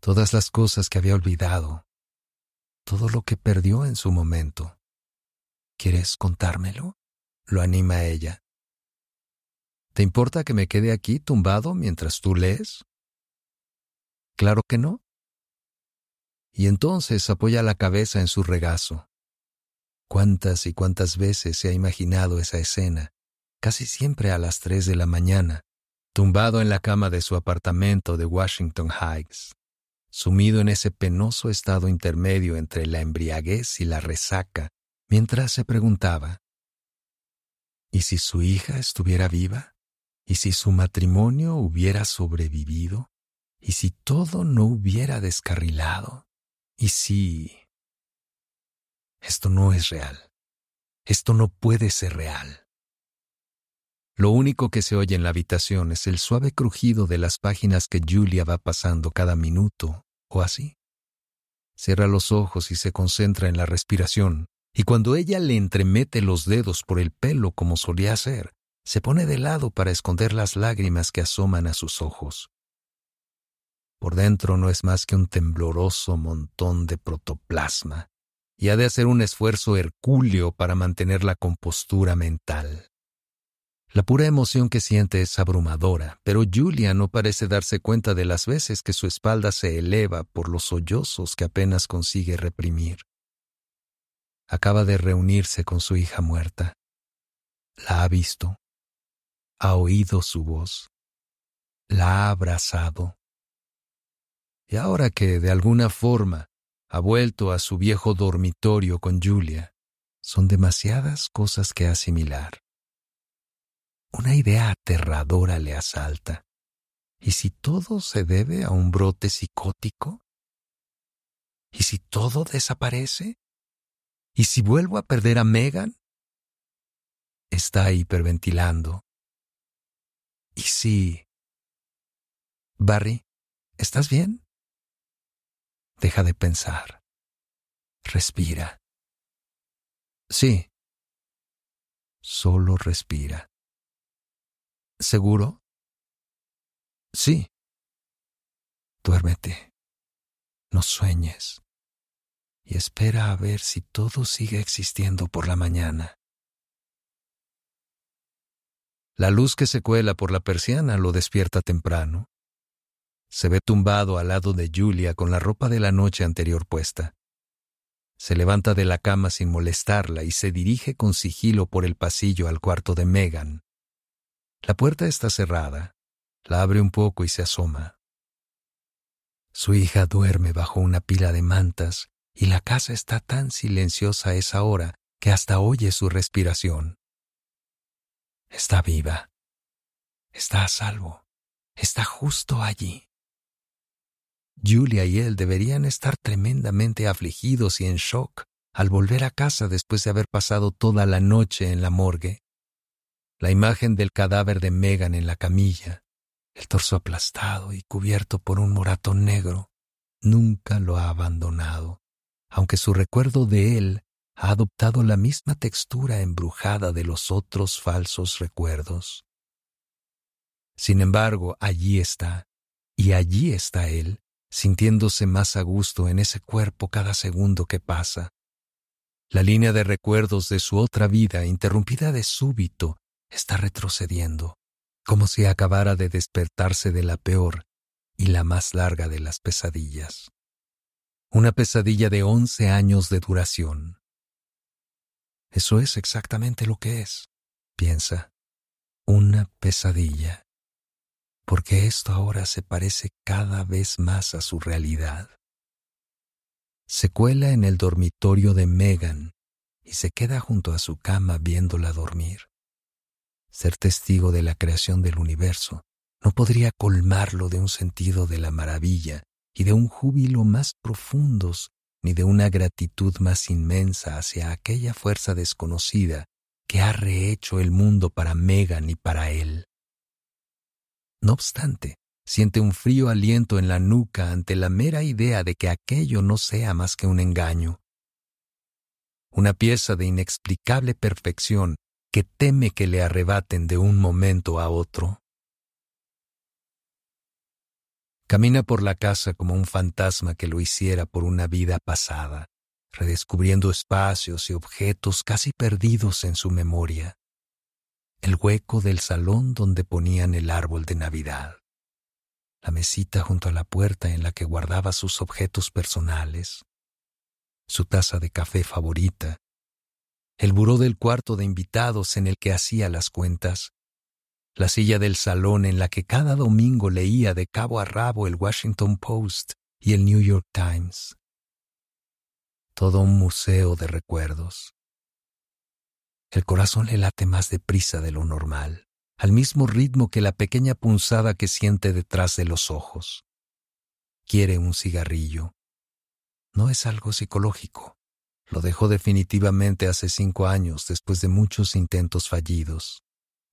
todas las cosas que había olvidado, todo lo que perdió en su momento. ¿Quieres contármelo? Lo anima ella. ¿Te importa que me quede aquí tumbado mientras tú lees? Claro que no. Y entonces apoya la cabeza en su regazo. Cuántas y cuántas veces se ha imaginado esa escena, casi siempre a las tres de la mañana, tumbado en la cama de su apartamento de Washington Heights, sumido en ese penoso estado intermedio entre la embriaguez y la resaca mientras se preguntaba, ¿y si su hija estuviera viva? ¿Y si su matrimonio hubiera sobrevivido? ¿Y si todo no hubiera descarrilado? ¿Y si... Esto no es real. Esto no puede ser real. Lo único que se oye en la habitación es el suave crujido de las páginas que Julia va pasando cada minuto, o así. Cierra los ojos y se concentra en la respiración, y cuando ella le entremete los dedos por el pelo como solía hacer, se pone de lado para esconder las lágrimas que asoman a sus ojos. Por dentro no es más que un tembloroso montón de protoplasma, y ha de hacer un esfuerzo hercúleo para mantener la compostura mental. La pura emoción que siente es abrumadora, pero Julia no parece darse cuenta de las veces que su espalda se eleva por los sollozos que apenas consigue reprimir acaba de reunirse con su hija muerta. La ha visto, ha oído su voz, la ha abrazado. Y ahora que, de alguna forma, ha vuelto a su viejo dormitorio con Julia, son demasiadas cosas que asimilar. Una idea aterradora le asalta. ¿Y si todo se debe a un brote psicótico? ¿Y si todo desaparece? ¿Y si vuelvo a perder a Megan? Está hiperventilando. ¿Y si... Barry, ¿estás bien? Deja de pensar. Respira. Sí. Solo respira. ¿Seguro? Sí. Duérmete. No sueñes y espera a ver si todo sigue existiendo por la mañana. La luz que se cuela por la persiana lo despierta temprano. Se ve tumbado al lado de Julia con la ropa de la noche anterior puesta. Se levanta de la cama sin molestarla y se dirige con sigilo por el pasillo al cuarto de Megan. La puerta está cerrada. La abre un poco y se asoma. Su hija duerme bajo una pila de mantas y la casa está tan silenciosa esa hora que hasta oye su respiración. Está viva. Está a salvo. Está justo allí. Julia y él deberían estar tremendamente afligidos y en shock al volver a casa después de haber pasado toda la noche en la morgue. La imagen del cadáver de Megan en la camilla, el torso aplastado y cubierto por un moratón negro, nunca lo ha abandonado aunque su recuerdo de él ha adoptado la misma textura embrujada de los otros falsos recuerdos. Sin embargo, allí está, y allí está él, sintiéndose más a gusto en ese cuerpo cada segundo que pasa. La línea de recuerdos de su otra vida, interrumpida de súbito, está retrocediendo, como si acabara de despertarse de la peor y la más larga de las pesadillas una pesadilla de once años de duración. Eso es exactamente lo que es, piensa, una pesadilla, porque esto ahora se parece cada vez más a su realidad. Se cuela en el dormitorio de Megan y se queda junto a su cama viéndola dormir. Ser testigo de la creación del universo no podría colmarlo de un sentido de la maravilla y de un júbilo más profundos ni de una gratitud más inmensa hacia aquella fuerza desconocida que ha rehecho el mundo para Megan y para él. No obstante, siente un frío aliento en la nuca ante la mera idea de que aquello no sea más que un engaño. Una pieza de inexplicable perfección que teme que le arrebaten de un momento a otro. Camina por la casa como un fantasma que lo hiciera por una vida pasada, redescubriendo espacios y objetos casi perdidos en su memoria. El hueco del salón donde ponían el árbol de Navidad. La mesita junto a la puerta en la que guardaba sus objetos personales. Su taza de café favorita. El buró del cuarto de invitados en el que hacía las cuentas la silla del salón en la que cada domingo leía de cabo a rabo el Washington Post y el New York Times. Todo un museo de recuerdos. El corazón le late más deprisa de lo normal, al mismo ritmo que la pequeña punzada que siente detrás de los ojos. Quiere un cigarrillo. No es algo psicológico. Lo dejó definitivamente hace cinco años después de muchos intentos fallidos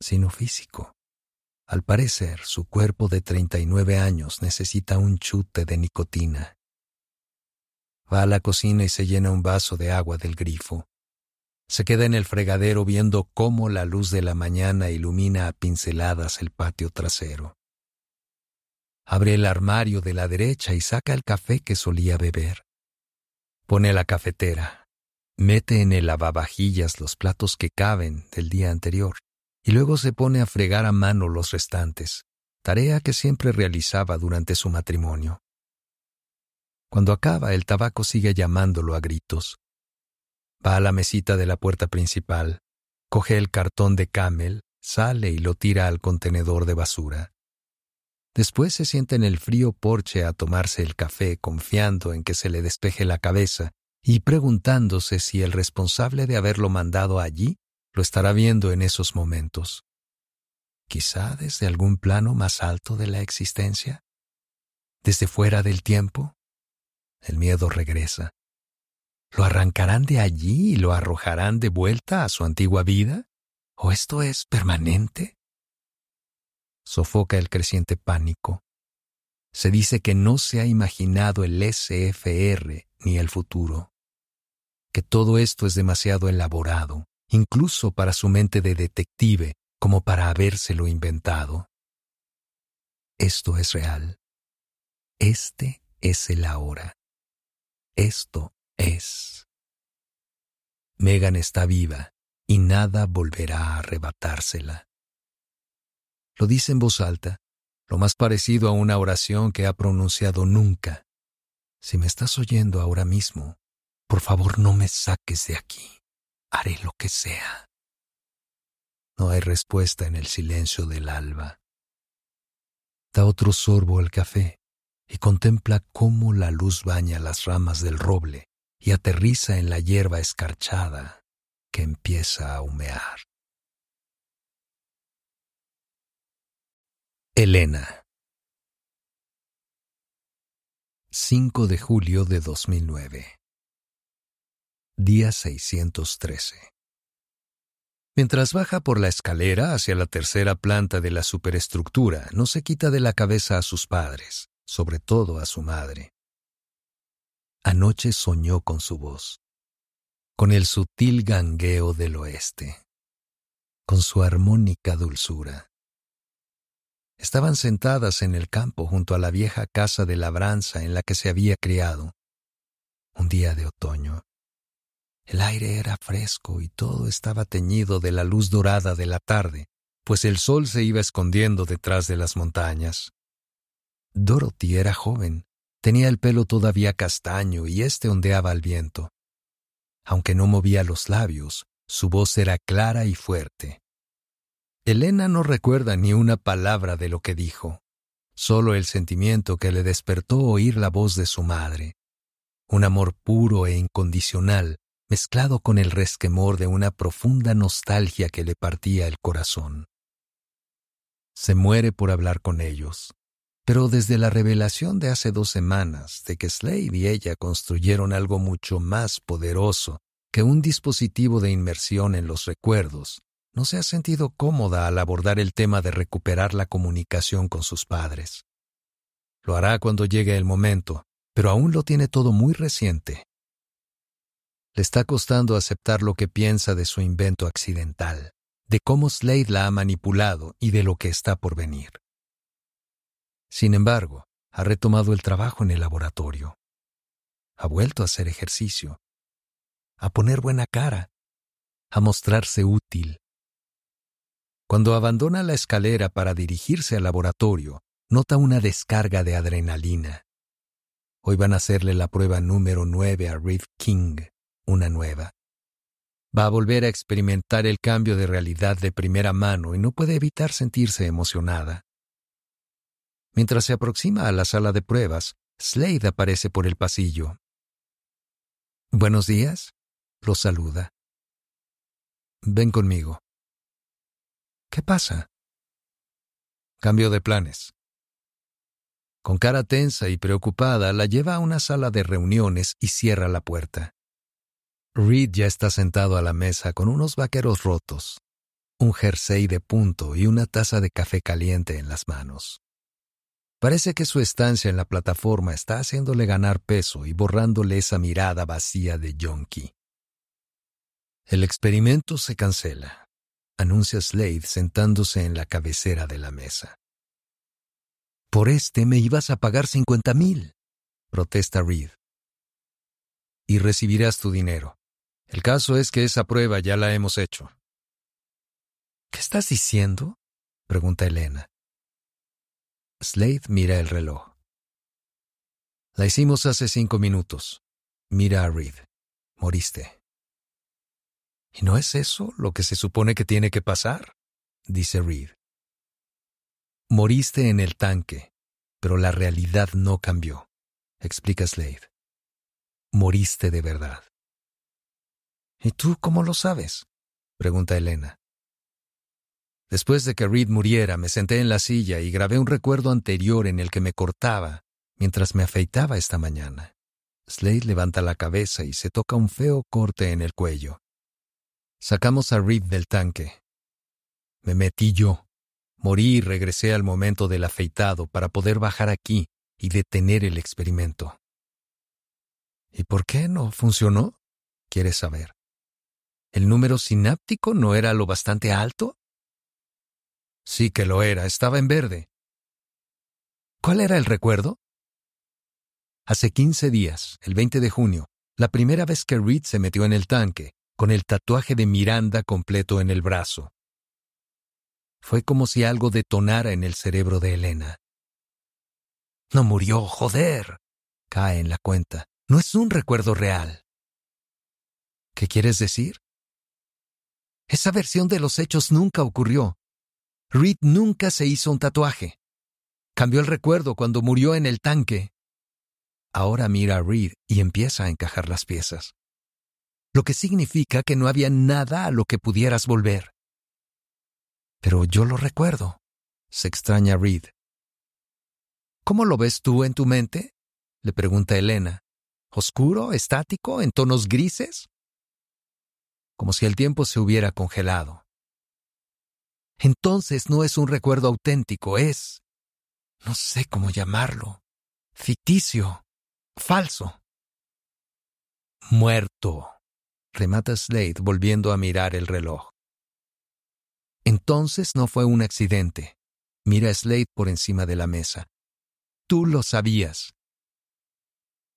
sino físico. Al parecer, su cuerpo de 39 años necesita un chute de nicotina. Va a la cocina y se llena un vaso de agua del grifo. Se queda en el fregadero viendo cómo la luz de la mañana ilumina a pinceladas el patio trasero. Abre el armario de la derecha y saca el café que solía beber. Pone la cafetera. Mete en el lavavajillas los platos que caben del día anterior y luego se pone a fregar a mano los restantes, tarea que siempre realizaba durante su matrimonio. Cuando acaba, el tabaco sigue llamándolo a gritos. Va a la mesita de la puerta principal, coge el cartón de camel, sale y lo tira al contenedor de basura. Después se sienta en el frío porche a tomarse el café confiando en que se le despeje la cabeza y preguntándose si el responsable de haberlo mandado allí lo estará viendo en esos momentos. Quizá desde algún plano más alto de la existencia, desde fuera del tiempo. El miedo regresa. ¿Lo arrancarán de allí y lo arrojarán de vuelta a su antigua vida? ¿O esto es permanente? Sofoca el creciente pánico. Se dice que no se ha imaginado el SFR ni el futuro, que todo esto es demasiado elaborado, incluso para su mente de detective, como para habérselo inventado. Esto es real. Este es el ahora. Esto es. Megan está viva y nada volverá a arrebatársela. Lo dice en voz alta, lo más parecido a una oración que ha pronunciado nunca. Si me estás oyendo ahora mismo, por favor no me saques de aquí haré lo que sea. No hay respuesta en el silencio del alba. Da otro sorbo al café y contempla cómo la luz baña las ramas del roble y aterriza en la hierba escarchada que empieza a humear. Elena 5 de julio de 2009 día 613. Mientras baja por la escalera hacia la tercera planta de la superestructura, no se quita de la cabeza a sus padres, sobre todo a su madre. Anoche soñó con su voz, con el sutil gangueo del oeste, con su armónica dulzura. Estaban sentadas en el campo junto a la vieja casa de labranza en la que se había criado, un día de otoño el aire era fresco y todo estaba teñido de la luz dorada de la tarde, pues el sol se iba escondiendo detrás de las montañas. Dorothy era joven, tenía el pelo todavía castaño y éste ondeaba al viento. Aunque no movía los labios, su voz era clara y fuerte. Elena no recuerda ni una palabra de lo que dijo, solo el sentimiento que le despertó oír la voz de su madre. Un amor puro e incondicional mezclado con el resquemor de una profunda nostalgia que le partía el corazón. Se muere por hablar con ellos, pero desde la revelación de hace dos semanas de que Slade y ella construyeron algo mucho más poderoso que un dispositivo de inmersión en los recuerdos, no se ha sentido cómoda al abordar el tema de recuperar la comunicación con sus padres. Lo hará cuando llegue el momento, pero aún lo tiene todo muy reciente está costando aceptar lo que piensa de su invento accidental, de cómo Slade la ha manipulado y de lo que está por venir. Sin embargo, ha retomado el trabajo en el laboratorio. Ha vuelto a hacer ejercicio, a poner buena cara, a mostrarse útil. Cuando abandona la escalera para dirigirse al laboratorio, nota una descarga de adrenalina. Hoy van a hacerle la prueba número 9 a Reed King una nueva. Va a volver a experimentar el cambio de realidad de primera mano y no puede evitar sentirse emocionada. Mientras se aproxima a la sala de pruebas, Slade aparece por el pasillo. Buenos días, lo saluda. Ven conmigo. ¿Qué pasa? Cambio de planes. Con cara tensa y preocupada, la lleva a una sala de reuniones y cierra la puerta. Reed ya está sentado a la mesa con unos vaqueros rotos, un jersey de punto y una taza de café caliente en las manos. Parece que su estancia en la plataforma está haciéndole ganar peso y borrándole esa mirada vacía de yonki. El experimento se cancela, anuncia Slade sentándose en la cabecera de la mesa. Por este me ibas a pagar cincuenta mil, protesta Reed. Y recibirás tu dinero. El caso es que esa prueba ya la hemos hecho. ¿Qué estás diciendo? pregunta Elena. Slade mira el reloj. La hicimos hace cinco minutos. Mira a Reed. Moriste. ¿Y no es eso lo que se supone que tiene que pasar? dice Reed. Moriste en el tanque, pero la realidad no cambió, explica Slade. Moriste de verdad. ¿Y tú cómo lo sabes? pregunta Elena. Después de que Reed muriera, me senté en la silla y grabé un recuerdo anterior en el que me cortaba mientras me afeitaba esta mañana. Slade levanta la cabeza y se toca un feo corte en el cuello. Sacamos a Reed del tanque. Me metí yo. Morí y regresé al momento del afeitado para poder bajar aquí y detener el experimento. ¿Y por qué no funcionó? Quieres saber. ¿El número sináptico no era lo bastante alto? Sí que lo era, estaba en verde. ¿Cuál era el recuerdo? Hace 15 días, el 20 de junio, la primera vez que Reed se metió en el tanque, con el tatuaje de Miranda completo en el brazo. Fue como si algo detonara en el cerebro de Elena. No murió, joder. Cae en la cuenta. No es un recuerdo real. ¿Qué quieres decir? Esa versión de los hechos nunca ocurrió. Reed nunca se hizo un tatuaje. Cambió el recuerdo cuando murió en el tanque. Ahora mira a Reed y empieza a encajar las piezas. Lo que significa que no había nada a lo que pudieras volver. Pero yo lo recuerdo. Se extraña Reed. ¿Cómo lo ves tú en tu mente? le pregunta Elena. ¿Oscuro, estático, en tonos grises? como si el tiempo se hubiera congelado. Entonces no es un recuerdo auténtico, es... no sé cómo llamarlo. ficticio, falso. Muerto, remata Slade volviendo a mirar el reloj. Entonces no fue un accidente. Mira a Slade por encima de la mesa. Tú lo sabías.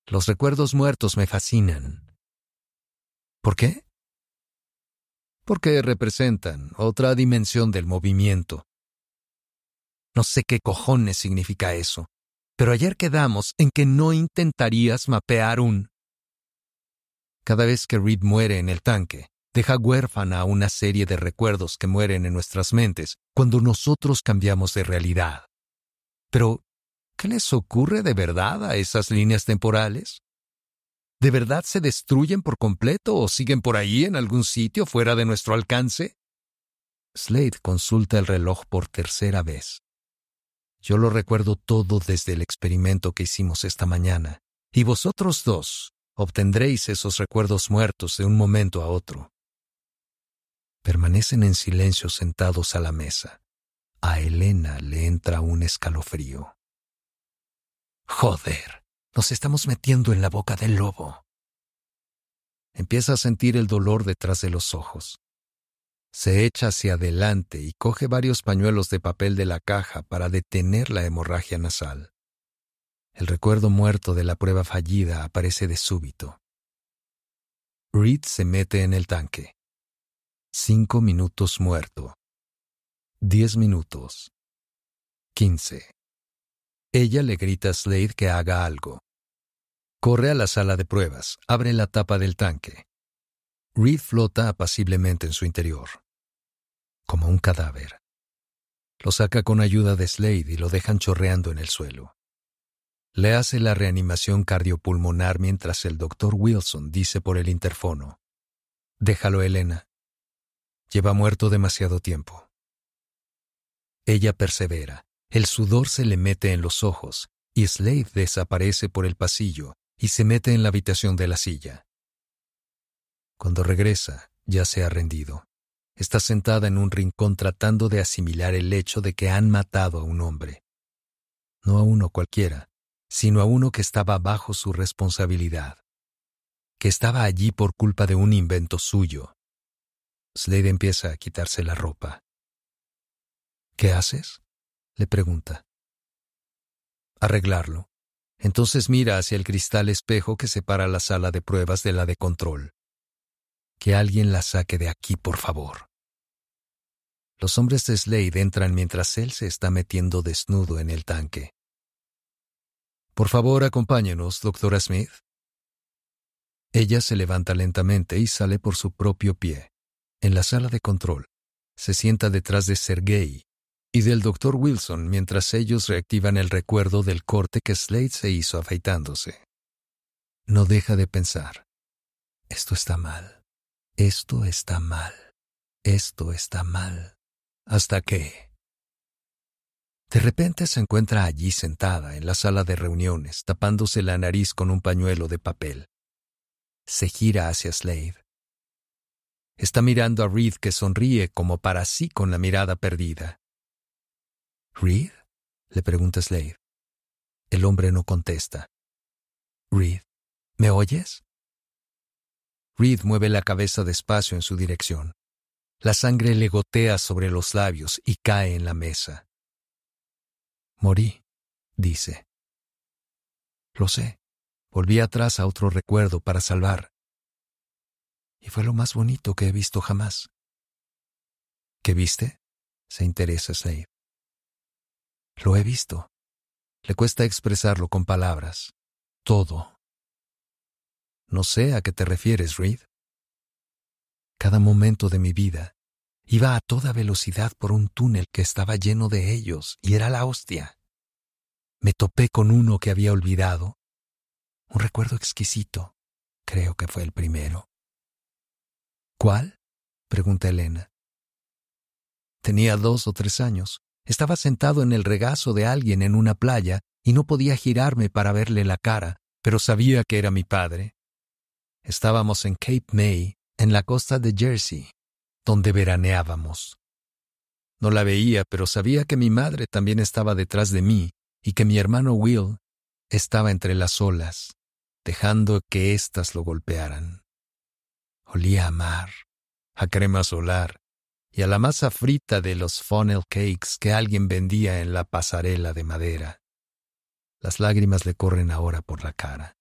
Los recuerdos muertos me fascinan. ¿Por qué? porque representan otra dimensión del movimiento. No sé qué cojones significa eso, pero ayer quedamos en que no intentarías mapear un... Cada vez que Reed muere en el tanque, deja huérfana una serie de recuerdos que mueren en nuestras mentes cuando nosotros cambiamos de realidad. Pero, ¿qué les ocurre de verdad a esas líneas temporales? ¿De verdad se destruyen por completo o siguen por ahí en algún sitio fuera de nuestro alcance? Slade consulta el reloj por tercera vez. Yo lo recuerdo todo desde el experimento que hicimos esta mañana, y vosotros dos obtendréis esos recuerdos muertos de un momento a otro. Permanecen en silencio sentados a la mesa. A Elena le entra un escalofrío. Joder, nos estamos metiendo en la boca del lobo. Empieza a sentir el dolor detrás de los ojos. Se echa hacia adelante y coge varios pañuelos de papel de la caja para detener la hemorragia nasal. El recuerdo muerto de la prueba fallida aparece de súbito. Reed se mete en el tanque. Cinco minutos muerto. Diez minutos. Quince. Ella le grita a Slade que haga algo. Corre a la sala de pruebas, abre la tapa del tanque. Reed flota apaciblemente en su interior, como un cadáver. Lo saca con ayuda de Slade y lo dejan chorreando en el suelo. Le hace la reanimación cardiopulmonar mientras el doctor Wilson dice por el interfono, Déjalo, Elena. Lleva muerto demasiado tiempo. Ella persevera, el sudor se le mete en los ojos y Slade desaparece por el pasillo y se mete en la habitación de la silla. Cuando regresa, ya se ha rendido. Está sentada en un rincón tratando de asimilar el hecho de que han matado a un hombre. No a uno cualquiera, sino a uno que estaba bajo su responsabilidad. Que estaba allí por culpa de un invento suyo. Slade empieza a quitarse la ropa. ¿Qué haces? le pregunta. Arreglarlo. Entonces mira hacia el cristal espejo que separa la sala de pruebas de la de control. Que alguien la saque de aquí, por favor. Los hombres de Slade entran mientras él se está metiendo desnudo en el tanque. Por favor, acompáñenos, doctora Smith. Ella se levanta lentamente y sale por su propio pie. En la sala de control, se sienta detrás de Sergei, y del doctor Wilson mientras ellos reactivan el recuerdo del corte que Slade se hizo afeitándose. No deja de pensar. Esto está mal. Esto está mal. Esto está mal. Hasta que... De repente se encuentra allí sentada en la sala de reuniones, tapándose la nariz con un pañuelo de papel. Se gira hacia Slade. Está mirando a Reed que sonríe como para sí con la mirada perdida. ¿Reed? le pregunta Slade. El hombre no contesta. Reed, ¿me oyes? Reed mueve la cabeza despacio en su dirección. La sangre le gotea sobre los labios y cae en la mesa. Morí, dice. Lo sé. Volví atrás a otro recuerdo para salvar. Y fue lo más bonito que he visto jamás. ¿Qué viste? se interesa Slade. Lo he visto. Le cuesta expresarlo con palabras. Todo. No sé a qué te refieres, Reed. Cada momento de mi vida iba a toda velocidad por un túnel que estaba lleno de ellos y era la hostia. Me topé con uno que había olvidado. Un recuerdo exquisito. Creo que fue el primero. ¿Cuál? pregunta Elena. Tenía dos o tres años. Estaba sentado en el regazo de alguien en una playa y no podía girarme para verle la cara, pero sabía que era mi padre. Estábamos en Cape May, en la costa de Jersey, donde veraneábamos. No la veía, pero sabía que mi madre también estaba detrás de mí y que mi hermano Will estaba entre las olas, dejando que éstas lo golpearan. Olía a mar, a crema solar y a la masa frita de los funnel cakes que alguien vendía en la pasarela de madera. Las lágrimas le corren ahora por la cara.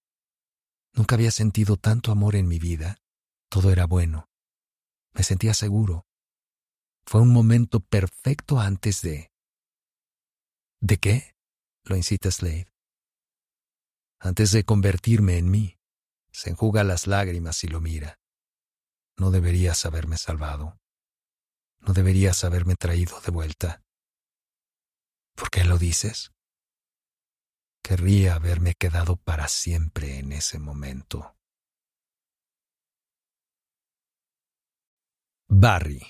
Nunca había sentido tanto amor en mi vida. Todo era bueno. Me sentía seguro. Fue un momento perfecto antes de... ¿De qué? lo incita Slade. Antes de convertirme en mí, se enjuga las lágrimas y lo mira. No deberías haberme salvado. No deberías haberme traído de vuelta. ¿Por qué lo dices? Querría haberme quedado para siempre en ese momento. Barry.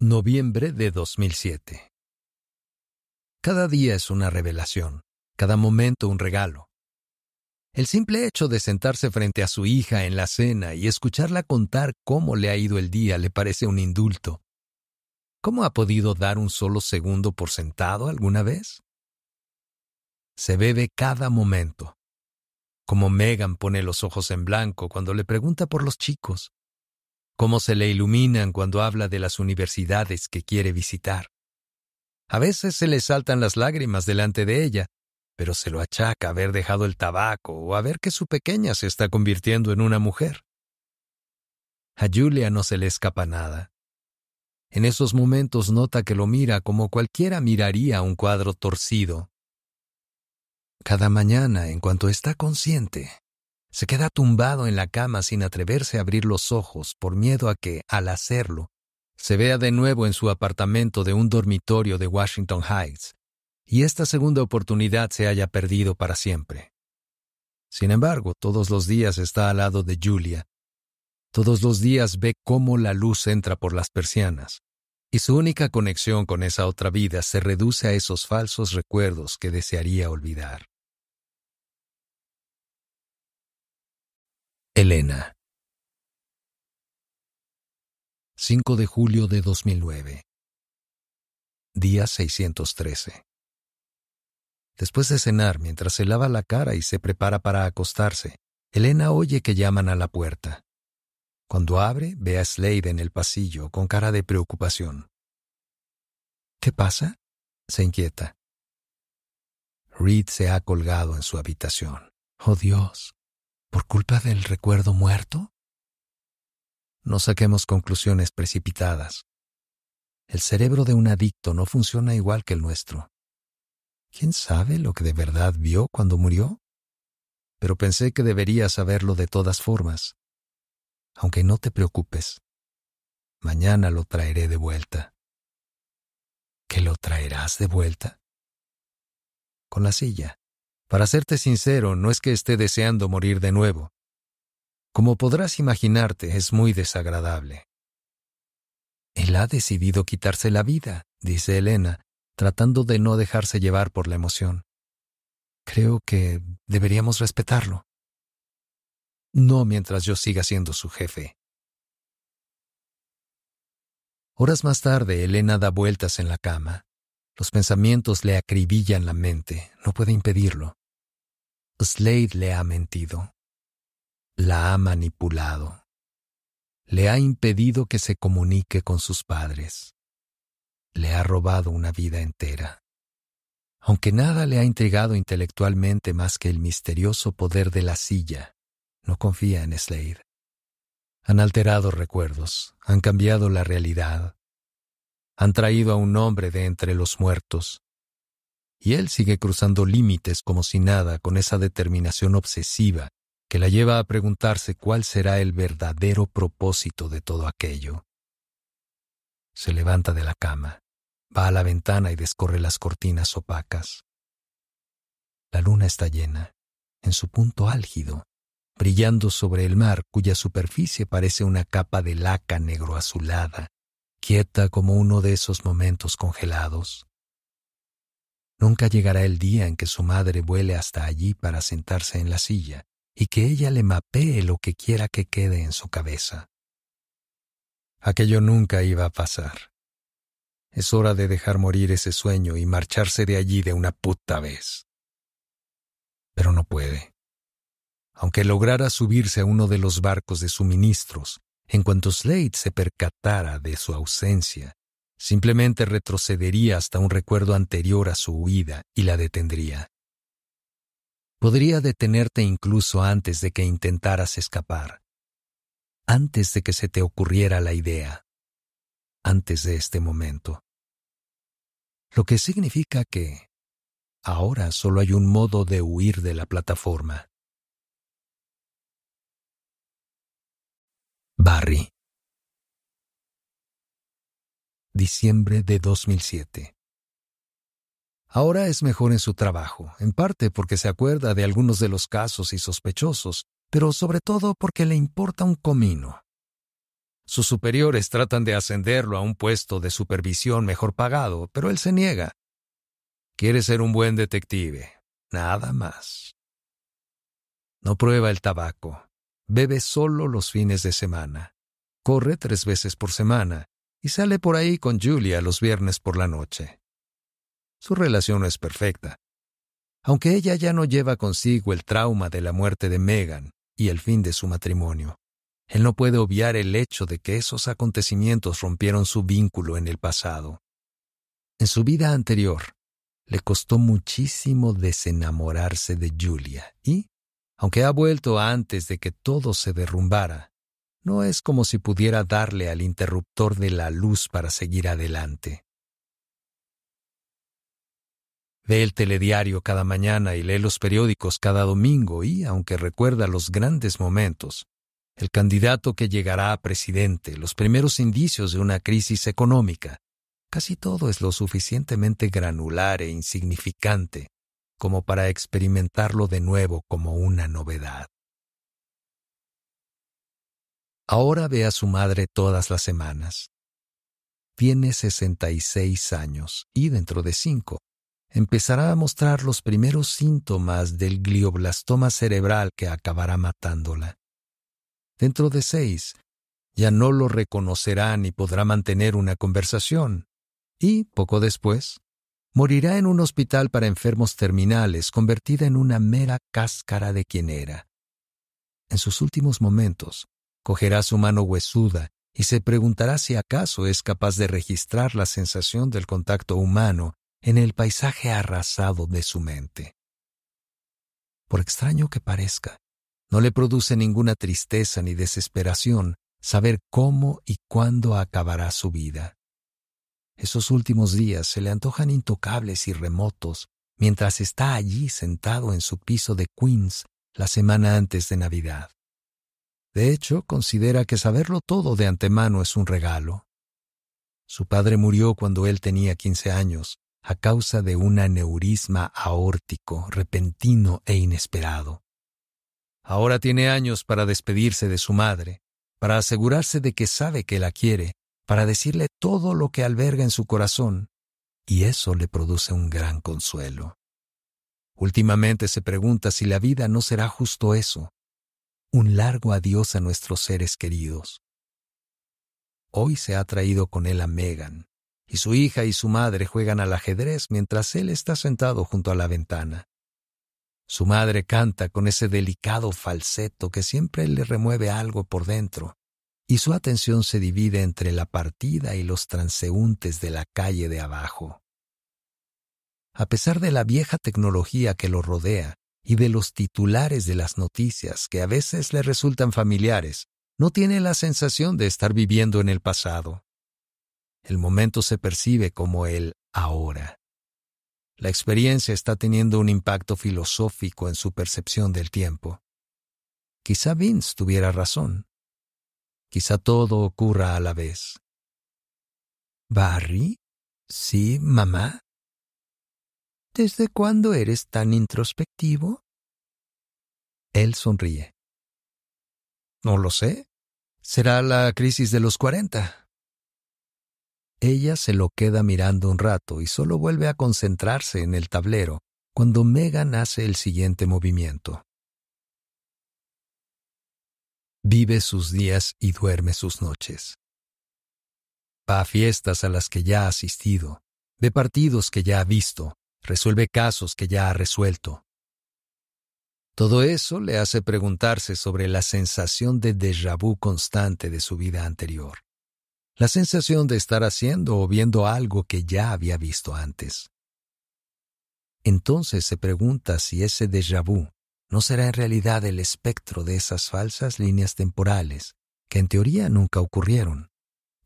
Noviembre de 2007. Cada día es una revelación, cada momento un regalo. El simple hecho de sentarse frente a su hija en la cena y escucharla contar cómo le ha ido el día le parece un indulto. ¿Cómo ha podido dar un solo segundo por sentado alguna vez? Se bebe cada momento. Como Megan pone los ojos en blanco cuando le pregunta por los chicos. Cómo se le iluminan cuando habla de las universidades que quiere visitar. A veces se le saltan las lágrimas delante de ella, pero se lo achaca haber dejado el tabaco o a ver que su pequeña se está convirtiendo en una mujer. A Julia no se le escapa nada. En esos momentos nota que lo mira como cualquiera miraría un cuadro torcido. Cada mañana, en cuanto está consciente, se queda tumbado en la cama sin atreverse a abrir los ojos por miedo a que, al hacerlo, se vea de nuevo en su apartamento de un dormitorio de Washington Heights, y esta segunda oportunidad se haya perdido para siempre. Sin embargo, todos los días está al lado de Julia. Todos los días ve cómo la luz entra por las persianas, y su única conexión con esa otra vida se reduce a esos falsos recuerdos que desearía olvidar. Elena 5 de julio de 2009 Día 613 Después de cenar, mientras se lava la cara y se prepara para acostarse, Elena oye que llaman a la puerta. Cuando abre, ve a Slade en el pasillo con cara de preocupación. ¿Qué pasa? se inquieta. Reed se ha colgado en su habitación. Oh Dios, ¿por culpa del recuerdo muerto? No saquemos conclusiones precipitadas. El cerebro de un adicto no funciona igual que el nuestro. ¿Quién sabe lo que de verdad vio cuando murió? Pero pensé que debería saberlo de todas formas. Aunque no te preocupes. Mañana lo traeré de vuelta. ¿Que lo traerás de vuelta? Con la silla. Para serte sincero, no es que esté deseando morir de nuevo. Como podrás imaginarte, es muy desagradable. Él ha decidido quitarse la vida, dice Elena, tratando de no dejarse llevar por la emoción. Creo que deberíamos respetarlo. No mientras yo siga siendo su jefe. Horas más tarde, Elena da vueltas en la cama. Los pensamientos le acribillan la mente, no puede impedirlo. Slade le ha mentido. La ha manipulado. Le ha impedido que se comunique con sus padres le ha robado una vida entera. Aunque nada le ha intrigado intelectualmente más que el misterioso poder de la silla, no confía en Slade. Han alterado recuerdos, han cambiado la realidad, han traído a un hombre de entre los muertos, y él sigue cruzando límites como si nada con esa determinación obsesiva que la lleva a preguntarse cuál será el verdadero propósito de todo aquello. Se levanta de la cama. Va a la ventana y descorre las cortinas opacas. La luna está llena, en su punto álgido, brillando sobre el mar cuya superficie parece una capa de laca negro azulada, quieta como uno de esos momentos congelados. Nunca llegará el día en que su madre vuele hasta allí para sentarse en la silla y que ella le mapee lo que quiera que quede en su cabeza. Aquello nunca iba a pasar. Es hora de dejar morir ese sueño y marcharse de allí de una puta vez. Pero no puede. Aunque lograra subirse a uno de los barcos de suministros, en cuanto Slade se percatara de su ausencia, simplemente retrocedería hasta un recuerdo anterior a su huida y la detendría. Podría detenerte incluso antes de que intentaras escapar, antes de que se te ocurriera la idea antes de este momento. Lo que significa que ahora solo hay un modo de huir de la plataforma. Barry. Diciembre de 2007. Ahora es mejor en su trabajo, en parte porque se acuerda de algunos de los casos y sospechosos, pero sobre todo porque le importa un comino. Sus superiores tratan de ascenderlo a un puesto de supervisión mejor pagado, pero él se niega. Quiere ser un buen detective, nada más. No prueba el tabaco, bebe solo los fines de semana, corre tres veces por semana y sale por ahí con Julia los viernes por la noche. Su relación no es perfecta. Aunque ella ya no lleva consigo el trauma de la muerte de Megan y el fin de su matrimonio. Él no puede obviar el hecho de que esos acontecimientos rompieron su vínculo en el pasado. En su vida anterior, le costó muchísimo desenamorarse de Julia y, aunque ha vuelto antes de que todo se derrumbara, no es como si pudiera darle al interruptor de la luz para seguir adelante. Ve el telediario cada mañana y lee los periódicos cada domingo y, aunque recuerda los grandes momentos, el candidato que llegará a presidente, los primeros indicios de una crisis económica. Casi todo es lo suficientemente granular e insignificante como para experimentarlo de nuevo como una novedad. Ahora ve a su madre todas las semanas. Tiene 66 años y dentro de cinco empezará a mostrar los primeros síntomas del glioblastoma cerebral que acabará matándola. Dentro de seis, ya no lo reconocerá ni podrá mantener una conversación. Y, poco después, morirá en un hospital para enfermos terminales, convertida en una mera cáscara de quien era. En sus últimos momentos, cogerá su mano huesuda y se preguntará si acaso es capaz de registrar la sensación del contacto humano en el paisaje arrasado de su mente. Por extraño que parezca, no le produce ninguna tristeza ni desesperación saber cómo y cuándo acabará su vida. Esos últimos días se le antojan intocables y remotos mientras está allí sentado en su piso de Queens la semana antes de Navidad. De hecho, considera que saberlo todo de antemano es un regalo. Su padre murió cuando él tenía quince años a causa de un aneurisma aórtico repentino e inesperado. Ahora tiene años para despedirse de su madre, para asegurarse de que sabe que la quiere, para decirle todo lo que alberga en su corazón, y eso le produce un gran consuelo. Últimamente se pregunta si la vida no será justo eso, un largo adiós a nuestros seres queridos. Hoy se ha traído con él a Megan, y su hija y su madre juegan al ajedrez mientras él está sentado junto a la ventana. Su madre canta con ese delicado falseto que siempre le remueve algo por dentro, y su atención se divide entre la partida y los transeúntes de la calle de abajo. A pesar de la vieja tecnología que lo rodea y de los titulares de las noticias que a veces le resultan familiares, no tiene la sensación de estar viviendo en el pasado. El momento se percibe como el ahora. La experiencia está teniendo un impacto filosófico en su percepción del tiempo. Quizá Vince tuviera razón. Quizá todo ocurra a la vez. ¿Barry? ¿Sí, mamá? ¿Desde cuándo eres tan introspectivo? Él sonríe. No lo sé. Será la crisis de los cuarenta. Ella se lo queda mirando un rato y solo vuelve a concentrarse en el tablero cuando Megan hace el siguiente movimiento. Vive sus días y duerme sus noches. Va a fiestas a las que ya ha asistido, ve partidos que ya ha visto, resuelve casos que ya ha resuelto. Todo eso le hace preguntarse sobre la sensación de déjà vu constante de su vida anterior la sensación de estar haciendo o viendo algo que ya había visto antes. Entonces se pregunta si ese déjà vu no será en realidad el espectro de esas falsas líneas temporales que en teoría nunca ocurrieron,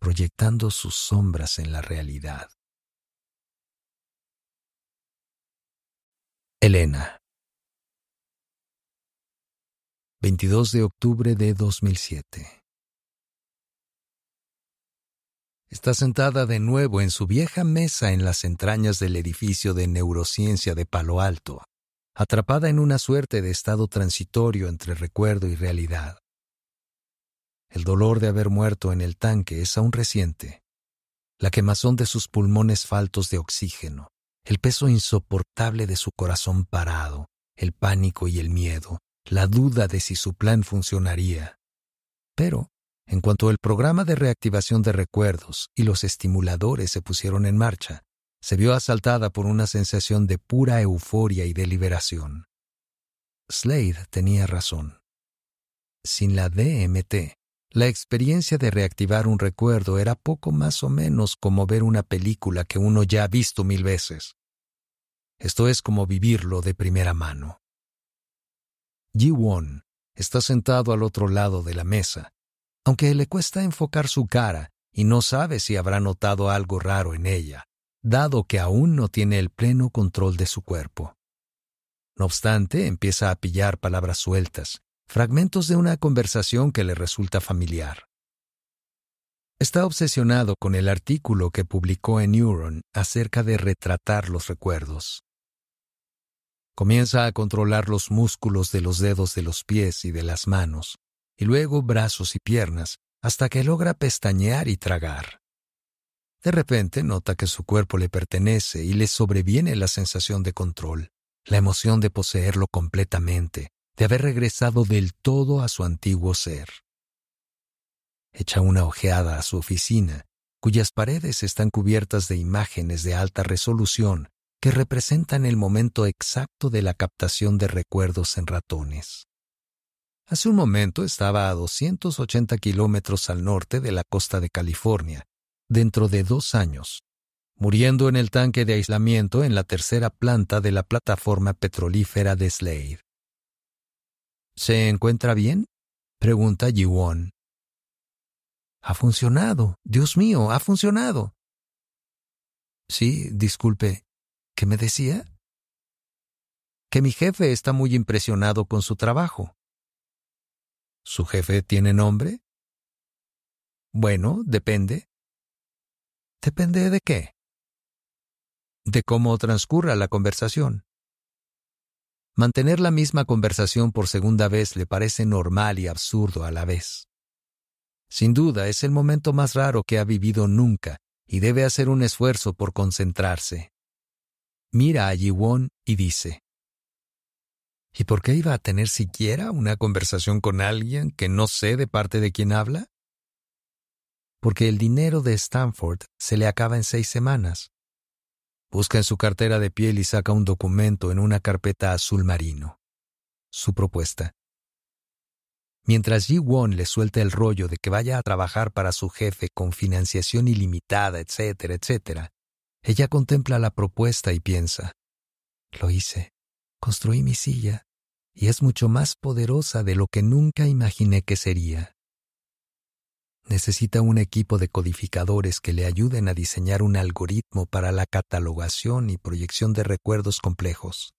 proyectando sus sombras en la realidad. Elena 22 de octubre de 2007 Está sentada de nuevo en su vieja mesa en las entrañas del edificio de neurociencia de Palo Alto, atrapada en una suerte de estado transitorio entre recuerdo y realidad. El dolor de haber muerto en el tanque es aún reciente. La quemazón de sus pulmones faltos de oxígeno, el peso insoportable de su corazón parado, el pánico y el miedo, la duda de si su plan funcionaría. Pero en cuanto el programa de reactivación de recuerdos y los estimuladores se pusieron en marcha, se vio asaltada por una sensación de pura euforia y de liberación. Slade tenía razón. Sin la DMT, la experiencia de reactivar un recuerdo era poco más o menos como ver una película que uno ya ha visto mil veces. Esto es como vivirlo de primera mano. Ji-won está sentado al otro lado de la mesa, aunque le cuesta enfocar su cara y no sabe si habrá notado algo raro en ella, dado que aún no tiene el pleno control de su cuerpo. No obstante, empieza a pillar palabras sueltas, fragmentos de una conversación que le resulta familiar. Está obsesionado con el artículo que publicó en Neuron acerca de retratar los recuerdos. Comienza a controlar los músculos de los dedos de los pies y de las manos, y luego brazos y piernas, hasta que logra pestañear y tragar. De repente nota que su cuerpo le pertenece y le sobreviene la sensación de control, la emoción de poseerlo completamente, de haber regresado del todo a su antiguo ser. Echa una ojeada a su oficina, cuyas paredes están cubiertas de imágenes de alta resolución que representan el momento exacto de la captación de recuerdos en ratones. Hace un momento estaba a 280 kilómetros al norte de la costa de California, dentro de dos años, muriendo en el tanque de aislamiento en la tercera planta de la plataforma petrolífera de Slade. ¿Se encuentra bien? pregunta Yiwon. Ha funcionado, Dios mío, ha funcionado. Sí, disculpe, ¿qué me decía? Que mi jefe está muy impresionado con su trabajo. ¿Su jefe tiene nombre? Bueno, depende. ¿Depende de qué? De cómo transcurra la conversación. Mantener la misma conversación por segunda vez le parece normal y absurdo a la vez. Sin duda es el momento más raro que ha vivido nunca y debe hacer un esfuerzo por concentrarse. Mira a Yiwon y dice, ¿Y por qué iba a tener siquiera una conversación con alguien que no sé de parte de quién habla? Porque el dinero de Stanford se le acaba en seis semanas. Busca en su cartera de piel y saca un documento en una carpeta azul marino. Su propuesta. Mientras Ji Won le suelta el rollo de que vaya a trabajar para su jefe con financiación ilimitada, etcétera, etcétera, ella contempla la propuesta y piensa, lo hice, construí mi silla, y es mucho más poderosa de lo que nunca imaginé que sería. Necesita un equipo de codificadores que le ayuden a diseñar un algoritmo para la catalogación y proyección de recuerdos complejos,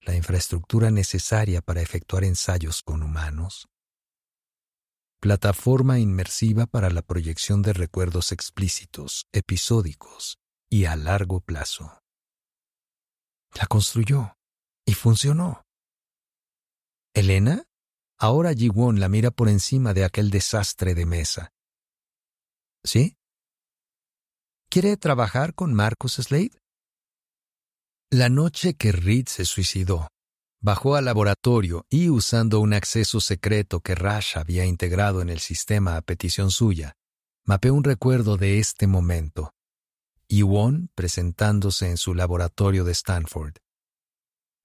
la infraestructura necesaria para efectuar ensayos con humanos, plataforma inmersiva para la proyección de recuerdos explícitos, episódicos y a largo plazo. La construyó y funcionó. ¿Elena? Ahora Won la mira por encima de aquel desastre de mesa. ¿Sí? ¿Quiere trabajar con Marcus Slade? La noche que Reed se suicidó, bajó al laboratorio y, usando un acceso secreto que Rash había integrado en el sistema a petición suya, mapeó un recuerdo de este momento. Won presentándose en su laboratorio de Stanford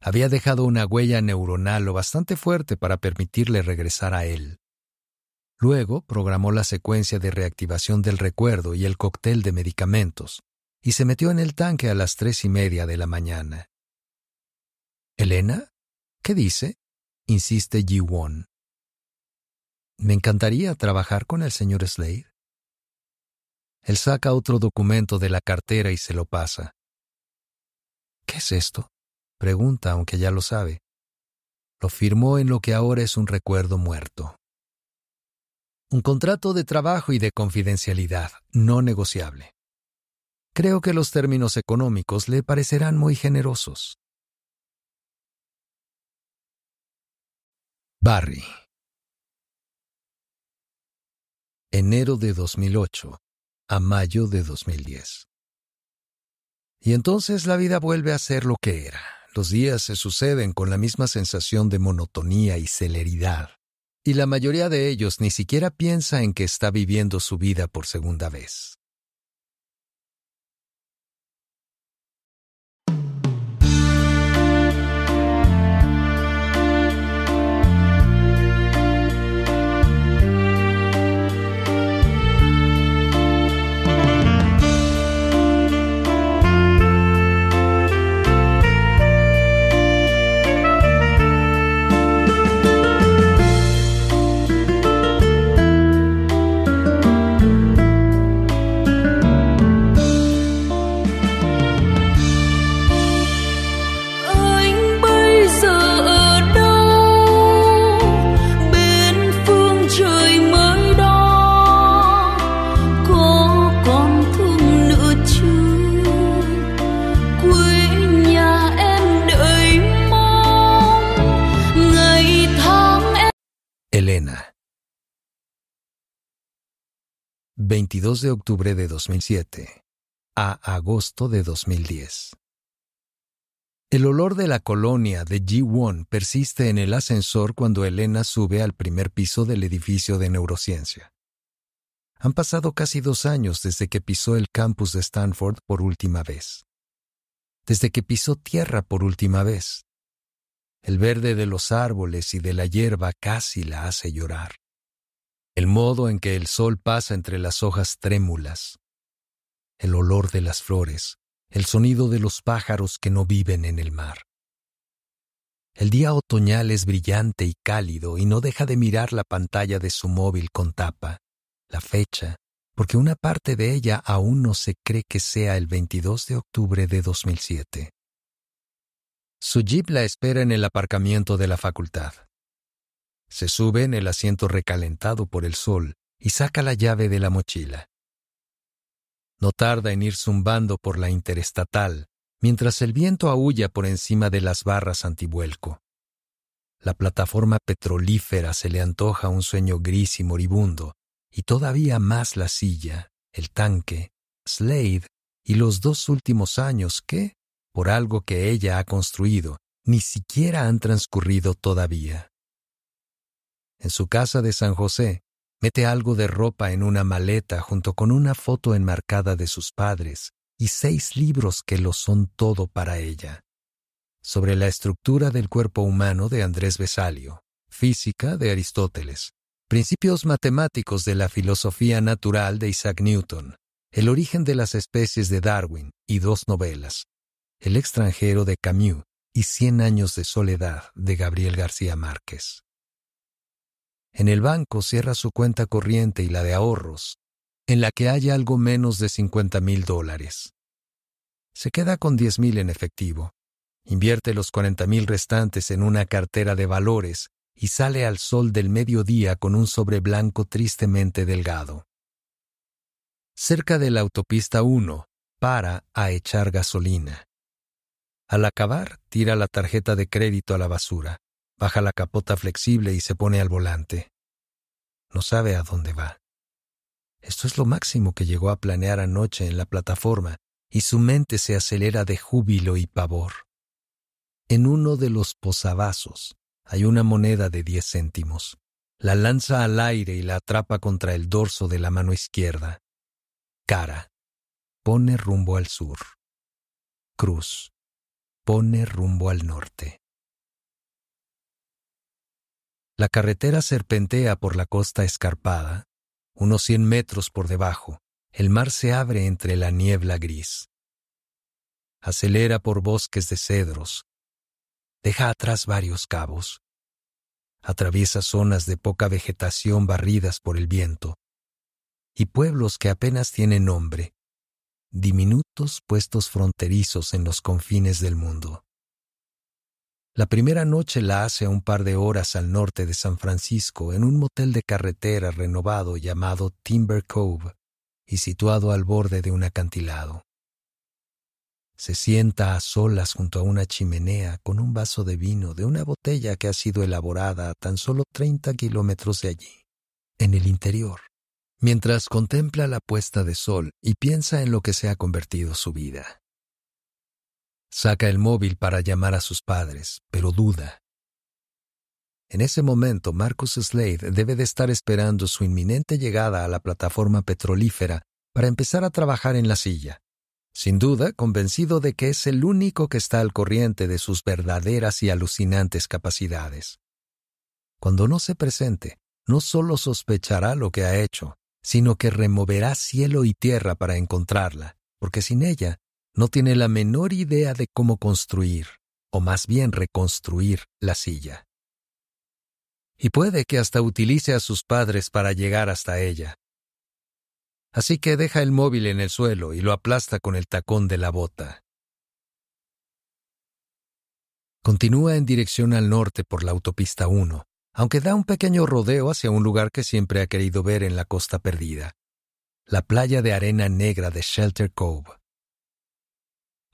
había dejado una huella neuronal lo bastante fuerte para permitirle regresar a él. Luego programó la secuencia de reactivación del recuerdo y el cóctel de medicamentos, y se metió en el tanque a las tres y media de la mañana. ¿Elena? ¿Qué dice? insiste Ji-won. Me encantaría trabajar con el señor Slade. Él saca otro documento de la cartera y se lo pasa. ¿Qué es esto? pregunta aunque ya lo sabe. Lo firmó en lo que ahora es un recuerdo muerto. Un contrato de trabajo y de confidencialidad, no negociable. Creo que los términos económicos le parecerán muy generosos. Barry. Enero de 2008 a mayo de 2010. Y entonces la vida vuelve a ser lo que era. Los días se suceden con la misma sensación de monotonía y celeridad, y la mayoría de ellos ni siquiera piensa en que está viviendo su vida por segunda vez. 22 de octubre de 2007 a agosto de 2010. El olor de la colonia de G1 persiste en el ascensor cuando Elena sube al primer piso del edificio de neurociencia. Han pasado casi dos años desde que pisó el campus de Stanford por última vez. Desde que pisó tierra por última vez. El verde de los árboles y de la hierba casi la hace llorar el modo en que el sol pasa entre las hojas trémulas, el olor de las flores, el sonido de los pájaros que no viven en el mar. El día otoñal es brillante y cálido y no deja de mirar la pantalla de su móvil con tapa, la fecha, porque una parte de ella aún no se cree que sea el 22 de octubre de 2007. Su jeep la espera en el aparcamiento de la facultad. Se sube en el asiento recalentado por el sol y saca la llave de la mochila. No tarda en ir zumbando por la interestatal, mientras el viento aúlla por encima de las barras antivuelco. La plataforma petrolífera se le antoja un sueño gris y moribundo, y todavía más la silla, el tanque, Slade y los dos últimos años que, por algo que ella ha construido, ni siquiera han transcurrido todavía en su casa de San José, mete algo de ropa en una maleta junto con una foto enmarcada de sus padres y seis libros que lo son todo para ella. Sobre la estructura del cuerpo humano de Andrés Besalio, física de Aristóteles, principios matemáticos de la filosofía natural de Isaac Newton, el origen de las especies de Darwin y dos novelas, El extranjero de Camus y Cien años de soledad de Gabriel García Márquez. En el banco cierra su cuenta corriente y la de ahorros, en la que haya algo menos de cincuenta mil dólares. Se queda con diez mil en efectivo, invierte los cuarenta mil restantes en una cartera de valores y sale al sol del mediodía con un sobre blanco tristemente delgado. Cerca de la autopista 1, para a echar gasolina. Al acabar, tira la tarjeta de crédito a la basura. Baja la capota flexible y se pone al volante. No sabe a dónde va. Esto es lo máximo que llegó a planear anoche en la plataforma, y su mente se acelera de júbilo y pavor. En uno de los posavasos hay una moneda de diez céntimos. La lanza al aire y la atrapa contra el dorso de la mano izquierda. Cara. Pone rumbo al sur. Cruz. Pone rumbo al norte. La carretera serpentea por la costa escarpada. Unos cien metros por debajo, el mar se abre entre la niebla gris. Acelera por bosques de cedros. Deja atrás varios cabos. Atraviesa zonas de poca vegetación barridas por el viento. Y pueblos que apenas tienen nombre. Diminutos puestos fronterizos en los confines del mundo. La primera noche la hace a un par de horas al norte de San Francisco en un motel de carretera renovado llamado Timber Cove y situado al borde de un acantilado. Se sienta a solas junto a una chimenea con un vaso de vino de una botella que ha sido elaborada a tan solo treinta kilómetros de allí, en el interior, mientras contempla la puesta de sol y piensa en lo que se ha convertido su vida. Saca el móvil para llamar a sus padres, pero duda. En ese momento, Marcus Slade debe de estar esperando su inminente llegada a la plataforma petrolífera para empezar a trabajar en la silla, sin duda convencido de que es el único que está al corriente de sus verdaderas y alucinantes capacidades. Cuando no se presente, no solo sospechará lo que ha hecho, sino que removerá cielo y tierra para encontrarla, porque sin ella no tiene la menor idea de cómo construir, o más bien reconstruir, la silla. Y puede que hasta utilice a sus padres para llegar hasta ella. Así que deja el móvil en el suelo y lo aplasta con el tacón de la bota. Continúa en dirección al norte por la autopista 1, aunque da un pequeño rodeo hacia un lugar que siempre ha querido ver en la costa perdida, la playa de arena negra de Shelter Cove.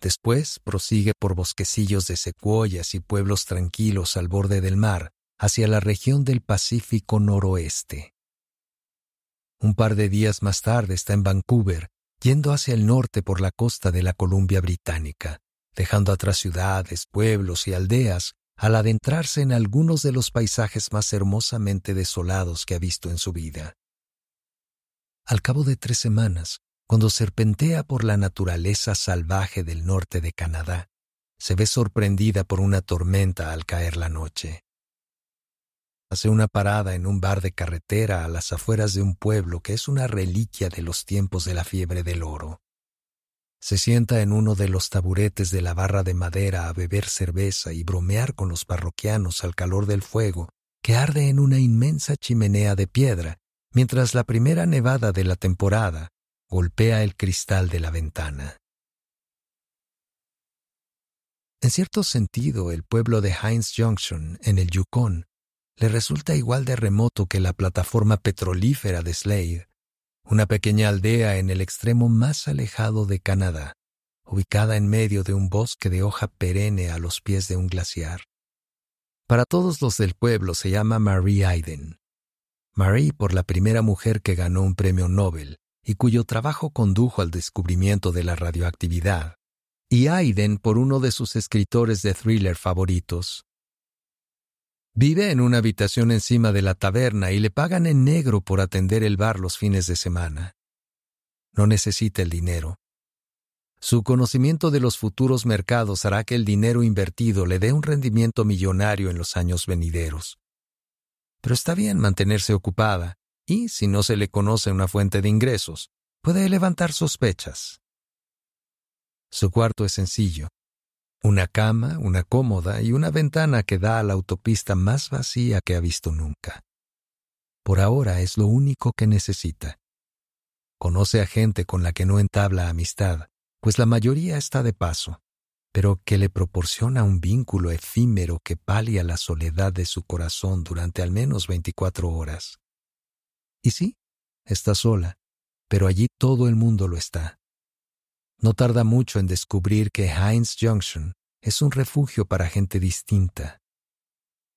Después prosigue por bosquecillos de secuoyas y pueblos tranquilos al borde del mar hacia la región del Pacífico noroeste. Un par de días más tarde está en Vancouver, yendo hacia el norte por la costa de la Columbia Británica, dejando atrás ciudades, pueblos y aldeas al adentrarse en algunos de los paisajes más hermosamente desolados que ha visto en su vida. Al cabo de tres semanas, cuando serpentea por la naturaleza salvaje del norte de Canadá, se ve sorprendida por una tormenta al caer la noche. Hace una parada en un bar de carretera a las afueras de un pueblo que es una reliquia de los tiempos de la fiebre del oro. Se sienta en uno de los taburetes de la barra de madera a beber cerveza y bromear con los parroquianos al calor del fuego que arde en una inmensa chimenea de piedra, mientras la primera nevada de la temporada golpea el cristal de la ventana. En cierto sentido, el pueblo de Heinz Junction, en el Yukon, le resulta igual de remoto que la plataforma petrolífera de Slade, una pequeña aldea en el extremo más alejado de Canadá, ubicada en medio de un bosque de hoja perenne a los pies de un glaciar. Para todos los del pueblo se llama Marie Aiden. Marie por la primera mujer que ganó un premio Nobel, y cuyo trabajo condujo al descubrimiento de la radioactividad, y Aiden por uno de sus escritores de thriller favoritos. Vive en una habitación encima de la taberna y le pagan en negro por atender el bar los fines de semana. No necesita el dinero. Su conocimiento de los futuros mercados hará que el dinero invertido le dé un rendimiento millonario en los años venideros. Pero está bien mantenerse ocupada, y, si no se le conoce una fuente de ingresos, puede levantar sospechas. Su cuarto es sencillo. Una cama, una cómoda y una ventana que da a la autopista más vacía que ha visto nunca. Por ahora es lo único que necesita. Conoce a gente con la que no entabla amistad, pues la mayoría está de paso, pero que le proporciona un vínculo efímero que palia la soledad de su corazón durante al menos 24 horas. Y sí, está sola, pero allí todo el mundo lo está. No tarda mucho en descubrir que Heinz Junction es un refugio para gente distinta,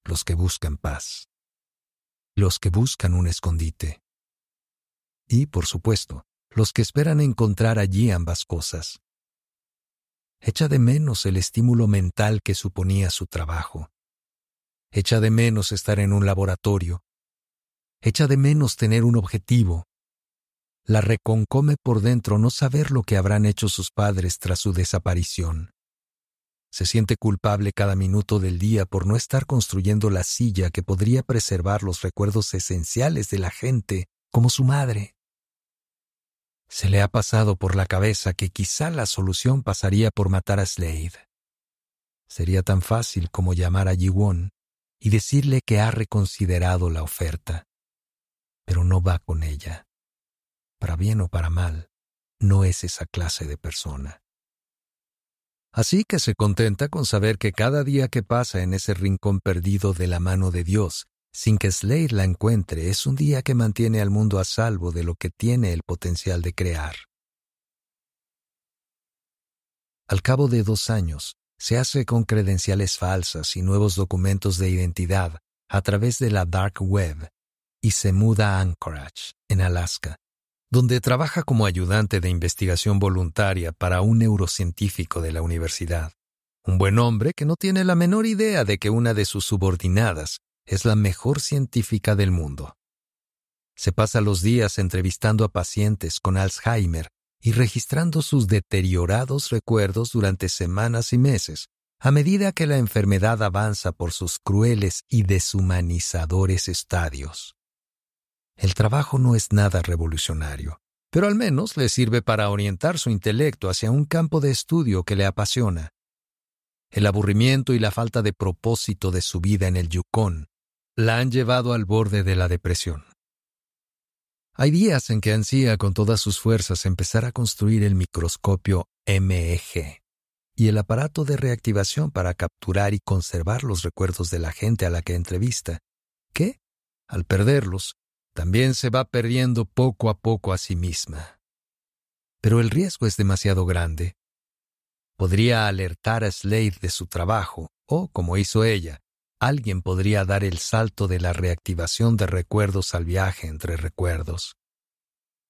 los que buscan paz, los que buscan un escondite y, por supuesto, los que esperan encontrar allí ambas cosas. Echa de menos el estímulo mental que suponía su trabajo. Echa de menos estar en un laboratorio echa de menos tener un objetivo. La reconcome por dentro no saber lo que habrán hecho sus padres tras su desaparición. Se siente culpable cada minuto del día por no estar construyendo la silla que podría preservar los recuerdos esenciales de la gente, como su madre. Se le ha pasado por la cabeza que quizá la solución pasaría por matar a Slade. Sería tan fácil como llamar a Jiwon y decirle que ha reconsiderado la oferta pero no va con ella. Para bien o para mal, no es esa clase de persona. Así que se contenta con saber que cada día que pasa en ese rincón perdido de la mano de Dios, sin que Slade la encuentre, es un día que mantiene al mundo a salvo de lo que tiene el potencial de crear. Al cabo de dos años, se hace con credenciales falsas y nuevos documentos de identidad a través de la dark web y se muda a Anchorage, en Alaska, donde trabaja como ayudante de investigación voluntaria para un neurocientífico de la universidad, un buen hombre que no tiene la menor idea de que una de sus subordinadas es la mejor científica del mundo. Se pasa los días entrevistando a pacientes con Alzheimer y registrando sus deteriorados recuerdos durante semanas y meses, a medida que la enfermedad avanza por sus crueles y deshumanizadores estadios. El trabajo no es nada revolucionario, pero al menos le sirve para orientar su intelecto hacia un campo de estudio que le apasiona. El aburrimiento y la falta de propósito de su vida en el Yukon la han llevado al borde de la depresión. Hay días en que ansía con todas sus fuerzas empezar a construir el microscopio MEG y el aparato de reactivación para capturar y conservar los recuerdos de la gente a la que entrevista, que, al perderlos, también se va perdiendo poco a poco a sí misma. Pero el riesgo es demasiado grande. Podría alertar a Slade de su trabajo, o, como hizo ella, alguien podría dar el salto de la reactivación de recuerdos al viaje entre recuerdos.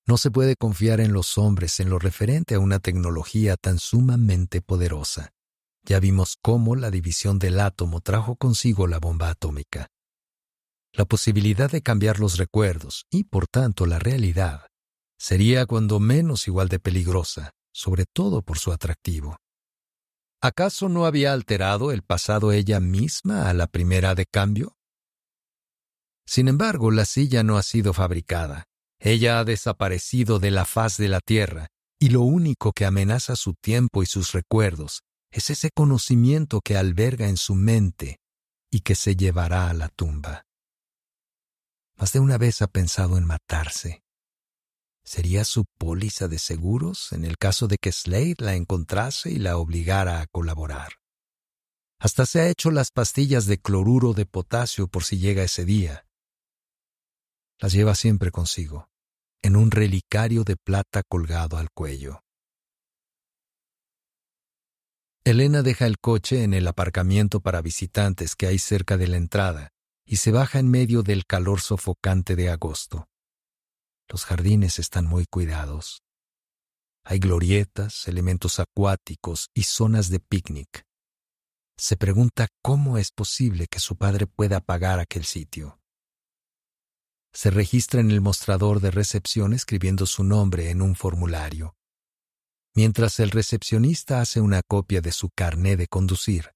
No se puede confiar en los hombres en lo referente a una tecnología tan sumamente poderosa. Ya vimos cómo la división del átomo trajo consigo la bomba atómica la posibilidad de cambiar los recuerdos y, por tanto, la realidad, sería cuando menos igual de peligrosa, sobre todo por su atractivo. ¿Acaso no había alterado el pasado ella misma a la primera de cambio? Sin embargo, la silla no ha sido fabricada. Ella ha desaparecido de la faz de la tierra, y lo único que amenaza su tiempo y sus recuerdos es ese conocimiento que alberga en su mente y que se llevará a la tumba. Más de una vez ha pensado en matarse. ¿Sería su póliza de seguros en el caso de que Slade la encontrase y la obligara a colaborar? Hasta se ha hecho las pastillas de cloruro de potasio por si llega ese día. Las lleva siempre consigo, en un relicario de plata colgado al cuello. Elena deja el coche en el aparcamiento para visitantes que hay cerca de la entrada y se baja en medio del calor sofocante de agosto. Los jardines están muy cuidados. Hay glorietas, elementos acuáticos y zonas de picnic. Se pregunta cómo es posible que su padre pueda pagar aquel sitio. Se registra en el mostrador de recepción escribiendo su nombre en un formulario, mientras el recepcionista hace una copia de su carné de conducir.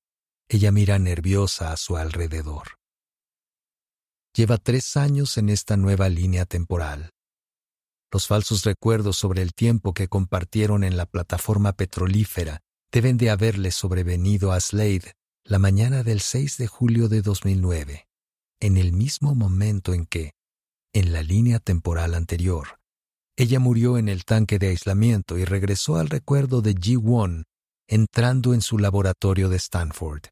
Ella mira nerviosa a su alrededor lleva tres años en esta nueva línea temporal. Los falsos recuerdos sobre el tiempo que compartieron en la plataforma petrolífera deben de haberle sobrevenido a Slade la mañana del 6 de julio de 2009, en el mismo momento en que, en la línea temporal anterior, ella murió en el tanque de aislamiento y regresó al recuerdo de Ji-won entrando en su laboratorio de Stanford.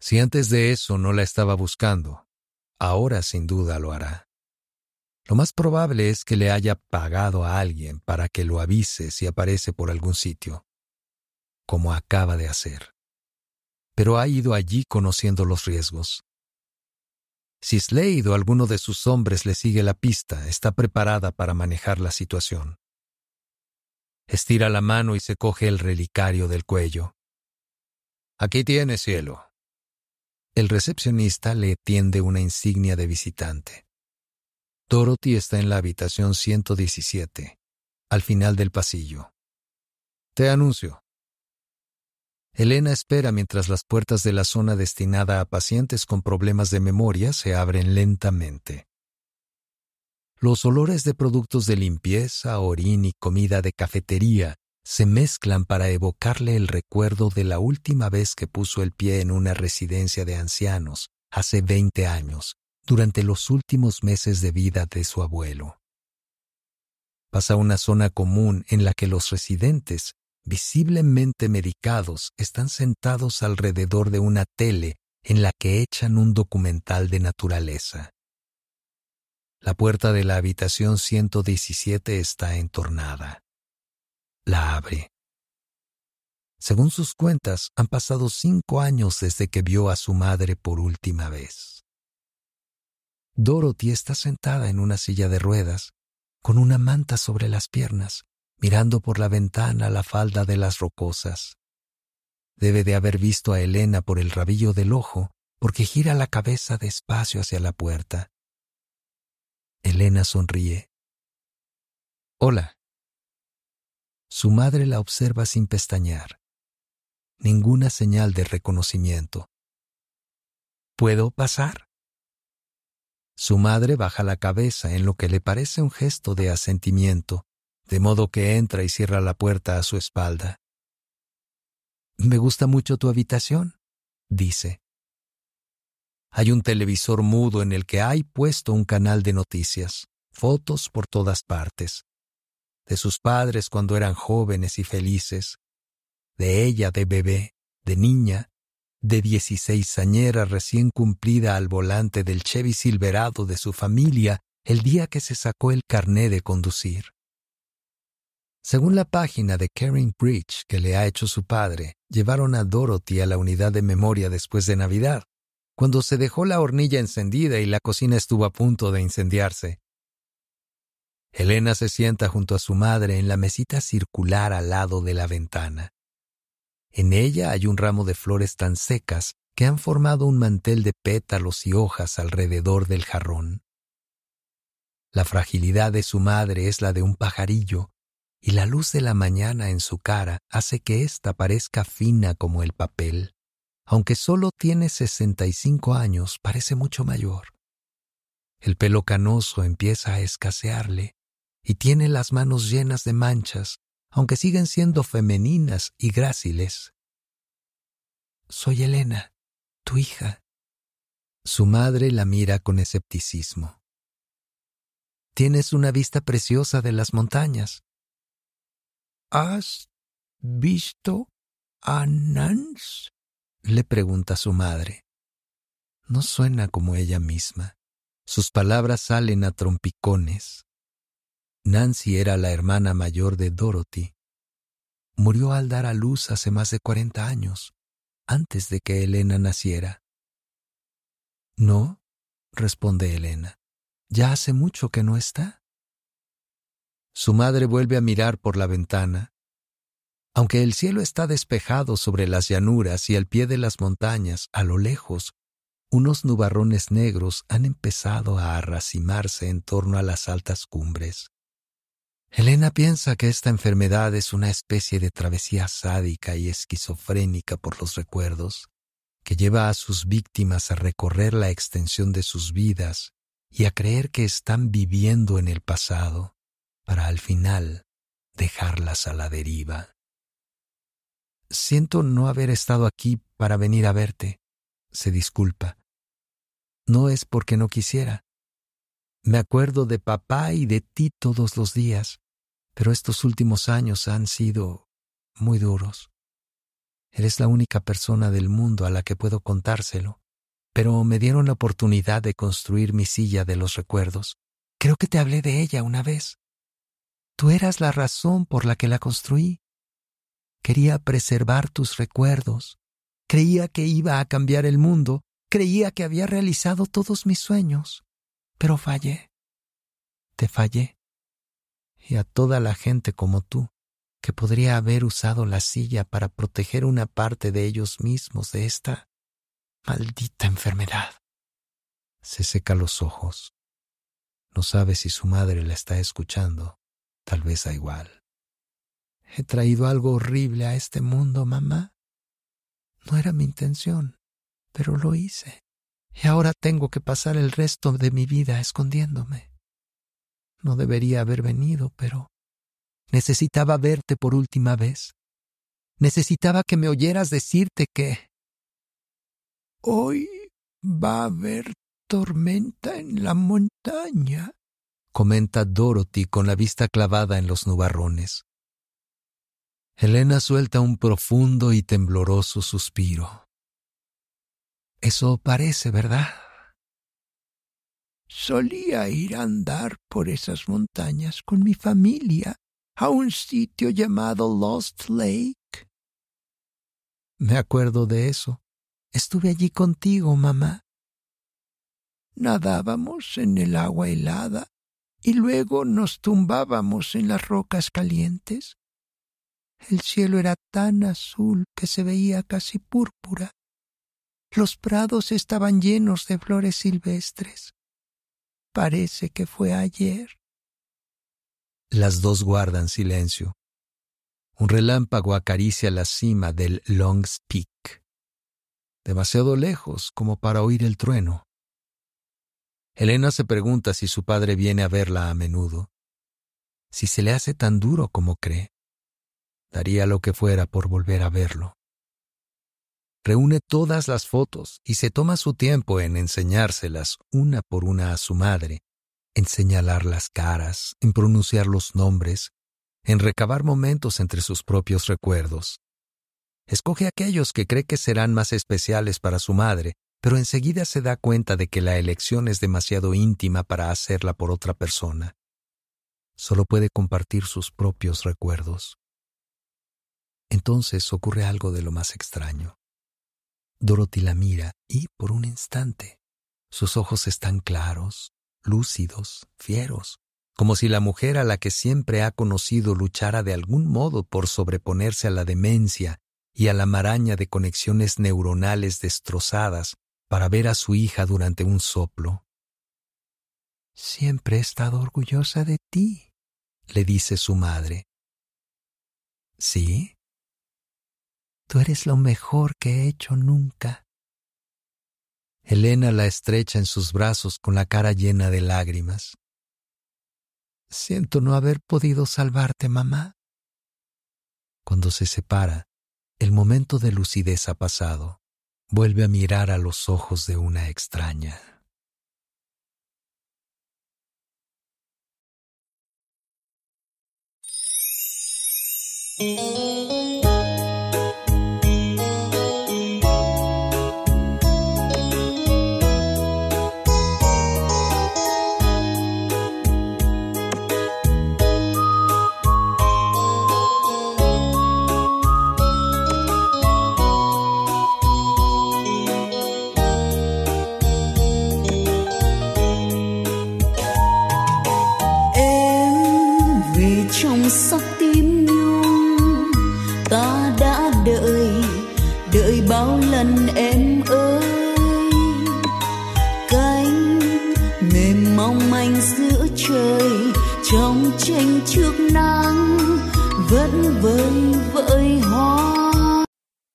Si antes de eso no la estaba buscando, ahora sin duda lo hará. Lo más probable es que le haya pagado a alguien para que lo avise si aparece por algún sitio, como acaba de hacer. Pero ha ido allí conociendo los riesgos. Si Slade o alguno de sus hombres le sigue la pista, está preparada para manejar la situación. Estira la mano y se coge el relicario del cuello. Aquí tiene, cielo. El recepcionista le tiende una insignia de visitante. Dorothy está en la habitación 117, al final del pasillo. Te anuncio. Elena espera mientras las puertas de la zona destinada a pacientes con problemas de memoria se abren lentamente. Los olores de productos de limpieza, orín y comida de cafetería se mezclan para evocarle el recuerdo de la última vez que puso el pie en una residencia de ancianos, hace 20 años, durante los últimos meses de vida de su abuelo. Pasa una zona común en la que los residentes, visiblemente medicados, están sentados alrededor de una tele en la que echan un documental de naturaleza. La puerta de la habitación 117 está entornada la abre. Según sus cuentas, han pasado cinco años desde que vio a su madre por última vez. Dorothy está sentada en una silla de ruedas, con una manta sobre las piernas, mirando por la ventana la falda de las rocosas. Debe de haber visto a Elena por el rabillo del ojo, porque gira la cabeza despacio hacia la puerta. Elena sonríe. Hola, su madre la observa sin pestañear. Ninguna señal de reconocimiento. ¿Puedo pasar? Su madre baja la cabeza en lo que le parece un gesto de asentimiento, de modo que entra y cierra la puerta a su espalda. Me gusta mucho tu habitación, dice. Hay un televisor mudo en el que hay puesto un canal de noticias, fotos por todas partes de sus padres cuando eran jóvenes y felices, de ella de bebé, de niña, de añera recién cumplida al volante del Chevy Silverado de su familia el día que se sacó el carné de conducir. Según la página de Karen Bridge que le ha hecho su padre, llevaron a Dorothy a la unidad de memoria después de Navidad, cuando se dejó la hornilla encendida y la cocina estuvo a punto de incendiarse. Elena se sienta junto a su madre en la mesita circular al lado de la ventana. En ella hay un ramo de flores tan secas que han formado un mantel de pétalos y hojas alrededor del jarrón. La fragilidad de su madre es la de un pajarillo, y la luz de la mañana en su cara hace que ésta parezca fina como el papel. Aunque solo tiene sesenta y cinco años, parece mucho mayor. El pelo canoso empieza a escasearle y tiene las manos llenas de manchas, aunque siguen siendo femeninas y gráciles. Soy Elena, tu hija. Su madre la mira con escepticismo. Tienes una vista preciosa de las montañas. ¿Has visto a Nance? le pregunta su madre. No suena como ella misma. Sus palabras salen a trompicones. Nancy era la hermana mayor de Dorothy. Murió al dar a luz hace más de cuarenta años, antes de que Elena naciera. No, responde Elena, ya hace mucho que no está. Su madre vuelve a mirar por la ventana. Aunque el cielo está despejado sobre las llanuras y al pie de las montañas, a lo lejos, unos nubarrones negros han empezado a arracimarse en torno a las altas cumbres. Elena piensa que esta enfermedad es una especie de travesía sádica y esquizofrénica por los recuerdos, que lleva a sus víctimas a recorrer la extensión de sus vidas y a creer que están viviendo en el pasado, para al final dejarlas a la deriva. Siento no haber estado aquí para venir a verte, se disculpa. No es porque no quisiera. Me acuerdo de papá y de ti todos los días pero estos últimos años han sido muy duros. Eres la única persona del mundo a la que puedo contárselo, pero me dieron la oportunidad de construir mi silla de los recuerdos. Creo que te hablé de ella una vez. Tú eras la razón por la que la construí. Quería preservar tus recuerdos. Creía que iba a cambiar el mundo. Creía que había realizado todos mis sueños. Pero fallé. Te fallé y a toda la gente como tú, que podría haber usado la silla para proteger una parte de ellos mismos de esta maldita enfermedad. Se seca los ojos. No sabe si su madre la está escuchando. Tal vez a igual. He traído algo horrible a este mundo, mamá. No era mi intención, pero lo hice. Y ahora tengo que pasar el resto de mi vida escondiéndome. No debería haber venido, pero necesitaba verte por última vez. Necesitaba que me oyeras decirte que... Hoy va a haber tormenta en la montaña, comenta Dorothy con la vista clavada en los nubarrones. Helena suelta un profundo y tembloroso suspiro. Eso parece, ¿verdad? Solía ir a andar por esas montañas con mi familia a un sitio llamado Lost Lake. Me acuerdo de eso. Estuve allí contigo, mamá. Nadábamos en el agua helada y luego nos tumbábamos en las rocas calientes. El cielo era tan azul que se veía casi púrpura. Los prados estaban llenos de flores silvestres. Parece que fue ayer. Las dos guardan silencio. Un relámpago acaricia la cima del Long's Peak, demasiado lejos como para oír el trueno. Elena se pregunta si su padre viene a verla a menudo, si se le hace tan duro como cree. Daría lo que fuera por volver a verlo reúne todas las fotos y se toma su tiempo en enseñárselas una por una a su madre, en señalar las caras, en pronunciar los nombres, en recabar momentos entre sus propios recuerdos. Escoge aquellos que cree que serán más especiales para su madre, pero enseguida se da cuenta de que la elección es demasiado íntima para hacerla por otra persona. Solo puede compartir sus propios recuerdos. Entonces ocurre algo de lo más extraño. Dorothy la mira y, por un instante, sus ojos están claros, lúcidos, fieros, como si la mujer a la que siempre ha conocido luchara de algún modo por sobreponerse a la demencia y a la maraña de conexiones neuronales destrozadas para ver a su hija durante un soplo. Siempre he estado orgullosa de ti, le dice su madre. ¿Sí? Tú eres lo mejor que he hecho nunca. Elena la estrecha en sus brazos con la cara llena de lágrimas. Siento no haber podido salvarte, mamá. Cuando se separa, el momento de lucidez ha pasado. Vuelve a mirar a los ojos de una extraña. Mm.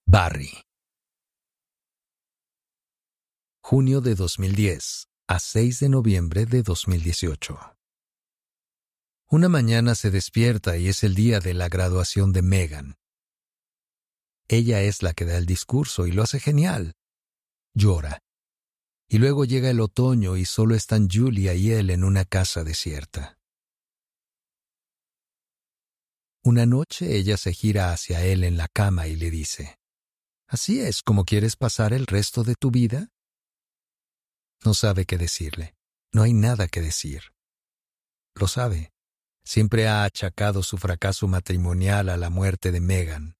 Barry. Junio de 2010 a 6 de noviembre de 2018. Una mañana se despierta y es el día de la graduación de Megan. Ella es la que da el discurso y lo hace genial. Llora. Y luego llega el otoño y solo están Julia y él en una casa desierta. Una noche ella se gira hacia él en la cama y le dice, ¿Así es como quieres pasar el resto de tu vida? No sabe qué decirle. No hay nada que decir. Lo sabe. Siempre ha achacado su fracaso matrimonial a la muerte de Megan.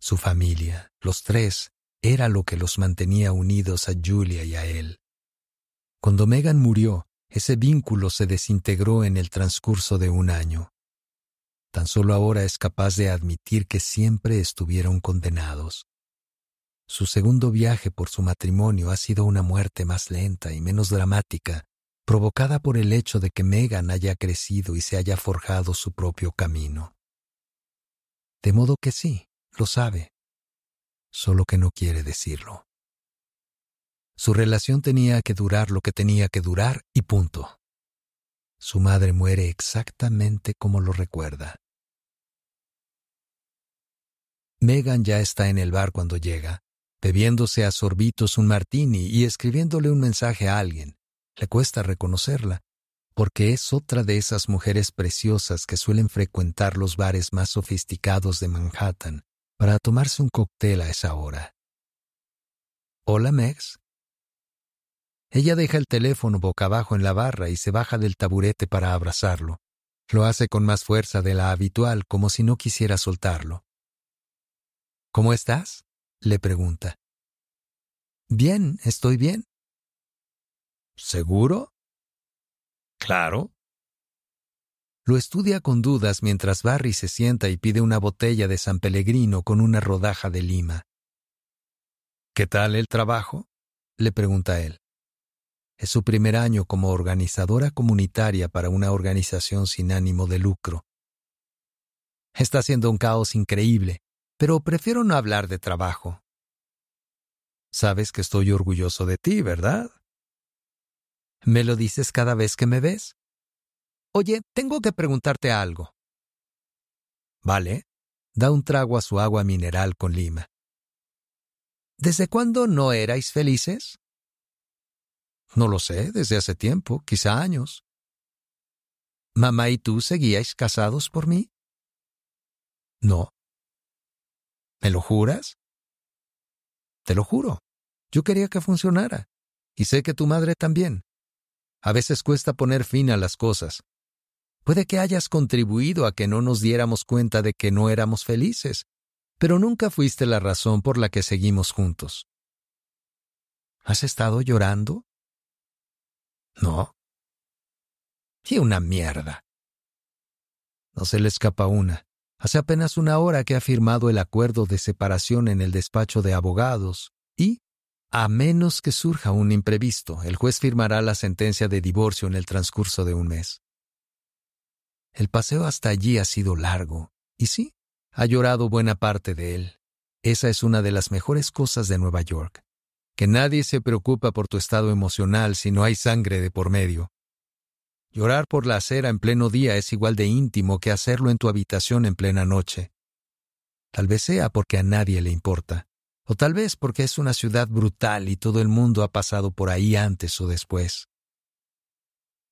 Su familia, los tres, era lo que los mantenía unidos a Julia y a él. Cuando Megan murió, ese vínculo se desintegró en el transcurso de un año tan solo ahora es capaz de admitir que siempre estuvieron condenados. Su segundo viaje por su matrimonio ha sido una muerte más lenta y menos dramática, provocada por el hecho de que Megan haya crecido y se haya forjado su propio camino. De modo que sí, lo sabe, solo que no quiere decirlo. Su relación tenía que durar lo que tenía que durar y punto. Su madre muere exactamente como lo recuerda. Megan ya está en el bar cuando llega, bebiéndose a sorbitos un martini y escribiéndole un mensaje a alguien. Le cuesta reconocerla, porque es otra de esas mujeres preciosas que suelen frecuentar los bares más sofisticados de Manhattan para tomarse un cóctel a esa hora. Hola, Megs. Ella deja el teléfono boca abajo en la barra y se baja del taburete para abrazarlo. Lo hace con más fuerza de la habitual, como si no quisiera soltarlo. ¿Cómo estás? le pregunta. Bien, estoy bien. ¿Seguro? Claro. Lo estudia con dudas mientras Barry se sienta y pide una botella de San Pellegrino con una rodaja de lima. ¿Qué tal el trabajo? le pregunta él. Es su primer año como organizadora comunitaria para una organización sin ánimo de lucro. Está siendo un caos increíble, pero prefiero no hablar de trabajo. Sabes que estoy orgulloso de ti, ¿verdad? ¿Me lo dices cada vez que me ves? Oye, tengo que preguntarte algo. Vale, da un trago a su agua mineral con lima. ¿Desde cuándo no erais felices? No lo sé, desde hace tiempo, quizá años. ¿Mamá y tú seguíais casados por mí? No. ¿Me lo juras? Te lo juro. Yo quería que funcionara. Y sé que tu madre también. A veces cuesta poner fin a las cosas. Puede que hayas contribuido a que no nos diéramos cuenta de que no éramos felices, pero nunca fuiste la razón por la que seguimos juntos. ¿Has estado llorando? ¿No? ¡Qué una mierda! No se le escapa una. Hace apenas una hora que ha firmado el acuerdo de separación en el despacho de abogados y, a menos que surja un imprevisto, el juez firmará la sentencia de divorcio en el transcurso de un mes. El paseo hasta allí ha sido largo, y sí, ha llorado buena parte de él. Esa es una de las mejores cosas de Nueva York que nadie se preocupa por tu estado emocional si no hay sangre de por medio. Llorar por la acera en pleno día es igual de íntimo que hacerlo en tu habitación en plena noche. Tal vez sea porque a nadie le importa, o tal vez porque es una ciudad brutal y todo el mundo ha pasado por ahí antes o después.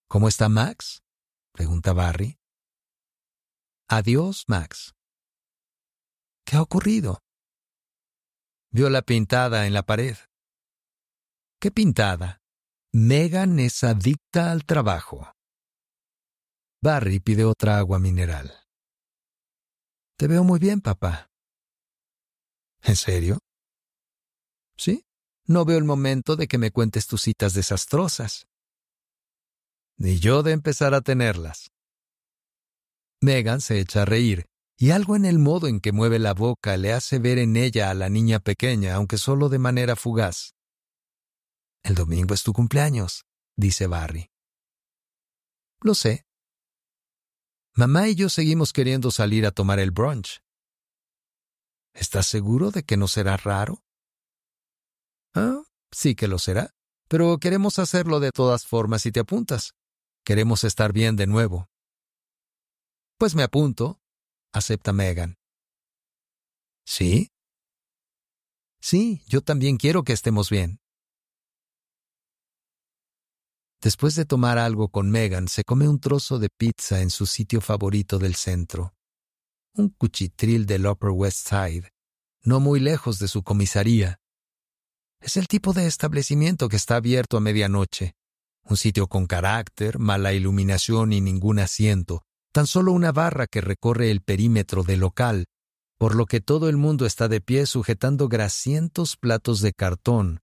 ¿Cómo está Max? pregunta Barry. Adiós, Max. ¿Qué ha ocurrido? Vio la pintada en la pared. ¡Qué pintada! Megan es adicta al trabajo. Barry pide otra agua mineral. Te veo muy bien, papá. ¿En serio? Sí, no veo el momento de que me cuentes tus citas desastrosas. Ni yo de empezar a tenerlas. Megan se echa a reír, y algo en el modo en que mueve la boca le hace ver en ella a la niña pequeña, aunque solo de manera fugaz. El domingo es tu cumpleaños, dice Barry. Lo sé. Mamá y yo seguimos queriendo salir a tomar el brunch. ¿Estás seguro de que no será raro? Ah, sí que lo será, pero queremos hacerlo de todas formas si te apuntas. Queremos estar bien de nuevo. Pues me apunto, acepta Megan. ¿Sí? Sí, yo también quiero que estemos bien. Después de tomar algo con Megan, se come un trozo de pizza en su sitio favorito del centro. Un cuchitril del Upper West Side, no muy lejos de su comisaría. Es el tipo de establecimiento que está abierto a medianoche. Un sitio con carácter, mala iluminación y ningún asiento, tan solo una barra que recorre el perímetro del local, por lo que todo el mundo está de pie sujetando grasientos platos de cartón,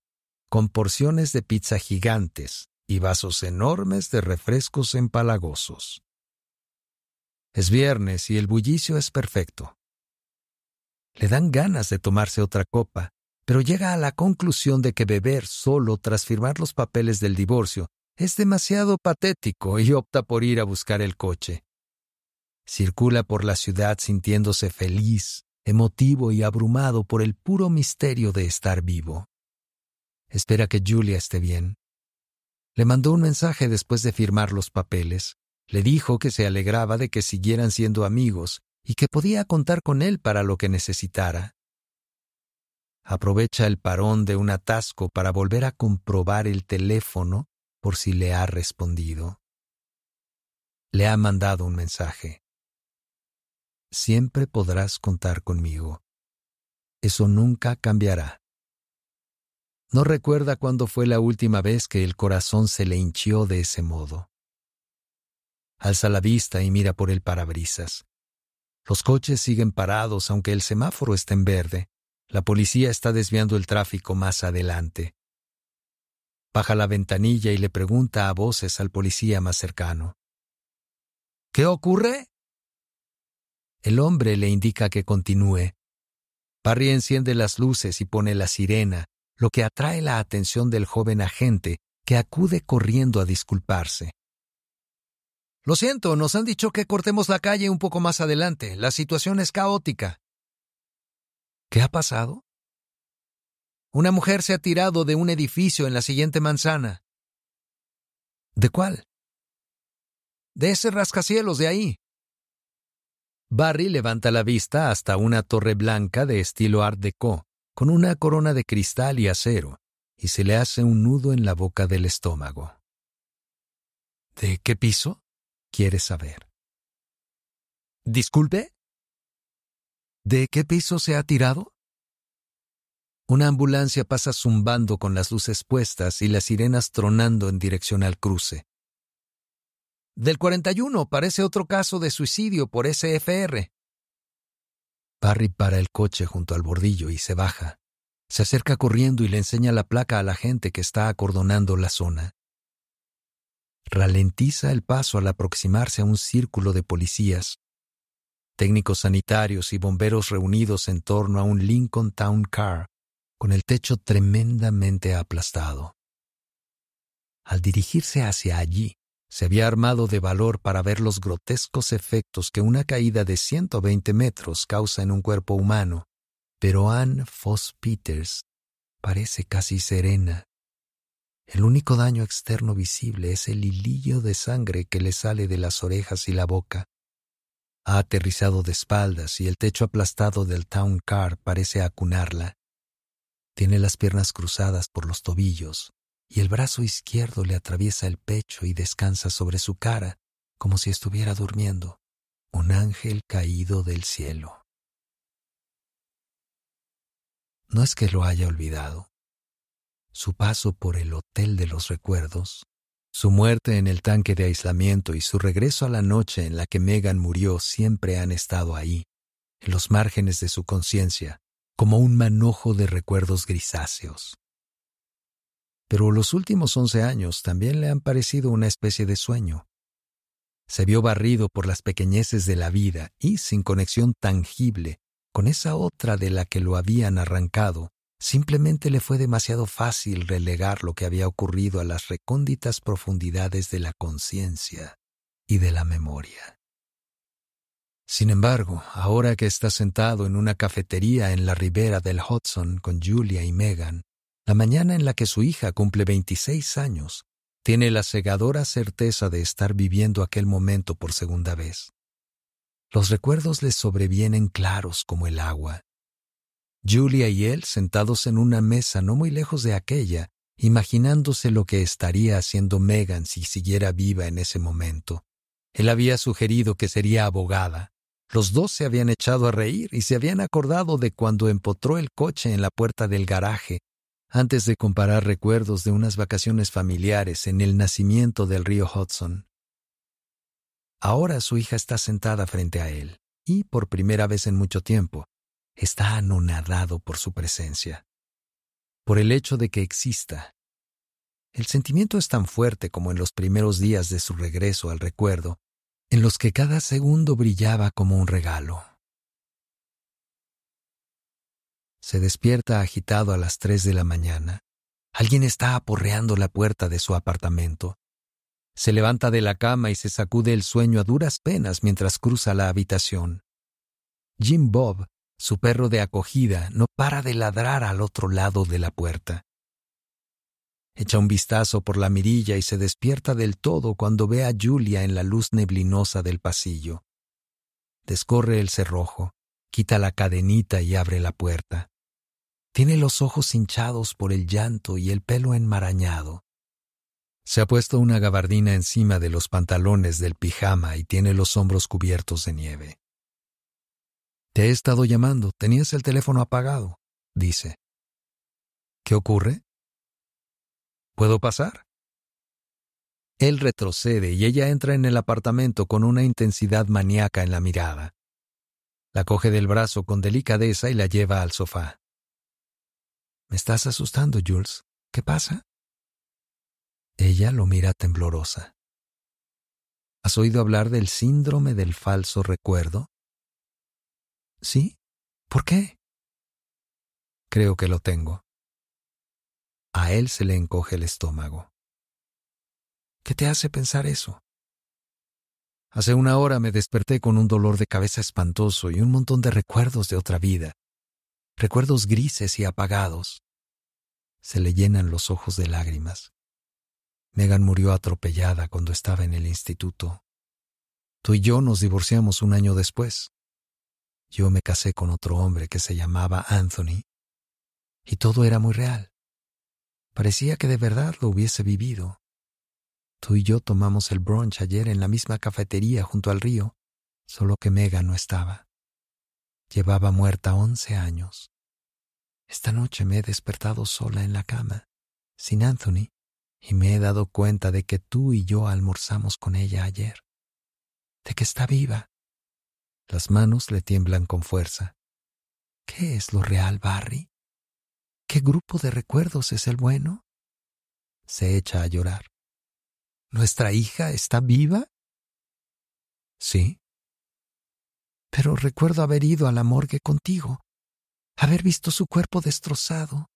con porciones de pizza gigantes, y vasos enormes de refrescos empalagosos. Es viernes y el bullicio es perfecto. Le dan ganas de tomarse otra copa, pero llega a la conclusión de que beber solo tras firmar los papeles del divorcio es demasiado patético y opta por ir a buscar el coche. Circula por la ciudad sintiéndose feliz, emotivo y abrumado por el puro misterio de estar vivo. Espera que Julia esté bien, le mandó un mensaje después de firmar los papeles. Le dijo que se alegraba de que siguieran siendo amigos y que podía contar con él para lo que necesitara. Aprovecha el parón de un atasco para volver a comprobar el teléfono por si le ha respondido. Le ha mandado un mensaje. Siempre podrás contar conmigo. Eso nunca cambiará. No recuerda cuándo fue la última vez que el corazón se le hinchió de ese modo. Alza la vista y mira por el parabrisas. Los coches siguen parados aunque el semáforo está en verde. La policía está desviando el tráfico más adelante. Baja la ventanilla y le pregunta a voces al policía más cercano. ¿Qué ocurre? El hombre le indica que continúe. Parry enciende las luces y pone la sirena, lo que atrae la atención del joven agente que acude corriendo a disculparse. Lo siento, nos han dicho que cortemos la calle un poco más adelante. La situación es caótica. ¿Qué ha pasado? Una mujer se ha tirado de un edificio en la siguiente manzana. ¿De cuál? De ese rascacielos de ahí. Barry levanta la vista hasta una torre blanca de estilo Art Deco, con una corona de cristal y acero, y se le hace un nudo en la boca del estómago. ¿De qué piso? Quiere saber. ¿Disculpe? ¿De qué piso se ha tirado? Una ambulancia pasa zumbando con las luces puestas y las sirenas tronando en dirección al cruce. Del 41 parece otro caso de suicidio por SFR. Barry para el coche junto al bordillo y se baja. Se acerca corriendo y le enseña la placa a la gente que está acordonando la zona. Ralentiza el paso al aproximarse a un círculo de policías, técnicos sanitarios y bomberos reunidos en torno a un Lincoln Town Car con el techo tremendamente aplastado. Al dirigirse hacia allí, se había armado de valor para ver los grotescos efectos que una caída de 120 metros causa en un cuerpo humano, pero Anne Foss Peters parece casi serena. El único daño externo visible es el hilillo de sangre que le sale de las orejas y la boca. Ha aterrizado de espaldas y el techo aplastado del town car parece acunarla. Tiene las piernas cruzadas por los tobillos, y el brazo izquierdo le atraviesa el pecho y descansa sobre su cara como si estuviera durmiendo, un ángel caído del cielo. No es que lo haya olvidado. Su paso por el Hotel de los Recuerdos, su muerte en el tanque de aislamiento y su regreso a la noche en la que Megan murió siempre han estado ahí, en los márgenes de su conciencia, como un manojo de recuerdos grisáceos pero los últimos once años también le han parecido una especie de sueño. Se vio barrido por las pequeñeces de la vida y sin conexión tangible con esa otra de la que lo habían arrancado, simplemente le fue demasiado fácil relegar lo que había ocurrido a las recónditas profundidades de la conciencia y de la memoria. Sin embargo, ahora que está sentado en una cafetería en la ribera del Hudson con Julia y Megan, la mañana en la que su hija cumple veintiséis años, tiene la cegadora certeza de estar viviendo aquel momento por segunda vez. Los recuerdos le sobrevienen claros como el agua. Julia y él, sentados en una mesa no muy lejos de aquella, imaginándose lo que estaría haciendo Megan si siguiera viva en ese momento. Él había sugerido que sería abogada. Los dos se habían echado a reír y se habían acordado de cuando empotró el coche en la puerta del garaje antes de comparar recuerdos de unas vacaciones familiares en el nacimiento del río Hudson. Ahora su hija está sentada frente a él, y por primera vez en mucho tiempo, está anonadado por su presencia, por el hecho de que exista. El sentimiento es tan fuerte como en los primeros días de su regreso al recuerdo, en los que cada segundo brillaba como un regalo. Se despierta agitado a las tres de la mañana. Alguien está aporreando la puerta de su apartamento. Se levanta de la cama y se sacude el sueño a duras penas mientras cruza la habitación. Jim Bob, su perro de acogida, no para de ladrar al otro lado de la puerta. Echa un vistazo por la mirilla y se despierta del todo cuando ve a Julia en la luz neblinosa del pasillo. Descorre el cerrojo, quita la cadenita y abre la puerta. Tiene los ojos hinchados por el llanto y el pelo enmarañado. Se ha puesto una gabardina encima de los pantalones del pijama y tiene los hombros cubiertos de nieve. Te he estado llamando, tenías el teléfono apagado, dice. ¿Qué ocurre? ¿Puedo pasar? Él retrocede y ella entra en el apartamento con una intensidad maníaca en la mirada. La coge del brazo con delicadeza y la lleva al sofá. Me estás asustando, Jules. ¿Qué pasa? Ella lo mira temblorosa. ¿Has oído hablar del síndrome del falso recuerdo? ¿Sí? ¿Por qué? Creo que lo tengo. A él se le encoge el estómago. ¿Qué te hace pensar eso? Hace una hora me desperté con un dolor de cabeza espantoso y un montón de recuerdos de otra vida recuerdos grises y apagados. Se le llenan los ojos de lágrimas. Megan murió atropellada cuando estaba en el instituto. Tú y yo nos divorciamos un año después. Yo me casé con otro hombre que se llamaba Anthony. Y todo era muy real. Parecía que de verdad lo hubiese vivido. Tú y yo tomamos el brunch ayer en la misma cafetería junto al río, solo que Megan no estaba. Llevaba muerta once años. Esta noche me he despertado sola en la cama, sin Anthony, y me he dado cuenta de que tú y yo almorzamos con ella ayer, de que está viva. Las manos le tiemblan con fuerza. ¿Qué es lo real, Barry? ¿Qué grupo de recuerdos es el bueno? Se echa a llorar. ¿Nuestra hija está viva? Sí, pero recuerdo haber ido a la morgue contigo, haber visto su cuerpo destrozado.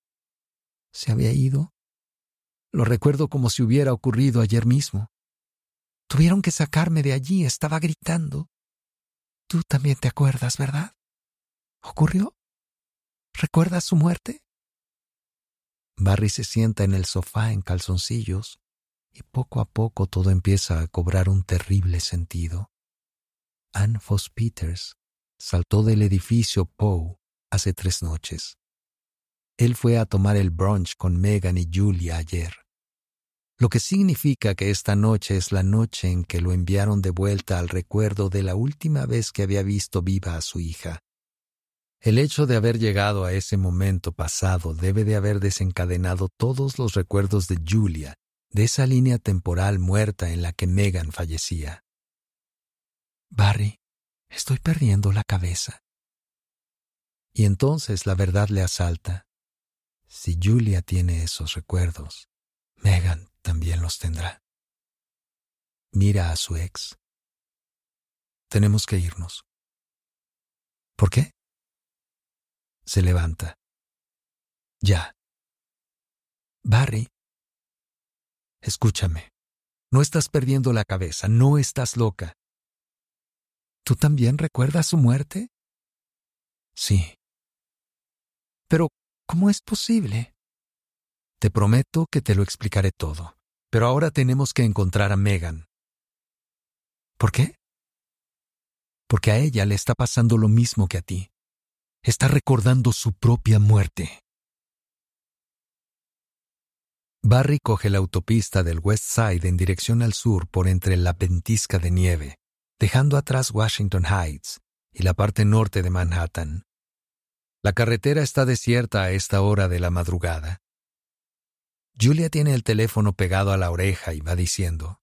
¿Se había ido? Lo recuerdo como si hubiera ocurrido ayer mismo. Tuvieron que sacarme de allí, estaba gritando. Tú también te acuerdas, ¿verdad? ¿Ocurrió? ¿Recuerdas su muerte? Barry se sienta en el sofá en calzoncillos y poco a poco todo empieza a cobrar un terrible sentido. Ann Peters saltó del edificio Poe hace tres noches. Él fue a tomar el brunch con Megan y Julia ayer, lo que significa que esta noche es la noche en que lo enviaron de vuelta al recuerdo de la última vez que había visto viva a su hija. El hecho de haber llegado a ese momento pasado debe de haber desencadenado todos los recuerdos de Julia, de esa línea temporal muerta en la que Megan fallecía. Barry, estoy perdiendo la cabeza. Y entonces la verdad le asalta. Si Julia tiene esos recuerdos, Megan también los tendrá. Mira a su ex. Tenemos que irnos. ¿Por qué? Se levanta. Ya. Barry, escúchame. No estás perdiendo la cabeza, no estás loca. ¿Tú también recuerdas su muerte? Sí. Pero, ¿cómo es posible? Te prometo que te lo explicaré todo, pero ahora tenemos que encontrar a Megan. ¿Por qué? Porque a ella le está pasando lo mismo que a ti. Está recordando su propia muerte. Barry coge la autopista del West Side en dirección al sur por entre la ventisca de nieve dejando atrás Washington Heights y la parte norte de Manhattan. La carretera está desierta a esta hora de la madrugada. Julia tiene el teléfono pegado a la oreja y va diciendo,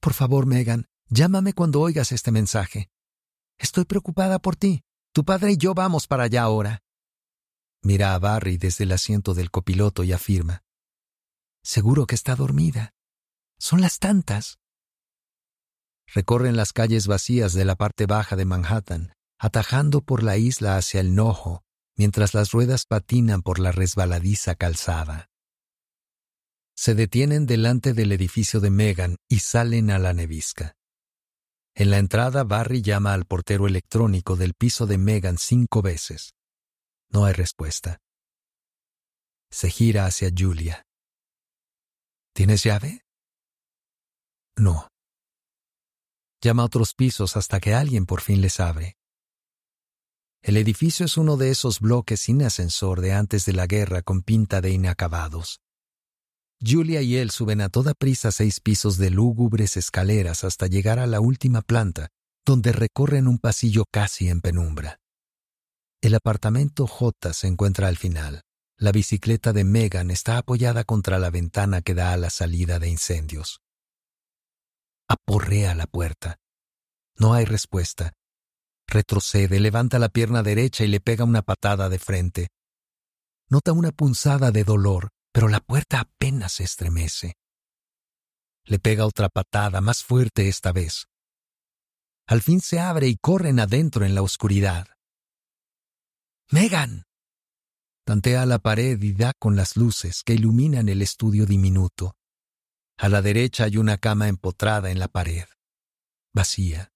Por favor, Megan, llámame cuando oigas este mensaje. Estoy preocupada por ti. Tu padre y yo vamos para allá ahora. Mira a Barry desde el asiento del copiloto y afirma, Seguro que está dormida. Son las tantas recorren las calles vacías de la parte baja de Manhattan, atajando por la isla hacia el nojo mientras las ruedas patinan por la resbaladiza calzada. Se detienen delante del edificio de Megan y salen a la nevisca. En la entrada, Barry llama al portero electrónico del piso de Megan cinco veces. No hay respuesta. Se gira hacia Julia. ¿Tienes llave? No llama a otros pisos hasta que alguien por fin les abre. El edificio es uno de esos bloques sin ascensor de antes de la guerra con pinta de inacabados. Julia y él suben a toda prisa seis pisos de lúgubres escaleras hasta llegar a la última planta, donde recorren un pasillo casi en penumbra. El apartamento J se encuentra al final. La bicicleta de Megan está apoyada contra la ventana que da a la salida de incendios. Aporrea la puerta. No hay respuesta. Retrocede, levanta la pierna derecha y le pega una patada de frente. Nota una punzada de dolor, pero la puerta apenas se estremece. Le pega otra patada, más fuerte esta vez. Al fin se abre y corren adentro en la oscuridad. ¡Megan! Tantea la pared y da con las luces que iluminan el estudio diminuto. A la derecha hay una cama empotrada en la pared, vacía.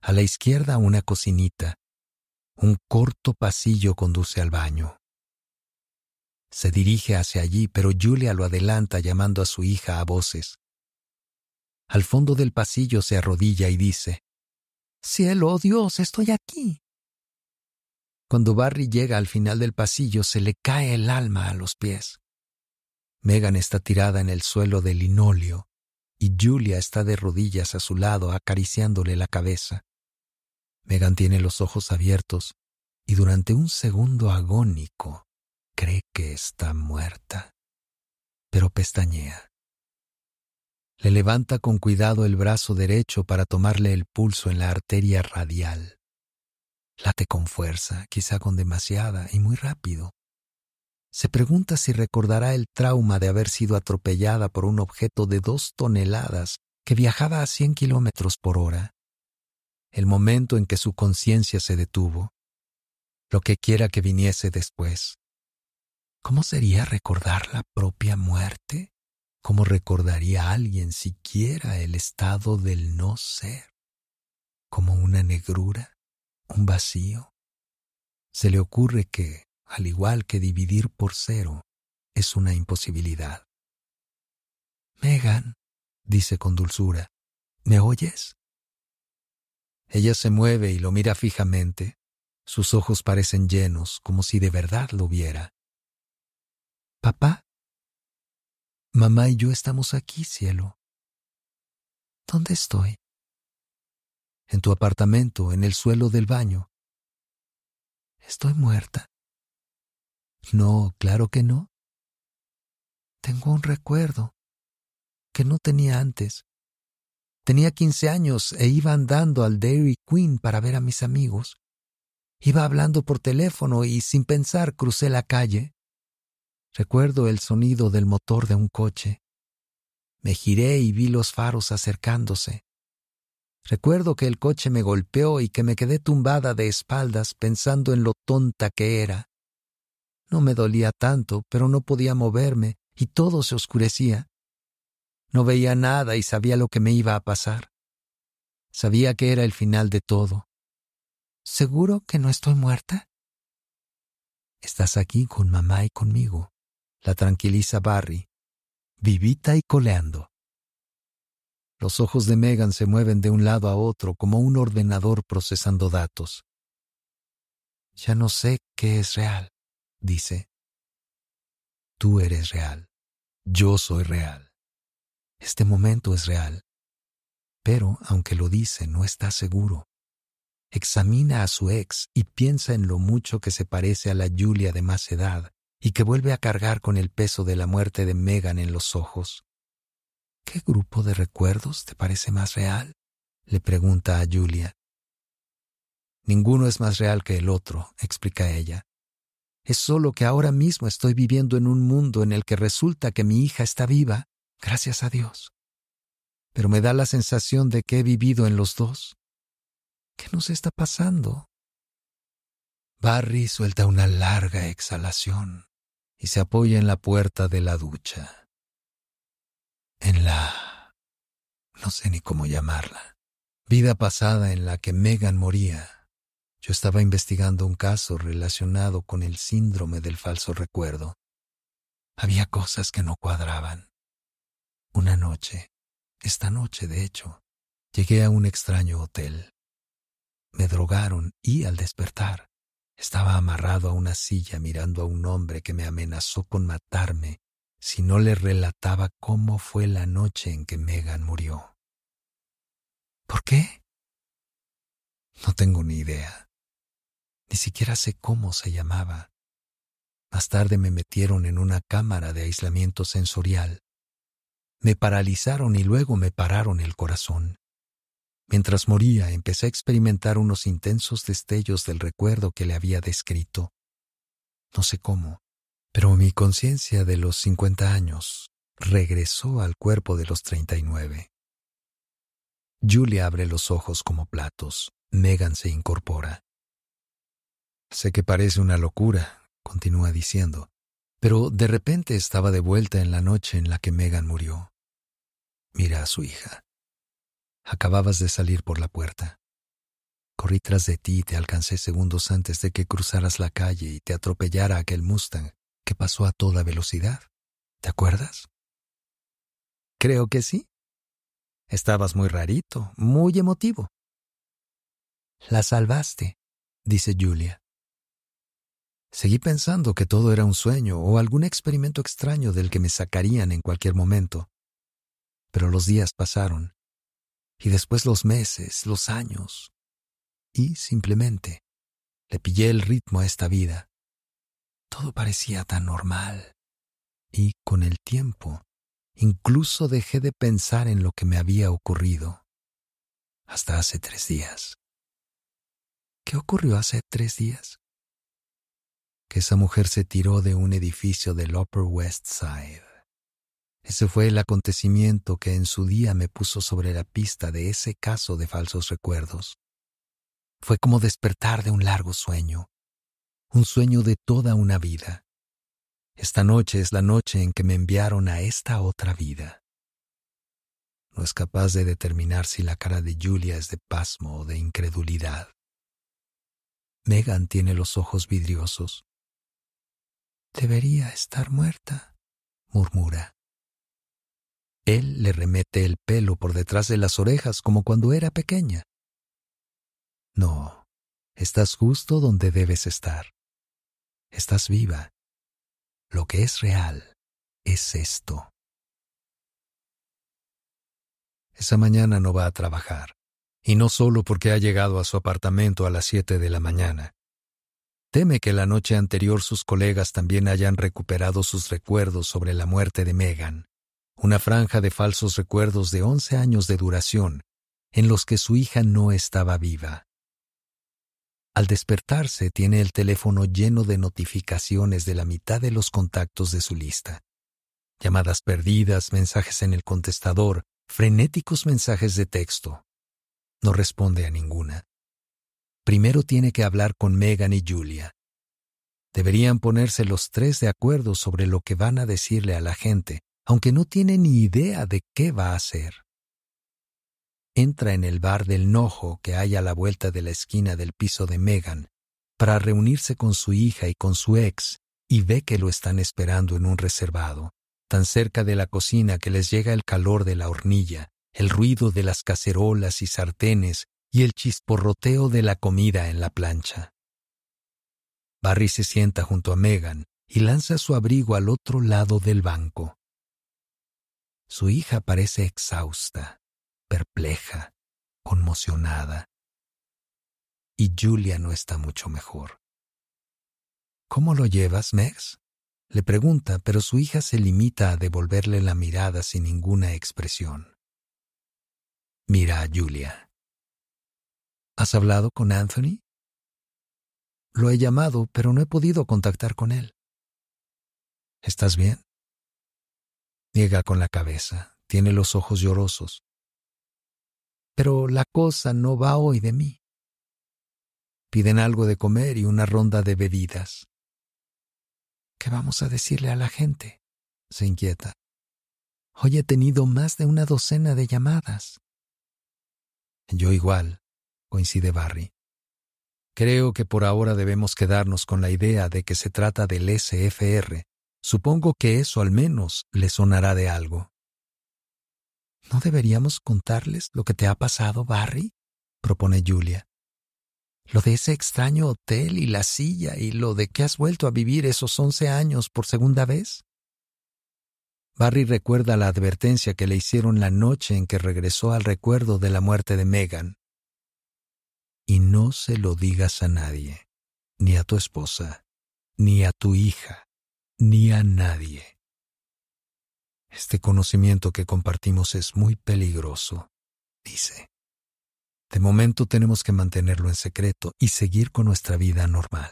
A la izquierda una cocinita. Un corto pasillo conduce al baño. Se dirige hacia allí, pero Julia lo adelanta llamando a su hija a voces. Al fondo del pasillo se arrodilla y dice, Cielo, Dios, estoy aquí. Cuando Barry llega al final del pasillo se le cae el alma a los pies. Megan está tirada en el suelo de linóleo y Julia está de rodillas a su lado acariciándole la cabeza. Megan tiene los ojos abiertos y durante un segundo agónico cree que está muerta, pero pestañea. Le levanta con cuidado el brazo derecho para tomarle el pulso en la arteria radial. Late con fuerza, quizá con demasiada y muy rápido. Se pregunta si recordará el trauma de haber sido atropellada por un objeto de dos toneladas que viajaba a 100 kilómetros por hora. El momento en que su conciencia se detuvo. Lo que quiera que viniese después. ¿Cómo sería recordar la propia muerte? ¿Cómo recordaría alguien siquiera el estado del no ser? Como una negrura, un vacío. Se le ocurre que, al igual que dividir por cero, es una imposibilidad. Megan, dice con dulzura, ¿me oyes? Ella se mueve y lo mira fijamente. Sus ojos parecen llenos, como si de verdad lo viera. Papá, mamá y yo estamos aquí, cielo. ¿Dónde estoy? En tu apartamento, en el suelo del baño. Estoy muerta. No, claro que no. Tengo un recuerdo que no tenía antes. Tenía quince años e iba andando al Dairy Queen para ver a mis amigos. Iba hablando por teléfono y sin pensar crucé la calle. Recuerdo el sonido del motor de un coche. Me giré y vi los faros acercándose. Recuerdo que el coche me golpeó y que me quedé tumbada de espaldas pensando en lo tonta que era. No me dolía tanto, pero no podía moverme y todo se oscurecía. No veía nada y sabía lo que me iba a pasar. Sabía que era el final de todo. ¿Seguro que no estoy muerta? Estás aquí con mamá y conmigo, la tranquiliza Barry, vivita y coleando. Los ojos de Megan se mueven de un lado a otro como un ordenador procesando datos. Ya no sé qué es real dice, Tú eres real, yo soy real, este momento es real, pero aunque lo dice no está seguro. Examina a su ex y piensa en lo mucho que se parece a la Julia de más edad y que vuelve a cargar con el peso de la muerte de Megan en los ojos. ¿Qué grupo de recuerdos te parece más real? le pregunta a Julia. Ninguno es más real que el otro, explica ella. Es solo que ahora mismo estoy viviendo en un mundo en el que resulta que mi hija está viva, gracias a Dios. Pero me da la sensación de que he vivido en los dos. ¿Qué nos está pasando? Barry suelta una larga exhalación y se apoya en la puerta de la ducha. En la... no sé ni cómo llamarla. Vida pasada en la que Megan moría yo estaba investigando un caso relacionado con el síndrome del falso recuerdo. Había cosas que no cuadraban. Una noche, esta noche de hecho, llegué a un extraño hotel. Me drogaron y al despertar estaba amarrado a una silla mirando a un hombre que me amenazó con matarme si no le relataba cómo fue la noche en que Megan murió. ¿Por qué? No tengo ni idea. Ni siquiera sé cómo se llamaba. Más tarde me metieron en una cámara de aislamiento sensorial. Me paralizaron y luego me pararon el corazón. Mientras moría empecé a experimentar unos intensos destellos del recuerdo que le había descrito. No sé cómo, pero mi conciencia de los cincuenta años regresó al cuerpo de los 39. Julia abre los ojos como platos. Megan se incorpora. Sé que parece una locura, continúa diciendo, pero de repente estaba de vuelta en la noche en la que Megan murió. Mira a su hija. Acababas de salir por la puerta. Corrí tras de ti y te alcancé segundos antes de que cruzaras la calle y te atropellara aquel Mustang que pasó a toda velocidad. ¿Te acuerdas? Creo que sí. Estabas muy rarito, muy emotivo. La salvaste, dice Julia. Seguí pensando que todo era un sueño o algún experimento extraño del que me sacarían en cualquier momento. Pero los días pasaron, y después los meses, los años, y simplemente le pillé el ritmo a esta vida. Todo parecía tan normal, y con el tiempo incluso dejé de pensar en lo que me había ocurrido. Hasta hace tres días. ¿Qué ocurrió hace tres días? que esa mujer se tiró de un edificio del Upper West Side. Ese fue el acontecimiento que en su día me puso sobre la pista de ese caso de falsos recuerdos. Fue como despertar de un largo sueño, un sueño de toda una vida. Esta noche es la noche en que me enviaron a esta otra vida. No es capaz de determinar si la cara de Julia es de pasmo o de incredulidad. Megan tiene los ojos vidriosos, Debería estar muerta, murmura. Él le remete el pelo por detrás de las orejas como cuando era pequeña. No, estás justo donde debes estar. Estás viva. Lo que es real es esto. Esa mañana no va a trabajar, y no solo porque ha llegado a su apartamento a las siete de la mañana, Teme que la noche anterior sus colegas también hayan recuperado sus recuerdos sobre la muerte de Megan, una franja de falsos recuerdos de 11 años de duración, en los que su hija no estaba viva. Al despertarse tiene el teléfono lleno de notificaciones de la mitad de los contactos de su lista. Llamadas perdidas, mensajes en el contestador, frenéticos mensajes de texto. No responde a ninguna primero tiene que hablar con Megan y Julia. Deberían ponerse los tres de acuerdo sobre lo que van a decirle a la gente, aunque no tiene ni idea de qué va a hacer. Entra en el bar del Nojo que hay a la vuelta de la esquina del piso de Megan para reunirse con su hija y con su ex y ve que lo están esperando en un reservado, tan cerca de la cocina que les llega el calor de la hornilla, el ruido de las cacerolas y sartenes y el chisporroteo de la comida en la plancha. Barry se sienta junto a Megan y lanza su abrigo al otro lado del banco. Su hija parece exhausta, perpleja, conmocionada. Y Julia no está mucho mejor. ¿Cómo lo llevas, Meg? Le pregunta, pero su hija se limita a devolverle la mirada sin ninguna expresión. Mira a Julia. ¿Has hablado con Anthony? Lo he llamado, pero no he podido contactar con él. ¿Estás bien? Niega con la cabeza, tiene los ojos llorosos. Pero la cosa no va hoy de mí. Piden algo de comer y una ronda de bebidas. ¿Qué vamos a decirle a la gente? se inquieta. Hoy he tenido más de una docena de llamadas. Yo igual, coincide Barry. Creo que por ahora debemos quedarnos con la idea de que se trata del SFR. Supongo que eso al menos le sonará de algo. ¿No deberíamos contarles lo que te ha pasado, Barry? propone Julia. Lo de ese extraño hotel y la silla y lo de que has vuelto a vivir esos once años por segunda vez. Barry recuerda la advertencia que le hicieron la noche en que regresó al recuerdo de la muerte de Megan y no se lo digas a nadie, ni a tu esposa, ni a tu hija, ni a nadie. Este conocimiento que compartimos es muy peligroso, dice. De momento tenemos que mantenerlo en secreto y seguir con nuestra vida normal.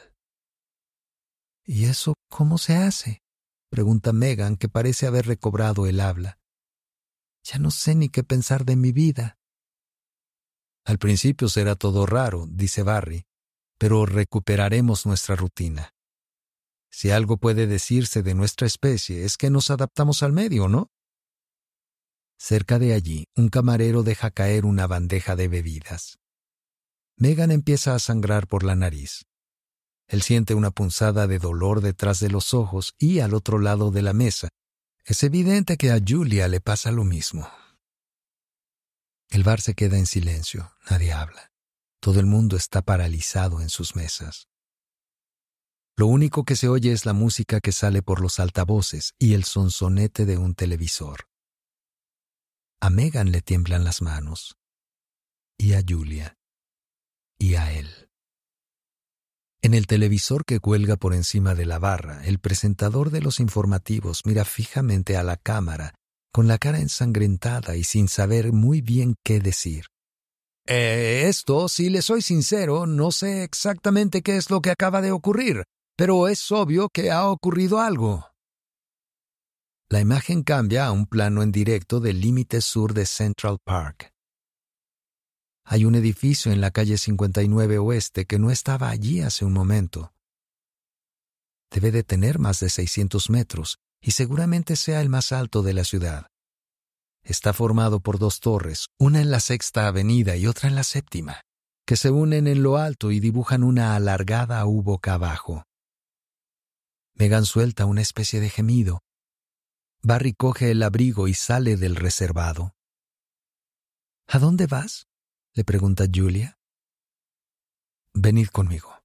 ¿Y eso cómo se hace? pregunta Megan, que parece haber recobrado el habla. Ya no sé ni qué pensar de mi vida. Al principio será todo raro, dice Barry, pero recuperaremos nuestra rutina. Si algo puede decirse de nuestra especie es que nos adaptamos al medio, ¿no? Cerca de allí, un camarero deja caer una bandeja de bebidas. Megan empieza a sangrar por la nariz. Él siente una punzada de dolor detrás de los ojos y al otro lado de la mesa. Es evidente que a Julia le pasa lo mismo. El bar se queda en silencio, nadie habla. Todo el mundo está paralizado en sus mesas. Lo único que se oye es la música que sale por los altavoces y el sonsonete de un televisor. A Megan le tiemblan las manos, y a Julia, y a él. En el televisor que cuelga por encima de la barra, el presentador de los informativos mira fijamente a la cámara con la cara ensangrentada y sin saber muy bien qué decir. Eh, esto, si le soy sincero, no sé exactamente qué es lo que acaba de ocurrir, pero es obvio que ha ocurrido algo. La imagen cambia a un plano en directo del límite sur de Central Park. Hay un edificio en la calle 59 Oeste que no estaba allí hace un momento. Debe de tener más de 600 metros y seguramente sea el más alto de la ciudad. Está formado por dos torres, una en la sexta avenida y otra en la séptima, que se unen en lo alto y dibujan una alargada U boca abajo. Megan suelta una especie de gemido. Barry coge el abrigo y sale del reservado. ¿A dónde vas? le pregunta Julia. Venid conmigo.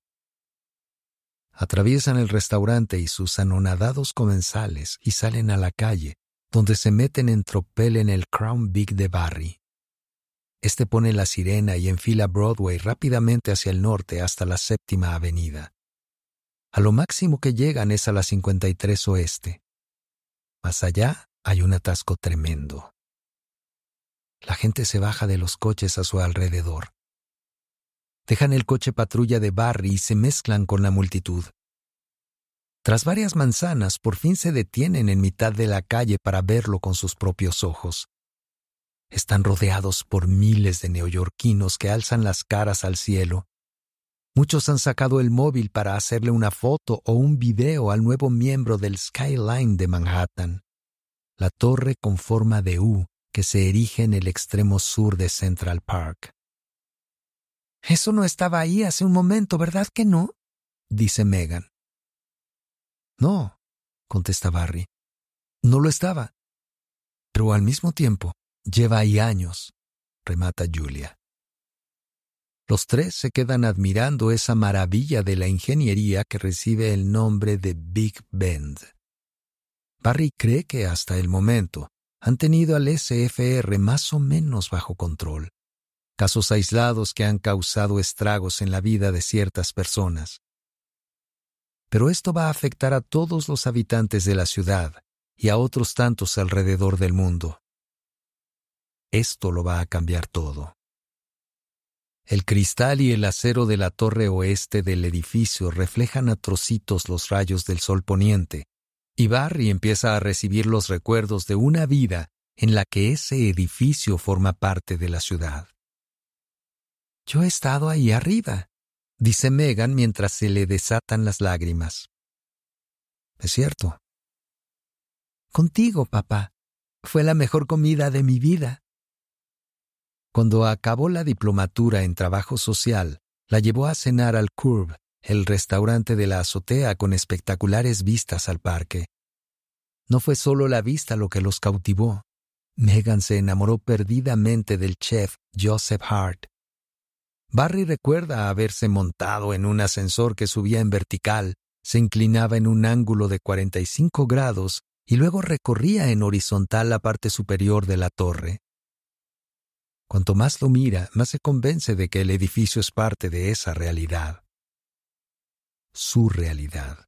Atraviesan el restaurante y sus anonadados comensales y salen a la calle, donde se meten en tropel en el Crown Big de Barry. Este pone la sirena y enfila Broadway rápidamente hacia el norte hasta la séptima avenida. A lo máximo que llegan es a la 53 oeste. Más allá hay un atasco tremendo. La gente se baja de los coches a su alrededor dejan el coche patrulla de Barry y se mezclan con la multitud. Tras varias manzanas, por fin se detienen en mitad de la calle para verlo con sus propios ojos. Están rodeados por miles de neoyorquinos que alzan las caras al cielo. Muchos han sacado el móvil para hacerle una foto o un video al nuevo miembro del Skyline de Manhattan, la torre con forma de U que se erige en el extremo sur de Central Park. Eso no estaba ahí hace un momento, ¿verdad que no? dice Megan. No, contesta Barry. No lo estaba. Pero al mismo tiempo, lleva ahí años, remata Julia. Los tres se quedan admirando esa maravilla de la ingeniería que recibe el nombre de Big Bend. Barry cree que hasta el momento han tenido al SFR más o menos bajo control, casos aislados que han causado estragos en la vida de ciertas personas. Pero esto va a afectar a todos los habitantes de la ciudad y a otros tantos alrededor del mundo. Esto lo va a cambiar todo. El cristal y el acero de la torre oeste del edificio reflejan a trocitos los rayos del sol poniente, y Barry empieza a recibir los recuerdos de una vida en la que ese edificio forma parte de la ciudad. Yo he estado ahí arriba, dice Megan mientras se le desatan las lágrimas. Es cierto. Contigo, papá. Fue la mejor comida de mi vida. Cuando acabó la diplomatura en trabajo social, la llevó a cenar al Curb, el restaurante de la azotea con espectaculares vistas al parque. No fue solo la vista lo que los cautivó. Megan se enamoró perdidamente del chef Joseph Hart, Barry recuerda haberse montado en un ascensor que subía en vertical, se inclinaba en un ángulo de 45 grados y luego recorría en horizontal la parte superior de la torre. Cuanto más lo mira, más se convence de que el edificio es parte de esa realidad. Su realidad.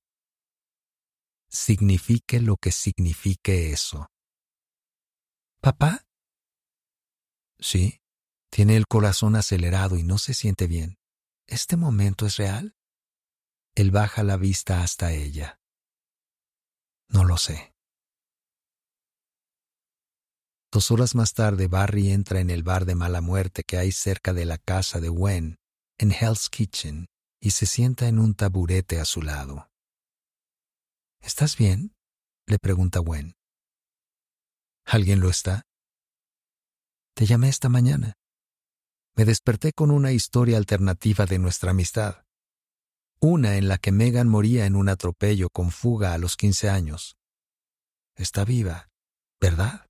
Signifique lo que signifique eso. ¿Papá? Sí. Tiene el corazón acelerado y no se siente bien. ¿Este momento es real? Él baja la vista hasta ella. No lo sé. Dos horas más tarde, Barry entra en el bar de mala muerte que hay cerca de la casa de Wen, en Hell's Kitchen, y se sienta en un taburete a su lado. ¿Estás bien? le pregunta Wen. ¿Alguien lo está? Te llamé esta mañana me desperté con una historia alternativa de nuestra amistad. Una en la que Megan moría en un atropello con fuga a los 15 años. Está viva, ¿verdad?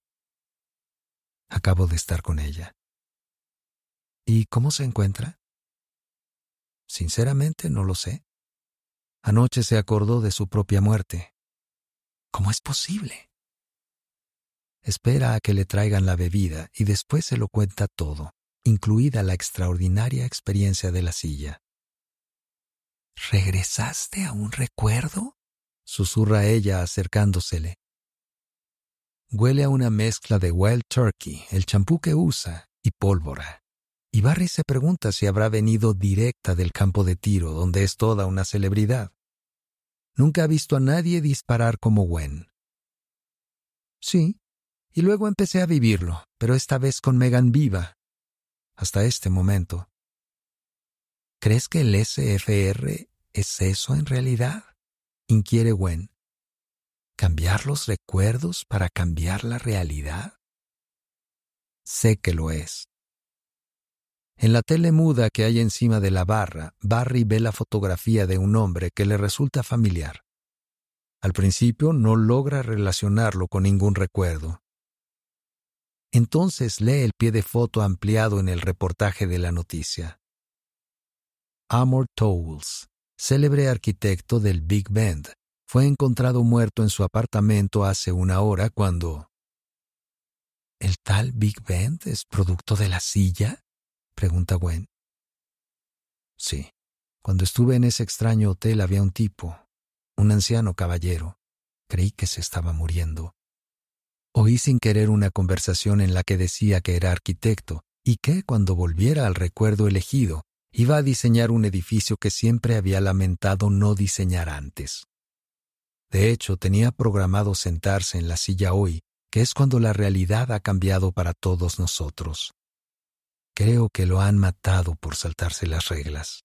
Acabo de estar con ella. ¿Y cómo se encuentra? Sinceramente no lo sé. Anoche se acordó de su propia muerte. ¿Cómo es posible? Espera a que le traigan la bebida y después se lo cuenta todo incluida la extraordinaria experiencia de la silla. ¿Regresaste a un recuerdo? susurra ella acercándosele. Huele a una mezcla de wild turkey, el champú que usa, y pólvora. Y Barry se pregunta si habrá venido directa del campo de tiro, donde es toda una celebridad. Nunca ha visto a nadie disparar como Gwen. Sí, y luego empecé a vivirlo, pero esta vez con Megan viva, hasta este momento. ¿Crees que el SFR es eso en realidad? inquiere Gwen. ¿Cambiar los recuerdos para cambiar la realidad? Sé que lo es. En la tele muda que hay encima de la barra, Barry ve la fotografía de un hombre que le resulta familiar. Al principio no logra relacionarlo con ningún recuerdo entonces lee el pie de foto ampliado en el reportaje de la noticia. Amor Towles, célebre arquitecto del Big Bend, fue encontrado muerto en su apartamento hace una hora cuando... ¿El tal Big Bend es producto de la silla? pregunta Gwen. Sí. Cuando estuve en ese extraño hotel había un tipo, un anciano caballero. Creí que se estaba muriendo. Oí sin querer una conversación en la que decía que era arquitecto y que, cuando volviera al recuerdo elegido, iba a diseñar un edificio que siempre había lamentado no diseñar antes. De hecho, tenía programado sentarse en la silla hoy, que es cuando la realidad ha cambiado para todos nosotros. Creo que lo han matado por saltarse las reglas.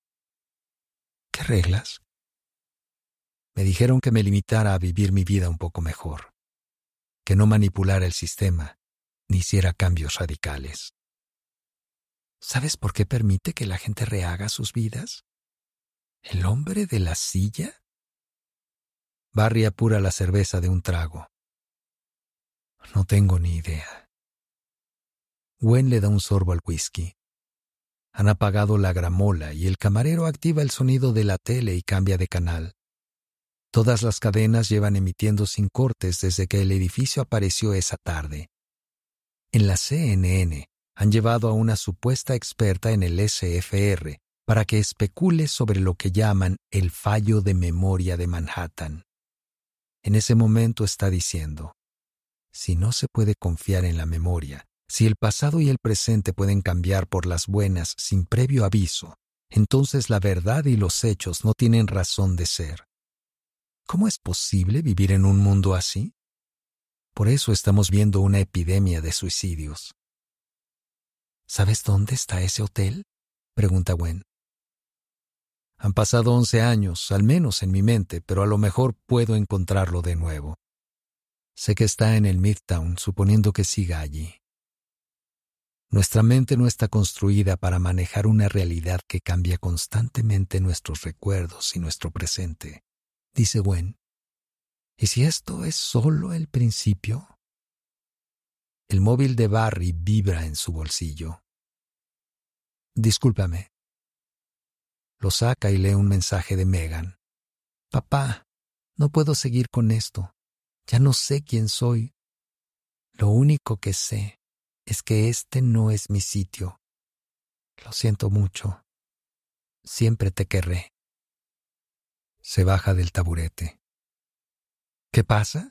¿Qué reglas? Me dijeron que me limitara a vivir mi vida un poco mejor que no manipulara el sistema ni hiciera cambios radicales. ¿Sabes por qué permite que la gente rehaga sus vidas? ¿El hombre de la silla? Barry apura la cerveza de un trago. No tengo ni idea. Gwen le da un sorbo al whisky. Han apagado la gramola y el camarero activa el sonido de la tele y cambia de canal. Todas las cadenas llevan emitiendo sin cortes desde que el edificio apareció esa tarde. En la CNN han llevado a una supuesta experta en el SFR para que especule sobre lo que llaman el fallo de memoria de Manhattan. En ese momento está diciendo, si no se puede confiar en la memoria, si el pasado y el presente pueden cambiar por las buenas sin previo aviso, entonces la verdad y los hechos no tienen razón de ser. ¿Cómo es posible vivir en un mundo así? Por eso estamos viendo una epidemia de suicidios. ¿Sabes dónde está ese hotel? pregunta Gwen. Han pasado once años, al menos en mi mente, pero a lo mejor puedo encontrarlo de nuevo. Sé que está en el Midtown, suponiendo que siga allí. Nuestra mente no está construida para manejar una realidad que cambia constantemente nuestros recuerdos y nuestro presente dice Gwen. ¿Y si esto es solo el principio? El móvil de Barry vibra en su bolsillo. Discúlpame. Lo saca y lee un mensaje de Megan. Papá, no puedo seguir con esto. Ya no sé quién soy. Lo único que sé es que este no es mi sitio. Lo siento mucho. Siempre te querré se baja del taburete. ¿Qué pasa?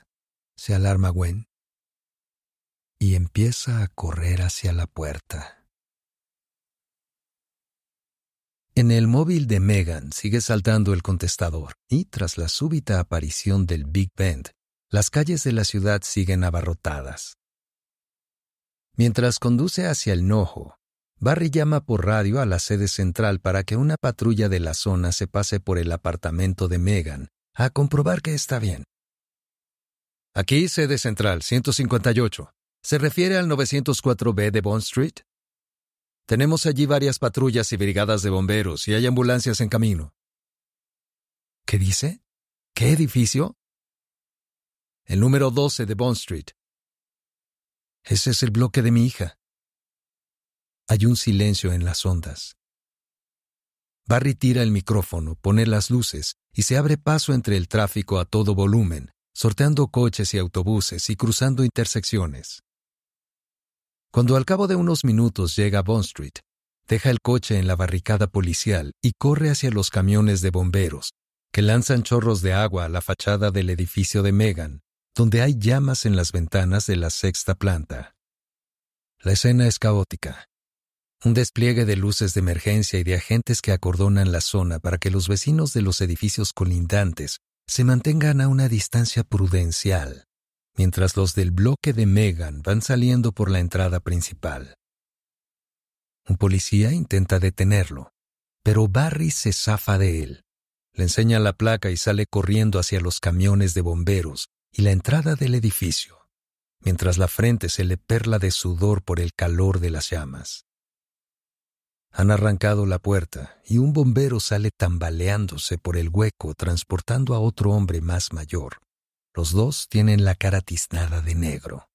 se alarma Gwen. Y empieza a correr hacia la puerta. En el móvil de Megan sigue saltando el contestador y tras la súbita aparición del Big Bend, las calles de la ciudad siguen abarrotadas. Mientras conduce hacia el Nojo, Barry llama por radio a la sede central para que una patrulla de la zona se pase por el apartamento de Megan a comprobar que está bien. Aquí, sede central 158. ¿Se refiere al 904B de Bond Street? Tenemos allí varias patrullas y brigadas de bomberos y hay ambulancias en camino. ¿Qué dice? ¿Qué edificio? El número 12 de Bond Street. Ese es el bloque de mi hija. Hay un silencio en las ondas. Barry tira el micrófono, pone las luces y se abre paso entre el tráfico a todo volumen, sorteando coches y autobuses y cruzando intersecciones. Cuando al cabo de unos minutos llega a Bond Street, deja el coche en la barricada policial y corre hacia los camiones de bomberos, que lanzan chorros de agua a la fachada del edificio de Megan, donde hay llamas en las ventanas de la sexta planta. La escena es caótica un despliegue de luces de emergencia y de agentes que acordonan la zona para que los vecinos de los edificios colindantes se mantengan a una distancia prudencial, mientras los del bloque de Megan van saliendo por la entrada principal. Un policía intenta detenerlo, pero Barry se zafa de él. Le enseña la placa y sale corriendo hacia los camiones de bomberos y la entrada del edificio, mientras la frente se le perla de sudor por el calor de las llamas. Han arrancado la puerta y un bombero sale tambaleándose por el hueco transportando a otro hombre más mayor. Los dos tienen la cara tiznada de negro.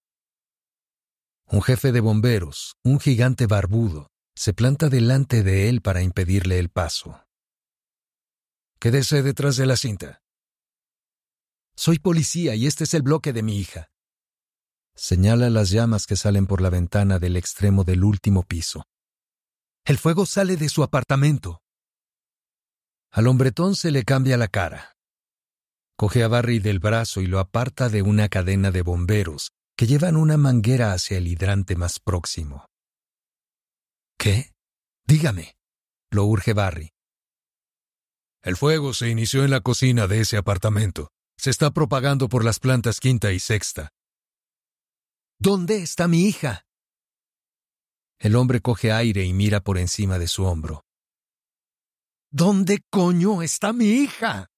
Un jefe de bomberos, un gigante barbudo, se planta delante de él para impedirle el paso. Quédese detrás de la cinta. Soy policía y este es el bloque de mi hija. Señala las llamas que salen por la ventana del extremo del último piso. El fuego sale de su apartamento. Al hombretón se le cambia la cara. Coge a Barry del brazo y lo aparta de una cadena de bomberos que llevan una manguera hacia el hidrante más próximo. ¿Qué? Dígame, lo urge Barry. El fuego se inició en la cocina de ese apartamento. Se está propagando por las plantas quinta y sexta. ¿Dónde está mi hija? El hombre coge aire y mira por encima de su hombro. ¿Dónde coño está mi hija?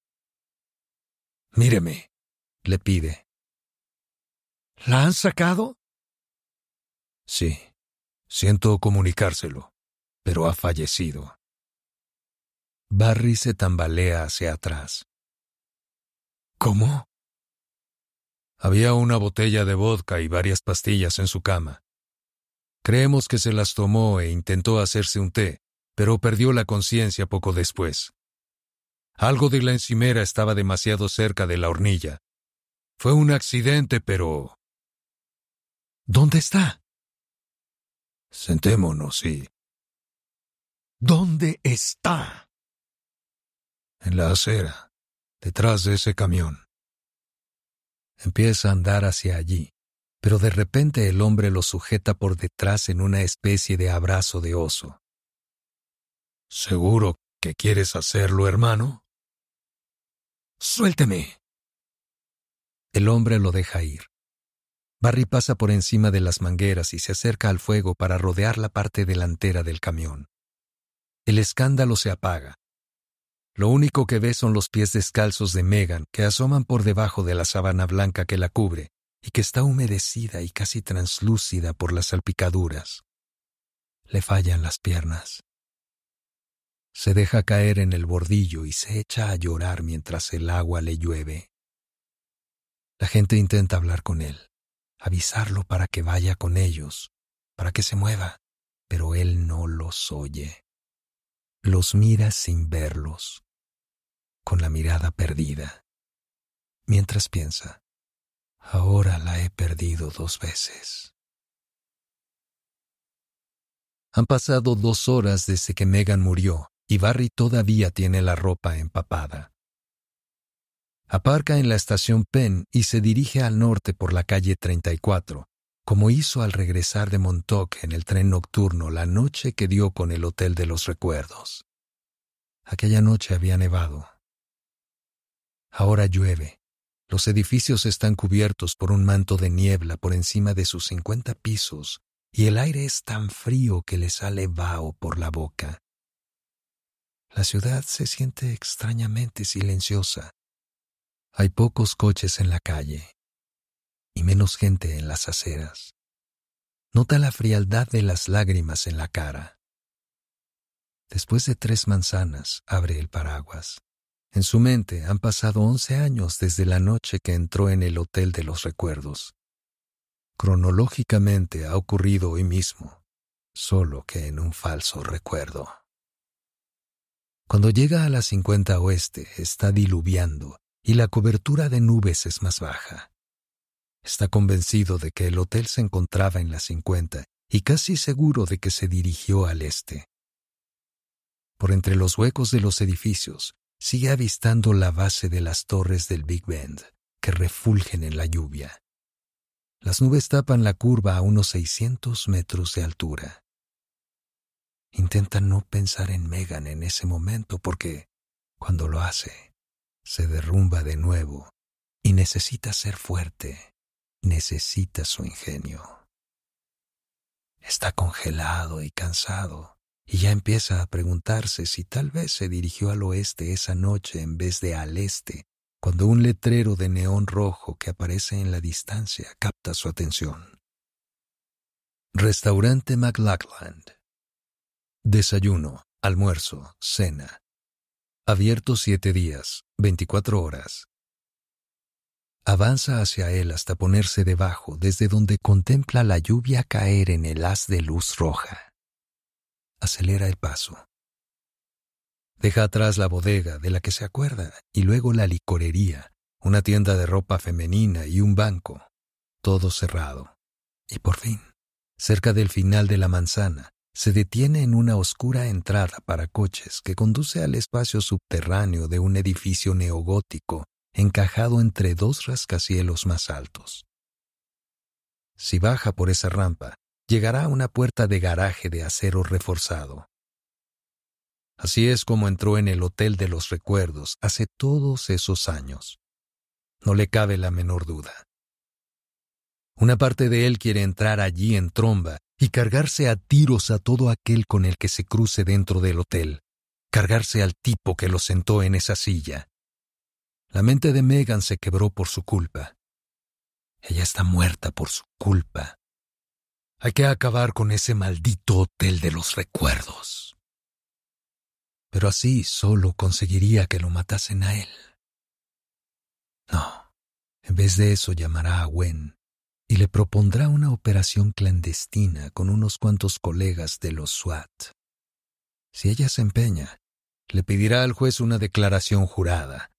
Míreme, le pide. ¿La han sacado? Sí. Siento comunicárselo, pero ha fallecido. Barry se tambalea hacia atrás. ¿Cómo? Había una botella de vodka y varias pastillas en su cama. Creemos que se las tomó e intentó hacerse un té, pero perdió la conciencia poco después. Algo de la encimera estaba demasiado cerca de la hornilla. Fue un accidente, pero... ¿Dónde está? Sentémonos sí. ¿Dónde está? En la acera, detrás de ese camión. Empieza a andar hacia allí pero de repente el hombre lo sujeta por detrás en una especie de abrazo de oso. ¿Seguro que quieres hacerlo, hermano? Suélteme. El hombre lo deja ir. Barry pasa por encima de las mangueras y se acerca al fuego para rodear la parte delantera del camión. El escándalo se apaga. Lo único que ve son los pies descalzos de Megan que asoman por debajo de la sábana blanca que la cubre, y que está humedecida y casi translúcida por las salpicaduras. Le fallan las piernas. Se deja caer en el bordillo y se echa a llorar mientras el agua le llueve. La gente intenta hablar con él, avisarlo para que vaya con ellos, para que se mueva, pero él no los oye. Los mira sin verlos, con la mirada perdida, mientras piensa. Ahora la he perdido dos veces. Han pasado dos horas desde que Megan murió y Barry todavía tiene la ropa empapada. Aparca en la estación Penn y se dirige al norte por la calle 34, como hizo al regresar de Montauk en el tren nocturno la noche que dio con el Hotel de los Recuerdos. Aquella noche había nevado. Ahora llueve los edificios están cubiertos por un manto de niebla por encima de sus cincuenta pisos y el aire es tan frío que le sale vaho por la boca. La ciudad se siente extrañamente silenciosa. Hay pocos coches en la calle y menos gente en las aceras. Nota la frialdad de las lágrimas en la cara. Después de tres manzanas, abre el paraguas. En su mente han pasado once años desde la noche que entró en el Hotel de los Recuerdos. Cronológicamente ha ocurrido hoy mismo, solo que en un falso recuerdo. Cuando llega a la 50 oeste está diluviando y la cobertura de nubes es más baja. Está convencido de que el hotel se encontraba en la 50 y casi seguro de que se dirigió al este. Por entre los huecos de los edificios sigue avistando la base de las torres del Big Bend, que refulgen en la lluvia. Las nubes tapan la curva a unos 600 metros de altura. Intenta no pensar en Megan en ese momento porque, cuando lo hace, se derrumba de nuevo y necesita ser fuerte, necesita su ingenio. Está congelado y cansado y ya empieza a preguntarse si tal vez se dirigió al oeste esa noche en vez de al este, cuando un letrero de neón rojo que aparece en la distancia capta su atención. Restaurante McLachlan. Desayuno, almuerzo, cena. Abierto siete días, veinticuatro horas. Avanza hacia él hasta ponerse debajo, desde donde contempla la lluvia caer en el haz de luz roja acelera el paso. Deja atrás la bodega de la que se acuerda y luego la licorería, una tienda de ropa femenina y un banco, todo cerrado. Y por fin, cerca del final de la manzana, se detiene en una oscura entrada para coches que conduce al espacio subterráneo de un edificio neogótico encajado entre dos rascacielos más altos. Si baja por esa rampa, llegará a una puerta de garaje de acero reforzado. Así es como entró en el Hotel de los Recuerdos hace todos esos años. No le cabe la menor duda. Una parte de él quiere entrar allí en tromba y cargarse a tiros a todo aquel con el que se cruce dentro del hotel, cargarse al tipo que lo sentó en esa silla. La mente de Megan se quebró por su culpa. Ella está muerta por su culpa. Hay que acabar con ese maldito hotel de los recuerdos. Pero así solo conseguiría que lo matasen a él. No, en vez de eso llamará a Gwen y le propondrá una operación clandestina con unos cuantos colegas de los SWAT. Si ella se empeña, le pedirá al juez una declaración jurada.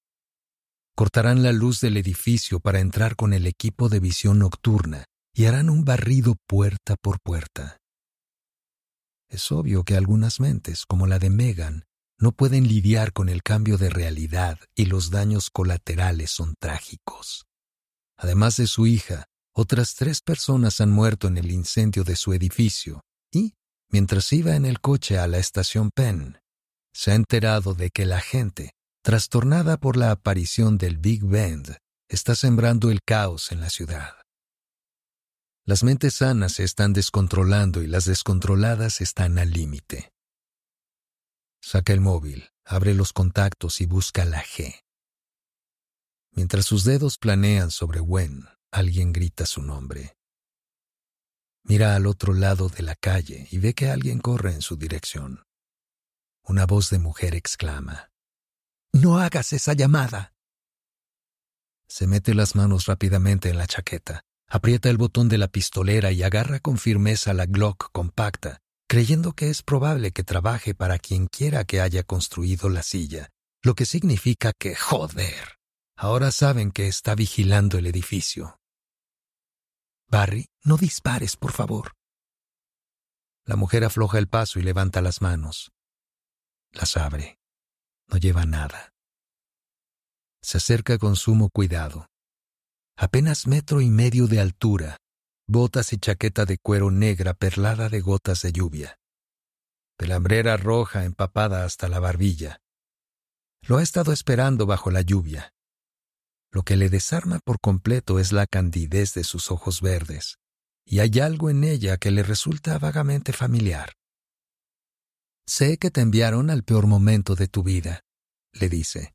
Cortarán la luz del edificio para entrar con el equipo de visión nocturna y harán un barrido puerta por puerta. Es obvio que algunas mentes, como la de Megan, no pueden lidiar con el cambio de realidad y los daños colaterales son trágicos. Además de su hija, otras tres personas han muerto en el incendio de su edificio y, mientras iba en el coche a la estación Penn, se ha enterado de que la gente, trastornada por la aparición del Big Bend, está sembrando el caos en la ciudad. Las mentes sanas se están descontrolando y las descontroladas están al límite. Saca el móvil, abre los contactos y busca la G. Mientras sus dedos planean sobre Wen, alguien grita su nombre. Mira al otro lado de la calle y ve que alguien corre en su dirección. Una voz de mujer exclama. No hagas esa llamada. Se mete las manos rápidamente en la chaqueta. Aprieta el botón de la pistolera y agarra con firmeza la Glock compacta, creyendo que es probable que trabaje para quien quiera que haya construido la silla, lo que significa que, joder, ahora saben que está vigilando el edificio. Barry, no dispares, por favor. La mujer afloja el paso y levanta las manos. Las abre. No lleva nada. Se acerca con sumo cuidado apenas metro y medio de altura, botas y chaqueta de cuero negra perlada de gotas de lluvia, pelambrera roja empapada hasta la barbilla. Lo ha estado esperando bajo la lluvia. Lo que le desarma por completo es la candidez de sus ojos verdes, y hay algo en ella que le resulta vagamente familiar. Sé que te enviaron al peor momento de tu vida, le dice.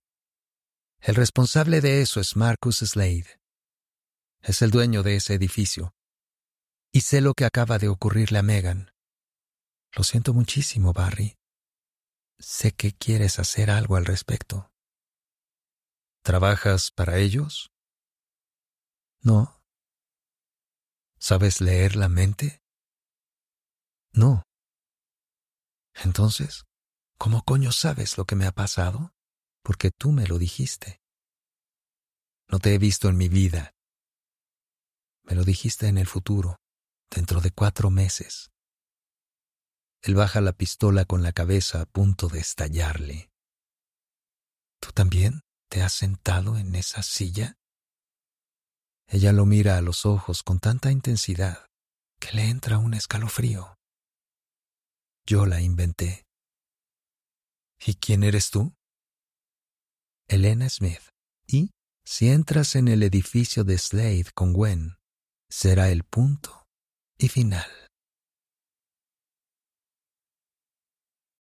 El responsable de eso es Marcus Slade. Es el dueño de ese edificio. Y sé lo que acaba de ocurrirle a Megan. Lo siento muchísimo, Barry. Sé que quieres hacer algo al respecto. ¿Trabajas para ellos? No. ¿Sabes leer la mente? No. Entonces, ¿cómo coño sabes lo que me ha pasado? Porque tú me lo dijiste. No te he visto en mi vida. Me lo dijiste en el futuro, dentro de cuatro meses. Él baja la pistola con la cabeza a punto de estallarle. ¿Tú también te has sentado en esa silla? Ella lo mira a los ojos con tanta intensidad que le entra un escalofrío. Yo la inventé. ¿Y quién eres tú? Elena Smith. Y si entras en el edificio de Slade con Gwen, será el punto y final.